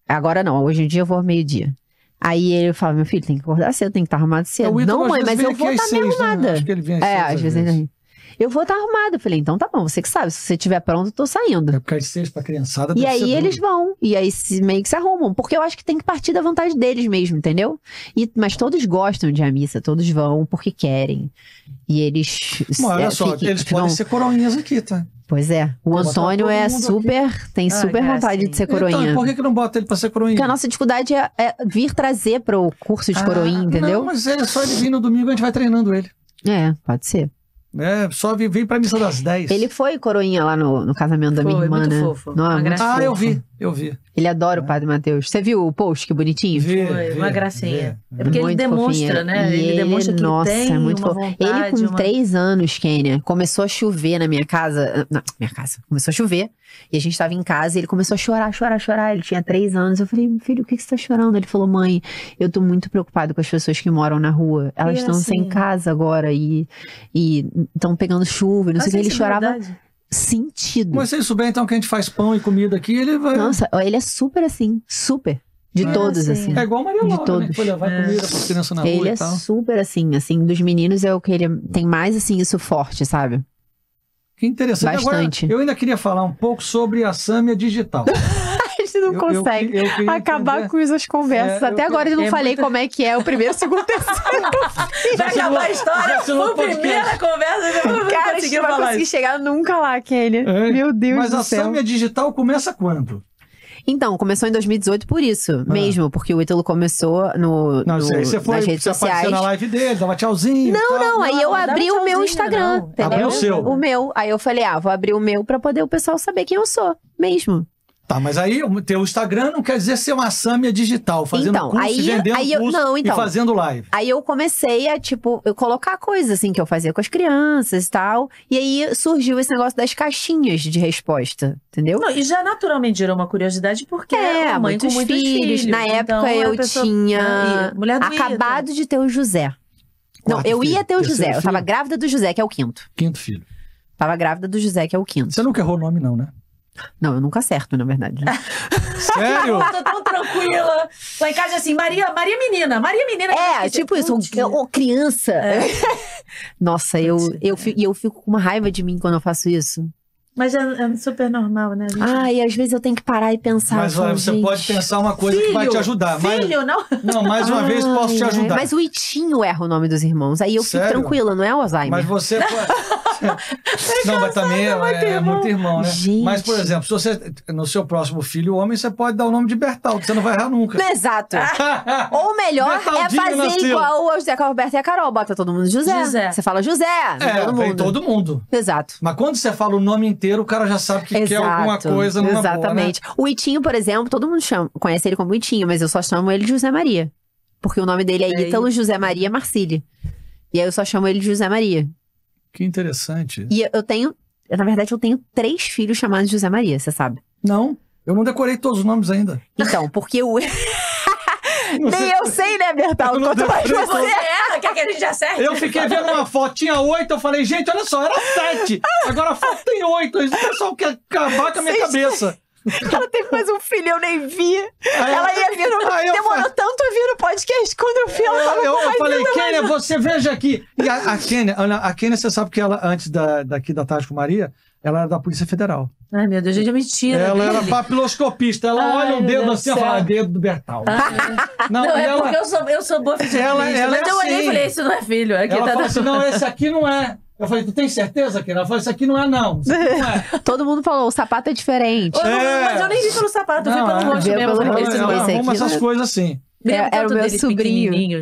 Agora não, hoje em dia eu vou ao meio-dia. Aí ele fala, meu filho, tem que acordar cedo, tem que estar arrumado cedo. não, mãe, mas eu vou estar tá meio né? arrumada. Né? é, às vezes. vezes. Eu vou estar arrumado, Eu falei, então tá bom, você que sabe. Se você estiver pronto, eu tô saindo. É porque às seis pra criançada E aí eles vão. E aí se, meio que se arrumam. Porque eu acho que tem que partir da vontade deles mesmo, entendeu? E, mas todos gostam de a missa, todos vão porque querem. E eles. olha é, só, fiquem, eles podem não... ser coroinhas aqui, tá? Pois é. O Vou Antônio é super. Aqui. Tem super ah, vontade assim. de ser coroinha. Então, por que, que não bota ele pra ser coroinha? Porque a nossa dificuldade é, é vir trazer pro curso de ah, coroinha, entendeu? Não, mas é só ele vir no domingo a gente vai treinando ele. É, pode ser né? Só vem pra missa das 10. Ele foi coroinha lá no, no casamento da minha irmã, né? Fofo, Não, é muito fofo. ah, eu vi. Eu vi. Ele adora é. o Padre Mateus. Você viu o post que bonitinho? Vi, Foi, vi, uma gracinha. Vi. É porque muito ele demonstra, fofinha. né? E ele, ele demonstra que nossa, tem é muito uma fofo. Vontade, ele com uma... três anos, Kênia, começou a chover na minha casa. Na minha casa. Começou a chover. E a gente tava em casa e ele começou a chorar, chorar, chorar. Ele tinha três anos. Eu falei, filho, o que, que você tá chorando? Ele falou, mãe, eu tô muito preocupado com as pessoas que moram na rua. Elas estão assim... sem casa agora e estão pegando chuva. Não sei o que. Ele é chorava. Verdade sentido. Mas se ele souber, então, que a gente faz pão e comida aqui, ele vai. Nossa, ele é super assim, super. De é, todos, ah, assim. assim. É igual a Maria Laura, de né? todos. Né? Foi levar é. comida pra criança na ele rua Ele é super, assim, assim, dos meninos é o que ele tem mais, assim, isso forte, sabe? Que interessante. Bastante. Agora, eu ainda queria falar um pouco sobre a Sâmia Digital. <laughs> gente não eu, consegue eu, eu, acabar entender. com essas conversas. É, Até agora eu não é falei muita... como é que é o primeiro, <laughs> segundo, terceiro. Vai acabar a história, foi a primeira conversa. Eu Cara, a gente não vai conseguir chegar nunca lá, Kelly. É. Meu Deus Mas do céu. Mas a Sâmia Digital começa quando? Então, começou em 2018 por isso ah. mesmo, porque o Ítalo começou no, não, no, você foi, nas redes você sociais. na live dele, dava tchauzinho. Não, tal. não, aí não, eu abri o meu Instagram, não. entendeu? Abriu o seu. O meu. Aí eu falei, ah, vou abrir o meu pra poder o pessoal saber quem eu sou mesmo. Tá, mas aí ter o Instagram não quer dizer ser uma sâmia digital, fazendo então, curso, aí, vendendo aí eu, curso não, então, e fazendo live. Aí eu comecei a, tipo, eu colocar coisas assim que eu fazia com as crianças e tal. E aí surgiu esse negócio das caixinhas de resposta, entendeu? Não, e já naturalmente gerou uma curiosidade, porque é, a mãe muitos com muitos filhos. filhos. Na então, época eu pessoa... tinha acabado de ter o José. Quarto não, eu filho, ia ter o José. Eu tava grávida do José, que é o quinto. Quinto filho. Tava grávida do José, que é o quinto. Você nunca errou o nome, não, né? Não, eu nunca acerto, na verdade. Né? <laughs> Sério? eu tô tão tranquila. Lá em casa, assim, Maria, Maria é menina, Maria é menina. É, é tipo isso, ou criança. É. <laughs> Nossa, eu, eu, eu, fico, eu fico com uma raiva de mim quando eu faço isso. Mas é, é, super normal, né? Gente? Ah, e às vezes eu tenho que parar e pensar. Mas olha, você gente... pode pensar uma coisa filho, que vai te ajudar. Filho, mas... não? Não, mais uma vez posso te é. ajudar. Mas o Itinho erra o nome dos irmãos. Aí eu Sério? fico tranquila, não é o Alzheimer. Mas você pode... <laughs> não, mas também é, é, é, muito irmão, né? Gente. Mas, por exemplo, se você, no seu próximo filho, homem, você pode dar o nome de Bertal, que você não vai errar nunca. <laughs> Exato. <laughs> Ou melhor, é fazer igual o José Roberto e a Carol. Bota todo mundo José. José. Você fala José. É, todo mundo. todo mundo. Exato. Mas quando você fala o nome inteiro, inteiro, o cara já sabe que Exato, quer alguma coisa numa Exatamente. Boa, né? O Itinho, por exemplo, todo mundo chama, conhece ele como Itinho, mas eu só chamo ele de José Maria. Porque o nome dele é, é Ítalo José Maria Marcílio E aí eu só chamo ele de José Maria. Que interessante. E eu tenho, na verdade, eu tenho três filhos chamados José Maria, você sabe? Não, eu não decorei todos os nomes ainda. Então, porque o. <laughs> <laughs> Nem eu sei, né, Bertal? Quanto mais você é! quer que a gente acerte? Eu fiquei vendo uma foto, tinha oito, eu falei, gente, olha só, era sete. Agora a foto tem oito. É o pessoal quer acabar com a minha Vocês cabeça. Ela teve mais um filho, eu nem vi. Aí ela ia vir no... Demorou tanto a vir no podcast. Quando eu vi, ela tava Eu, eu falei, Kênia, você veja aqui. E a, a Kênia, a, a Kênia, você sabe que ela, antes da, daqui da Tarde com Maria, ela era da Polícia Federal. Ai, meu Deus, gente, é mentira. Né, ela dele. era papiloscopista. Ela Ai, olha o dedo assim e fala, dedo do Bertal. Ah, é. <laughs> não, não, é ela... porque eu sou, eu sou boa filha ela, ela Mas é eu assim. olhei e assim. falei, isso não é filho. Aqui é ela tá falou assim, não, esse aqui não é. Eu falei, tu tem certeza que ela falou, isso aqui não é não. Não é. <laughs> Todo mundo falou, o sapato é diferente. é. Mas eu nem vi pelo sapato, eu vi pelo é. rosto mesmo. Pelo rosto, esse, essas né? coisas assim. É era o meu sobrinho.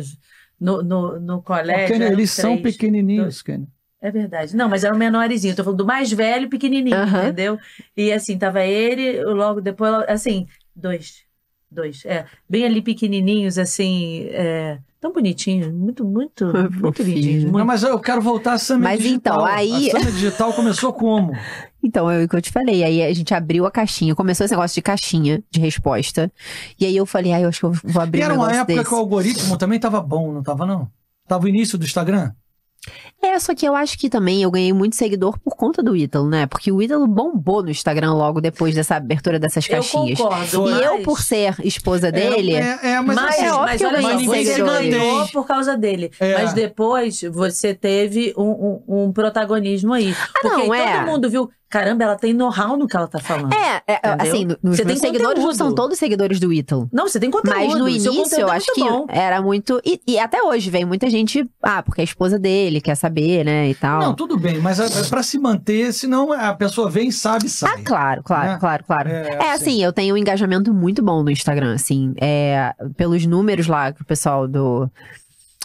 No, no, no colégio. Porque eles são pequenininhos, Kenny. É verdade. Não, mas era é o menorzinho. Estou falando do mais velho, pequenininho, uhum. entendeu? E assim, tava ele, logo depois, assim, dois. Dois. É, bem ali pequenininhos, assim, é, tão bonitinhos, muito, muito, <laughs> muito lindinhos. Muito... mas eu quero voltar a Summit mas Digital. Mas então, aí... A Summit Digital começou como? <laughs> Então, é o que eu te falei. Aí a gente abriu a caixinha. Começou esse negócio de caixinha de resposta. E aí eu falei, ah, eu acho que eu vou abrir e era uma época que o algoritmo também tava bom, não tava não? Tava o início do Instagram? É, só que eu acho que também eu ganhei muito seguidor por conta do Ítalo, né? Porque o Ítalo bombou no Instagram logo depois dessa abertura dessas caixinhas. Eu concordo, e eu, por ser esposa é, dele. É, é, é mas, assim, mas, assim, mas você ganhou por causa dele. É. Mas depois você teve um, um, um protagonismo aí. Ah, porque não, todo é. mundo viu caramba, ela tem know-how no que ela tá falando. É, é, é assim, nos, você tem seguidores não são todos seguidores do Ítalo. Não, você tem conteúdo. Mas no é início, eu é acho que bom. era muito. E, e, até hoje vem muita gente, ah, porque é a esposa dele quer saber, né, e tal. Não, tudo bem, mas é, para se manter, senão a pessoa vem, sabe, sabe. Ah, claro, claro, né? claro, claro. É, é assim. assim, eu tenho um engajamento muito bom no Instagram, assim, é, pelos números lá que o pessoal do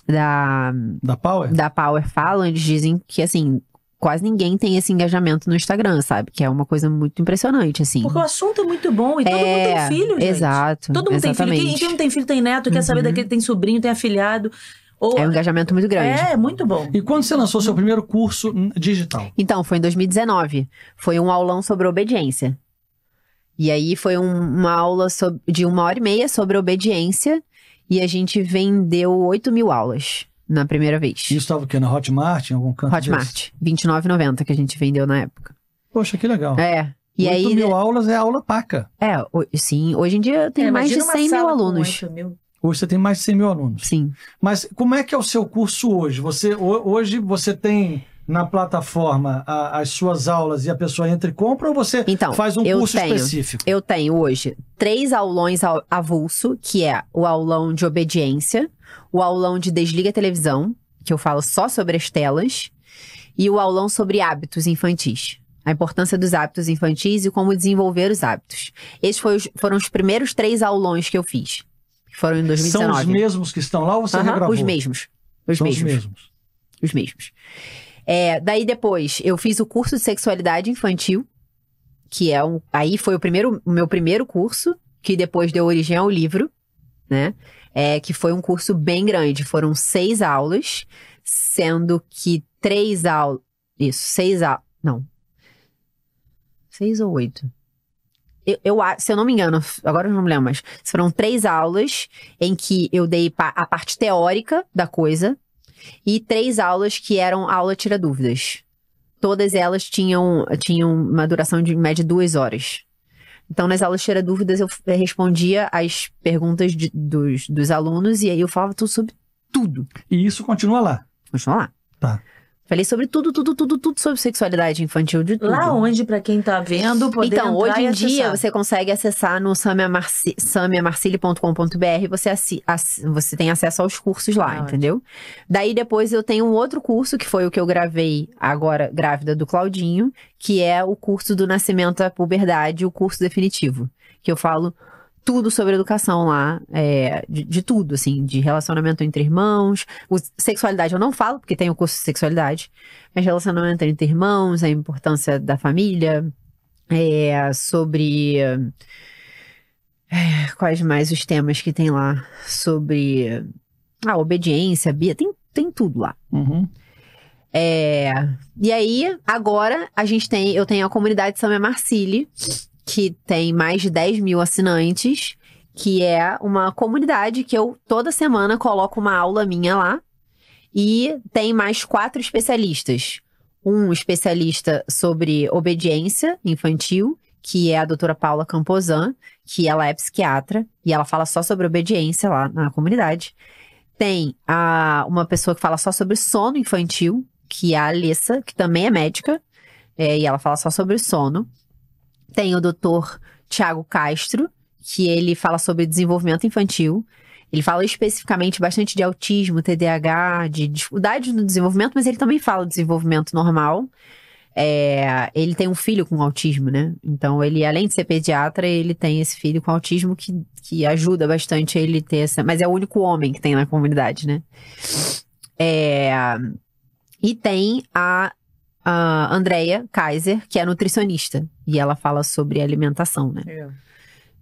da da Power? Da Power falam, eles dizem que assim, quase ninguém tem esse engajamento no Instagram, sabe? Que é uma coisa muito impressionante, assim. Porque o assunto é muito bom e todo é, mundo tem é, filho, gente. Exato. Todo mundo exatamente. tem filho. Quem, não tem filho tem neto, uhum. quer saber uhum. daquele tem sobrinho, tem afilhado. Ou... É um engajamento muito grande. É, muito bom. E quando você lançou seu primeiro curso digital? Então, foi em 2019. Foi um aulão sobre obediência. E aí foi um, uma aula sobre, de uma hora e meia sobre obediência. E a gente vendeu 8 mil aulas na primeira vez. Isso estava o quê? Na Hotmart? Em algum canto Hotmart. R$29,90 que a gente vendeu na época. Poxa, que legal. É. E 8 aí, mil aulas é aula paca. É, sim. Hoje em dia tem é, mais de 100 mil alunos. Mil. Hoje você tem mais de 100 mil alunos. Sim. Mas como é que é o seu curso hoje? Você, hoje você tem na plataforma a, as suas aulas e a pessoa entra e compra ou você então, faz um curso tenho, específico? Eu tenho hoje três aulões a avulso, que é o aulão de obediência, o aulão de desliga televisão, que eu falo só sobre as telas, e o aulão sobre hábitos infantis. A importância dos hábitos infantis e como desenvolver os hábitos. Esses os, foram os primeiros três aulões que eu fiz. Que foram em 2019. São os mesmos que estão lá ou você uh -huh, regravou? Os mesmos. Os São mesmos. Os mesmos. Os mesmos. É, daí depois, eu fiz o curso de sexualidade infantil, que é um. Aí foi o primeiro, meu primeiro curso, que depois deu origem ao livro, né? É, que foi um curso bem grande. Foram seis aulas, sendo que três aulas. Isso, seis aulas. Não. Seis ou oito. Eu, eu, se eu não me engano, agora eu não me lembro, mais foram três aulas em que eu dei a parte teórica da coisa, e três aulas que eram aula tira dúvidas. Todas elas tinham, tinham uma duração de em média duas horas. Então, nas aulas tira dúvidas, eu eh, respondia às perguntas de, dos, dos alunos e aí eu falava tudo sobre tudo. E isso continua lá? Continua lá. Tá. Falei sobre tudo, tudo, tudo, tudo sobre sexualidade infantil de tudo. Lá onde, para quem tá vendo, poder Então, hoje em dia você consegue acessar no samiamarcili.com.br, você, você tem acesso aos cursos lá, ah, entendeu? Ótimo. Daí depois eu tenho um outro curso, que foi o que eu gravei agora, grávida do Claudinho, que é o curso do nascimento à puberdade, o curso definitivo. Que eu falo tudo sobre educação lá, é, de, de, tudo, assim, de relacionamento entre irmãos, sexualidade eu não falo, porque tem o curso de sexualidade, mas relacionamento entre irmãos, a importância da família, é, sobre. É, quais mais os temas que tem lá? Sobre a ah, obediência, Bia, tem, tem tudo lá. Uhum. É, e aí, agora, a gente tem, eu tenho a comunidade Samia Marcili, que tem mais de 10 mil assinantes, que é uma comunidade que eu toda semana coloco uma aula minha lá. E tem mais quatro especialistas. Um especialista sobre obediência infantil, que é a doutora Paula Camposan, que ela é psiquiatra e ela fala só sobre obediência lá na comunidade. Tem a, uma pessoa que fala só sobre sono infantil, que é a Alessa, que também é médica, é, e ela fala só sobre sono. Tem o doutor Tiago Castro, que ele fala sobre desenvolvimento infantil. Ele fala especificamente bastante de autismo, TDAH, de dificuldades no desenvolvimento, mas ele também fala de desenvolvimento normal. É, ele tem um filho com autismo, né? Então, ele, além de ser pediatra, ele tem esse filho com autismo que, que ajuda bastante ele ter essa. Mas é o único homem que tem na comunidade, né? É, e tem a a Andrea Kaiser, que é nutricionista, e ela fala sobre alimentação, né? É.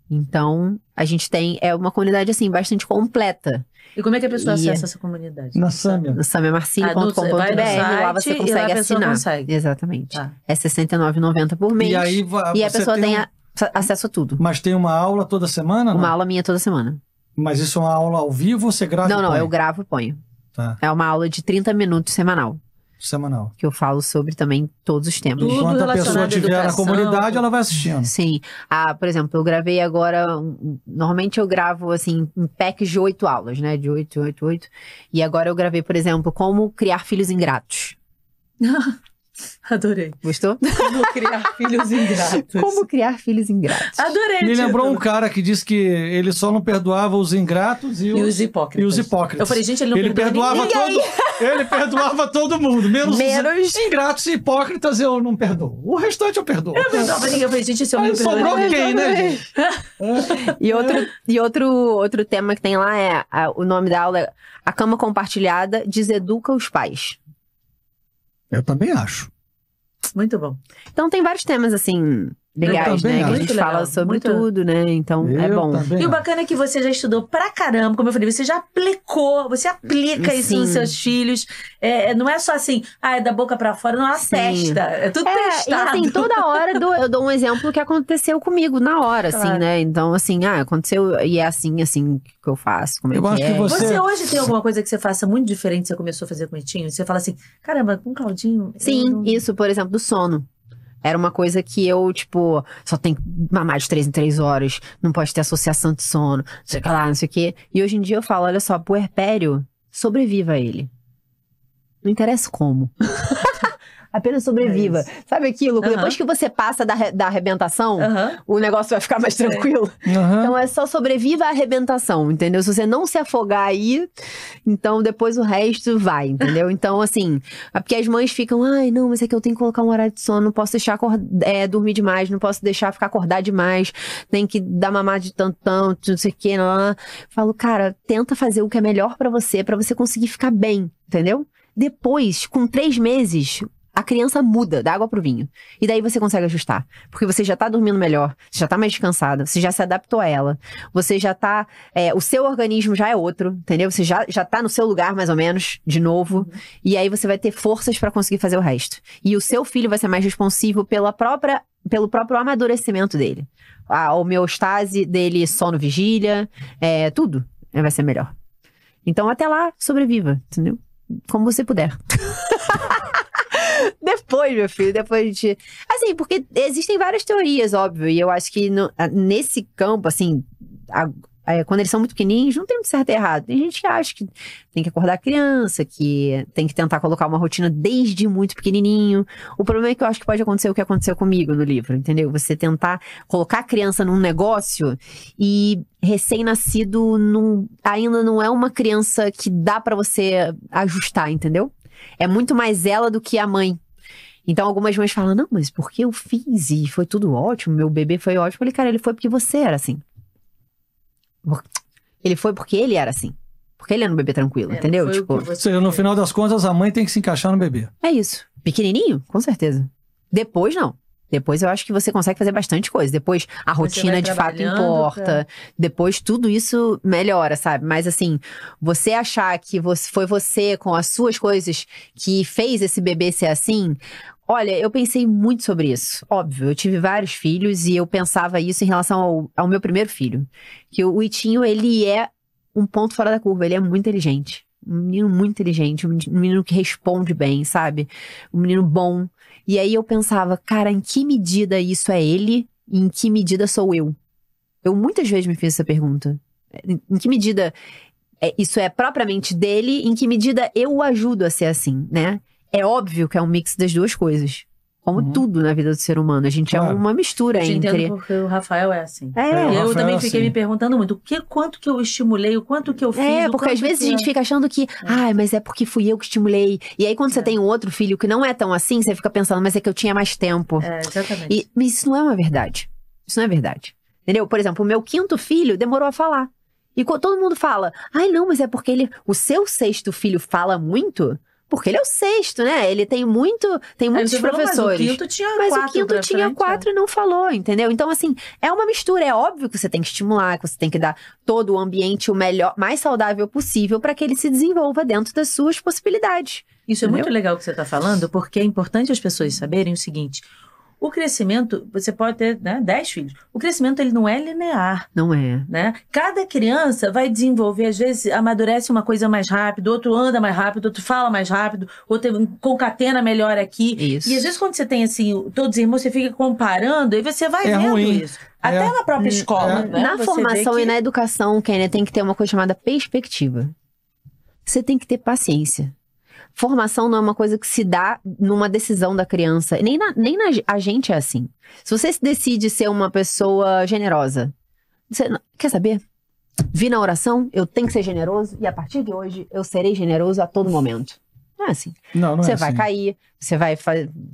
Então, a gente tem é uma comunidade assim bastante completa. E como é que a pessoa e acessa essa comunidade? Na Samia. Na samiamarcinho.com.br, ah, lá você consegue lá assinar. Consegue. Exatamente. Tá. É R$69,90 por mês. E aí e a pessoa tem, tem a... acesso a tudo. Mas tem uma aula toda semana? Uma não? aula minha toda semana. Mas isso é uma aula ao vivo ou você grava? Não, não, eu gravo e ponho. Tá. É uma aula de 30 minutos semanal semanal. Que eu falo sobre também todos os temas. Enquanto a pessoa estiver na comunidade, ela vai assistindo. Sim. Ah, por exemplo, eu gravei agora. Normalmente eu gravo assim, um pack de oito aulas, né? De oito, oito, oito. E agora eu gravei, por exemplo, como criar filhos ingratos. <laughs> <laughs> Adorei. Gostou? Como criar filhos ingratos. <laughs> Como criar filhos ingratos. Adorei. Me lembrou um cara que disse que ele só não perdoava os ingratos e os, e os hipócritas. E os hipócritas. Eu falei, gente, ele não ele perdoava ninguém. todo, <laughs> Ele perdoava todo mundo, menos, menos... os ingratos e hipócritas eu não perdoo. O restante eu perdoo. Eu perdoava ninguém. Eu falei, gente, esse homem perdoou. Sobrou quem, né, então, gente? Né? e outro, e outro, outro tema que tem lá é a, o nome da aula é A Cama Compartilhada Deseduca os Pais. Eu também acho. Muito bom. Então tem vários temas, assim, legais, né? Acho. Que a gente fala sobre muito... tudo, né? Então é eu é bom. E o bacana é que você já estudou pra caramba, como eu falei, você já aplicou, você aplica Sim. isso nos seus filhos. É, é, não é só assim, ah, é da boca pra fora, não é uma festa. É tudo é, testado. E assim, toda hora eu dou, eu dou um exemplo que aconteceu comigo na hora, assim, claro. assim, né? Então, assim, ah, aconteceu e é assim, assim que eu faço. Como é eu que acho é? que você... você hoje tem alguma coisa que você faça muito diferente, você começou a fazer com o Itinho? Você fala assim, caramba, com o Claudinho. Sim, não... isso, por exemplo, do sono. Era uma coisa que eu, tipo, só tem que mamar de três em três horas, não pode ter associação de sono, não sei o que lá, não sei o quê. E hoje em dia eu falo, olha só, puerpério, sobreviva a ele. Não interessa como. <laughs> apenas sobreviva. É Sabe aquilo? Uhum. Depois que você passa da, da arrebentação, uhum. o negócio vai ficar mais é. tranquilo. Uhum. Então é só sobreviva à arrebentação, entendeu? Se você não se afogar aí, então depois o resto vai, entendeu? Então, assim, é porque as mães ficam, ai, não, mas é que eu tenho que colocar um horário de sono, não posso deixar é, dormir demais, não posso deixar ficar acordar demais, tem que dar mamar de tantão, não sei o que, não. Falo, cara, tenta fazer o que é melhor para você, para você conseguir ficar bem, entendeu? Depois, com três meses, a criança muda da água pro vinho. E daí você consegue ajustar. Porque você já tá dormindo melhor, você já tá mais descansada, você já se adaptou a ela, você já tá. É, o seu organismo já é outro, entendeu? Você já, já tá no seu lugar, mais ou menos, de novo. E aí você vai ter forças para conseguir fazer o resto. E o seu filho vai ser mais responsivo pela própria pelo próprio amadurecimento dele. A homeostase dele, sono, vigília, é, tudo vai ser melhor. Então, até lá, sobreviva, entendeu? Como você puder. <laughs> Depois, meu filho, depois a gente. Assim, porque existem várias teorias, óbvio, e eu acho que no, nesse campo, assim, a, a, é, quando eles são muito pequenininhos, não tem muito certo e errado. Tem gente que acha que tem que acordar a criança, que tem que tentar colocar uma rotina desde muito pequenininho. O problema é que eu acho que pode acontecer o que aconteceu comigo no livro, entendeu? Você tentar colocar a criança num negócio e recém-nascido ainda não é uma criança que dá para você ajustar, entendeu? É muito mais ela do que a mãe. Então algumas mães falam: não, mas porque eu fiz e foi tudo ótimo, meu bebê foi ótimo. Eu falei, cara, ele foi porque você era assim. Ele foi porque ele era assim. Porque ele era um bebê tranquilo, é, entendeu? Tipo, seja, no final das contas, a mãe tem que se encaixar no bebê. É isso. Pequenininho, com certeza. Depois, não. Depois eu acho que você consegue fazer bastante coisa. Depois a rotina de fato importa. Pra... É. Depois tudo isso melhora, sabe? Mas assim, você achar que você, foi você com as suas coisas que fez esse bebê ser assim, Olha, eu pensei muito sobre isso. Óbvio, eu tive vários filhos e eu pensava isso em relação ao, ao meu primeiro filho. Que o Itinho, ele é um ponto fora da curva, ele é muito inteligente. Um menino muito inteligente, um menino que responde bem, sabe? Um menino bom. E aí eu pensava, cara, em que medida isso é ele e em que medida sou eu? Eu muitas vezes me fiz essa pergunta. É, em que medida é, isso é propriamente dele, em que medida eu o ajudo a ser assim, né? É óbvio que é um mix das duas coisas. Como uhum. tudo na vida do ser humano. A gente é claro. é uma mistura eu entre... Entendo porque o Rafael é assim. É. é eu é também é fiquei assim. me perguntando muito. O que, quanto que eu estimulei, o quanto que eu é, fiz. É, porque às vezes a gente fica achando que... Ai, mas é porque fui eu que estimulei. E aí quando você tem um outro filho que não é tão assim, você fica pensando, mas é que eu tinha mais tempo. É, exatamente. E, mas isso não é uma verdade. Isso não é verdade. Entendeu? Por exemplo, o meu quinto filho demorou a falar. E todo mundo fala, ai não, mas é porque ele, o seu sexto filho fala muito. Porque ele é o sexto, né? Ele tem muito, tem muitos falou, professores. mas o quinto tinha mas quatro. O quinto tinha frente, é. quatro é. e não falou, entendeu? Então, assim, é uma mistura. É óbvio que você tem que estimular, que você tem que dar todo o ambiente o melhor, mais saudável possível para que ele se desenvolva dentro das suas possibilidades. Isso entendeu? é muito legal o que você está falando, porque é importante as pessoas saberem o seguinte: o crescimento, você pode ter né, filhos. O crescimento ele não é linear. Não é. Né? Cada criança vai desenvolver, às vezes amadurece uma coisa mais rápido, outro anda mais rápido, outro fala mais rápido, outro concatena melhor aqui. Isso. E às vezes quando você tem assim, todos irmãos, você fica comparando, aí você vai é vendo ruim. isso. Até é. na própria hum, escola. É. Né? Na formação que... e na educação, Kênia, tem que ter uma coisa chamada perspectiva. Você tem que ter paciência formação não é uma coisa que se dá numa decisão da criança. Nem, na, nem na, a gente é assim. Se você decide ser uma pessoa generosa, você não, quer saber? Vi na oração, eu tenho que ser generoso, e a partir de hoje eu serei generoso a todo momento. Não é assim. Não, não é você é vai assim. cair, você vai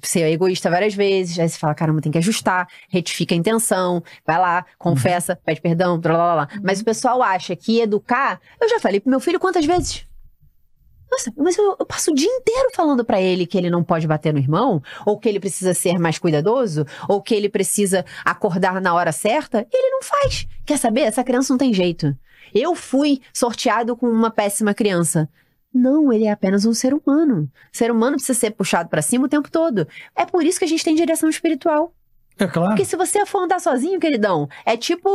ser egoísta várias vezes, aí você fala, caramba, tem que ajustar, retifica a intenção, vai lá, confessa, uhum. pede perdão, blá blá blá. Mas uhum. o pessoal acha que educar, eu já falei pro meu filho quantas vezes? Nossa, mas eu, eu passo o dia inteiro falando para ele que ele não pode bater no irmão, ou que ele precisa ser mais cuidadoso, ou que ele precisa acordar na hora certa, e ele não faz. Quer saber? Essa criança não tem jeito. Eu fui sorteado com uma péssima criança. Não, ele é apenas um ser humano. ser humano precisa ser puxado para cima o tempo todo. É por isso que a gente tem direção espiritual. É claro. Porque se você for andar sozinho, queridão, é tipo,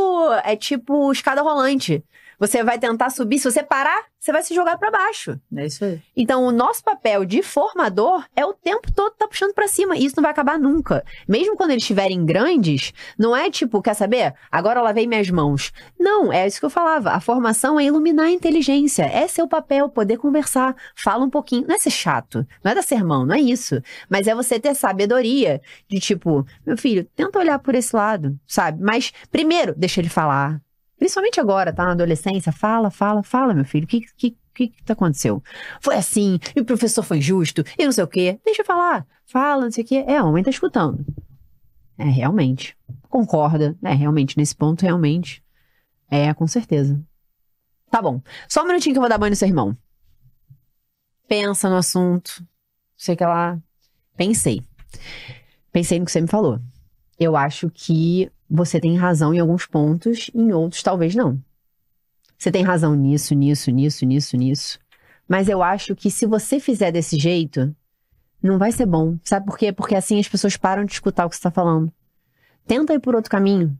é tipo escada rolante. Você vai tentar subir, se você parar, você vai se jogar para baixo. É isso aí. Então, o nosso papel de formador é o tempo todo tá puxando para cima. E isso não vai acabar nunca. Mesmo quando eles estiverem grandes, não é tipo, quer saber? Agora eu lavei minhas mãos. Não, é isso que eu falava. A formação é iluminar a inteligência. É seu papel, poder conversar. Fala um pouquinho. Não é ser chato. Não é dar sermão, não é isso. Mas é você ter sabedoria de tipo, meu filho, tenta olhar por esse lado, sabe? Mas primeiro, deixa ele falar. Principalmente agora, tá na adolescência, fala, fala, fala, meu filho, o que, que, que, que tá aconteceu? Foi assim, e o professor foi justo, e não sei o quê. Deixa eu falar, fala, não sei o quê. É, a mãe tá escutando. É, realmente. Concorda, É Realmente, nesse ponto, realmente. É, com certeza. Tá bom. Só um minutinho que eu vou dar banho no seu irmão. Pensa no assunto. Sei que lá. Pensei. Pensei no que você me falou. Eu acho que você tem razão em alguns pontos, em outros talvez não. Você tem razão nisso, nisso, nisso, nisso, nisso. Mas eu acho que se você fizer desse jeito, não vai ser bom. Sabe por quê? Porque assim as pessoas param de escutar o que você está falando. Tenta ir por outro caminho.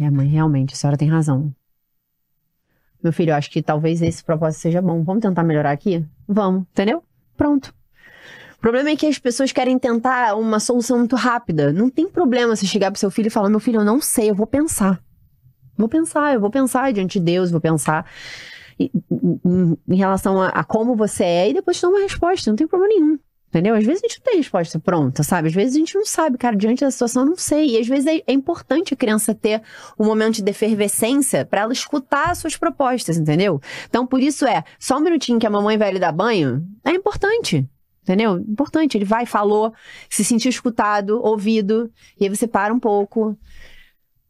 É, mãe, realmente, a senhora tem razão. Meu filho, eu acho que talvez esse propósito seja bom. Vamos tentar melhorar aqui? Vamos, entendeu? Pronto. O problema é que as pessoas querem tentar uma solução muito rápida. Não tem problema você chegar pro seu filho e falar: meu filho, eu não sei, eu vou pensar. Vou pensar, eu vou pensar diante de Deus, vou pensar em relação a, a, como você é e depois te dá uma resposta, não tem problema nenhum. Entendeu? Às vezes a gente não tem resposta pronta, sabe? Às vezes a gente não sabe, cara, diante da situação eu não sei. E às vezes é, é importante a criança ter um momento de efervescência para ela escutar suas propostas, entendeu? Então por isso é, só um minutinho que a mamãe vai lhe dar banho, é importante. Entendeu? Importante. Ele vai, falou, se sentiu escutado, ouvido. E aí você para um pouco.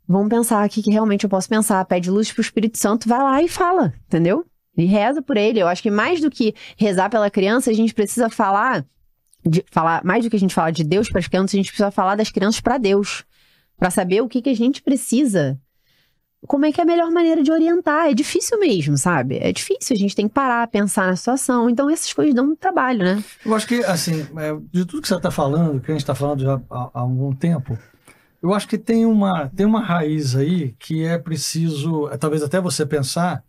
Vamos pensar aqui que realmente eu posso pensar. Pede luz pro Espírito Santo, vai lá e fala, entendeu? E reza por ele. Eu acho que mais do que rezar pela criança, a gente precisa falar. De, falar mais do que a gente fala de Deus para as crianças, a gente precisa falar das crianças para Deus. para saber o que, que a gente precisa como é que é a melhor maneira de orientar. É difícil mesmo, sabe? É difícil, a gente tem que parar, pensar na situação. Então, essas coisas dão um trabalho, né? Eu acho que, assim, é, de tudo que você está falando, que a gente está falando já há, algum tempo, eu acho que tem uma, tem uma raiz aí que é preciso, é, talvez até você pensar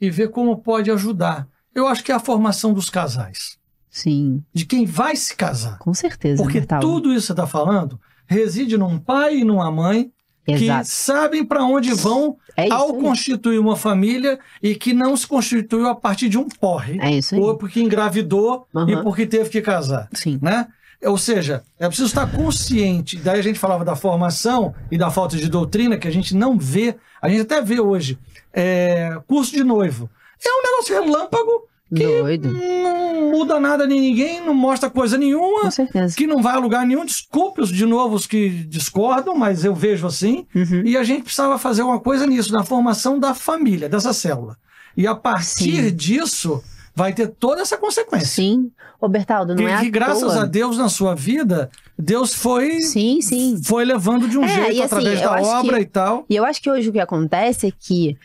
e ver como pode ajudar. Eu acho que é a formação dos casais. Sim. De quem vai se casar. Com certeza. Porque tudo isso que você está falando reside num pai e numa mãe Exato. que sabem para onde vão é ao constituir uma família e que não se constituiu a partir de um porre. É isso aí. Ou porque engravidou uhum. e porque teve que casar. Sim. Né? Ou seja, é preciso estar consciente. Daí a gente falava da formação e da falta de doutrina, que a gente não vê, a gente até vê hoje. É, curso de noivo. É um negócio relâmpago Doido. não muda nada de ninguém, não mostra coisa nenhuma. Com certeza. Que não vai a lugar nenhum. Desculpe os de novo os que discordam, mas eu vejo assim. Uhum. E a gente precisava fazer uma coisa nisso, na formação da família, dessa célula. E a partir Sim. disso vai ter toda essa consequência. Sim. Ô, Bertaldo, não e, é que, graças toa. a Deus na sua vida, Deus foi sim, sim. foi levando de um é, jeito, assim, através da obra que, e tal. E eu acho que hoje o que acontece é que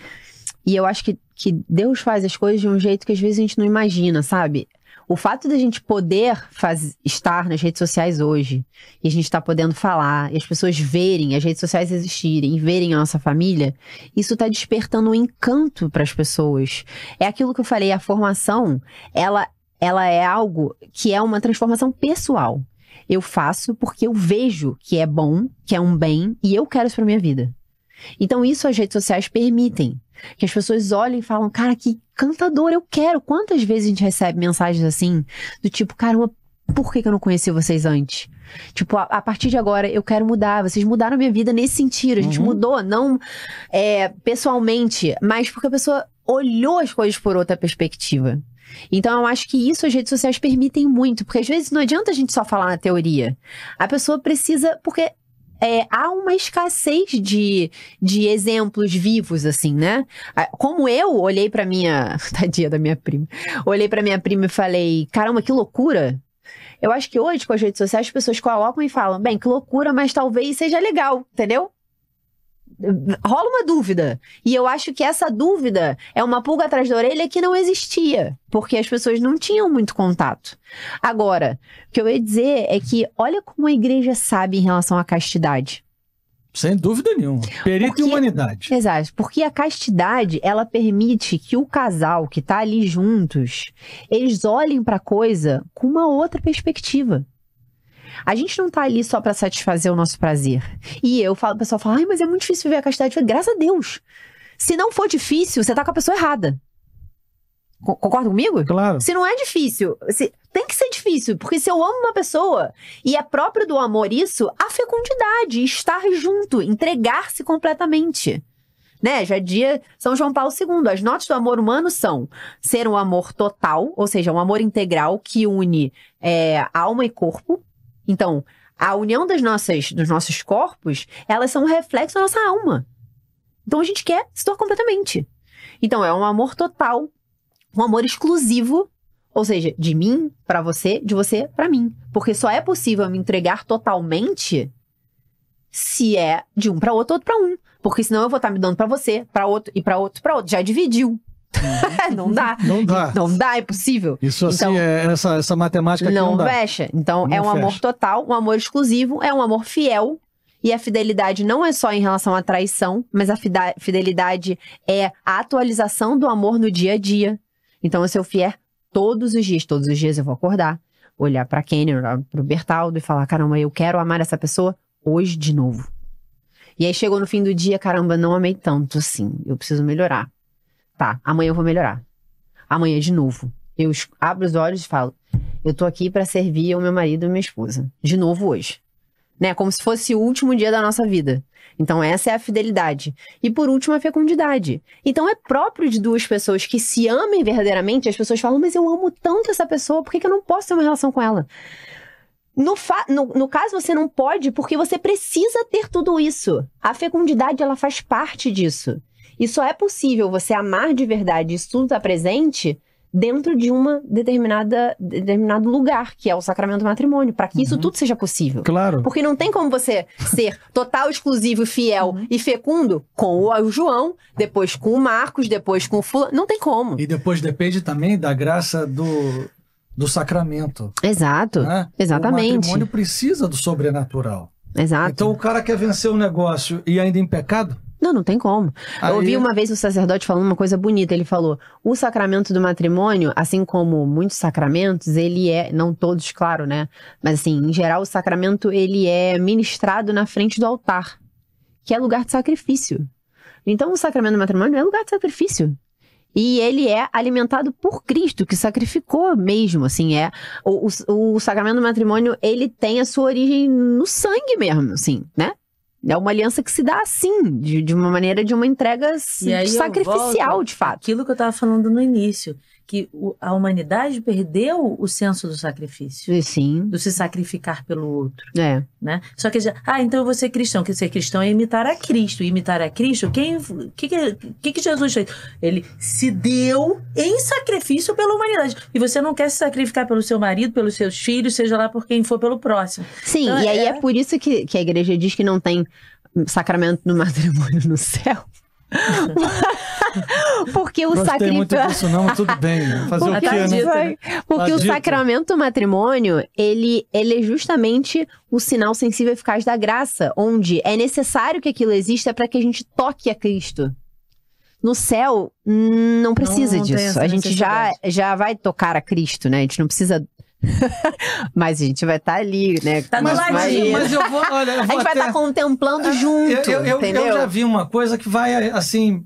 e eu acho que, que Deus faz as coisas de um jeito que às vezes a gente não imagina, sabe? O fato da gente poder faz, estar nas redes sociais hoje, e a gente está podendo falar, e as pessoas verem as redes sociais existirem, verem a nossa família, isso está despertando um encanto para as pessoas. É aquilo que eu falei, a formação, ela, ela é algo que é uma transformação pessoal. Eu faço porque eu vejo que é bom, que é um bem, e eu quero isso para minha vida. Então, isso as redes sociais permitem. Que as pessoas olham e falam, cara, que cantador eu quero. Quantas vezes a gente recebe mensagens assim, do tipo, caramba, por que, que eu não conheci vocês antes? Tipo, a, a, partir de agora eu quero mudar. Vocês mudaram a minha vida nesse sentido. A gente uhum. mudou, não é, pessoalmente, mas porque a pessoa olhou as coisas por outra perspectiva. Então eu acho que isso as redes sociais permitem muito, porque às vezes não adianta a gente só falar na teoria. A pessoa precisa, porque é, há uma escassez de, de exemplos vivos, assim, né? Ah, como eu olhei para minha. <laughs> Tadinha da minha prima. Olhei para minha prima e falei: caramba, que loucura! Eu acho que hoje, com as redes sociais, as pessoas colocam e falam: bem, que loucura, mas talvez seja legal, entendeu? rola uma dúvida. E eu acho que essa dúvida é uma pulga atrás da orelha que não existia, porque as pessoas não tinham muito contato. Agora, o que eu ia dizer é que olha como a igreja sabe em relação à castidade. Sem dúvida nenhuma. Perito porque, em humanidade. Exato. Porque a castidade, ela permite que o casal que está ali juntos, eles olhem para a coisa com uma outra perspectiva. A gente não tá ali só para satisfazer o nosso prazer. E eu falo, o pessoal fala, ai, mas é muito difícil viver a castidade. Falo, Graças a Deus. Se não for difícil, você tá com a pessoa errada. Concorda comigo? Claro. Se não é difícil, se... tem que ser difícil, porque se eu amo uma pessoa e é próprio do amor isso, a fecundidade, estar junto, entregar-se completamente. Né? Já dia São João Paulo II. As notas do amor humano são ser um amor total, ou seja, um amor integral que une é, alma e corpo, então, a união das nossas, dos nossos corpos, elas são um reflexo da nossa alma. Então a gente quer se tornar completamente. Então é um amor total, um amor exclusivo, ou seja, de mim para você, de você para mim, porque só é possível me entregar totalmente se é de um para outro, outro para um, porque senão eu vou estar tá me dando para você, para outro e para outro, para outro, já dividiu. Uhum. <laughs> não dá. Não dá. Não dá, é possível. Isso assim, então, é essa, essa matemática não, não fecha. Então, não é um fecha. amor total, um amor exclusivo, é um amor fiel. E a fidelidade não é só em relação à traição, mas a fidelidade é a atualização do amor no dia a dia. Então, eu sou fiel todos os dias. Todos os dias eu vou acordar, olhar para Kenny, olhar pro Bertaldo e falar: caramba, eu quero amar essa pessoa hoje de novo. E aí chegou no fim do dia, caramba, não amei tanto assim, eu preciso melhorar. Tá, amanhã eu vou melhorar. Amanhã de novo. Eu abro os olhos e falo: eu tô aqui para servir o meu marido e minha esposa. De novo hoje. Né? Como se fosse o último dia da nossa vida. Então, essa é a fidelidade. E por último, a fecundidade. Então, é próprio de duas pessoas que se amem verdadeiramente. As pessoas falam, mas eu amo tanto essa pessoa, por que, que eu não posso ter uma relação com ela? No, no, no, caso, você não pode porque você precisa ter tudo isso. A fecundidade, ela faz parte disso. E só é possível você amar de verdade, isso tudo está presente dentro de uma determinada determinado lugar, que é o sacramento do matrimônio, para que uhum. isso tudo seja possível. Claro. Porque não tem como você ser total, exclusivo, fiel uhum. e fecundo com o João, depois com o Marcos, depois com o fulano, não tem como. E depois depende também da graça do do sacramento. Exato. Né? Exatamente. O matrimônio precisa do sobrenatural. Exato. Então o cara quer vencer o um negócio e ainda em pecado, não, não tem como. Aí... Eu ouvi uma vez o sacerdote falando uma coisa bonita. Ele falou: o sacramento do matrimônio, assim como muitos sacramentos, ele é, não todos, claro, né? Mas assim, em geral, o sacramento ele é ministrado na frente do altar, que é lugar de sacrifício. Então, o sacramento do matrimônio é lugar de sacrifício. E ele é alimentado por Cristo, que sacrificou mesmo, assim, é... O, o, o sacramento do matrimônio, ele tem a sua origem no sangue mesmo, assim, né? É uma aliança que se dá assim, de, de uma maneira de uma entrega assim, sacrificial, de fato. Aquilo que eu estava falando no início que a humanidade perdeu o senso do sacrifício. Sim. Do se sacrificar pelo outro. É. Né? Só que, ah, então eu vou ser cristão. Que ser cristão é imitar a Cristo. Imitar a Cristo, quem que, que, que Jesus fez? Ele se deu em sacrifício pela humanidade. E você não quer se sacrificar pelo seu marido, pelos seus filhos, seja lá por quem for, pelo próximo. Sim, então, e aí é... é, por isso que, que a igreja diz que não tem sacramento no matrimônio no céu. <laughs> <laughs> Porque o sacramento muito não, tudo bem. Fazer né? Porque, o quê, né? Porque o sacramento matrimônio, ele, ele é justamente o sinal sensível eficaz da graça, onde é necessário que aquilo exista para que a gente toque a Cristo. No céu, não precisa não, não disso. A gente já, já vai tocar a Cristo, né? A gente não precisa <laughs> mas a gente vai estar tá ali, né? Tá mas, mas, mas eu vou, olha, eu vou a gente até... vai estar tá contemplando é, junto. Eu, eu, eu, eu, já vi uma coisa que vai assim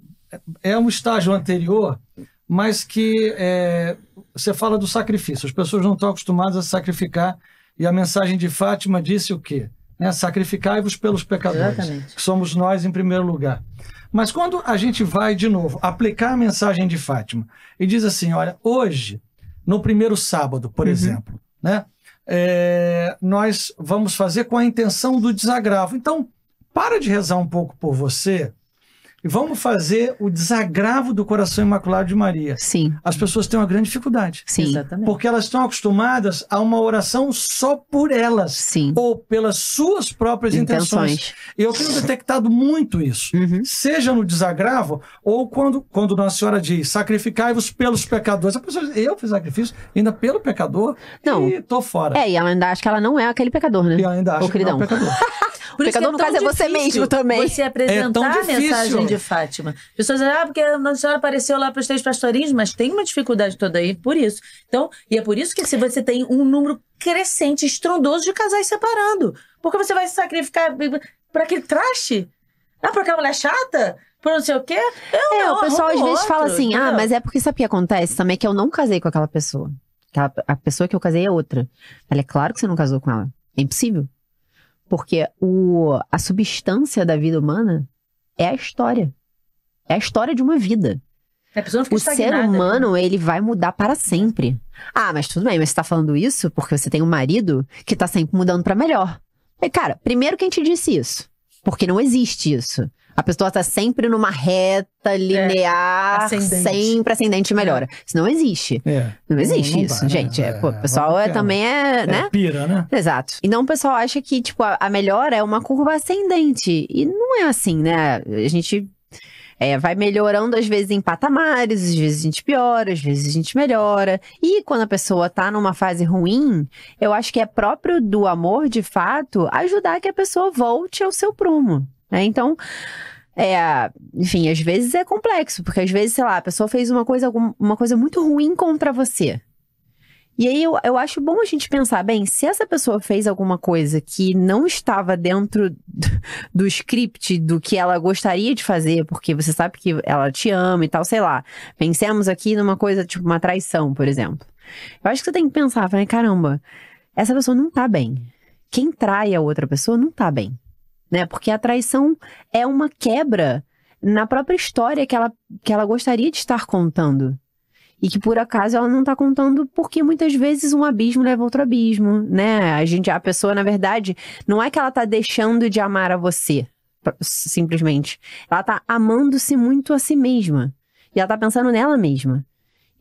é um estágio anterior, mas que é, você fala do sacrifício. As pessoas não estão acostumadas a sacrificar. E a mensagem de Fátima disse o quê? Né? Sacrificai-vos pelos pecadores, Exatamente. que somos nós em primeiro lugar. Mas quando a gente vai de novo aplicar a mensagem de Fátima e diz assim: olha, hoje, no primeiro sábado, por uhum. exemplo, né? É, nós vamos fazer com a intenção do desagravo. Então, para de rezar um pouco por você, e vamos fazer o desagravo do coração imaculado de Maria. Sim. As pessoas têm uma grande dificuldade. Sim. Exatamente. Porque elas estão acostumadas a uma oração só por elas. Sim. Ou pelas suas próprias intenções. intenções. Eu tenho detectado muito isso. Uhum. Seja no desagravo ou quando, quando Nossa Senhora diz sacrificai-vos pelos pecadores. A pessoa diz, eu fiz sacrifício ainda pelo pecador não. e tô fora. É, e ela ainda acha que ela não é aquele pecador, né? E ela ainda acha Ô, que não é o pecador. <laughs> pecador, é no caso, é você mesmo também. Você é apresentar a mensagem de Fátima. Pessoas dizem, ah, porque a senhora apareceu lá para os três pastorinhos, mas tem uma dificuldade toda aí por isso. Então, e é por isso que se você tem um número crescente, estrondoso de casais separando. Porque você vai se sacrificar para aquele traste? Ah, porque aquela mulher chata? Por não sei o quê? Eu, é, o pessoal às vezes fala assim, ah, entendeu? ah, mas é porque sabe o que acontece também? É que eu não casei com aquela pessoa. A pessoa que eu casei é outra. Ela é claro que você não casou com ela. É impossível. Porque o, a substância da vida humana é a história. É a história de uma vida. O ser né? humano, ele vai mudar para sempre. Ah, mas tudo bem, mas você tá falando isso porque você tem um marido que tá sempre mudando para melhor. E, é, cara, primeiro quem te disse isso? Porque não existe isso. A pessoa tá sempre numa reta é. linear, é, ascendente. sempre ascendente é. melhora. Isso não existe. É. Não existe não, não isso, né? gente. Né? É, pô, o é, pessoal é, também é, né? Pira, né? Exato. Então o pessoal acha que, tipo, a, a melhora é uma curva ascendente. E não é assim, né? A gente é, vai melhorando às vezes em patamares, às vezes a gente piora, às vezes a gente melhora. E quando a pessoa tá numa fase ruim, eu acho que é próprio do amor, de fato, ajudar que a pessoa volte ao seu prumo. Né? Então, é, enfim, às vezes é complexo, porque às vezes, sei lá, a pessoa fez uma coisa, uma coisa muito ruim contra você. E aí eu, eu acho bom a gente pensar, bem, se essa pessoa fez alguma coisa que não estava dentro <laughs> do script do que ela gostaria de fazer, porque você sabe que ela te ama e tal, sei lá. Pensemos aqui numa coisa tipo uma traição, por exemplo. Eu acho que você tem que pensar, falei, caramba, essa pessoa não tá bem. Quem trai a outra pessoa não tá bem né? Porque a traição é uma quebra na própria história que ela, que ela gostaria de estar contando. E que por acaso ela não está contando porque muitas vezes um abismo leva a outro abismo, né? A gente, a pessoa, na verdade, não é que ela está deixando de amar a você, simplesmente. Ela está amando-se muito a si mesma. E ela está pensando nela mesma.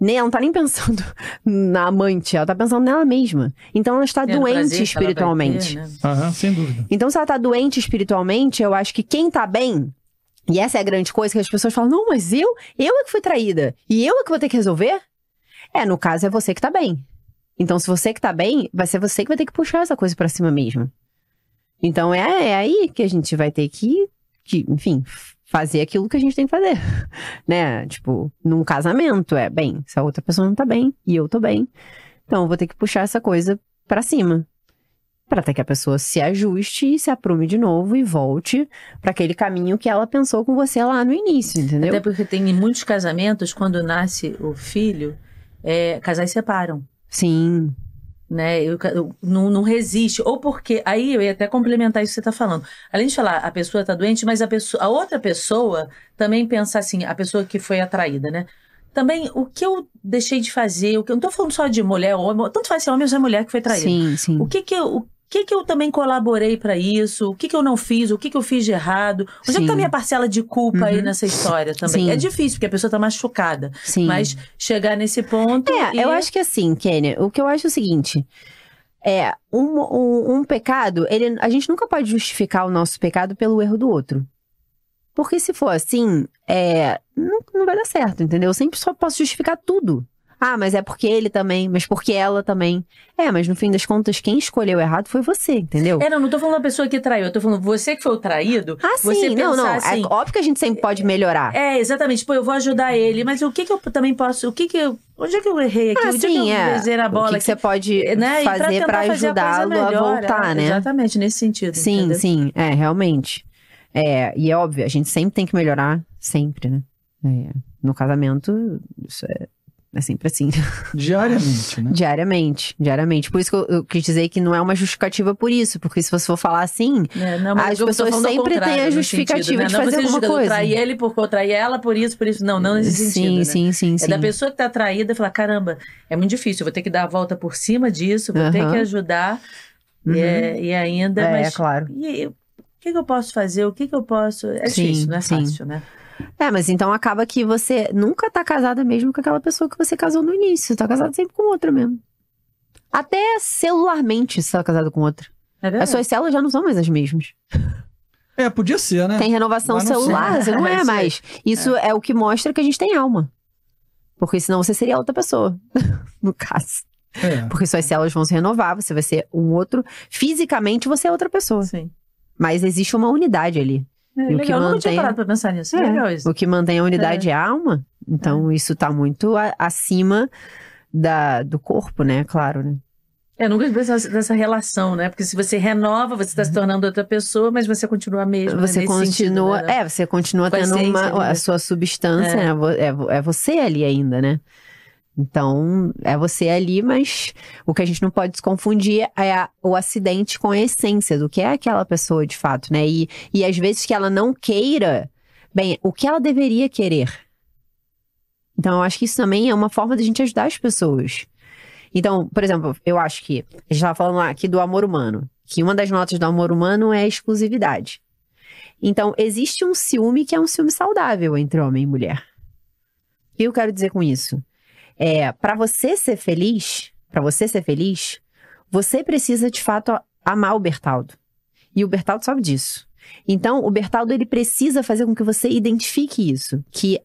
Nem, ela não tá nem pensando <laughs> na amante, ela tá pensando nela mesma. Então ela está doente prazer, tá espiritualmente. né? Aham, sem dúvida. Então, se ela tá doente espiritualmente, eu acho que quem tá bem. E essa é a grande coisa que as pessoas falam: não, mas eu, eu é que fui traída. E eu é que vou ter que resolver? É, no caso, é você que tá bem. Então, se você que tá bem, vai ser você que vai ter que puxar essa coisa para cima mesmo. Então, é, é aí que a gente vai ter que, que enfim, fazer aquilo que a gente tem que fazer, <laughs> né? Tipo, num casamento, é bem, se a outra pessoa não tá bem e eu tô bem, então eu vou ter que puxar essa coisa para cima. Para até que a pessoa se ajuste e se aprume de novo e volte para aquele caminho que ela pensou com você lá no início, entendeu? Até porque tem muitos casamentos, quando nasce o filho, é, casais separam. Sim né? Eu, eu, não, não resiste. Ou porque. Aí eu ia até complementar isso que você está falando. Além de falar, a pessoa está doente, mas a, pessoa, a outra pessoa também pensa assim, a pessoa que foi atraída, né? Também o que eu deixei de fazer, o que, eu não estou falando só de mulher, homem, tanto faz ser é homem ou é mulher que foi traída. Sim, sim. O que que eu, que, que eu também colaborei para isso? O que, que eu não fiz? O que, que eu fiz de errado? Onde Sim. é que tá a minha parcela de culpa uhum. aí nessa história também? Sim. É difícil, porque a pessoa tá machucada. Sim. Mas chegar nesse ponto. É, e... eu acho que assim, Kênia, o que eu acho é o seguinte. É, um, um, um pecado, ele, a gente nunca pode justificar o nosso pecado pelo erro do outro. Porque se for assim, é, não, não vai dar certo, entendeu? Eu sempre só posso justificar tudo. Ah, mas é porque ele também, mas porque ela também. É, mas no fim das contas, quem escolheu errado foi você, entendeu? É, não, não tô falando da pessoa que traiu, eu tô falando você que foi o traído. Ah, sim, não, não. É assim, é óbvio que a gente sempre pode melhorar. É, exatamente. Pô, eu vou ajudar ele, mas o que que eu também posso. O que que Onde é que eu errei aqui? Ah, sim, é que é. a bola? O que, que você pode é, né? fazer para ajudá-lo a, a, voltar, é, né? Exatamente, nesse sentido. Sim, entendeu? sim, é, realmente. É, e é óbvio, a gente sempre tem que melhorar, sempre, né? É, no casamento, isso é é sempre assim. <laughs> Diariamente, né? Diariamente, diariamente. Por isso que eu, eu quis dizer que não é uma justificativa por isso, porque se você for falar assim, é, não, as pessoas sempre têm a justificativa sentido, né? de não, fazer alguma coisa. Trair ele por trair ela por isso, por isso. Não, não nesse sim, sentido. Né? Sim, sim, sim. É da pessoa que tá traída falar: caramba, é muito difícil, vou ter que dar a volta por cima disso, vou uhum. ter que ajudar. É, uhum. e, ainda. É, mas, é claro. E, o que, que, eu posso fazer? O que, que eu posso. É sim, difícil, não é sim. fácil, né? É, mas então acaba que você nunca tá casada mesmo com aquela pessoa que você casou no início. Tá casada sempre com outra mesmo. Até celularmente você tá casada com outra. É verdade. As suas células já não são mais as mesmas. É, podia ser, né? Tem renovação celular, não, não é, <laughs> é mais. Isso é. é o que mostra que a gente tem alma. Porque senão você seria outra pessoa, <laughs> no caso. É. Porque suas células vão se renovar, você vai ser um outro. Fisicamente você é outra pessoa. Sim. Mas existe uma unidade ali. É, o que mantém, nisso, é, O que mantém a unidade é, a alma. Então, é. isso está muito a, acima da, do corpo, né? Claro, né? É, nunca esqueço dessa relação, né? Porque se você renova, você está se uhum. tornando outra pessoa, mas você continua a mesma. Né, você né? continua, sentido, né? é, você continua Com tendo uma, a né. sua substância, é. né? É, é você ali ainda, né? Então, é você ali, mas o que a gente não pode se confundir é a, o acidente com a essência do que é aquela pessoa de fato, né? E, e às vezes que ela não queira, bem, o que ela deveria querer. Então, eu acho que isso também é uma forma da gente ajudar as pessoas. Então, por exemplo, eu acho que a gente estava falando aqui do amor humano, que uma das notas do amor humano é a exclusividade. Então, existe um ciúme que é um ciúme saudável entre homem e mulher. O que eu quero dizer com isso? É, para você ser feliz, para você ser feliz, você precisa de fato amar o Bertaldo. E o Bertaldo sabe disso. Então, o Bertaldo ele precisa fazer com que você identifique isso, que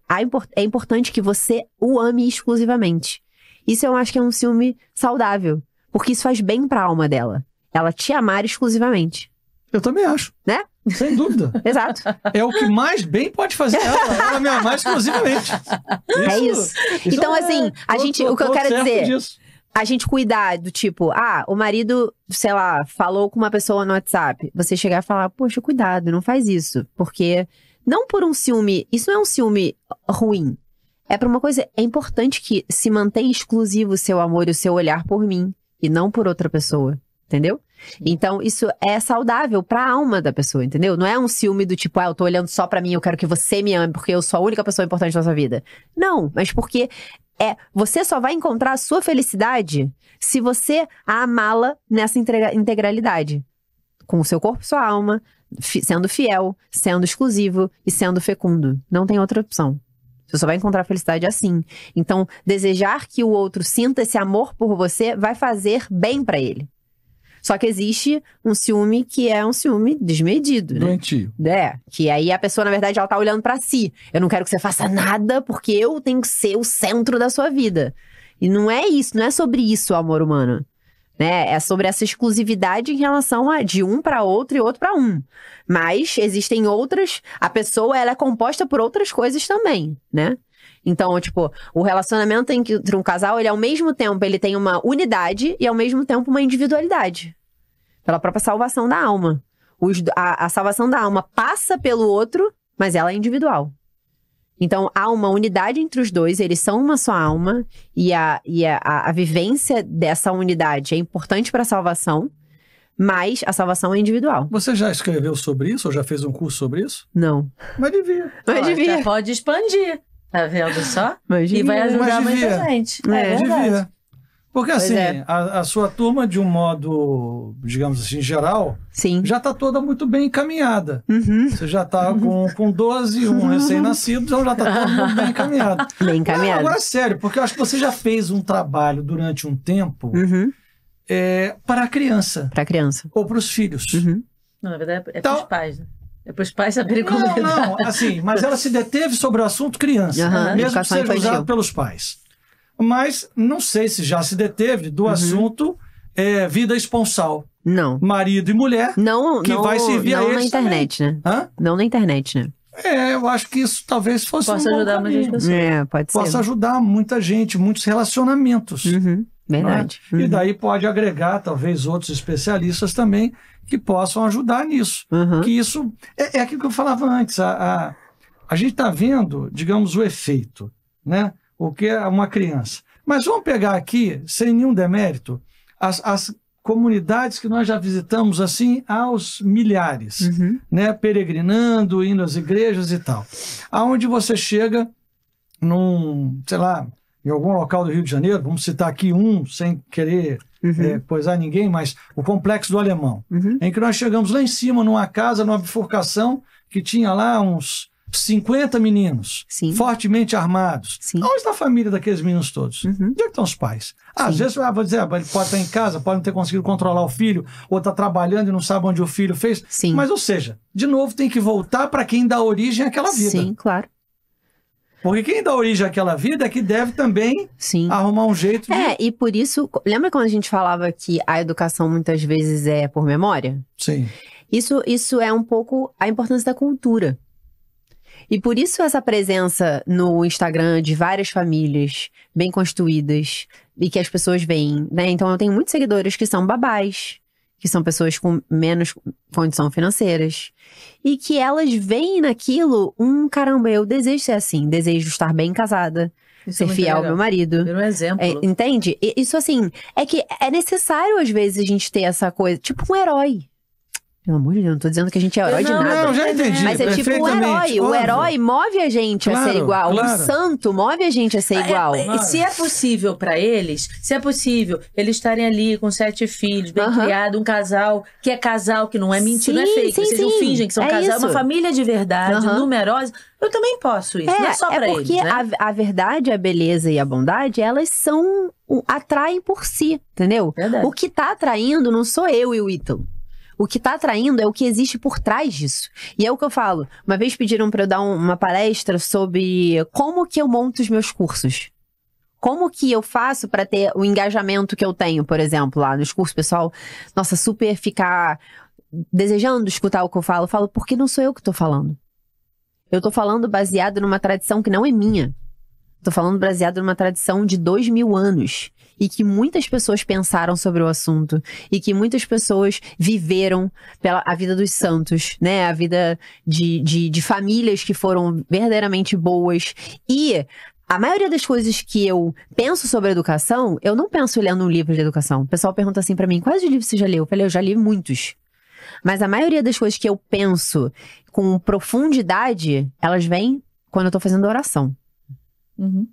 é importante que você o ame exclusivamente. Isso eu acho que é um ciúme saudável, porque isso faz bem para a alma dela. Ela te amar exclusivamente. Eu também acho. Né? Sem dúvida. <laughs> Exato. É o que mais bem pode fazer ela, ela me amar exclusivamente. É isso, é isso. isso então, é, assim, a tô, gente, tô, o que eu quero dizer. Disso. A gente cuidar do tipo, ah, o marido, sei lá, falou com uma pessoa no WhatsApp. Você chegar e falar, poxa, cuidado, não faz isso. Porque não por um ciúme, isso não é um ciúme ruim. É para uma coisa, é importante que se mantenha exclusivo o seu amor e o seu olhar por mim e não por outra pessoa, entendeu? Então, isso é saudável para a alma da pessoa, entendeu? Não é um ciúme do tipo, ah, eu tô olhando só para mim, eu quero que você me ame, porque eu sou a única pessoa importante da sua vida. Não, mas porque é você só vai encontrar a sua felicidade se você amá-la nessa integralidade. Com o seu corpo, sua alma, fi, sendo fiel, sendo exclusivo e sendo fecundo. Não tem outra opção. Você só vai encontrar felicidade assim. Então, desejar que o outro sinta esse amor por você vai fazer bem para ele. Só que existe um ciúme que é um ciúme desmedido, né? Doentio. É. Que aí a pessoa, na verdade, ela tá olhando para si. Eu não quero que você faça nada porque eu tenho que ser o centro da sua vida. E não é isso, não é sobre isso o amor humano. Né? É sobre essa exclusividade em relação a de um para outro e outro para um. Mas existem outras, a pessoa ela é composta por outras coisas também, né? Então, tipo, o relacionamento entre um casal, ele ao mesmo tempo ele tem uma unidade e ao mesmo tempo uma individualidade pela própria salvação da alma. Os, a, a salvação da alma passa pelo outro, mas ela é individual. Então, há uma unidade entre os dois, eles são uma só alma, e a, e a, a vivência dessa unidade é importante para a salvação, mas a salvação é individual. Você já escreveu sobre isso ou já fez um curso sobre isso? Não. Mas devia. Mas devia. Pode expandir, tá vendo só? E vai ajudar muita gente. É, é verdade. devia. Porque pois assim, é. a, a, sua turma, de um modo, digamos assim, geral, Sim. já está toda muito bem encaminhada. Uhum. Você já está com, com 12, um uhum. recém-nascido, então já está todo mundo bem encaminhado. <laughs> Bem encaminhado. Agora, é sério, porque eu acho que você já fez um trabalho durante um tempo uhum. é, para a criança. Para a criança. Ou para os filhos. Uhum. Não, na verdade, é então, para os pais, né? É para os pais saberem como Não, não, assim, mas ela se deteve sobre o assunto criança, mesmo que seja usado pelos pais. Mas não sei se já se deteve do uhum. assunto é, vida esponsal. Não. Marido e mulher. Não, que não, vai servir não a eles na internet, também. né? Hã? Não na internet, né? É, eu acho que isso talvez fosse Posso um ajudar muitas pessoas. É, pode ser. Posso ajudar muita gente, muitos relacionamentos. Uhum. Né? Verdade. Uhum. E daí pode agregar, talvez, outros especialistas também que possam ajudar nisso. Uhum. Que isso é, é aquilo que eu falava antes. A, a, a gente está vendo, digamos, o efeito. Né? o que é uma criança. Mas vamos pegar aqui, sem nenhum demérito, as, as comunidades que nós já visitamos assim aos milhares, uhum. né, peregrinando, indo às igrejas e tal. Aonde você chega num, sei lá, em algum local do Rio de Janeiro, vamos citar aqui um, sem querer uhum. é, coisar ninguém, mas o Complexo do Alemão, uhum. em que nós chegamos lá em cima, numa casa, numa bifurcação, que tinha lá uns 50 meninos, Sim. fortemente armados. Sim. Onde está a família daqueles meninos todos? Uhum. Onde é que estão os pais? às vezes ah, vai dizer, ah, ele pode estar em casa, pode não ter conseguido controlar o filho, ou está trabalhando e não sabe onde o filho fez. Sim. Mas, ou seja, de novo, tem que voltar para quem dá origem àquela vida. Sim, claro. Porque quem dá origem àquela vida é que deve também Sim. arrumar um jeito de... É, e por isso, lembra quando a gente falava que a educação muitas vezes é por memória? Sim. Isso, isso é um pouco a importância da cultura. E por isso essa presença no Instagram de várias famílias bem constituídas e que as pessoas veem, né? Então eu tenho muitos seguidores que são babás, que são pessoas com menos condição financeiras, e que elas veem naquilo um caramba, eu desejo ser assim, desejo estar bem casada, isso é ser fiel ao meu marido. um exemplo. É, entende? Isso assim, é que é necessário às vezes a gente ter essa coisa, tipo um herói. Pelo amor de Deus, não tô dizendo que a gente é herói não, de nada. Não, já entendi. Mas é tipo o herói. Óbvio. O herói move a gente claro, a ser igual. Claro. O santo move a gente a ser é, igual. É, claro. Se é possível para eles, se é possível eles estarem ali com sete filhos, bem uh -huh. criado, um casal que é casal, que não é mentira, sim, não é fake. Sim, vocês sim. não fingem que são é casal, é isso. uma família de verdade, uh -huh. numerosa. Eu também posso isso, é, não é só é pra eles. Né? porque a verdade, a beleza e a bondade, elas são. atraem por si, entendeu? Verdade. O que tá atraindo não sou eu e o Ítalo. O que está atraindo é o que existe por trás disso. E é o que eu falo. Uma vez pediram para eu dar uma palestra sobre como que eu monto os meus cursos. Como que eu faço para ter o engajamento que eu tenho, por exemplo, lá nos cursos, pessoal, nossa, super ficar desejando escutar o que eu falo, eu falo porque não sou eu que estou falando. Eu estou falando baseado numa tradição que não é minha. Tô falando baseado numa tradição de dois mil anos e que muitas pessoas pensaram sobre o assunto e que muitas pessoas viveram pela a vida dos santos, né? A vida de, de, de famílias que foram verdadeiramente boas e a maioria das coisas que eu penso sobre educação, eu não penso lendo um livro de educação. O pessoal pergunta assim para mim, quais livros você já leu? Eu falei, eu já li muitos. Mas a maioria das coisas que eu penso com profundidade, elas vêm quando eu tô fazendo oração. Uhum.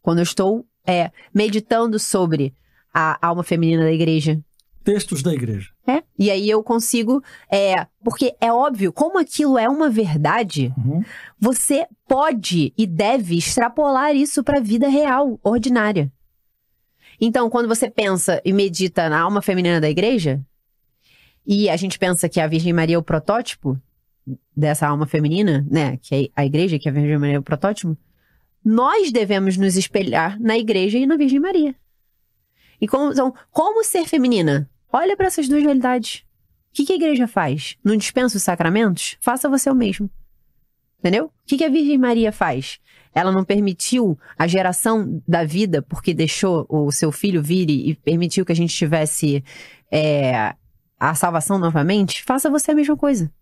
Quando eu estou é, meditando sobre a alma feminina da igreja. Textos da igreja. É. E aí eu consigo. É, porque é óbvio, como aquilo é uma verdade, uhum. você pode e deve extrapolar isso para a vida real, ordinária. Então, quando você pensa e medita na alma feminina da igreja, e a gente pensa que a Virgem Maria é o protótipo dessa alma feminina, né? Que é a igreja, que a Virgem Maria é o protótipo nós devemos nos espelhar na igreja e na Virgem Maria. E como, então, como ser feminina? Olha para essas duas realidades. O que, que, a igreja faz? Não dispensa os sacramentos? Faça você o mesmo. Entendeu? O que, que a Virgem Maria faz? Ela não permitiu a geração da vida porque deixou o seu filho vir e permitiu que a gente tivesse é, a salvação novamente? Faça você a mesma coisa.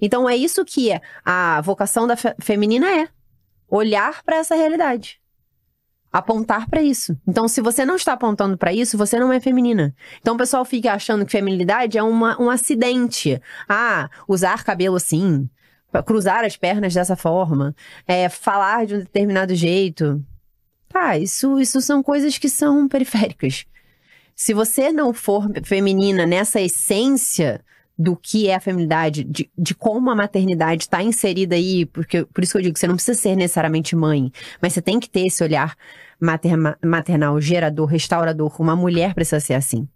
Então é isso que a vocação da feminina é olhar para essa realidade. Apontar para isso. Então, se você não está apontando para isso, você não é feminina. Então, o pessoal fica achando que feminilidade é uma, um acidente. Ah, usar cabelo assim, cruzar as pernas dessa forma, é, falar de um determinado jeito. Tá, isso, isso são coisas que são <laughs> periféricas. Se você não for feminina nessa essência, do que é a feminidade, de, de como a maternidade está inserida aí, porque por isso que eu digo que você não precisa ser necessariamente mãe, mas você tem que ter esse olhar materna, maternal, gerador, restaurador. Uma mulher precisa ser assim.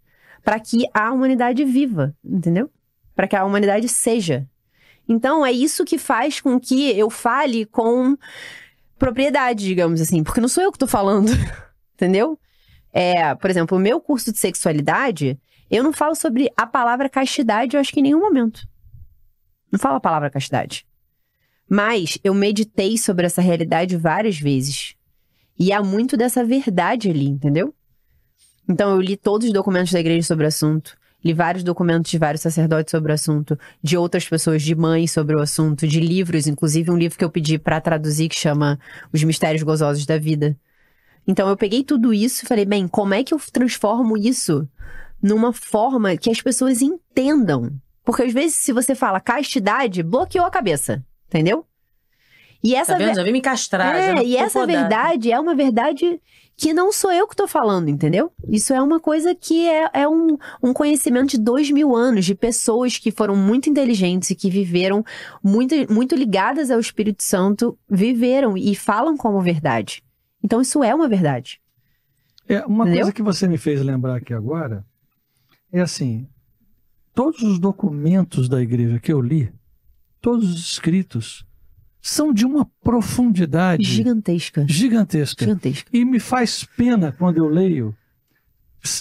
Para que a humanidade viva, entendeu? Para que a humanidade seja. Então, é isso que faz com que eu fale com propriedade, digamos assim, porque não sou eu que estou falando, <laughs> entendeu? É, por exemplo, o meu curso de sexualidade eu não falo sobre a palavra castidade, eu acho que em nenhum momento. Não falo a palavra castidade. Mas eu meditei sobre essa realidade várias vezes. E há muito dessa verdade ali, entendeu? Então eu li todos os documentos da igreja sobre o assunto, li vários documentos de vários sacerdotes sobre o assunto, de outras pessoas, de mães sobre o assunto, de livros, inclusive um livro que eu pedi para traduzir que chama Os Mistérios Gozosos da Vida. Então eu peguei tudo isso e falei, bem, como é que eu transformo isso numa forma que as pessoas entendam. Porque às vezes, se você fala castidade, bloqueou a cabeça, entendeu? E essa tá vendo? Ver... Já vim me castrar. É, e essa podada. verdade é uma verdade que não sou eu que estou falando, entendeu? Isso é uma coisa que é, é um, um conhecimento de dois mil anos, de pessoas que foram muito inteligentes e que viveram muito, muito ligadas ao Espírito Santo, viveram e falam como verdade. Então isso é uma verdade. É, uma entendeu? coisa que você me fez lembrar aqui agora é assim: todos os documentos da igreja que eu li, todos os escritos, são de uma profundidade gigantesca. Gigantesca. gigantesca. E me faz pena quando eu leio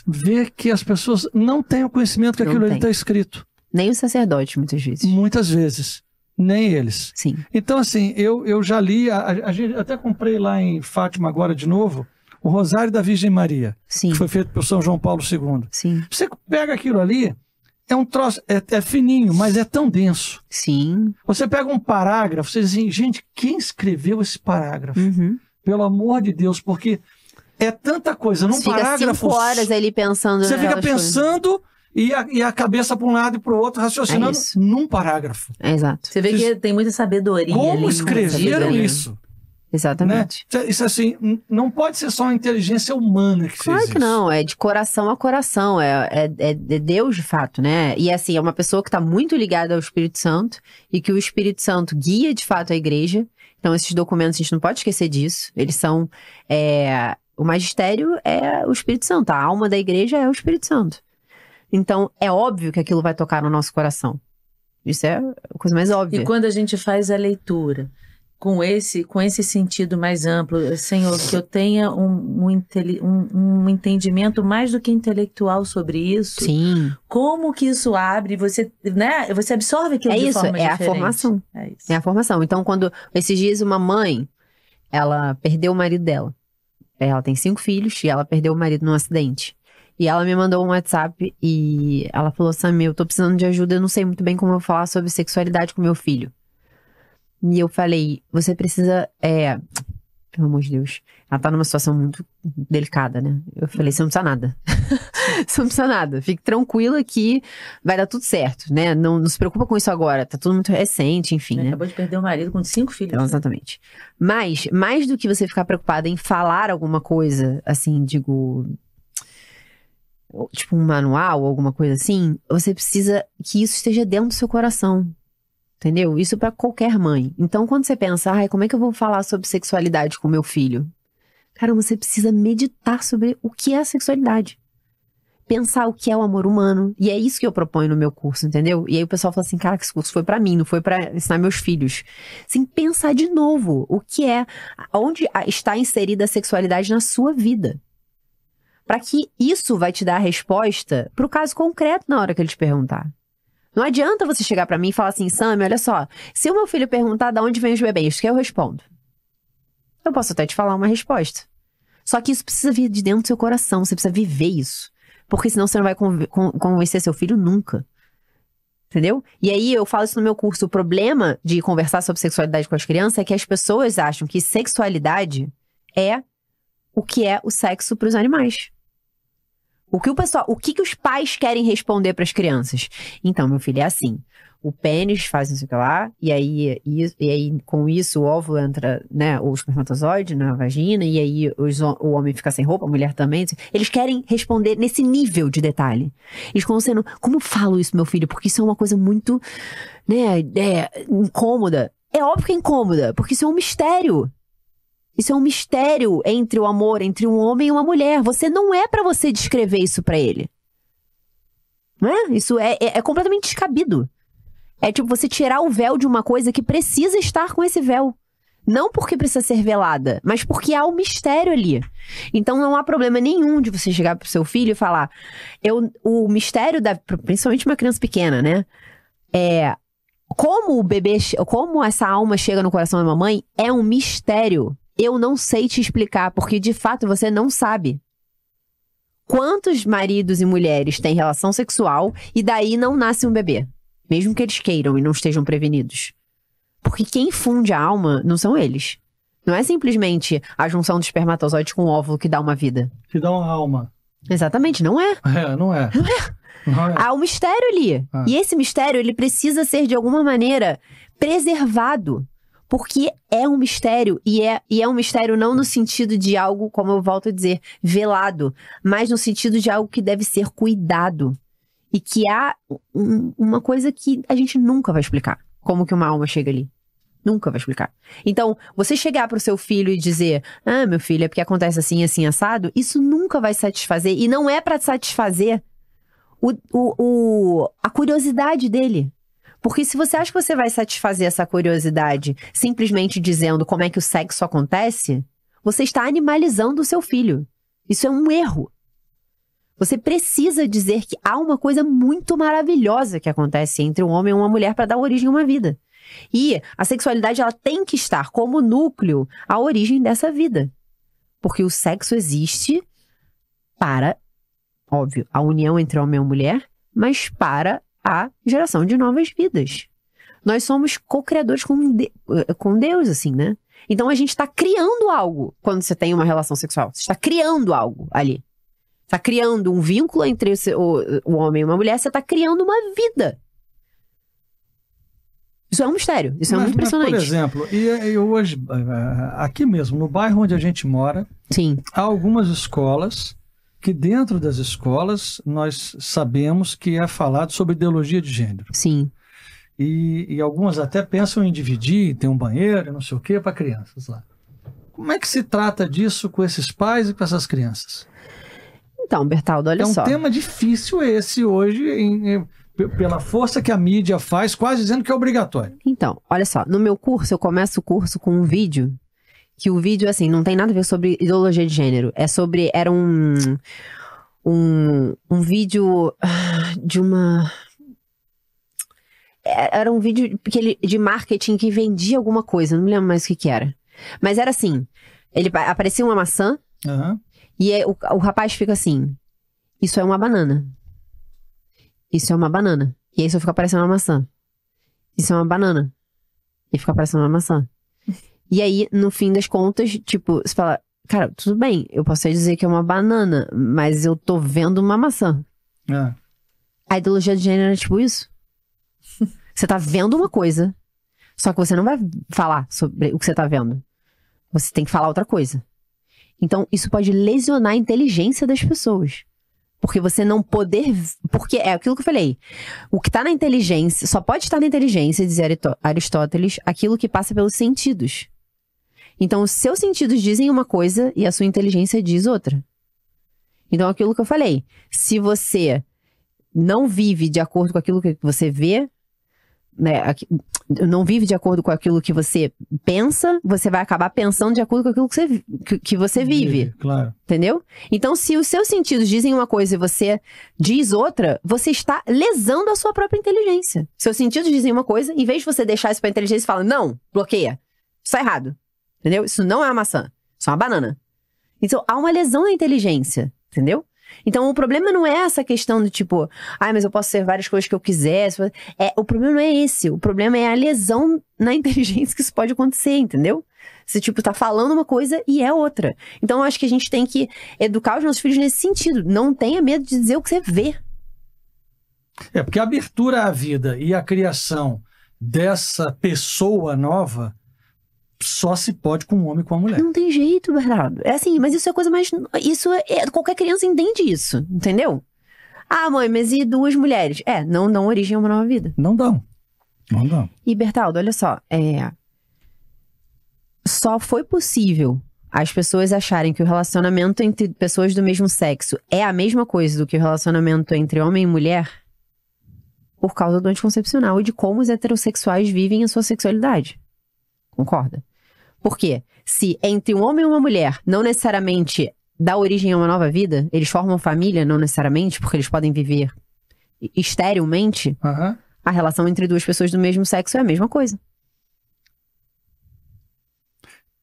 ver que as pessoas não têm o conhecimento que não aquilo está escrito. Nem o sacerdote, muitas vezes. Muitas vezes. Nem eles. Sim. Então, assim, eu, eu já li, a, a, até comprei lá em Fátima agora de novo, o Rosário da Virgem Maria, Sim. que foi feito por São João Paulo II. Sim. Você pega aquilo ali, é um troço, é, é, fininho, mas é tão denso. Sim. Você pega um parágrafo, você diz assim, gente, quem escreveu esse parágrafo? Uhum. Pelo amor de Deus, porque é tanta coisa. Num você parágrafo. Cinco horas ali pensando. Você fica pensando. Coisas. E a, e a cabeça para um lado e para o outro, raciocinando é num parágrafo. É exato. Você vê que tem muita sabedoria. Como ali, escreveram sabedoria. isso? Exatamente. Né? Então, isso assim, não pode ser só uma inteligência humana que claro fez que não, é de coração a coração, é, é, é Deus de fato, né? E assim, é uma pessoa que está muito ligada ao Espírito Santo e que o Espírito Santo guia de fato a igreja. Então, esses documentos, a gente não pode esquecer disso. Eles são. É, o magistério é o Espírito Santo, a alma da igreja é o Espírito Santo. Então, é óbvio que aquilo vai tocar no nosso coração. Isso é a coisa mais óbvia. E quando a gente faz a leitura, com esse, com esse sentido mais amplo, Senhor, que eu tenha um, um, um, entendimento mais do que intelectual sobre isso. Sim. Como que isso abre, você, né? Você absorve aquilo é de isso, forma é diferente. a formação. É isso. É a formação. Então, quando esses dias uma mãe, ela perdeu o marido dela. Ela tem cinco filhos e ela perdeu o marido num acidente. E ela me mandou um WhatsApp e ela falou: Samir, eu tô precisando de ajuda, eu não sei muito bem como eu falar sobre sexualidade com meu filho. E eu falei, você precisa. É, pelo amor de Deus. Ela tá numa situação muito delicada, né? Eu falei, você não precisa nada. <laughs> você não precisa nada. Fique tranquila que vai dar tudo certo, né? Não, não se preocupa com isso agora. Tá tudo muito recente, enfim, né? Acabou de perder o marido com cinco filhos. Então, né? exatamente. Né? Mas, mais do que você ficar preocupada em falar alguma coisa, assim, digo... Tipo um manual, alguma coisa assim. Você precisa que isso esteja dentro do seu coração entendeu? Isso para qualquer mãe. Então, quando você pensa, ah, como é que eu vou falar sobre sexualidade com meu filho? Cara, você precisa meditar sobre o que é a sexualidade. Pensar o que é o amor humano. E é isso que eu proponho no meu curso, entendeu? E aí o pessoal fala assim: cara, esse curso foi para mim, não foi para ensinar meus filhos. Sim, pensar de novo o que é, onde está inserida a sexualidade na sua vida. Para que isso vai te dar a resposta pro caso concreto na hora que ele te perguntar. Não adianta você chegar para mim e falar assim, Sam, olha só, se o meu filho perguntar de onde vem os bebês, que eu respondo. Eu posso até te falar uma resposta. Só que isso precisa vir de dentro do seu coração, você precisa viver isso. Porque senão você não vai convencer seu filho nunca. Entendeu? E aí eu falo isso no meu curso. O problema de conversar sobre sexualidade com as crianças é que as pessoas acham que sexualidade é o que é o sexo para os animais. O que o pessoal, o que, que os pais querem responder para as crianças? Então, meu filho, é assim. O pênis faz isso que lá, e aí, e, e aí com isso o óvulo entra, né, o espermatozoide na vagina, e aí os, o homem fica sem roupa, a mulher também. Eles querem responder nesse nível de detalhe. Eles ficam sendo, como falo isso, meu filho? Porque isso é uma coisa muito, né, é, incômoda. É óbvio que é incômoda, porque isso é um mistério. Isso é um mistério entre o amor entre um homem e uma mulher. Você não é para você descrever isso para ele. Né? Isso é, é, é completamente descabido. É tipo você tirar o véu de uma coisa que precisa estar com esse véu. Não porque precisa ser velada, mas porque há um mistério ali. Então não há problema nenhum de você chegar pro seu filho e falar. Eu, o mistério da. Principalmente uma criança pequena, né? É. Como o bebê. Como essa alma chega no coração da mamãe é um mistério. Eu não sei te explicar, porque de fato você não sabe. Quantos maridos e mulheres têm relação sexual e daí não nasce um bebê? Mesmo que eles queiram e não estejam prevenidos. Porque quem funde a alma não são eles. Não é simplesmente a junção do espermatozoide com o óvulo que dá uma vida. Que dá uma alma. Exatamente, não é. É, não é. Não é. Não é. Há um mistério ali. É. E esse mistério, ele precisa ser, de alguma maneira, preservado porque é um mistério e é, e é um mistério não no sentido de algo, como eu volto a dizer, velado, mas no sentido de algo que deve ser cuidado e que há um, uma coisa que a gente nunca vai explicar como que uma alma chega ali. Nunca vai explicar. Então, você chegar para o seu filho e dizer: Ah, meu filho, é porque acontece assim, assim, assado, isso nunca vai satisfazer. E não é para satisfazer o, o, o, a curiosidade dele. Porque se você acha que você vai satisfazer essa curiosidade simplesmente dizendo como é que o sexo acontece, você está animalizando o seu filho. Isso é um erro. Você precisa dizer que há uma coisa muito maravilhosa que acontece entre um homem e uma mulher para dar origem a uma vida. E a sexualidade ela tem que estar como núcleo a origem dessa vida. Porque o sexo existe para, óbvio, a união entre homem e mulher, mas para a geração de novas vidas. Nós somos co-criadores com, de eh, com Deus, assim, né? Então a gente está criando algo quando você tem uma relação sexual. Você está criando algo ali. Está criando um vínculo entre o, o homem e uma mulher, você está criando uma vida. Isso é um mistério, isso é mas, é muito impressionante. Mas, por exemplo, e, e hoje, eh, aqui mesmo, no bairro onde a gente mora, Sim. há algumas escolas que dentro das escolas nós sabemos que é falado sobre ideologia de gênero. Sim. E, e algumas até pensam em dividir, tem um banheiro, não sei o quê, para crianças lá. Como é que se trata disso com esses pais e com essas crianças? Então, Bertaldo, olha só. É um só. tema difícil esse hoje, em, pela força que a mídia faz, quase dizendo que é obrigatório. Então, olha só, no meu curso, eu começo o curso com um vídeo que o vídeo, assim, não tem nada a ver sobre ideologia de gênero. É sobre. Era um. Um, um vídeo ah, de uma. É, era um vídeo que ele, de marketing que vendia alguma coisa, não me lembro mais o que, que era. Mas era assim: ele aparecia uma maçã uhum. e é, o, o rapaz fica assim: Isso é uma banana. Isso é uma banana. E aí só fica aparecendo uma maçã. Isso é uma banana. E fica aparecendo uma maçã. E aí, no fim das contas, tipo, você fala, cara, tudo bem, eu posso dizer que é uma banana, mas eu tô vendo uma maçã. É. A ideologia de gênero é tipo isso. <laughs> você tá vendo uma coisa, só que você não vai falar sobre o que você tá vendo. Você tem que falar outra coisa. Então, isso pode lesionar a inteligência das pessoas. Porque você não poder. Porque é aquilo que eu falei. O que está na inteligência. Só pode estar na inteligência, dizia Aristóteles, aquilo que passa pelos sentidos. Então, os seus sentidos dizem uma coisa e a sua inteligência diz outra. Então, aquilo que eu falei, se você não vive de acordo com aquilo que você vê, né, não vive de acordo com aquilo que você pensa, você vai acabar pensando de acordo com aquilo que você, que, você vive. É, claro. Entendeu? Então, se os seus sentidos dizem uma coisa e você diz outra, você está lesando a sua própria inteligência. Seus sentidos dizem uma coisa, em vez de você deixar isso para a inteligência, você fala: não, bloqueia. Isso é errado. Entendeu? Isso não é uma maçã, isso é uma banana. Então, há uma lesão na inteligência, entendeu? Então, o problema não é essa questão do tipo, ah, mas eu posso ser várias coisas que eu quiser. É, o problema não é esse. O problema é a lesão na <laughs> inteligência que isso pode acontecer, entendeu? Se, tipo, tá falando uma coisa e é outra. Então, eu acho que a gente tem que educar os nossos filhos nesse sentido. Não tenha medo de dizer o que você vê. É, porque a abertura à vida e a criação dessa pessoa nova só se pode com um homem e com a mulher. Não tem jeito, Bernardo. É assim, mas isso é coisa mais. Isso é... é qualquer criança entende isso, entendeu? Ah, mãe, mas e duas mulheres? É, não dão origem a uma nova vida. Não dão. Não dão. E, Bertaldo, olha só. É... Só foi possível as pessoas acharem que o relacionamento entre pessoas do mesmo sexo é a mesma coisa do que o relacionamento entre homem e mulher por causa do anticoncepcional e de como os heterossexuais vivem a sua sexualidade concorda? Porque se entre um homem e uma mulher não necessariamente dá origem a uma nova vida, eles formam família, não necessariamente, porque eles podem viver esterilmente, uhum. a relação entre duas pessoas do mesmo sexo é a mesma coisa.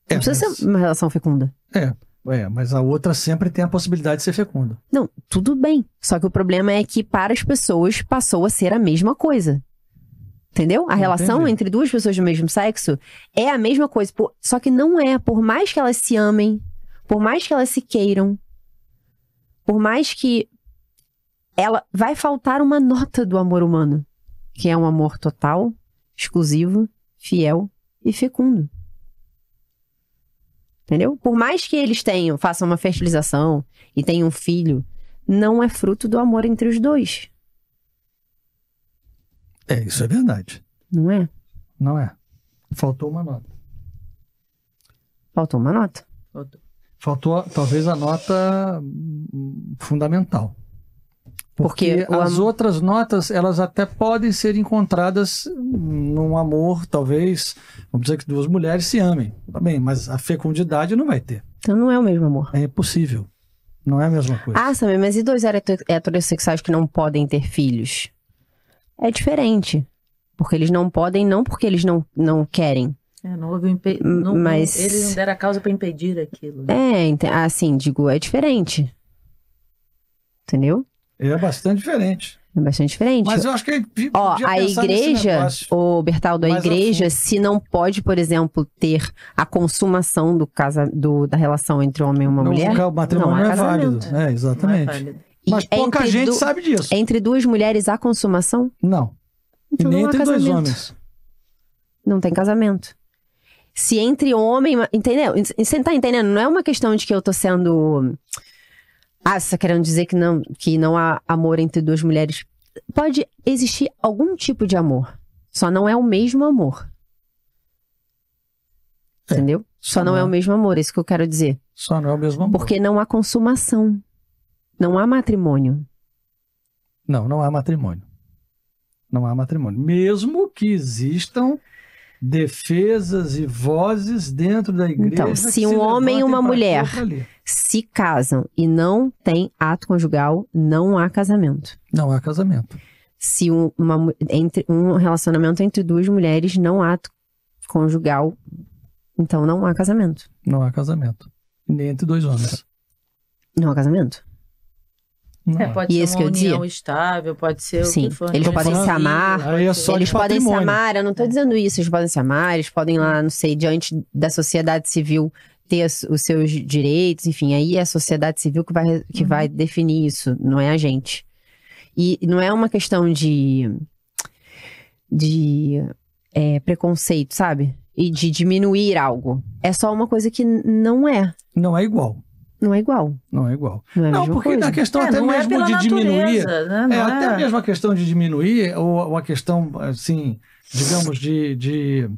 É, não precisa mas... ser uma relação fecunda. É, é, mas a outra sempre tem a possibilidade de ser fecunda. Não, tudo bem. Só que o problema é que para as pessoas passou a ser a mesma coisa. Entendeu? A relação Entendi. entre duas pessoas do mesmo sexo é a mesma coisa. Por... Só que não é. Por mais que elas se amem, por mais que elas se queiram, por mais que ela vai faltar uma nota do amor humano, que é um amor total, exclusivo, fiel e fecundo. Entendeu? Por mais que eles tenham, façam uma fertilização e tenham um filho, não é fruto do amor entre os dois. É, isso é verdade. Não é? Não é. Faltou uma nota. Faltou uma nota. Faltou, Faltou talvez a nota fundamental. Porque, Porque as am... outras notas, elas até podem ser encontradas num amor, talvez, vamos dizer que duas mulheres se amem, tá bem, mas a fecundidade não vai ter. Então não é o mesmo amor. É impossível. Não é a mesma coisa. Ah, Samir, mas e dois heterossexuais que não podem ter filhos? é diferente. Porque eles não podem, não porque eles não, não querem. É, não houve impe... não, Mas... Eles não deram a causa para impedir aquilo. Né? É, assim, digo, é diferente. Entendeu? É bastante diferente. É bastante diferente. Mas eu acho que ó, a igreja, o Bertaldo, a assim, igreja, assim. se não pode, por exemplo, ter a consumação do casa, do, da relação entre homem e uma não, mulher, o matrimônio não é, é válido. É, exatamente. É válido. Mas e é pouca gente du... sabe disso. Entre duas mulheres há consumação? Não. Então e então, nem entre casamento. dois homens. Não tem casamento. Se entre homem. Entendeu? Você tá entendendo? Não é uma questão de que eu tô sendo. Ah, você tá querendo dizer que não, que não há amor entre duas mulheres. Pode existir algum tipo de amor. Só não é o mesmo amor. É, Entendeu? Só, não, não é, é o mesmo amor, é isso que eu quero dizer. Só não é o mesmo amor. Porque não há consumação. Não há matrimônio. Não, não há matrimônio. Não há matrimônio. Mesmo que existam defesas e vozes dentro da igreja. Então, se um se homem e uma mulher se casam e não tem ato conjugal, não há casamento. Não há casamento. Se um, uma, entre, um relacionamento entre duas mulheres não há ato conjugal, então não há casamento. Não há casamento. Nem entre dois homens. Não há casamento. É, é, pode e ser isso uma que união estável, pode ser Sim. o que for. Eles né? é podem se amar, aí é só eles podem se amar, eu não estou é. dizendo isso, eles podem se amar, eles podem lá, não sei, diante da sociedade civil ter os seus direitos, enfim, aí é a sociedade civil que vai, que uhum. vai definir isso, não é a gente. E não é uma questão de, de é, preconceito, sabe? E de diminuir algo. É só uma coisa que não é. Não é igual não é igual. Não é igual. Não, é não porque coisa. questão é, até é mesmo de diminuir. Né? É, até é. mesmo a questão de diminuir, ou, ou a questão, assim, digamos, de, de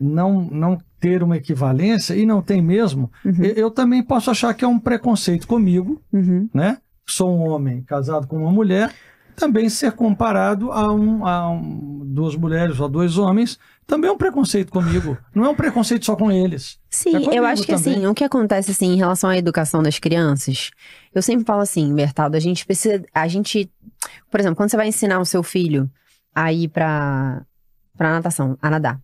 não, não ter uma equivalência, e não tem mesmo, uhum. eu, eu, também posso achar que é um preconceito comigo, uhum. né? Sou um homem casado com uma mulher também ser comparado a, um, a um, duas mulheres ou a dois homens também é um preconceito comigo. Não é um preconceito só com eles. Sim, é eu acho que também. assim, o que acontece assim em relação à educação das crianças, eu sempre falo assim, Bertaldo, a gente precisa, a gente, por exemplo, quando você vai ensinar o seu filho a ir para para natação, a nadar,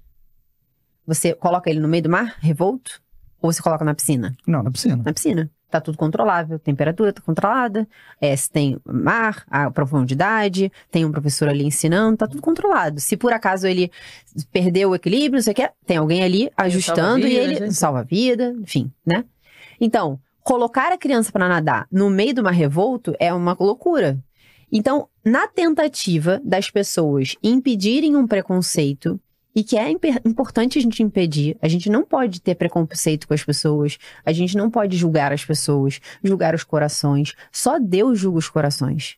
você coloca ele no meio do mar, revolto, ou você coloca na piscina? Não, na piscina. Na piscina tá tudo controlável, temperatura tá controlada, é, se tem mar, a profundidade, tem um professor ali ensinando, tá tudo controlado. Se por acaso ele perdeu o equilíbrio, o quer, tem alguém ali ajustando ele vida, e ele salva a vida, enfim, né? Então, colocar a criança para nadar no meio de uma revolta é uma loucura. Então, na tentativa das pessoas impedirem um preconceito e que é importante a gente impedir. A gente não pode ter preconceito com as pessoas, a gente não pode julgar as pessoas, julgar os corações. Só Deus julga os corações.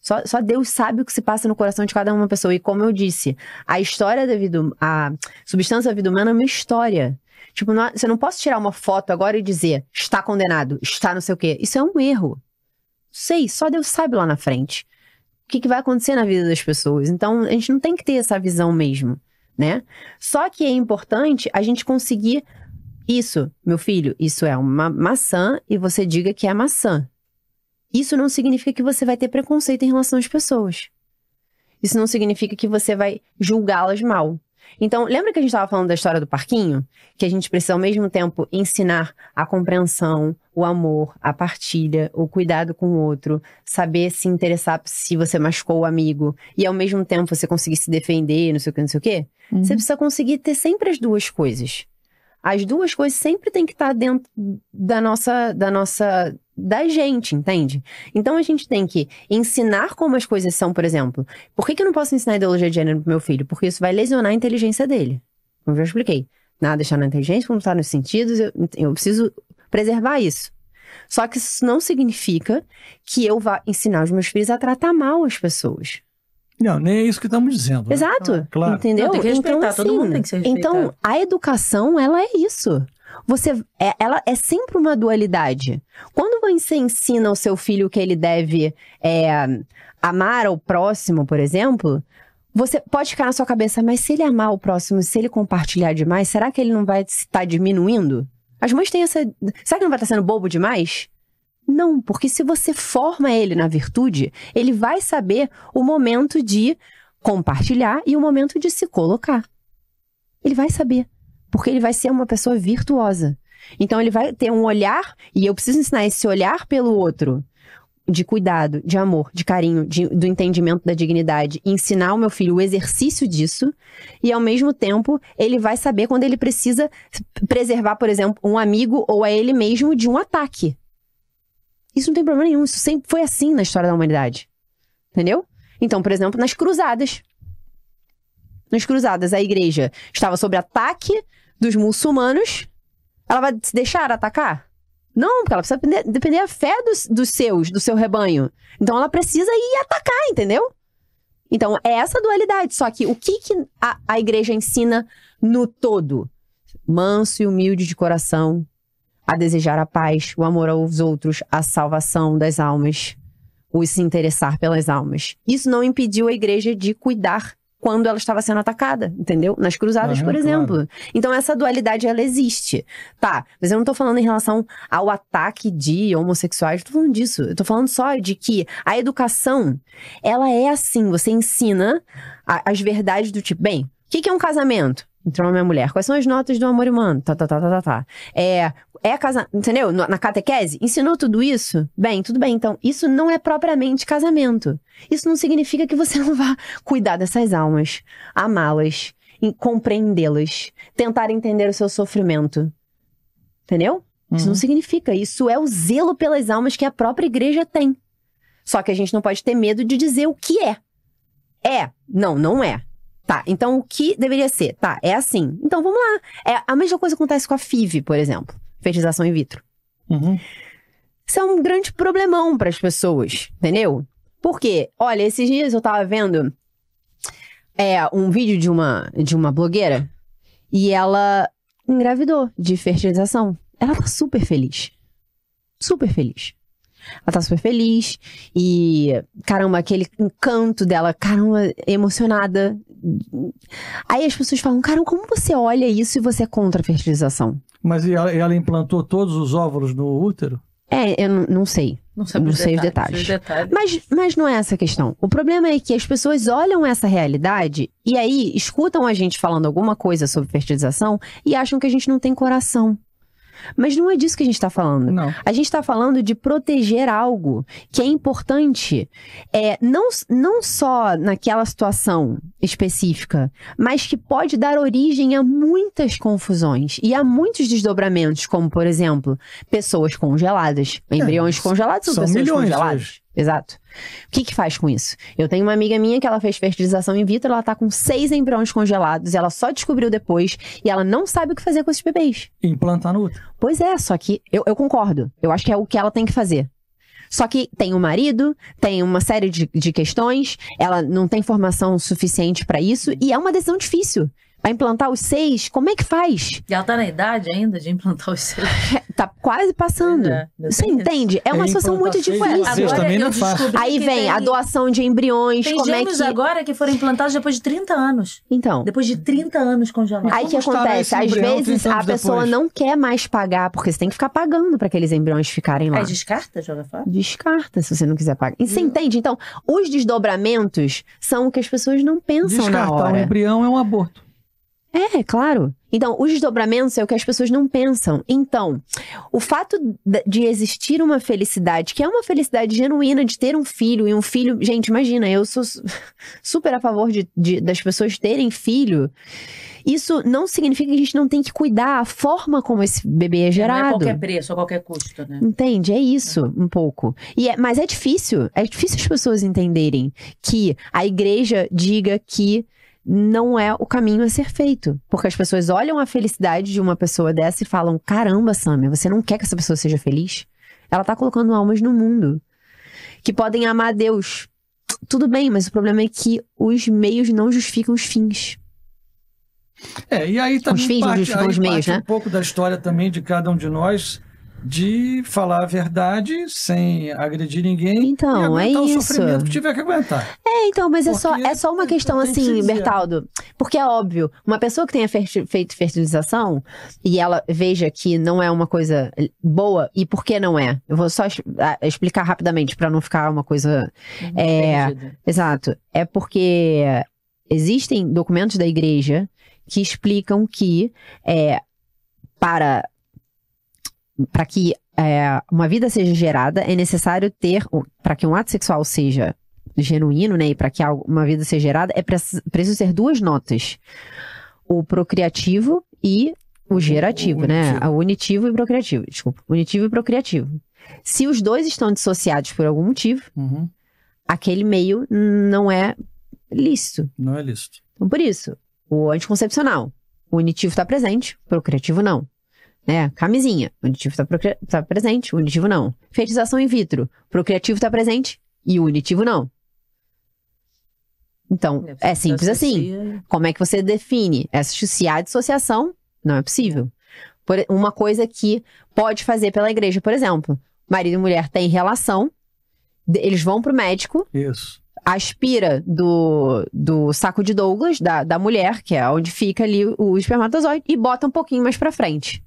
Só, só, Deus sabe o que se passa no coração de cada uma pessoa. E como eu disse, a história da vida, hum-, a substância da vida humana é uma história. Tipo, não, você não pode tirar uma foto agora e dizer está condenado, está não sei o quê. Isso é um erro. Sei, só Deus sabe lá na frente. O que, que vai acontecer na vida das pessoas. Então, a gente não tem que ter essa visão mesmo né? Só que é importante a gente conseguir isso, meu filho, isso é uma maçã e você diga que é maçã. Isso não significa que você vai ter preconceito em relação às pessoas. Isso não significa que você vai julgá-las mal. Então, lembra que a gente estava falando da história do parquinho? Que a gente precisa, ao mesmo tempo, ensinar a compreensão, o amor, a partilha, o cuidado com o outro, saber se interessar se você machucou o amigo e, ao mesmo tempo, você conseguir se defender, não sei o que, não sei o que? Uhum. Você precisa conseguir ter sempre as duas coisas. As duas coisas sempre tem que estar tá dentro da nossa, da nossa, da gente, entende? Então a gente tem que ensinar como as coisas são, por exemplo. Por que, que eu não posso ensinar ideologia de gênero pro meu filho? Porque isso vai lesionar a inteligência dele. Como eu já expliquei. Nada deixar na inteligência, como está nos sentidos, eu, eu preciso preservar isso. Só que isso não significa que eu vá ensinar os meus filhos a tratar mal as pessoas. Não, nem é isso que estamos dizendo. Né? Exato. Claro. Entendeu? Não, tem que então, respeitar, então, assim, todo mundo tem que ser respeitado. Então, a educação, ela é isso. Você, é, ela é sempre uma dualidade. Quando você ensina ao seu filho que ele deve é, amar ao próximo, por exemplo, você pode ficar na sua cabeça, mas se ele amar o próximo, se ele compartilhar demais, será que ele não vai estar diminuindo? As mães têm essa. Será que não vai estar sendo bobo demais? Não, porque se você forma ele na virtude, ele vai saber o momento de compartilhar e o momento de se colocar. Ele vai saber, porque ele vai ser uma pessoa virtuosa. Então ele vai ter um olhar, e eu preciso ensinar esse olhar pelo outro, de cuidado, de amor, de carinho, de, do entendimento da dignidade, ensinar o meu filho o exercício disso, e ao mesmo tempo ele vai saber quando ele precisa preservar, por exemplo, um amigo ou a ele mesmo de um ataque. Isso não tem problema nenhum, isso sempre foi assim na história da humanidade. Entendeu? Então, por exemplo, nas cruzadas. Nas cruzadas, a igreja estava sob ataque dos muçulmanos. Ela vai se deixar atacar? Não, porque ela precisa depender, depender da fé dos, dos seus, do seu rebanho. Então ela precisa ir atacar, entendeu? Então é essa dualidade. Só que o que, que a, a igreja ensina no todo? Manso e humilde de coração, a desejar a paz, o amor aos outros, a salvação das almas, o se interessar pelas almas. Isso não impediu a igreja de cuidar quando ela estava sendo atacada, entendeu? Nas cruzadas, por exemplo. Claro. Então essa dualidade ela existe. Tá, mas eu não estou falando em relação ao ataque de homossexuais, eu tô falando disso. Eu tô falando só de que a educação, ela é assim, você ensina a, as verdades do tipo, bem, o que, que é um casamento? Entrou uma mulher. Quais são as notas do amor humano? Tá, tá, tá, tá, tá. tá. É, é casamento, entendeu? Na catequese, ensinou tudo isso? Bem, tudo bem, então, isso não é propriamente casamento. Isso não significa que você <laughs> não vá cuidar dessas almas, amá-las, compreendê-las, tentar entender o seu sofrimento. Entendeu? Uhum. Isso não uhum. significa. Isso é o zelo pelas almas que a própria igreja tem. Só que a gente não pode ter medo de dizer o que é. É. Não, não é. Tá, então o que deveria ser? Tá, é assim. Então vamos lá. É, a mesma coisa acontece com a FIV, por exemplo fertilização in vitro. Uhum. Isso é um grande problemão para as pessoas, entendeu? Porque, olha, esses dias eu tava vendo é, um vídeo de uma, de uma blogueira e ela engravidou de fertilização. Ela tá super feliz. Super feliz. Ela tá super feliz. E, caramba, aquele encanto dela, caramba, emocionada. Aí as pessoas falam, caramba, como você olha isso e você é contra a fertilização? Mas ela, ela implantou todos os óvulos no útero? É, eu não sei. Não, sabe não os sei detalhes, os detalhes. Mas, mas não é essa a questão. O problema é que as pessoas olham essa realidade e aí escutam a gente falando alguma coisa sobre fertilização e acham que a gente não tem coração. Mas não é disso que a gente está falando. Não. A gente está falando de proteger algo que é importante, é, não, não só naquela situação específica, mas que pode dar origem a muitas confusões e a muitos desdobramentos, como, por exemplo, pessoas congeladas. Embriões é, congelados são, pessoas milhões congeladas. Hoje. Exato. O que que faz com isso? Eu tenho uma amiga minha que ela fez fertilização in vitro, ela tá com seis embriões congelados, ela só descobriu depois e ela não sabe o que fazer com esses bebês. Implantar no útero. Pois é, só que eu, eu concordo. Eu acho que é o que ela tem que fazer. Só que tem o um marido, tem uma série de, de questões, ela não tem formação suficiente para isso e é uma decisão difícil. Vai implantar os seis? Como é que faz? E ela tá na idade ainda de implantar os seis. <laughs> tá quase passando. É, Você entende? É uma situação muito difícil. Agora, também não Aí vem tem... a doação de embriões. Tem como é que... agora que foram implantados depois de 30 anos. Então. Depois de 30 anos congelados. Aí que acontece? Às vezes a pessoa depois. não quer mais pagar, porque você tem que ficar pagando para aqueles embriões ficarem lá. Aí descarta, joga fora? Descarta, se você não quiser pagar. E você entende? Então, os desdobramentos são o que as pessoas não pensam Descartar na hora. Descartar um embrião é um aborto. É, claro. Então, os desdobramentos é o que as pessoas não pensam. Então, o fato de existir uma felicidade, que é uma felicidade genuína de ter um filho, e um filho. Gente, imagina, eu sou <laughs> super a favor de, de, das pessoas terem filho. Isso não significa que a gente não tem que cuidar a forma como esse bebê é gerado. É, não é qualquer preço, a qualquer custo, né? Entende? É isso, um pouco. E é, mas é difícil. É difícil as pessoas entenderem que a igreja diga que não é o caminho a ser feito. Porque as pessoas olham a felicidade de uma pessoa dessa e falam: caramba, Samia, você não quer que essa pessoa seja feliz? Ela tá colocando almas no mundo que podem amar Deus. Tudo bem, mas o problema é que os meios não justificam os fins. É, e aí também os fins parte, não justificam os meios, né? um pouco da história também de cada um de nós de falar a verdade sem agredir ninguém. Então, é isso. O sofrimento que tiver que aguentar. É, então, mas é porque é só, é só uma questão assim, que Bertaldo. Porque é óbvio, uma pessoa que tenha feito fertilização e ela veja que não é uma coisa boa, e por que não é? Eu vou só explicar rapidamente para não ficar uma coisa. Uhum. é, exato. É porque existem documentos da igreja que explicam que é, para para que é, uma vida seja gerada, é necessário ter, para que um ato sexual seja genuíno, né, e para que uma vida seja gerada, é preciso ter duas notas: o procriativo e o gerativo, o né? O unitivo e procriativo, desculpa. Unitivo e procriativo. Se os dois estão dissociados por algum motivo, uhum. aquele meio não é lícito. Não é lícito. Então, por isso, o anticoncepcional, o unitivo está presente, o procriativo não né? Camisinha, o unitivo tá, tá presente, o unitivo não. Fertilização in vitro, procriativo tá presente e o unitivo não. Então, é, é simples assim. Né? Como é que você define? Essa, é se há dissociação, não é possível. Por, uma coisa que pode fazer pela igreja, por exemplo, marido e mulher têm relação, eles vão para o médico. Isso. Aspira do, do saco de Douglas, da, da mulher, que é onde fica ali o espermatozoide, e bota um pouquinho mais para frente.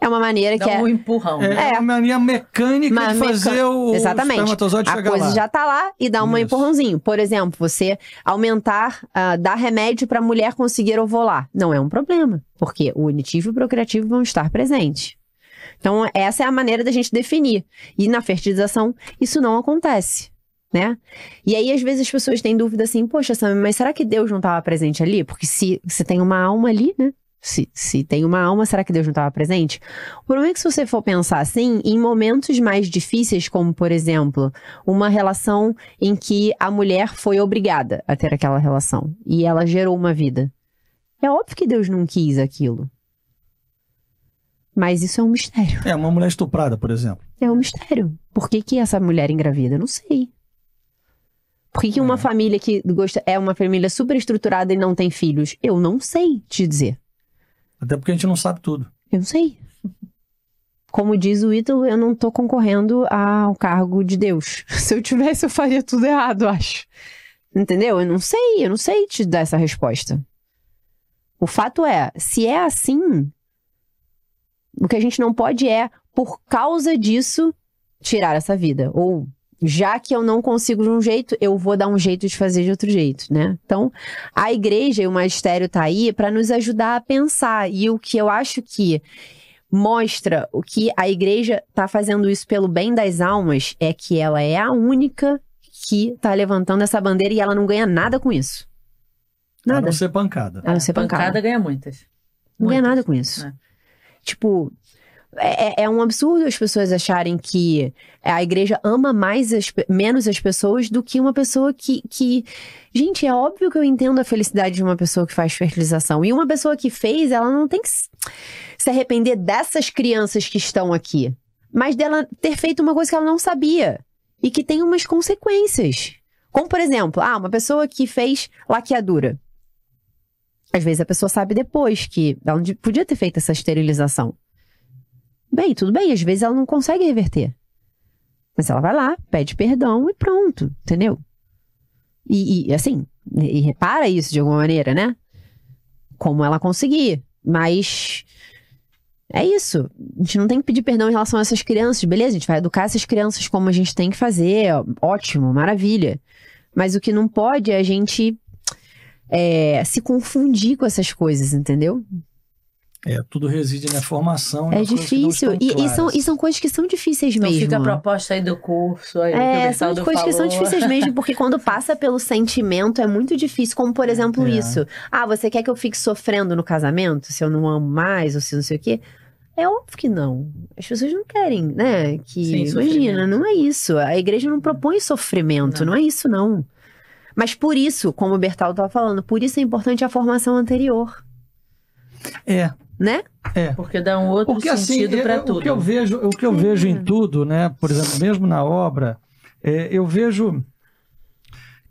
É uma maneira Dá que um é. um empurrão. É, né? É, é, uma maneira mecânica uma de fazer o Exatamente. espermatozoide a coisa já tá lá e dá um empurrãozinho. Por exemplo, você aumentar, uh, dar remédio para mulher conseguir ovular. Não é um problema, porque o unitivo e o procriativo vão estar presentes. Então, essa é a maneira da gente definir. E na fertilização, isso não acontece. Né? E aí, às vezes, as pessoas têm dúvida assim, poxa, Sam, mas será que Deus não estava presente ali? Porque se você tem uma alma ali, né? Se, se tem uma alma, será que Deus não estava presente? O problema é que, se você for pensar assim, em momentos mais difíceis, como, por exemplo, uma relação em que a mulher foi obrigada a ter aquela relação e ela gerou uma vida. É óbvio que Deus não quis aquilo. Mas isso é um mistério. É, uma mulher estuprada, por exemplo. É um mistério. Por que, que essa mulher engravida? Eu não sei. Por que, que uma é. família que gosta é uma família super estruturada e não tem filhos? Eu não sei te dizer. Até porque a gente não sabe tudo. Eu sei. Como diz o Ítalo, eu não tô concorrendo ao cargo de Deus. <laughs> Se eu tivesse, eu faria tudo errado, acho. Entendeu? Eu não sei, eu não sei te dar essa resposta. O fato é, se é assim, o que a gente não pode é, por causa disso, tirar essa vida. Ou já que eu não consigo de um jeito, eu vou dar um jeito de fazer de outro jeito, né? Então, a igreja e o magistério tá aí para nos ajudar a pensar. E o que eu acho que mostra o que a igreja tá fazendo isso pelo bem das almas é que ela é a única que tá levantando essa bandeira e ela não ganha nada com isso. Nada. A não ser pancada. A não ser pancada. pancada ganha muitas. Não muitas. ganha nada com isso. É. Tipo, é, é, é, um absurdo as pessoas acharem que a igreja ama mais as, menos as pessoas do que uma pessoa que, que. Gente, é óbvio que eu entendo a felicidade de uma pessoa que faz fertilização. E uma pessoa que fez, ela não tem que se arrepender dessas crianças que estão aqui. Mas dela ter feito uma coisa que ela não sabia. E que tem umas consequências. Como, por exemplo, ah, uma pessoa que fez laqueadura. Às vezes a pessoa sabe depois que ela podia ter feito essa esterilização. Bem, tudo bem, às vezes ela não consegue reverter. Mas ela vai lá, pede perdão e pronto, entendeu? E, e assim, e, e repara isso de alguma maneira, né? Como ela conseguir. Mas é isso. A gente não tem que pedir perdão em relação a essas crianças, beleza? A gente vai educar essas crianças como a gente tem que fazer. Ótimo, maravilha. Mas o que não pode é a gente é, se confundir com essas coisas, entendeu? É, tudo reside na formação. É difícil. E, e, são, e são coisas que são difíceis então mesmo. Fica a proposta aí do curso. Aí é, são coisas falou. que são difíceis <laughs> mesmo, porque quando passa pelo sentimento é muito difícil. Como, por exemplo, é. isso. Ah, você quer que eu fique sofrendo no casamento? Se eu não amo mais, ou se não sei o quê? É óbvio que não. As pessoas não querem, né? Que, Sim, imagina, não é isso. A igreja não propõe sofrimento, não, não é isso, não. Mas por isso, como o Bertal estava falando, por isso é importante a formação anterior. É, né? É. Porque dá um outro Porque, assim, sentido assim, para tudo. É, é, o que eu vejo, o que eu vejo em uhum. tudo, né? Por exemplo, mesmo na obra, é, eu vejo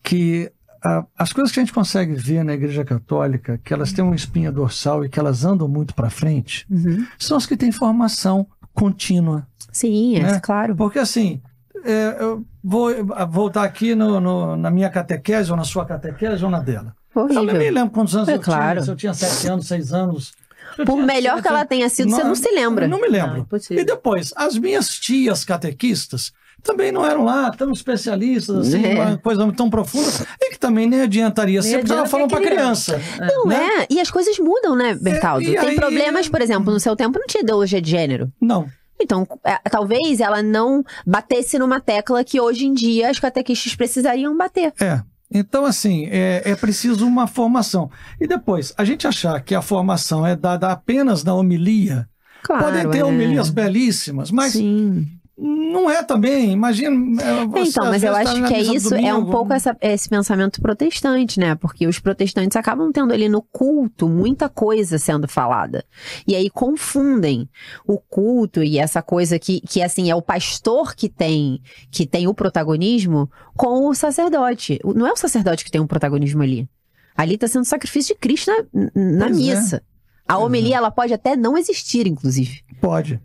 que a, as coisas que a gente consegue ver na Igreja Católica, que elas têm uma espinha dorsal e que elas andam muito para frente, uhum. são as que têm formação contínua. Sim, é, né? é claro. Porque assim, é, eu vou voltar aqui no, no, na minha catequese, ou na sua catequese, ou na dela. Horrível. Eu nem me lembro quantos anos é, eu claro. tinha. Se eu tinha sete anos, seis anos, por melhor que ela tenha sido, não, você não se lembra. Não me ah, lembro. Não, e depois, as minhas tias catequistas também não eram lá tão especialistas, assim, é. uma coisa tão profunda, e que também nem adiantaria nem ser, porque ela falou para criança. Não né? é, e as coisas mudam, né, é, Bertaldo? É, Tem aí... problemas, por exemplo, no seu tempo não tinha ideologia de gênero. Não. Então, é, talvez ela não batesse numa tecla que hoje em dia as catequistas precisariam bater. É. Então, assim, é, é preciso uma formação. E depois, a gente achar que a formação é dada apenas na homilia, Claro, Podem ter é. homilias belíssimas, mas Sim. Não é também, imagina. É, então, mas eu tá acho que é isso, domingo, é um pouco essa, esse pensamento protestante, né? Porque os protestantes acabam tendo ali no culto muita coisa sendo falada. E aí confundem o culto e essa coisa que, que assim, é o pastor que tem, que tem o protagonismo com o sacerdote. Não é o sacerdote que tem o um protagonismo ali. Ali está sendo o sacrifício de Cristo na, na é. missa. É. A homilia, ela pode até não existir, inclusive. Pode.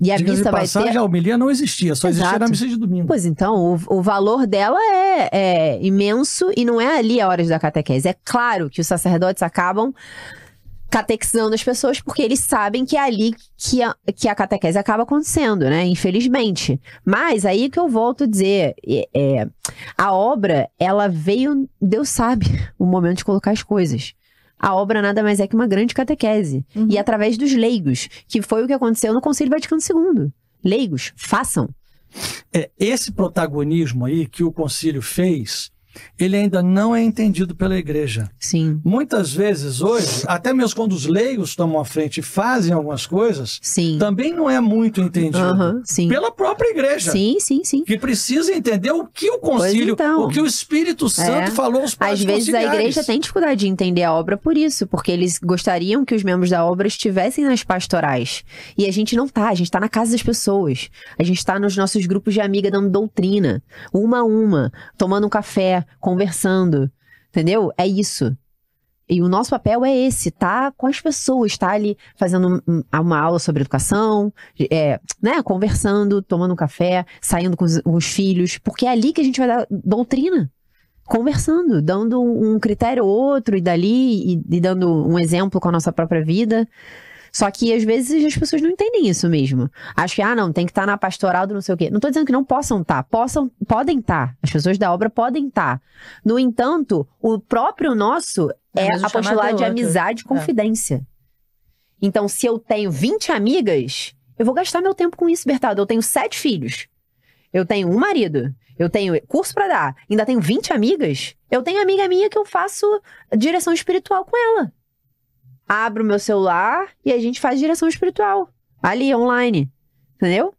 E a missa vai passagem, ter... a homilia não existia, só Exato. existia na missa de domingo. Pois então, o, o valor dela é, é, imenso e não é ali a hora da catequese. É claro que os sacerdotes acabam catequizando as pessoas porque eles sabem que é ali que a, que a catequese acaba acontecendo, né? Infelizmente. Mas aí que eu volto a dizer, é, é, a obra, ela veio, Deus sabe <laughs> o momento de colocar as coisas. A obra nada mais é que uma grande catequese. Uhum. E através dos leigos, que foi o que aconteceu no Conselho Vaticano II. Leigos, façam. É, esse protagonismo aí que o concílio fez ele ainda não é entendido pela igreja. Sim. Muitas vezes hoje, até mesmo quando os leigos tomam a frente e fazem algumas coisas, sim. também não é muito entendido sim. pela própria igreja. Sim, sim, sim. Que precisa entender o que o concílio, então. o que o Espírito é. Santo é. falou aos pais Às vezes conciliares. a igreja tem dificuldade de entender a obra por isso, porque eles gostariam que os membros da obra estivessem nas pastorais. E a gente não tá, a gente tá na casa das pessoas. A gente tá nos nossos grupos de amiga dando doutrina, uma a uma, tomando um café, conversando. Entendeu? É isso. E o nosso papel é esse, tá com as pessoas, tá ali fazendo uma aula sobre educação, é, né, conversando, tomando um café, saindo com os, com os, filhos, porque é ali que a gente vai dar doutrina. Conversando, dando um critério ou outro, e dali, e, e dando um exemplo com a nossa própria vida. Só que às vezes as pessoas não entendem isso mesmo. Acho que, ah, não, tem que estar tá na pastoral do não sei o quê. Não tô dizendo que não possam estar. Tá. Possam, podem estar. Tá. As pessoas da obra podem estar. Tá. No entanto, o próprio nosso é, é, é apostolado de amizade e é. confidência. É. Então, se eu tenho 20 amigas, eu vou gastar meu tempo com isso, Bertaldo. Eu tenho sete filhos. Eu tenho um marido. Eu tenho curso para dar. Ainda tenho 20 amigas. Eu tenho amiga minha que eu faço direção espiritual com ela abro meu celular e a gente faz direção espiritual. Ali, online. Entendeu?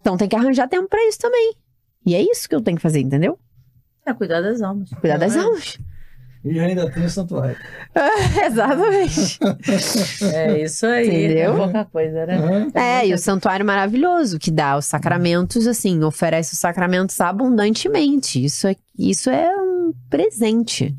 Então tem que arranjar tempo para isso também. E é isso que eu tenho que fazer, entendeu? É cuidar das almas. Cuidar das almas. E ainda tem o santuário. <laughs> exatamente. <laughs> é isso aí. Entendeu? É pouca coisa, né? É, é e o santuário maravilhoso que dá os sacramentos, assim, oferece os sacramentos abundantemente. Isso é, isso é um presente.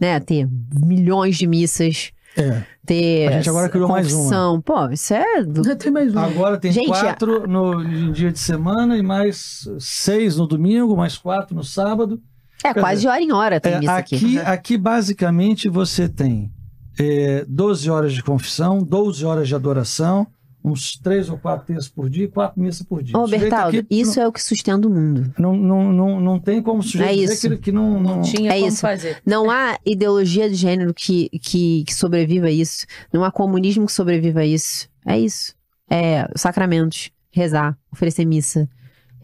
Né? Ter milhões de missas, é. Ter a gente agora criou confissão. mais uma. Pô, isso é. Do... tem mais uma. Agora tem gente, quatro no, em dia de semana e mais seis no domingo, mais quatro no sábado. É, Quer quase dizer, hora em hora tem é, isso aqui. Aqui, uhum. aqui basicamente, você tem é, eh, 12 horas de confissão, 12 horas de adoração, uns três ou quatro terços por dia e quatro missas por dia. Ô, Bertaldo, aqui, isso não, é o que sustenta o mundo. Não, não, não, não tem como é sujeito é isso. dizer que, que não, não... não tinha é como isso. fazer. Não há ideologia de gênero que, que, que sobreviva a isso. Não há comunismo que sobreviva a isso. É isso. É sacramentos, rezar, oferecer missa.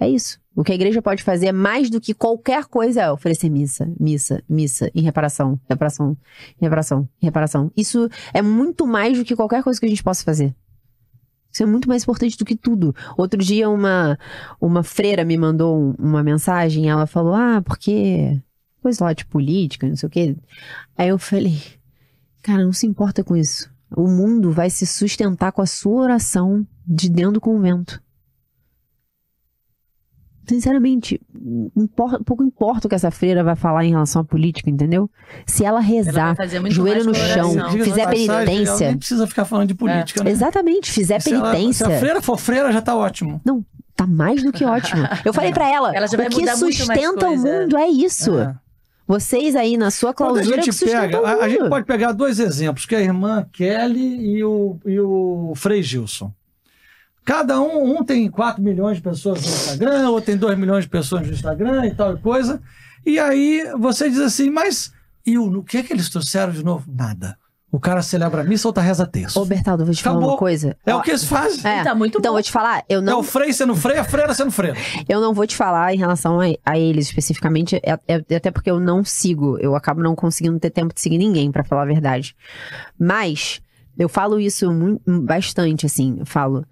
É isso. O que a igreja pode fazer é mais do que qualquer coisa é oferecer missa, missa, missa, em reparação, reparação, reparação, reparação. Isso é muito mais do que qualquer coisa que a gente possa fazer. Isso é muito mais importante do que tudo. Outro dia, uma, uma freira me mandou uma mensagem. Ela falou: Ah, porque. Coisa lá de política, não sei o quê. Aí eu falei: Cara, não se importa com isso. O mundo vai se sustentar com a sua oração de dentro do convento sinceramente, pouco importa o que essa freira vai falar em relação à política, entendeu? Se ela rezar, ela joelho no chão, fizer penitência. nem precisa ficar falando de é. política, é. né? Exatamente, fizer se penitência. Ela, se a freira for freira, já tá ótimo. Não, tá mais do que ótimo. Eu falei para ela, ela o que sustenta o mundo é isso. É. Vocês aí na sua clausura é que pega, a, a, gente pode pegar dois exemplos, que é a irmã Kelly e o, e o Frei Gilson. Cada um, um tem 4 milhões de pessoas no Instagram, outro tem 2 milhões de pessoas no Instagram e tal coisa. E aí você diz assim, mas e o, o que é que eles trouxeram de novo? Nada. O cara celebra a missa, outra reza terço. Ô, Bertaldo, vou te Acabou. falar uma coisa. É Ó, o que eles fazem. É. Tá muito então, bom. vou te falar, eu é não... É o freio, você não freia, a freira, você não freia. eu não vou te falar em relação a, a eles especificamente, é, é, é, até porque eu não sigo. Eu acabo não conseguindo ter tempo de seguir ninguém, para falar a verdade. Mas, eu falo isso muito, bastante, assim, eu falo...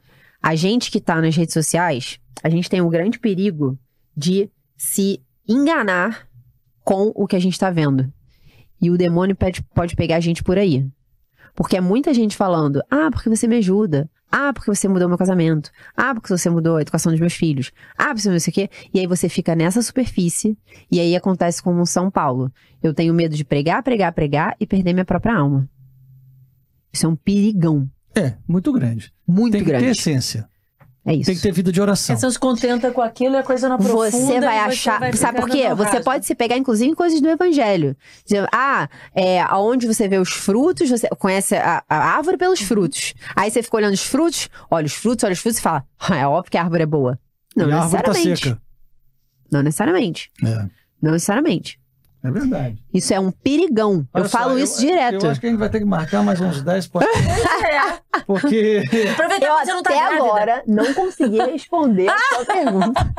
A gente que está nas redes sociais, a gente tem um grande perigo de se enganar com o que a gente está vendo. E o demônio pode, pode pegar a gente por aí. Porque é muita gente falando: ah, porque você me ajuda. Ah, porque você mudou meu casamento. Ah, porque você mudou a educação dos meus filhos. Ah, porque você não sei o quê. E aí você fica nessa superfície. E aí acontece como um São Paulo. Eu tenho medo de pregar, pregar, pregar e perder minha própria alma. Isso é um perigão. É, muito grande. Muito Tem que grande. ter essência. É isso. Tem que ter vida de oração. Você se contenta com aquilo e a coisa não profunda. Você vai achar. Você vai sabe por quê? Você caso. pode se pegar, inclusive, em coisas do evangelho. Ah, é, aonde você vê os frutos, você conhece a, a árvore pelos uhum. frutos. Aí você fica olhando os frutos, olha os frutos, olha os frutos e fala: ah, é óbvio que a árvore é boa. Não e necessariamente. A árvore tá seca. Não necessariamente. É. Não necessariamente. É verdade. Isso é um perigão. Olha eu só, falo eu, isso direto. Eu acho que a gente vai ter que marcar mais uns 10 podcasts. <laughs> é. Porque. eu, que você não tá até grávida. agora não consegui responder a sua pergunta.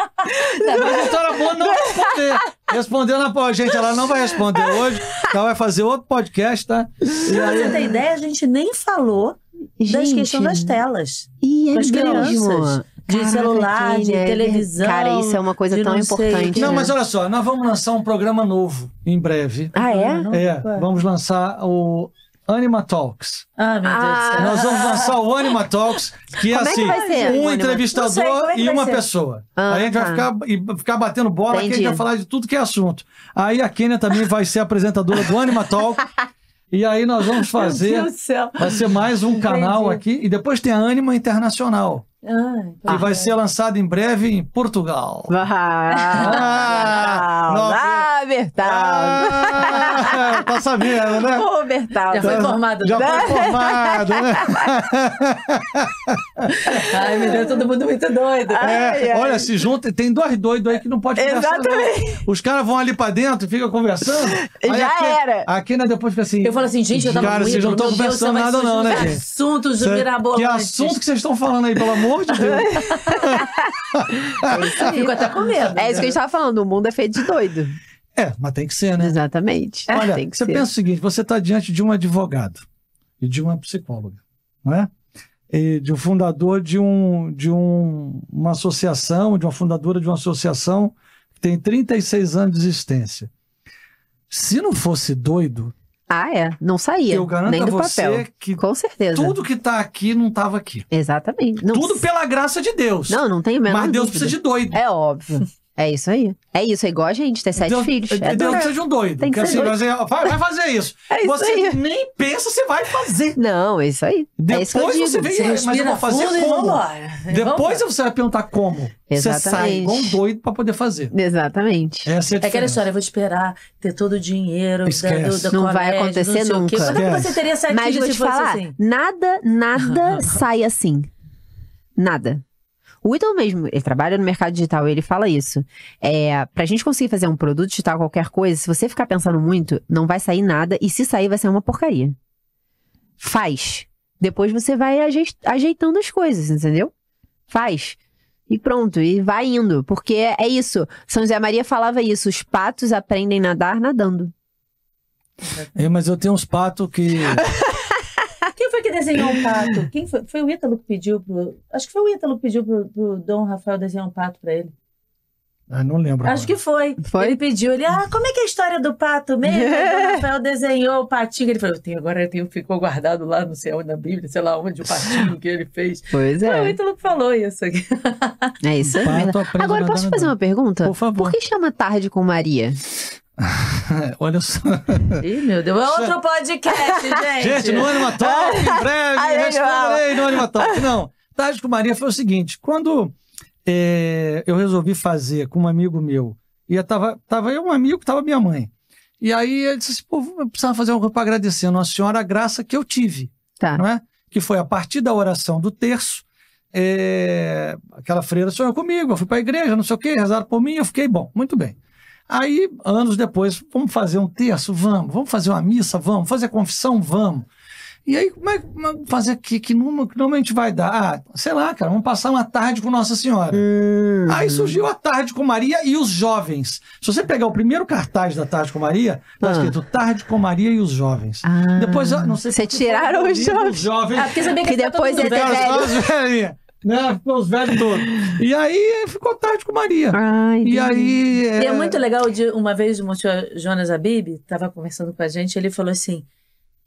A história boa não vai responder. Respondeu na. Gente, ela não vai responder hoje. Ela vai fazer outro podcast, tá? E aí... Pra você ter ideia, a gente nem falou gente, das questões das telas. E é das crianças de celular, de é, televisão. Cara, isso é uma coisa tão não importante. Não, né? mas olha só, nós vamos lançar um programa novo em breve. Ah, é? É, vamos lançar o Anima Talks. Ah, meu Deus ah. do céu. Nós vamos lançar o Anima Talks, que é, é assim, é que um entrevistador sei, é e uma ser? pessoa. Ah, Aí a gente vai ah. ficar, ficar batendo bola, Entendi. que a gente vai falar de tudo que é assunto. Aí a Kênia também vai ser apresentadora do Anima Talk. E aí nós vamos fazer. Vai ser mais um canal Entendi. aqui. E depois tem a Anima Internacional. Ah, e vai então ser é. lançado em breve em Portugal. Ah, ah, ah, Bertal. Ah, tá sabendo, né? O Bertal, já foi formado. Já né? foi formado, né? <laughs> Ai, me deu todo mundo muito doido. é, ai. Olha, se junta, tem dois doidos aí que não pode conversar. Exatamente. Não. Os caras vão ali pra dentro, ficam conversando. Já aqui, era. Aqui, né, depois fica assim... Eu falo assim, gente, eu tava cara, muito... Cara, vocês não estão é conversando Deus, nada não, né, gente? Assuntos Cê, mirabolantes. Que assunto que vocês estão falando aí, pelo amor de Deus. <laughs> Fico até com medo. É isso que a gente tava falando, o mundo é feito de doido. É, mas tem que ser, né? Exatamente. É, Olha, você ser. pensa o seguinte: você está diante de um advogado e de uma psicóloga, não é? E de um fundador de, um, de um, uma associação, de uma fundadora de uma associação que tem 36 anos de existência. Se não fosse doido. Ah, é. Não saía. Eu garanto nem a do você papel. que. Com certeza. Tudo que está aqui não estava aqui. Exatamente. Não... Tudo pela graça de Deus. Não, não tem mesmo. Mas Deus dúvida. precisa de doido. É óbvio. É. É isso aí. É isso, é igual a gente ter sete Deu, filhos. É Deus que seja um doido. Tem que assim, doido. Você, é- vai, vai, fazer isso. <laughs> É isso você aí. nem pensa se vai fazer. Não, é isso aí. Depois é isso você vem, você mas eu vou fazer como? <laughs> Depois você vai perguntar como. Exatamente. Você sai igual um doido pra poder fazer. Exatamente. Essa é, é aquela história, eu vou esperar ter todo o dinheiro Esquece. da, do, da Não vai acontecer não nunca. Quando é que você teria sete mas filhos vou te falar, assim? Nada, nada <laughs> sai assim. Nada. O Ítalo mesmo, ele trabalha no mercado digital, ele fala isso. É, pra gente conseguir fazer um produto digital, qualquer coisa, se você ficar pensando muito, não vai sair nada, e se sair, vai ser uma porcaria. Faz. Depois você vai ajeitando as coisas, entendeu? Faz. E pronto, e vai indo. Porque é isso. São José Maria falava isso: os patos aprendem a nadar nadando. É, mas eu tenho uns patos que. <laughs> desenhou um pato? Quem foi? Foi o Ítalo que pediu pro. Acho que foi o Ítalo que pediu pro, pro Dom Rafael desenhar um pato para ele. Ah, não lembro. Acho agora. que foi. foi. Ele pediu, ele, ah, como é que é a história do pato mesmo? o <laughs> Rafael desenhou o patinho. Ele falou, tenho, agora tenho, ficou guardado lá, não sei onde, na Bíblia, sei lá onde, o patinho que ele fez. Pois é. Foi o Ítalo que falou isso aqui. É isso Agora, posso te fazer uma pergunta? Por favor. Por que chama tarde com Maria? <laughs> Olha só. Ih, meu Deus. É outro podcast, <laughs> gente. Gente, no Anima Talk, em <laughs> breve, Ai, responderei né? no Anima top Não, Tarde com Maria foi o seguinte. Quando é, eu resolvi fazer com um amigo meu, e eu tava, tava eu, um amigo, tava minha mãe. E aí ele disse assim, pô, eu precisava fazer algo para agradecer a Nossa Senhora a graça que eu tive. Tá. Não é? Que foi a partir da oração do terço, é, aquela freira sonhou comigo, eu fui para a igreja, não sei o quê, rezaram por mim, eu fiquei bom, muito bem. Aí, anos depois, vamos fazer um terço? Vamos. Vamos fazer uma missa? Vamos. Fazer confissão? Vamos. E aí, é como é que fazer aqui? Que número, que número a gente vai dar? Ah, sei lá, cara, vamos passar uma tarde com Nossa Senhora. Uhum. Aí surgiu a tarde com Maria e os jovens. Se você pegar o primeiro cartaz da tarde com Maria, tá ah. escrito Tarde com Maria e os jovens. Ah. Depois, não sei se. Você tiraram os jovens. jovens. Ah, porque sabia que, que depois ia ter velho né? Os velhos todos. E aí é, ficou tarde com Maria. Ai, e aí. É... E é muito legal, de, uma vez o Monsieur Jonas Abib estava conversando com a gente, ele falou assim.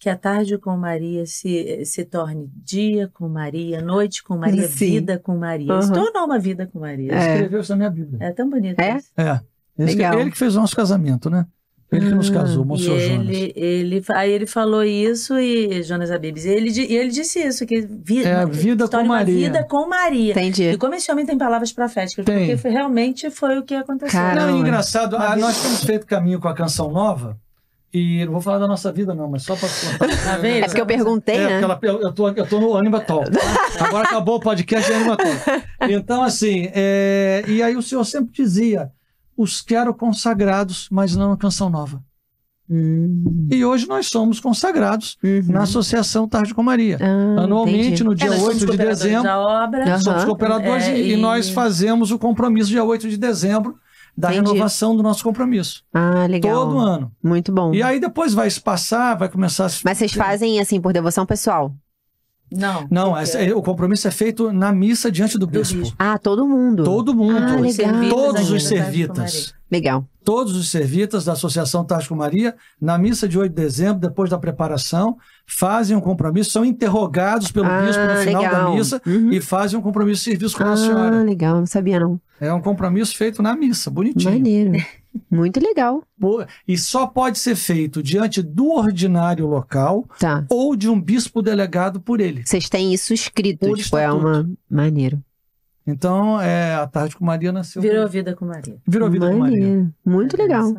Que a tarde com Maria se, se torne dia com Maria, noite com Maria, Sim. vida com Maria. Uhum. Se tornou uma vida com Maria. É. Escreveu isso na minha Bíblia. É tão bonito. É? Isso. É. ele que fez o nosso casamento, né? Ele que nos casou, hum, Monsenhor Jonas. Ele, aí ele falou isso e Jonas Abibes. E ele, ele disse isso, que vi, é, vida com é Maria. vida com Maria. Entendi. E como esse homem tem palavras proféticas, tem. porque foi, realmente foi o que aconteceu. Caramba. Não, é engraçado, ah, nós temos feito caminho com a canção nova. E não vou falar da nossa vida, não, mas só para contar. <laughs> Tá é porque eu perguntei, é, né? eu, eu, tô, eu tô no Anima Talk. <laughs> Agora acabou o podcast de é Anima Talk. Então, assim, é, e aí o senhor sempre dizia os quero consagrados, mas não a canção nova. Uhum. E hoje nós somos consagrados uhum. na Associação Tarde com Maria. Ah, Anualmente, entendi. no dia é, 8 de dezembro, uhum. somos cooperadores é, e, e, nós fazemos o compromisso dia 8 de dezembro da entendi. renovação do nosso compromisso. Ah, legal. Todo ano. Muito bom. E aí depois vai se passar, vai começar a se... Mas vocês fazem assim por devoção pessoal? Não. Não, porque... É, é? o compromisso é feito na missa diante do, bispo. Ah, todo mundo. Todo mundo. Ah, legal. Todos os servitas. Legal. Todos os servitas da Associação Tático Maria, na missa de 8 de dezembro, depois da preparação, fazem um compromisso, são interrogados pelo ah, bispo no final legal. da missa uhum. e fazem um compromisso de serviço com a Senhora. Ah, legal, não sabia não. É um compromisso feito na missa, bonitinho. Maneiro. <laughs> Muito legal. E só pode ser feito diante do ordinário local tá. ou de um bispo delegado por ele. Vocês têm isso escrito, por tipo, é uma maneira Então, é, a tarde com Maria nasceu. Virou vida com Maria. Virou vida Maria. com Maria. Muito legal.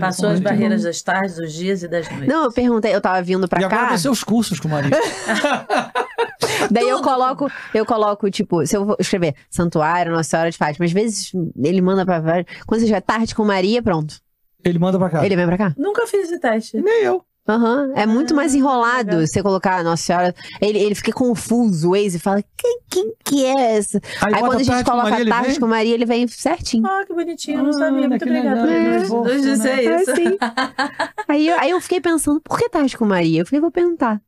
Passou as barreiras das tardes, dos dias e das noites. Não, eu perguntei, eu tava vindo pra e cá. Agora vai os cursos com o marido. <laughs> Daí eu coloco, eu coloco, tipo, se eu vou escrever Santuário, Nossa Senhora de Fátima, às vezes ele manda pra. Quando você já é tarde com Maria, pronto. Ele manda pra cá. Ele vem pra cá? Nunca fiz esse teste. Nem eu. Uhum. É muito mais ah, enrolado você colocar a Nossa Senhora. Ele, ele fica confuso, o Waze fala: quem, quem que é essa? Aí, Aí quando a gente coloca a tarde com Maria, ele vem certinho. Ah, que bonitinho, ah, não sabia. Muito obrigada. É. Dois Vamos dizer né? isso. É, <laughs> aí, aí eu fiquei pensando, por que tarde com Maria? Eu falei, vou perguntar.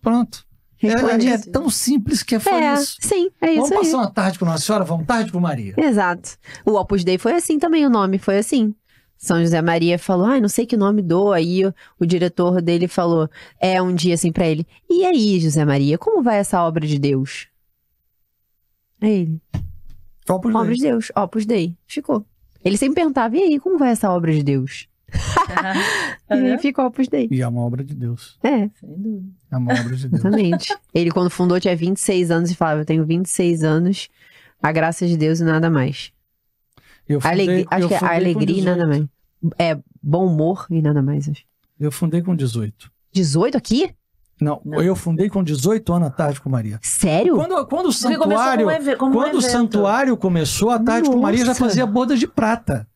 Pronto. É, é, é tão simples que foi é, isso. Sim, é isso. Vamos aí. passar uma tarde com Nossa Senhora, vamos tarde com Maria. Exato. O Opus Dei foi assim também, o nome foi assim. São José Maria falou, ai, ah, não sei que nome dou. Aí o, o diretor dele falou, é um dia assim para ele, e aí, José Maria, como vai essa obra de Deus? Aí é ele. Opus obra Dei. de Deus, Opus Dei. Ficou. Ele sempre perguntava, e aí, como vai essa obra de Deus? <laughs> e aí ficou Opus Dei. E é uma obra de Deus. É. Sem dúvida. É uma obra de Deus. Exatamente. Ele, quando fundou, tinha 26 anos e falava, eu tenho 26 anos, a graça de Deus e nada mais. Eu fundei, Alegri... Acho eu que é alegria e nada mais. É bom humor e nada mais. Acho. Eu fundei com 18. 18 aqui? Não, Não, eu fundei com 18 anos a Tarde com Maria. Sério? Quando, quando o santuário, como como quando o santuário começou, a Tarde Nossa. com Maria já fazia bodas de prata.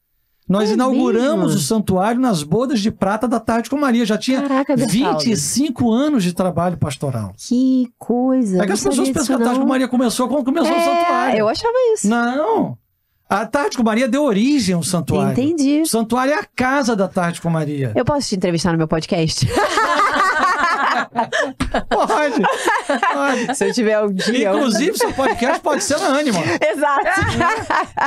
Nós é inauguramos mesmo? o santuário nas bodas de prata da Tarde com Maria. Já tinha Caraca, 25 Deus. anos de trabalho pastoral. Que coisa. É que as pessoas pensam que a Tarde com Maria começou quando começou é, o santuário. Eu achava isso. Não. A Tarde com Maria deu origem ao santuário. Entendi. O santuário é a casa da Tarde com Maria. Eu posso te entrevistar no meu podcast? <laughs> pode, pode. Se eu tiver um dia. Inclusive, seu podcast pode ser na Anima. Exato.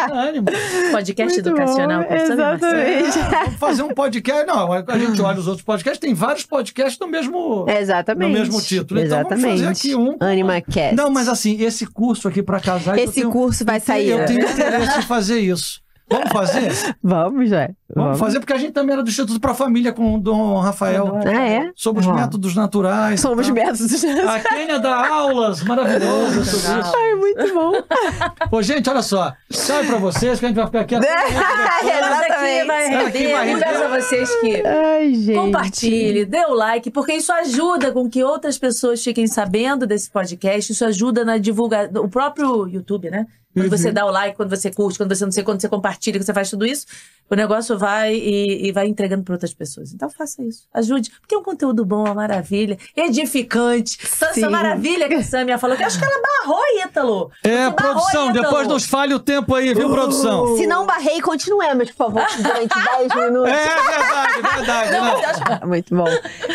Na é Anima. Podcast Muito educacional. Bom, exatamente. vamos fazer um podcast. Não, a gente olha os outros podcasts, tem vários podcasts no mesmo, exatamente. No mesmo título. Exatamente. Então vamos fazer aqui um. Anima Cast. Não, mas assim, esse curso aqui para casar, Esse tenho, curso vai sair. Eu tenho né? interesse em fazer isso. Vamos fazer? Vamos, já. Vamos, Vamos, fazer, porque a gente também era do Instituto para a Família com o Dom Rafael. Ah, é? Sobre os métodos naturais. Sobre os tá? métodos naturais. A Kênia dá aulas maravilhosas sobre isso. <laughs> Ai, muito bom. Pô, gente, olha só. Sai para vocês que a gente vai ficar aqui. <laughs> Até tá Vai render. Vai render. Peço a vocês que Ai, gente. compartilhe, dê o like, porque isso ajuda com que outras pessoas fiquem sabendo desse podcast. Isso ajuda na divulgação. O próprio YouTube, né? Quando uhum. você dá o like, quando você curte, quando você não sei, quando você compartilha, quando você faz tudo isso, o negócio vai e, e vai entregando para outras pessoas. Então faça isso. Ajude. Porque é um conteúdo bom, é uma maravilha, edificante. Essa maravilha que a Samia falou, que acho que ela barrou, Ítalo. É, barrou, produção, Ítalo. depois nos fale o tempo aí, viu, uh. produção? Se não barrei, continuemos, por favor, durante 10 <laughs> minutos. É, é verdade, é verdade. Não, né? acho... Muito bom.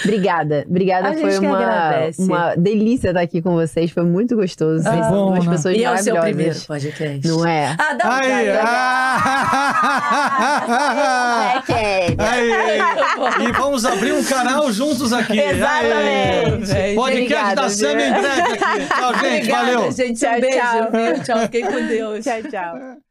Obrigada. Obrigada, a foi uma, uma delícia estar aqui com vocês. Foi muito gostoso. Ah, vocês bom, são duas né? pessoas e É o seu primeiro, pode podcast. É Não é? Ah, dá um aí, ah! aí. Ah, aí. E vamos abrir um canal juntos aqui. Exatamente. Aí. Podcast Obrigada, da Sam em breve aqui. Tchau, gente. Obrigada, valeu. Gente, tchau, um beijo. Tchau, tchau. Fiquem com Deus. Tchau, tchau.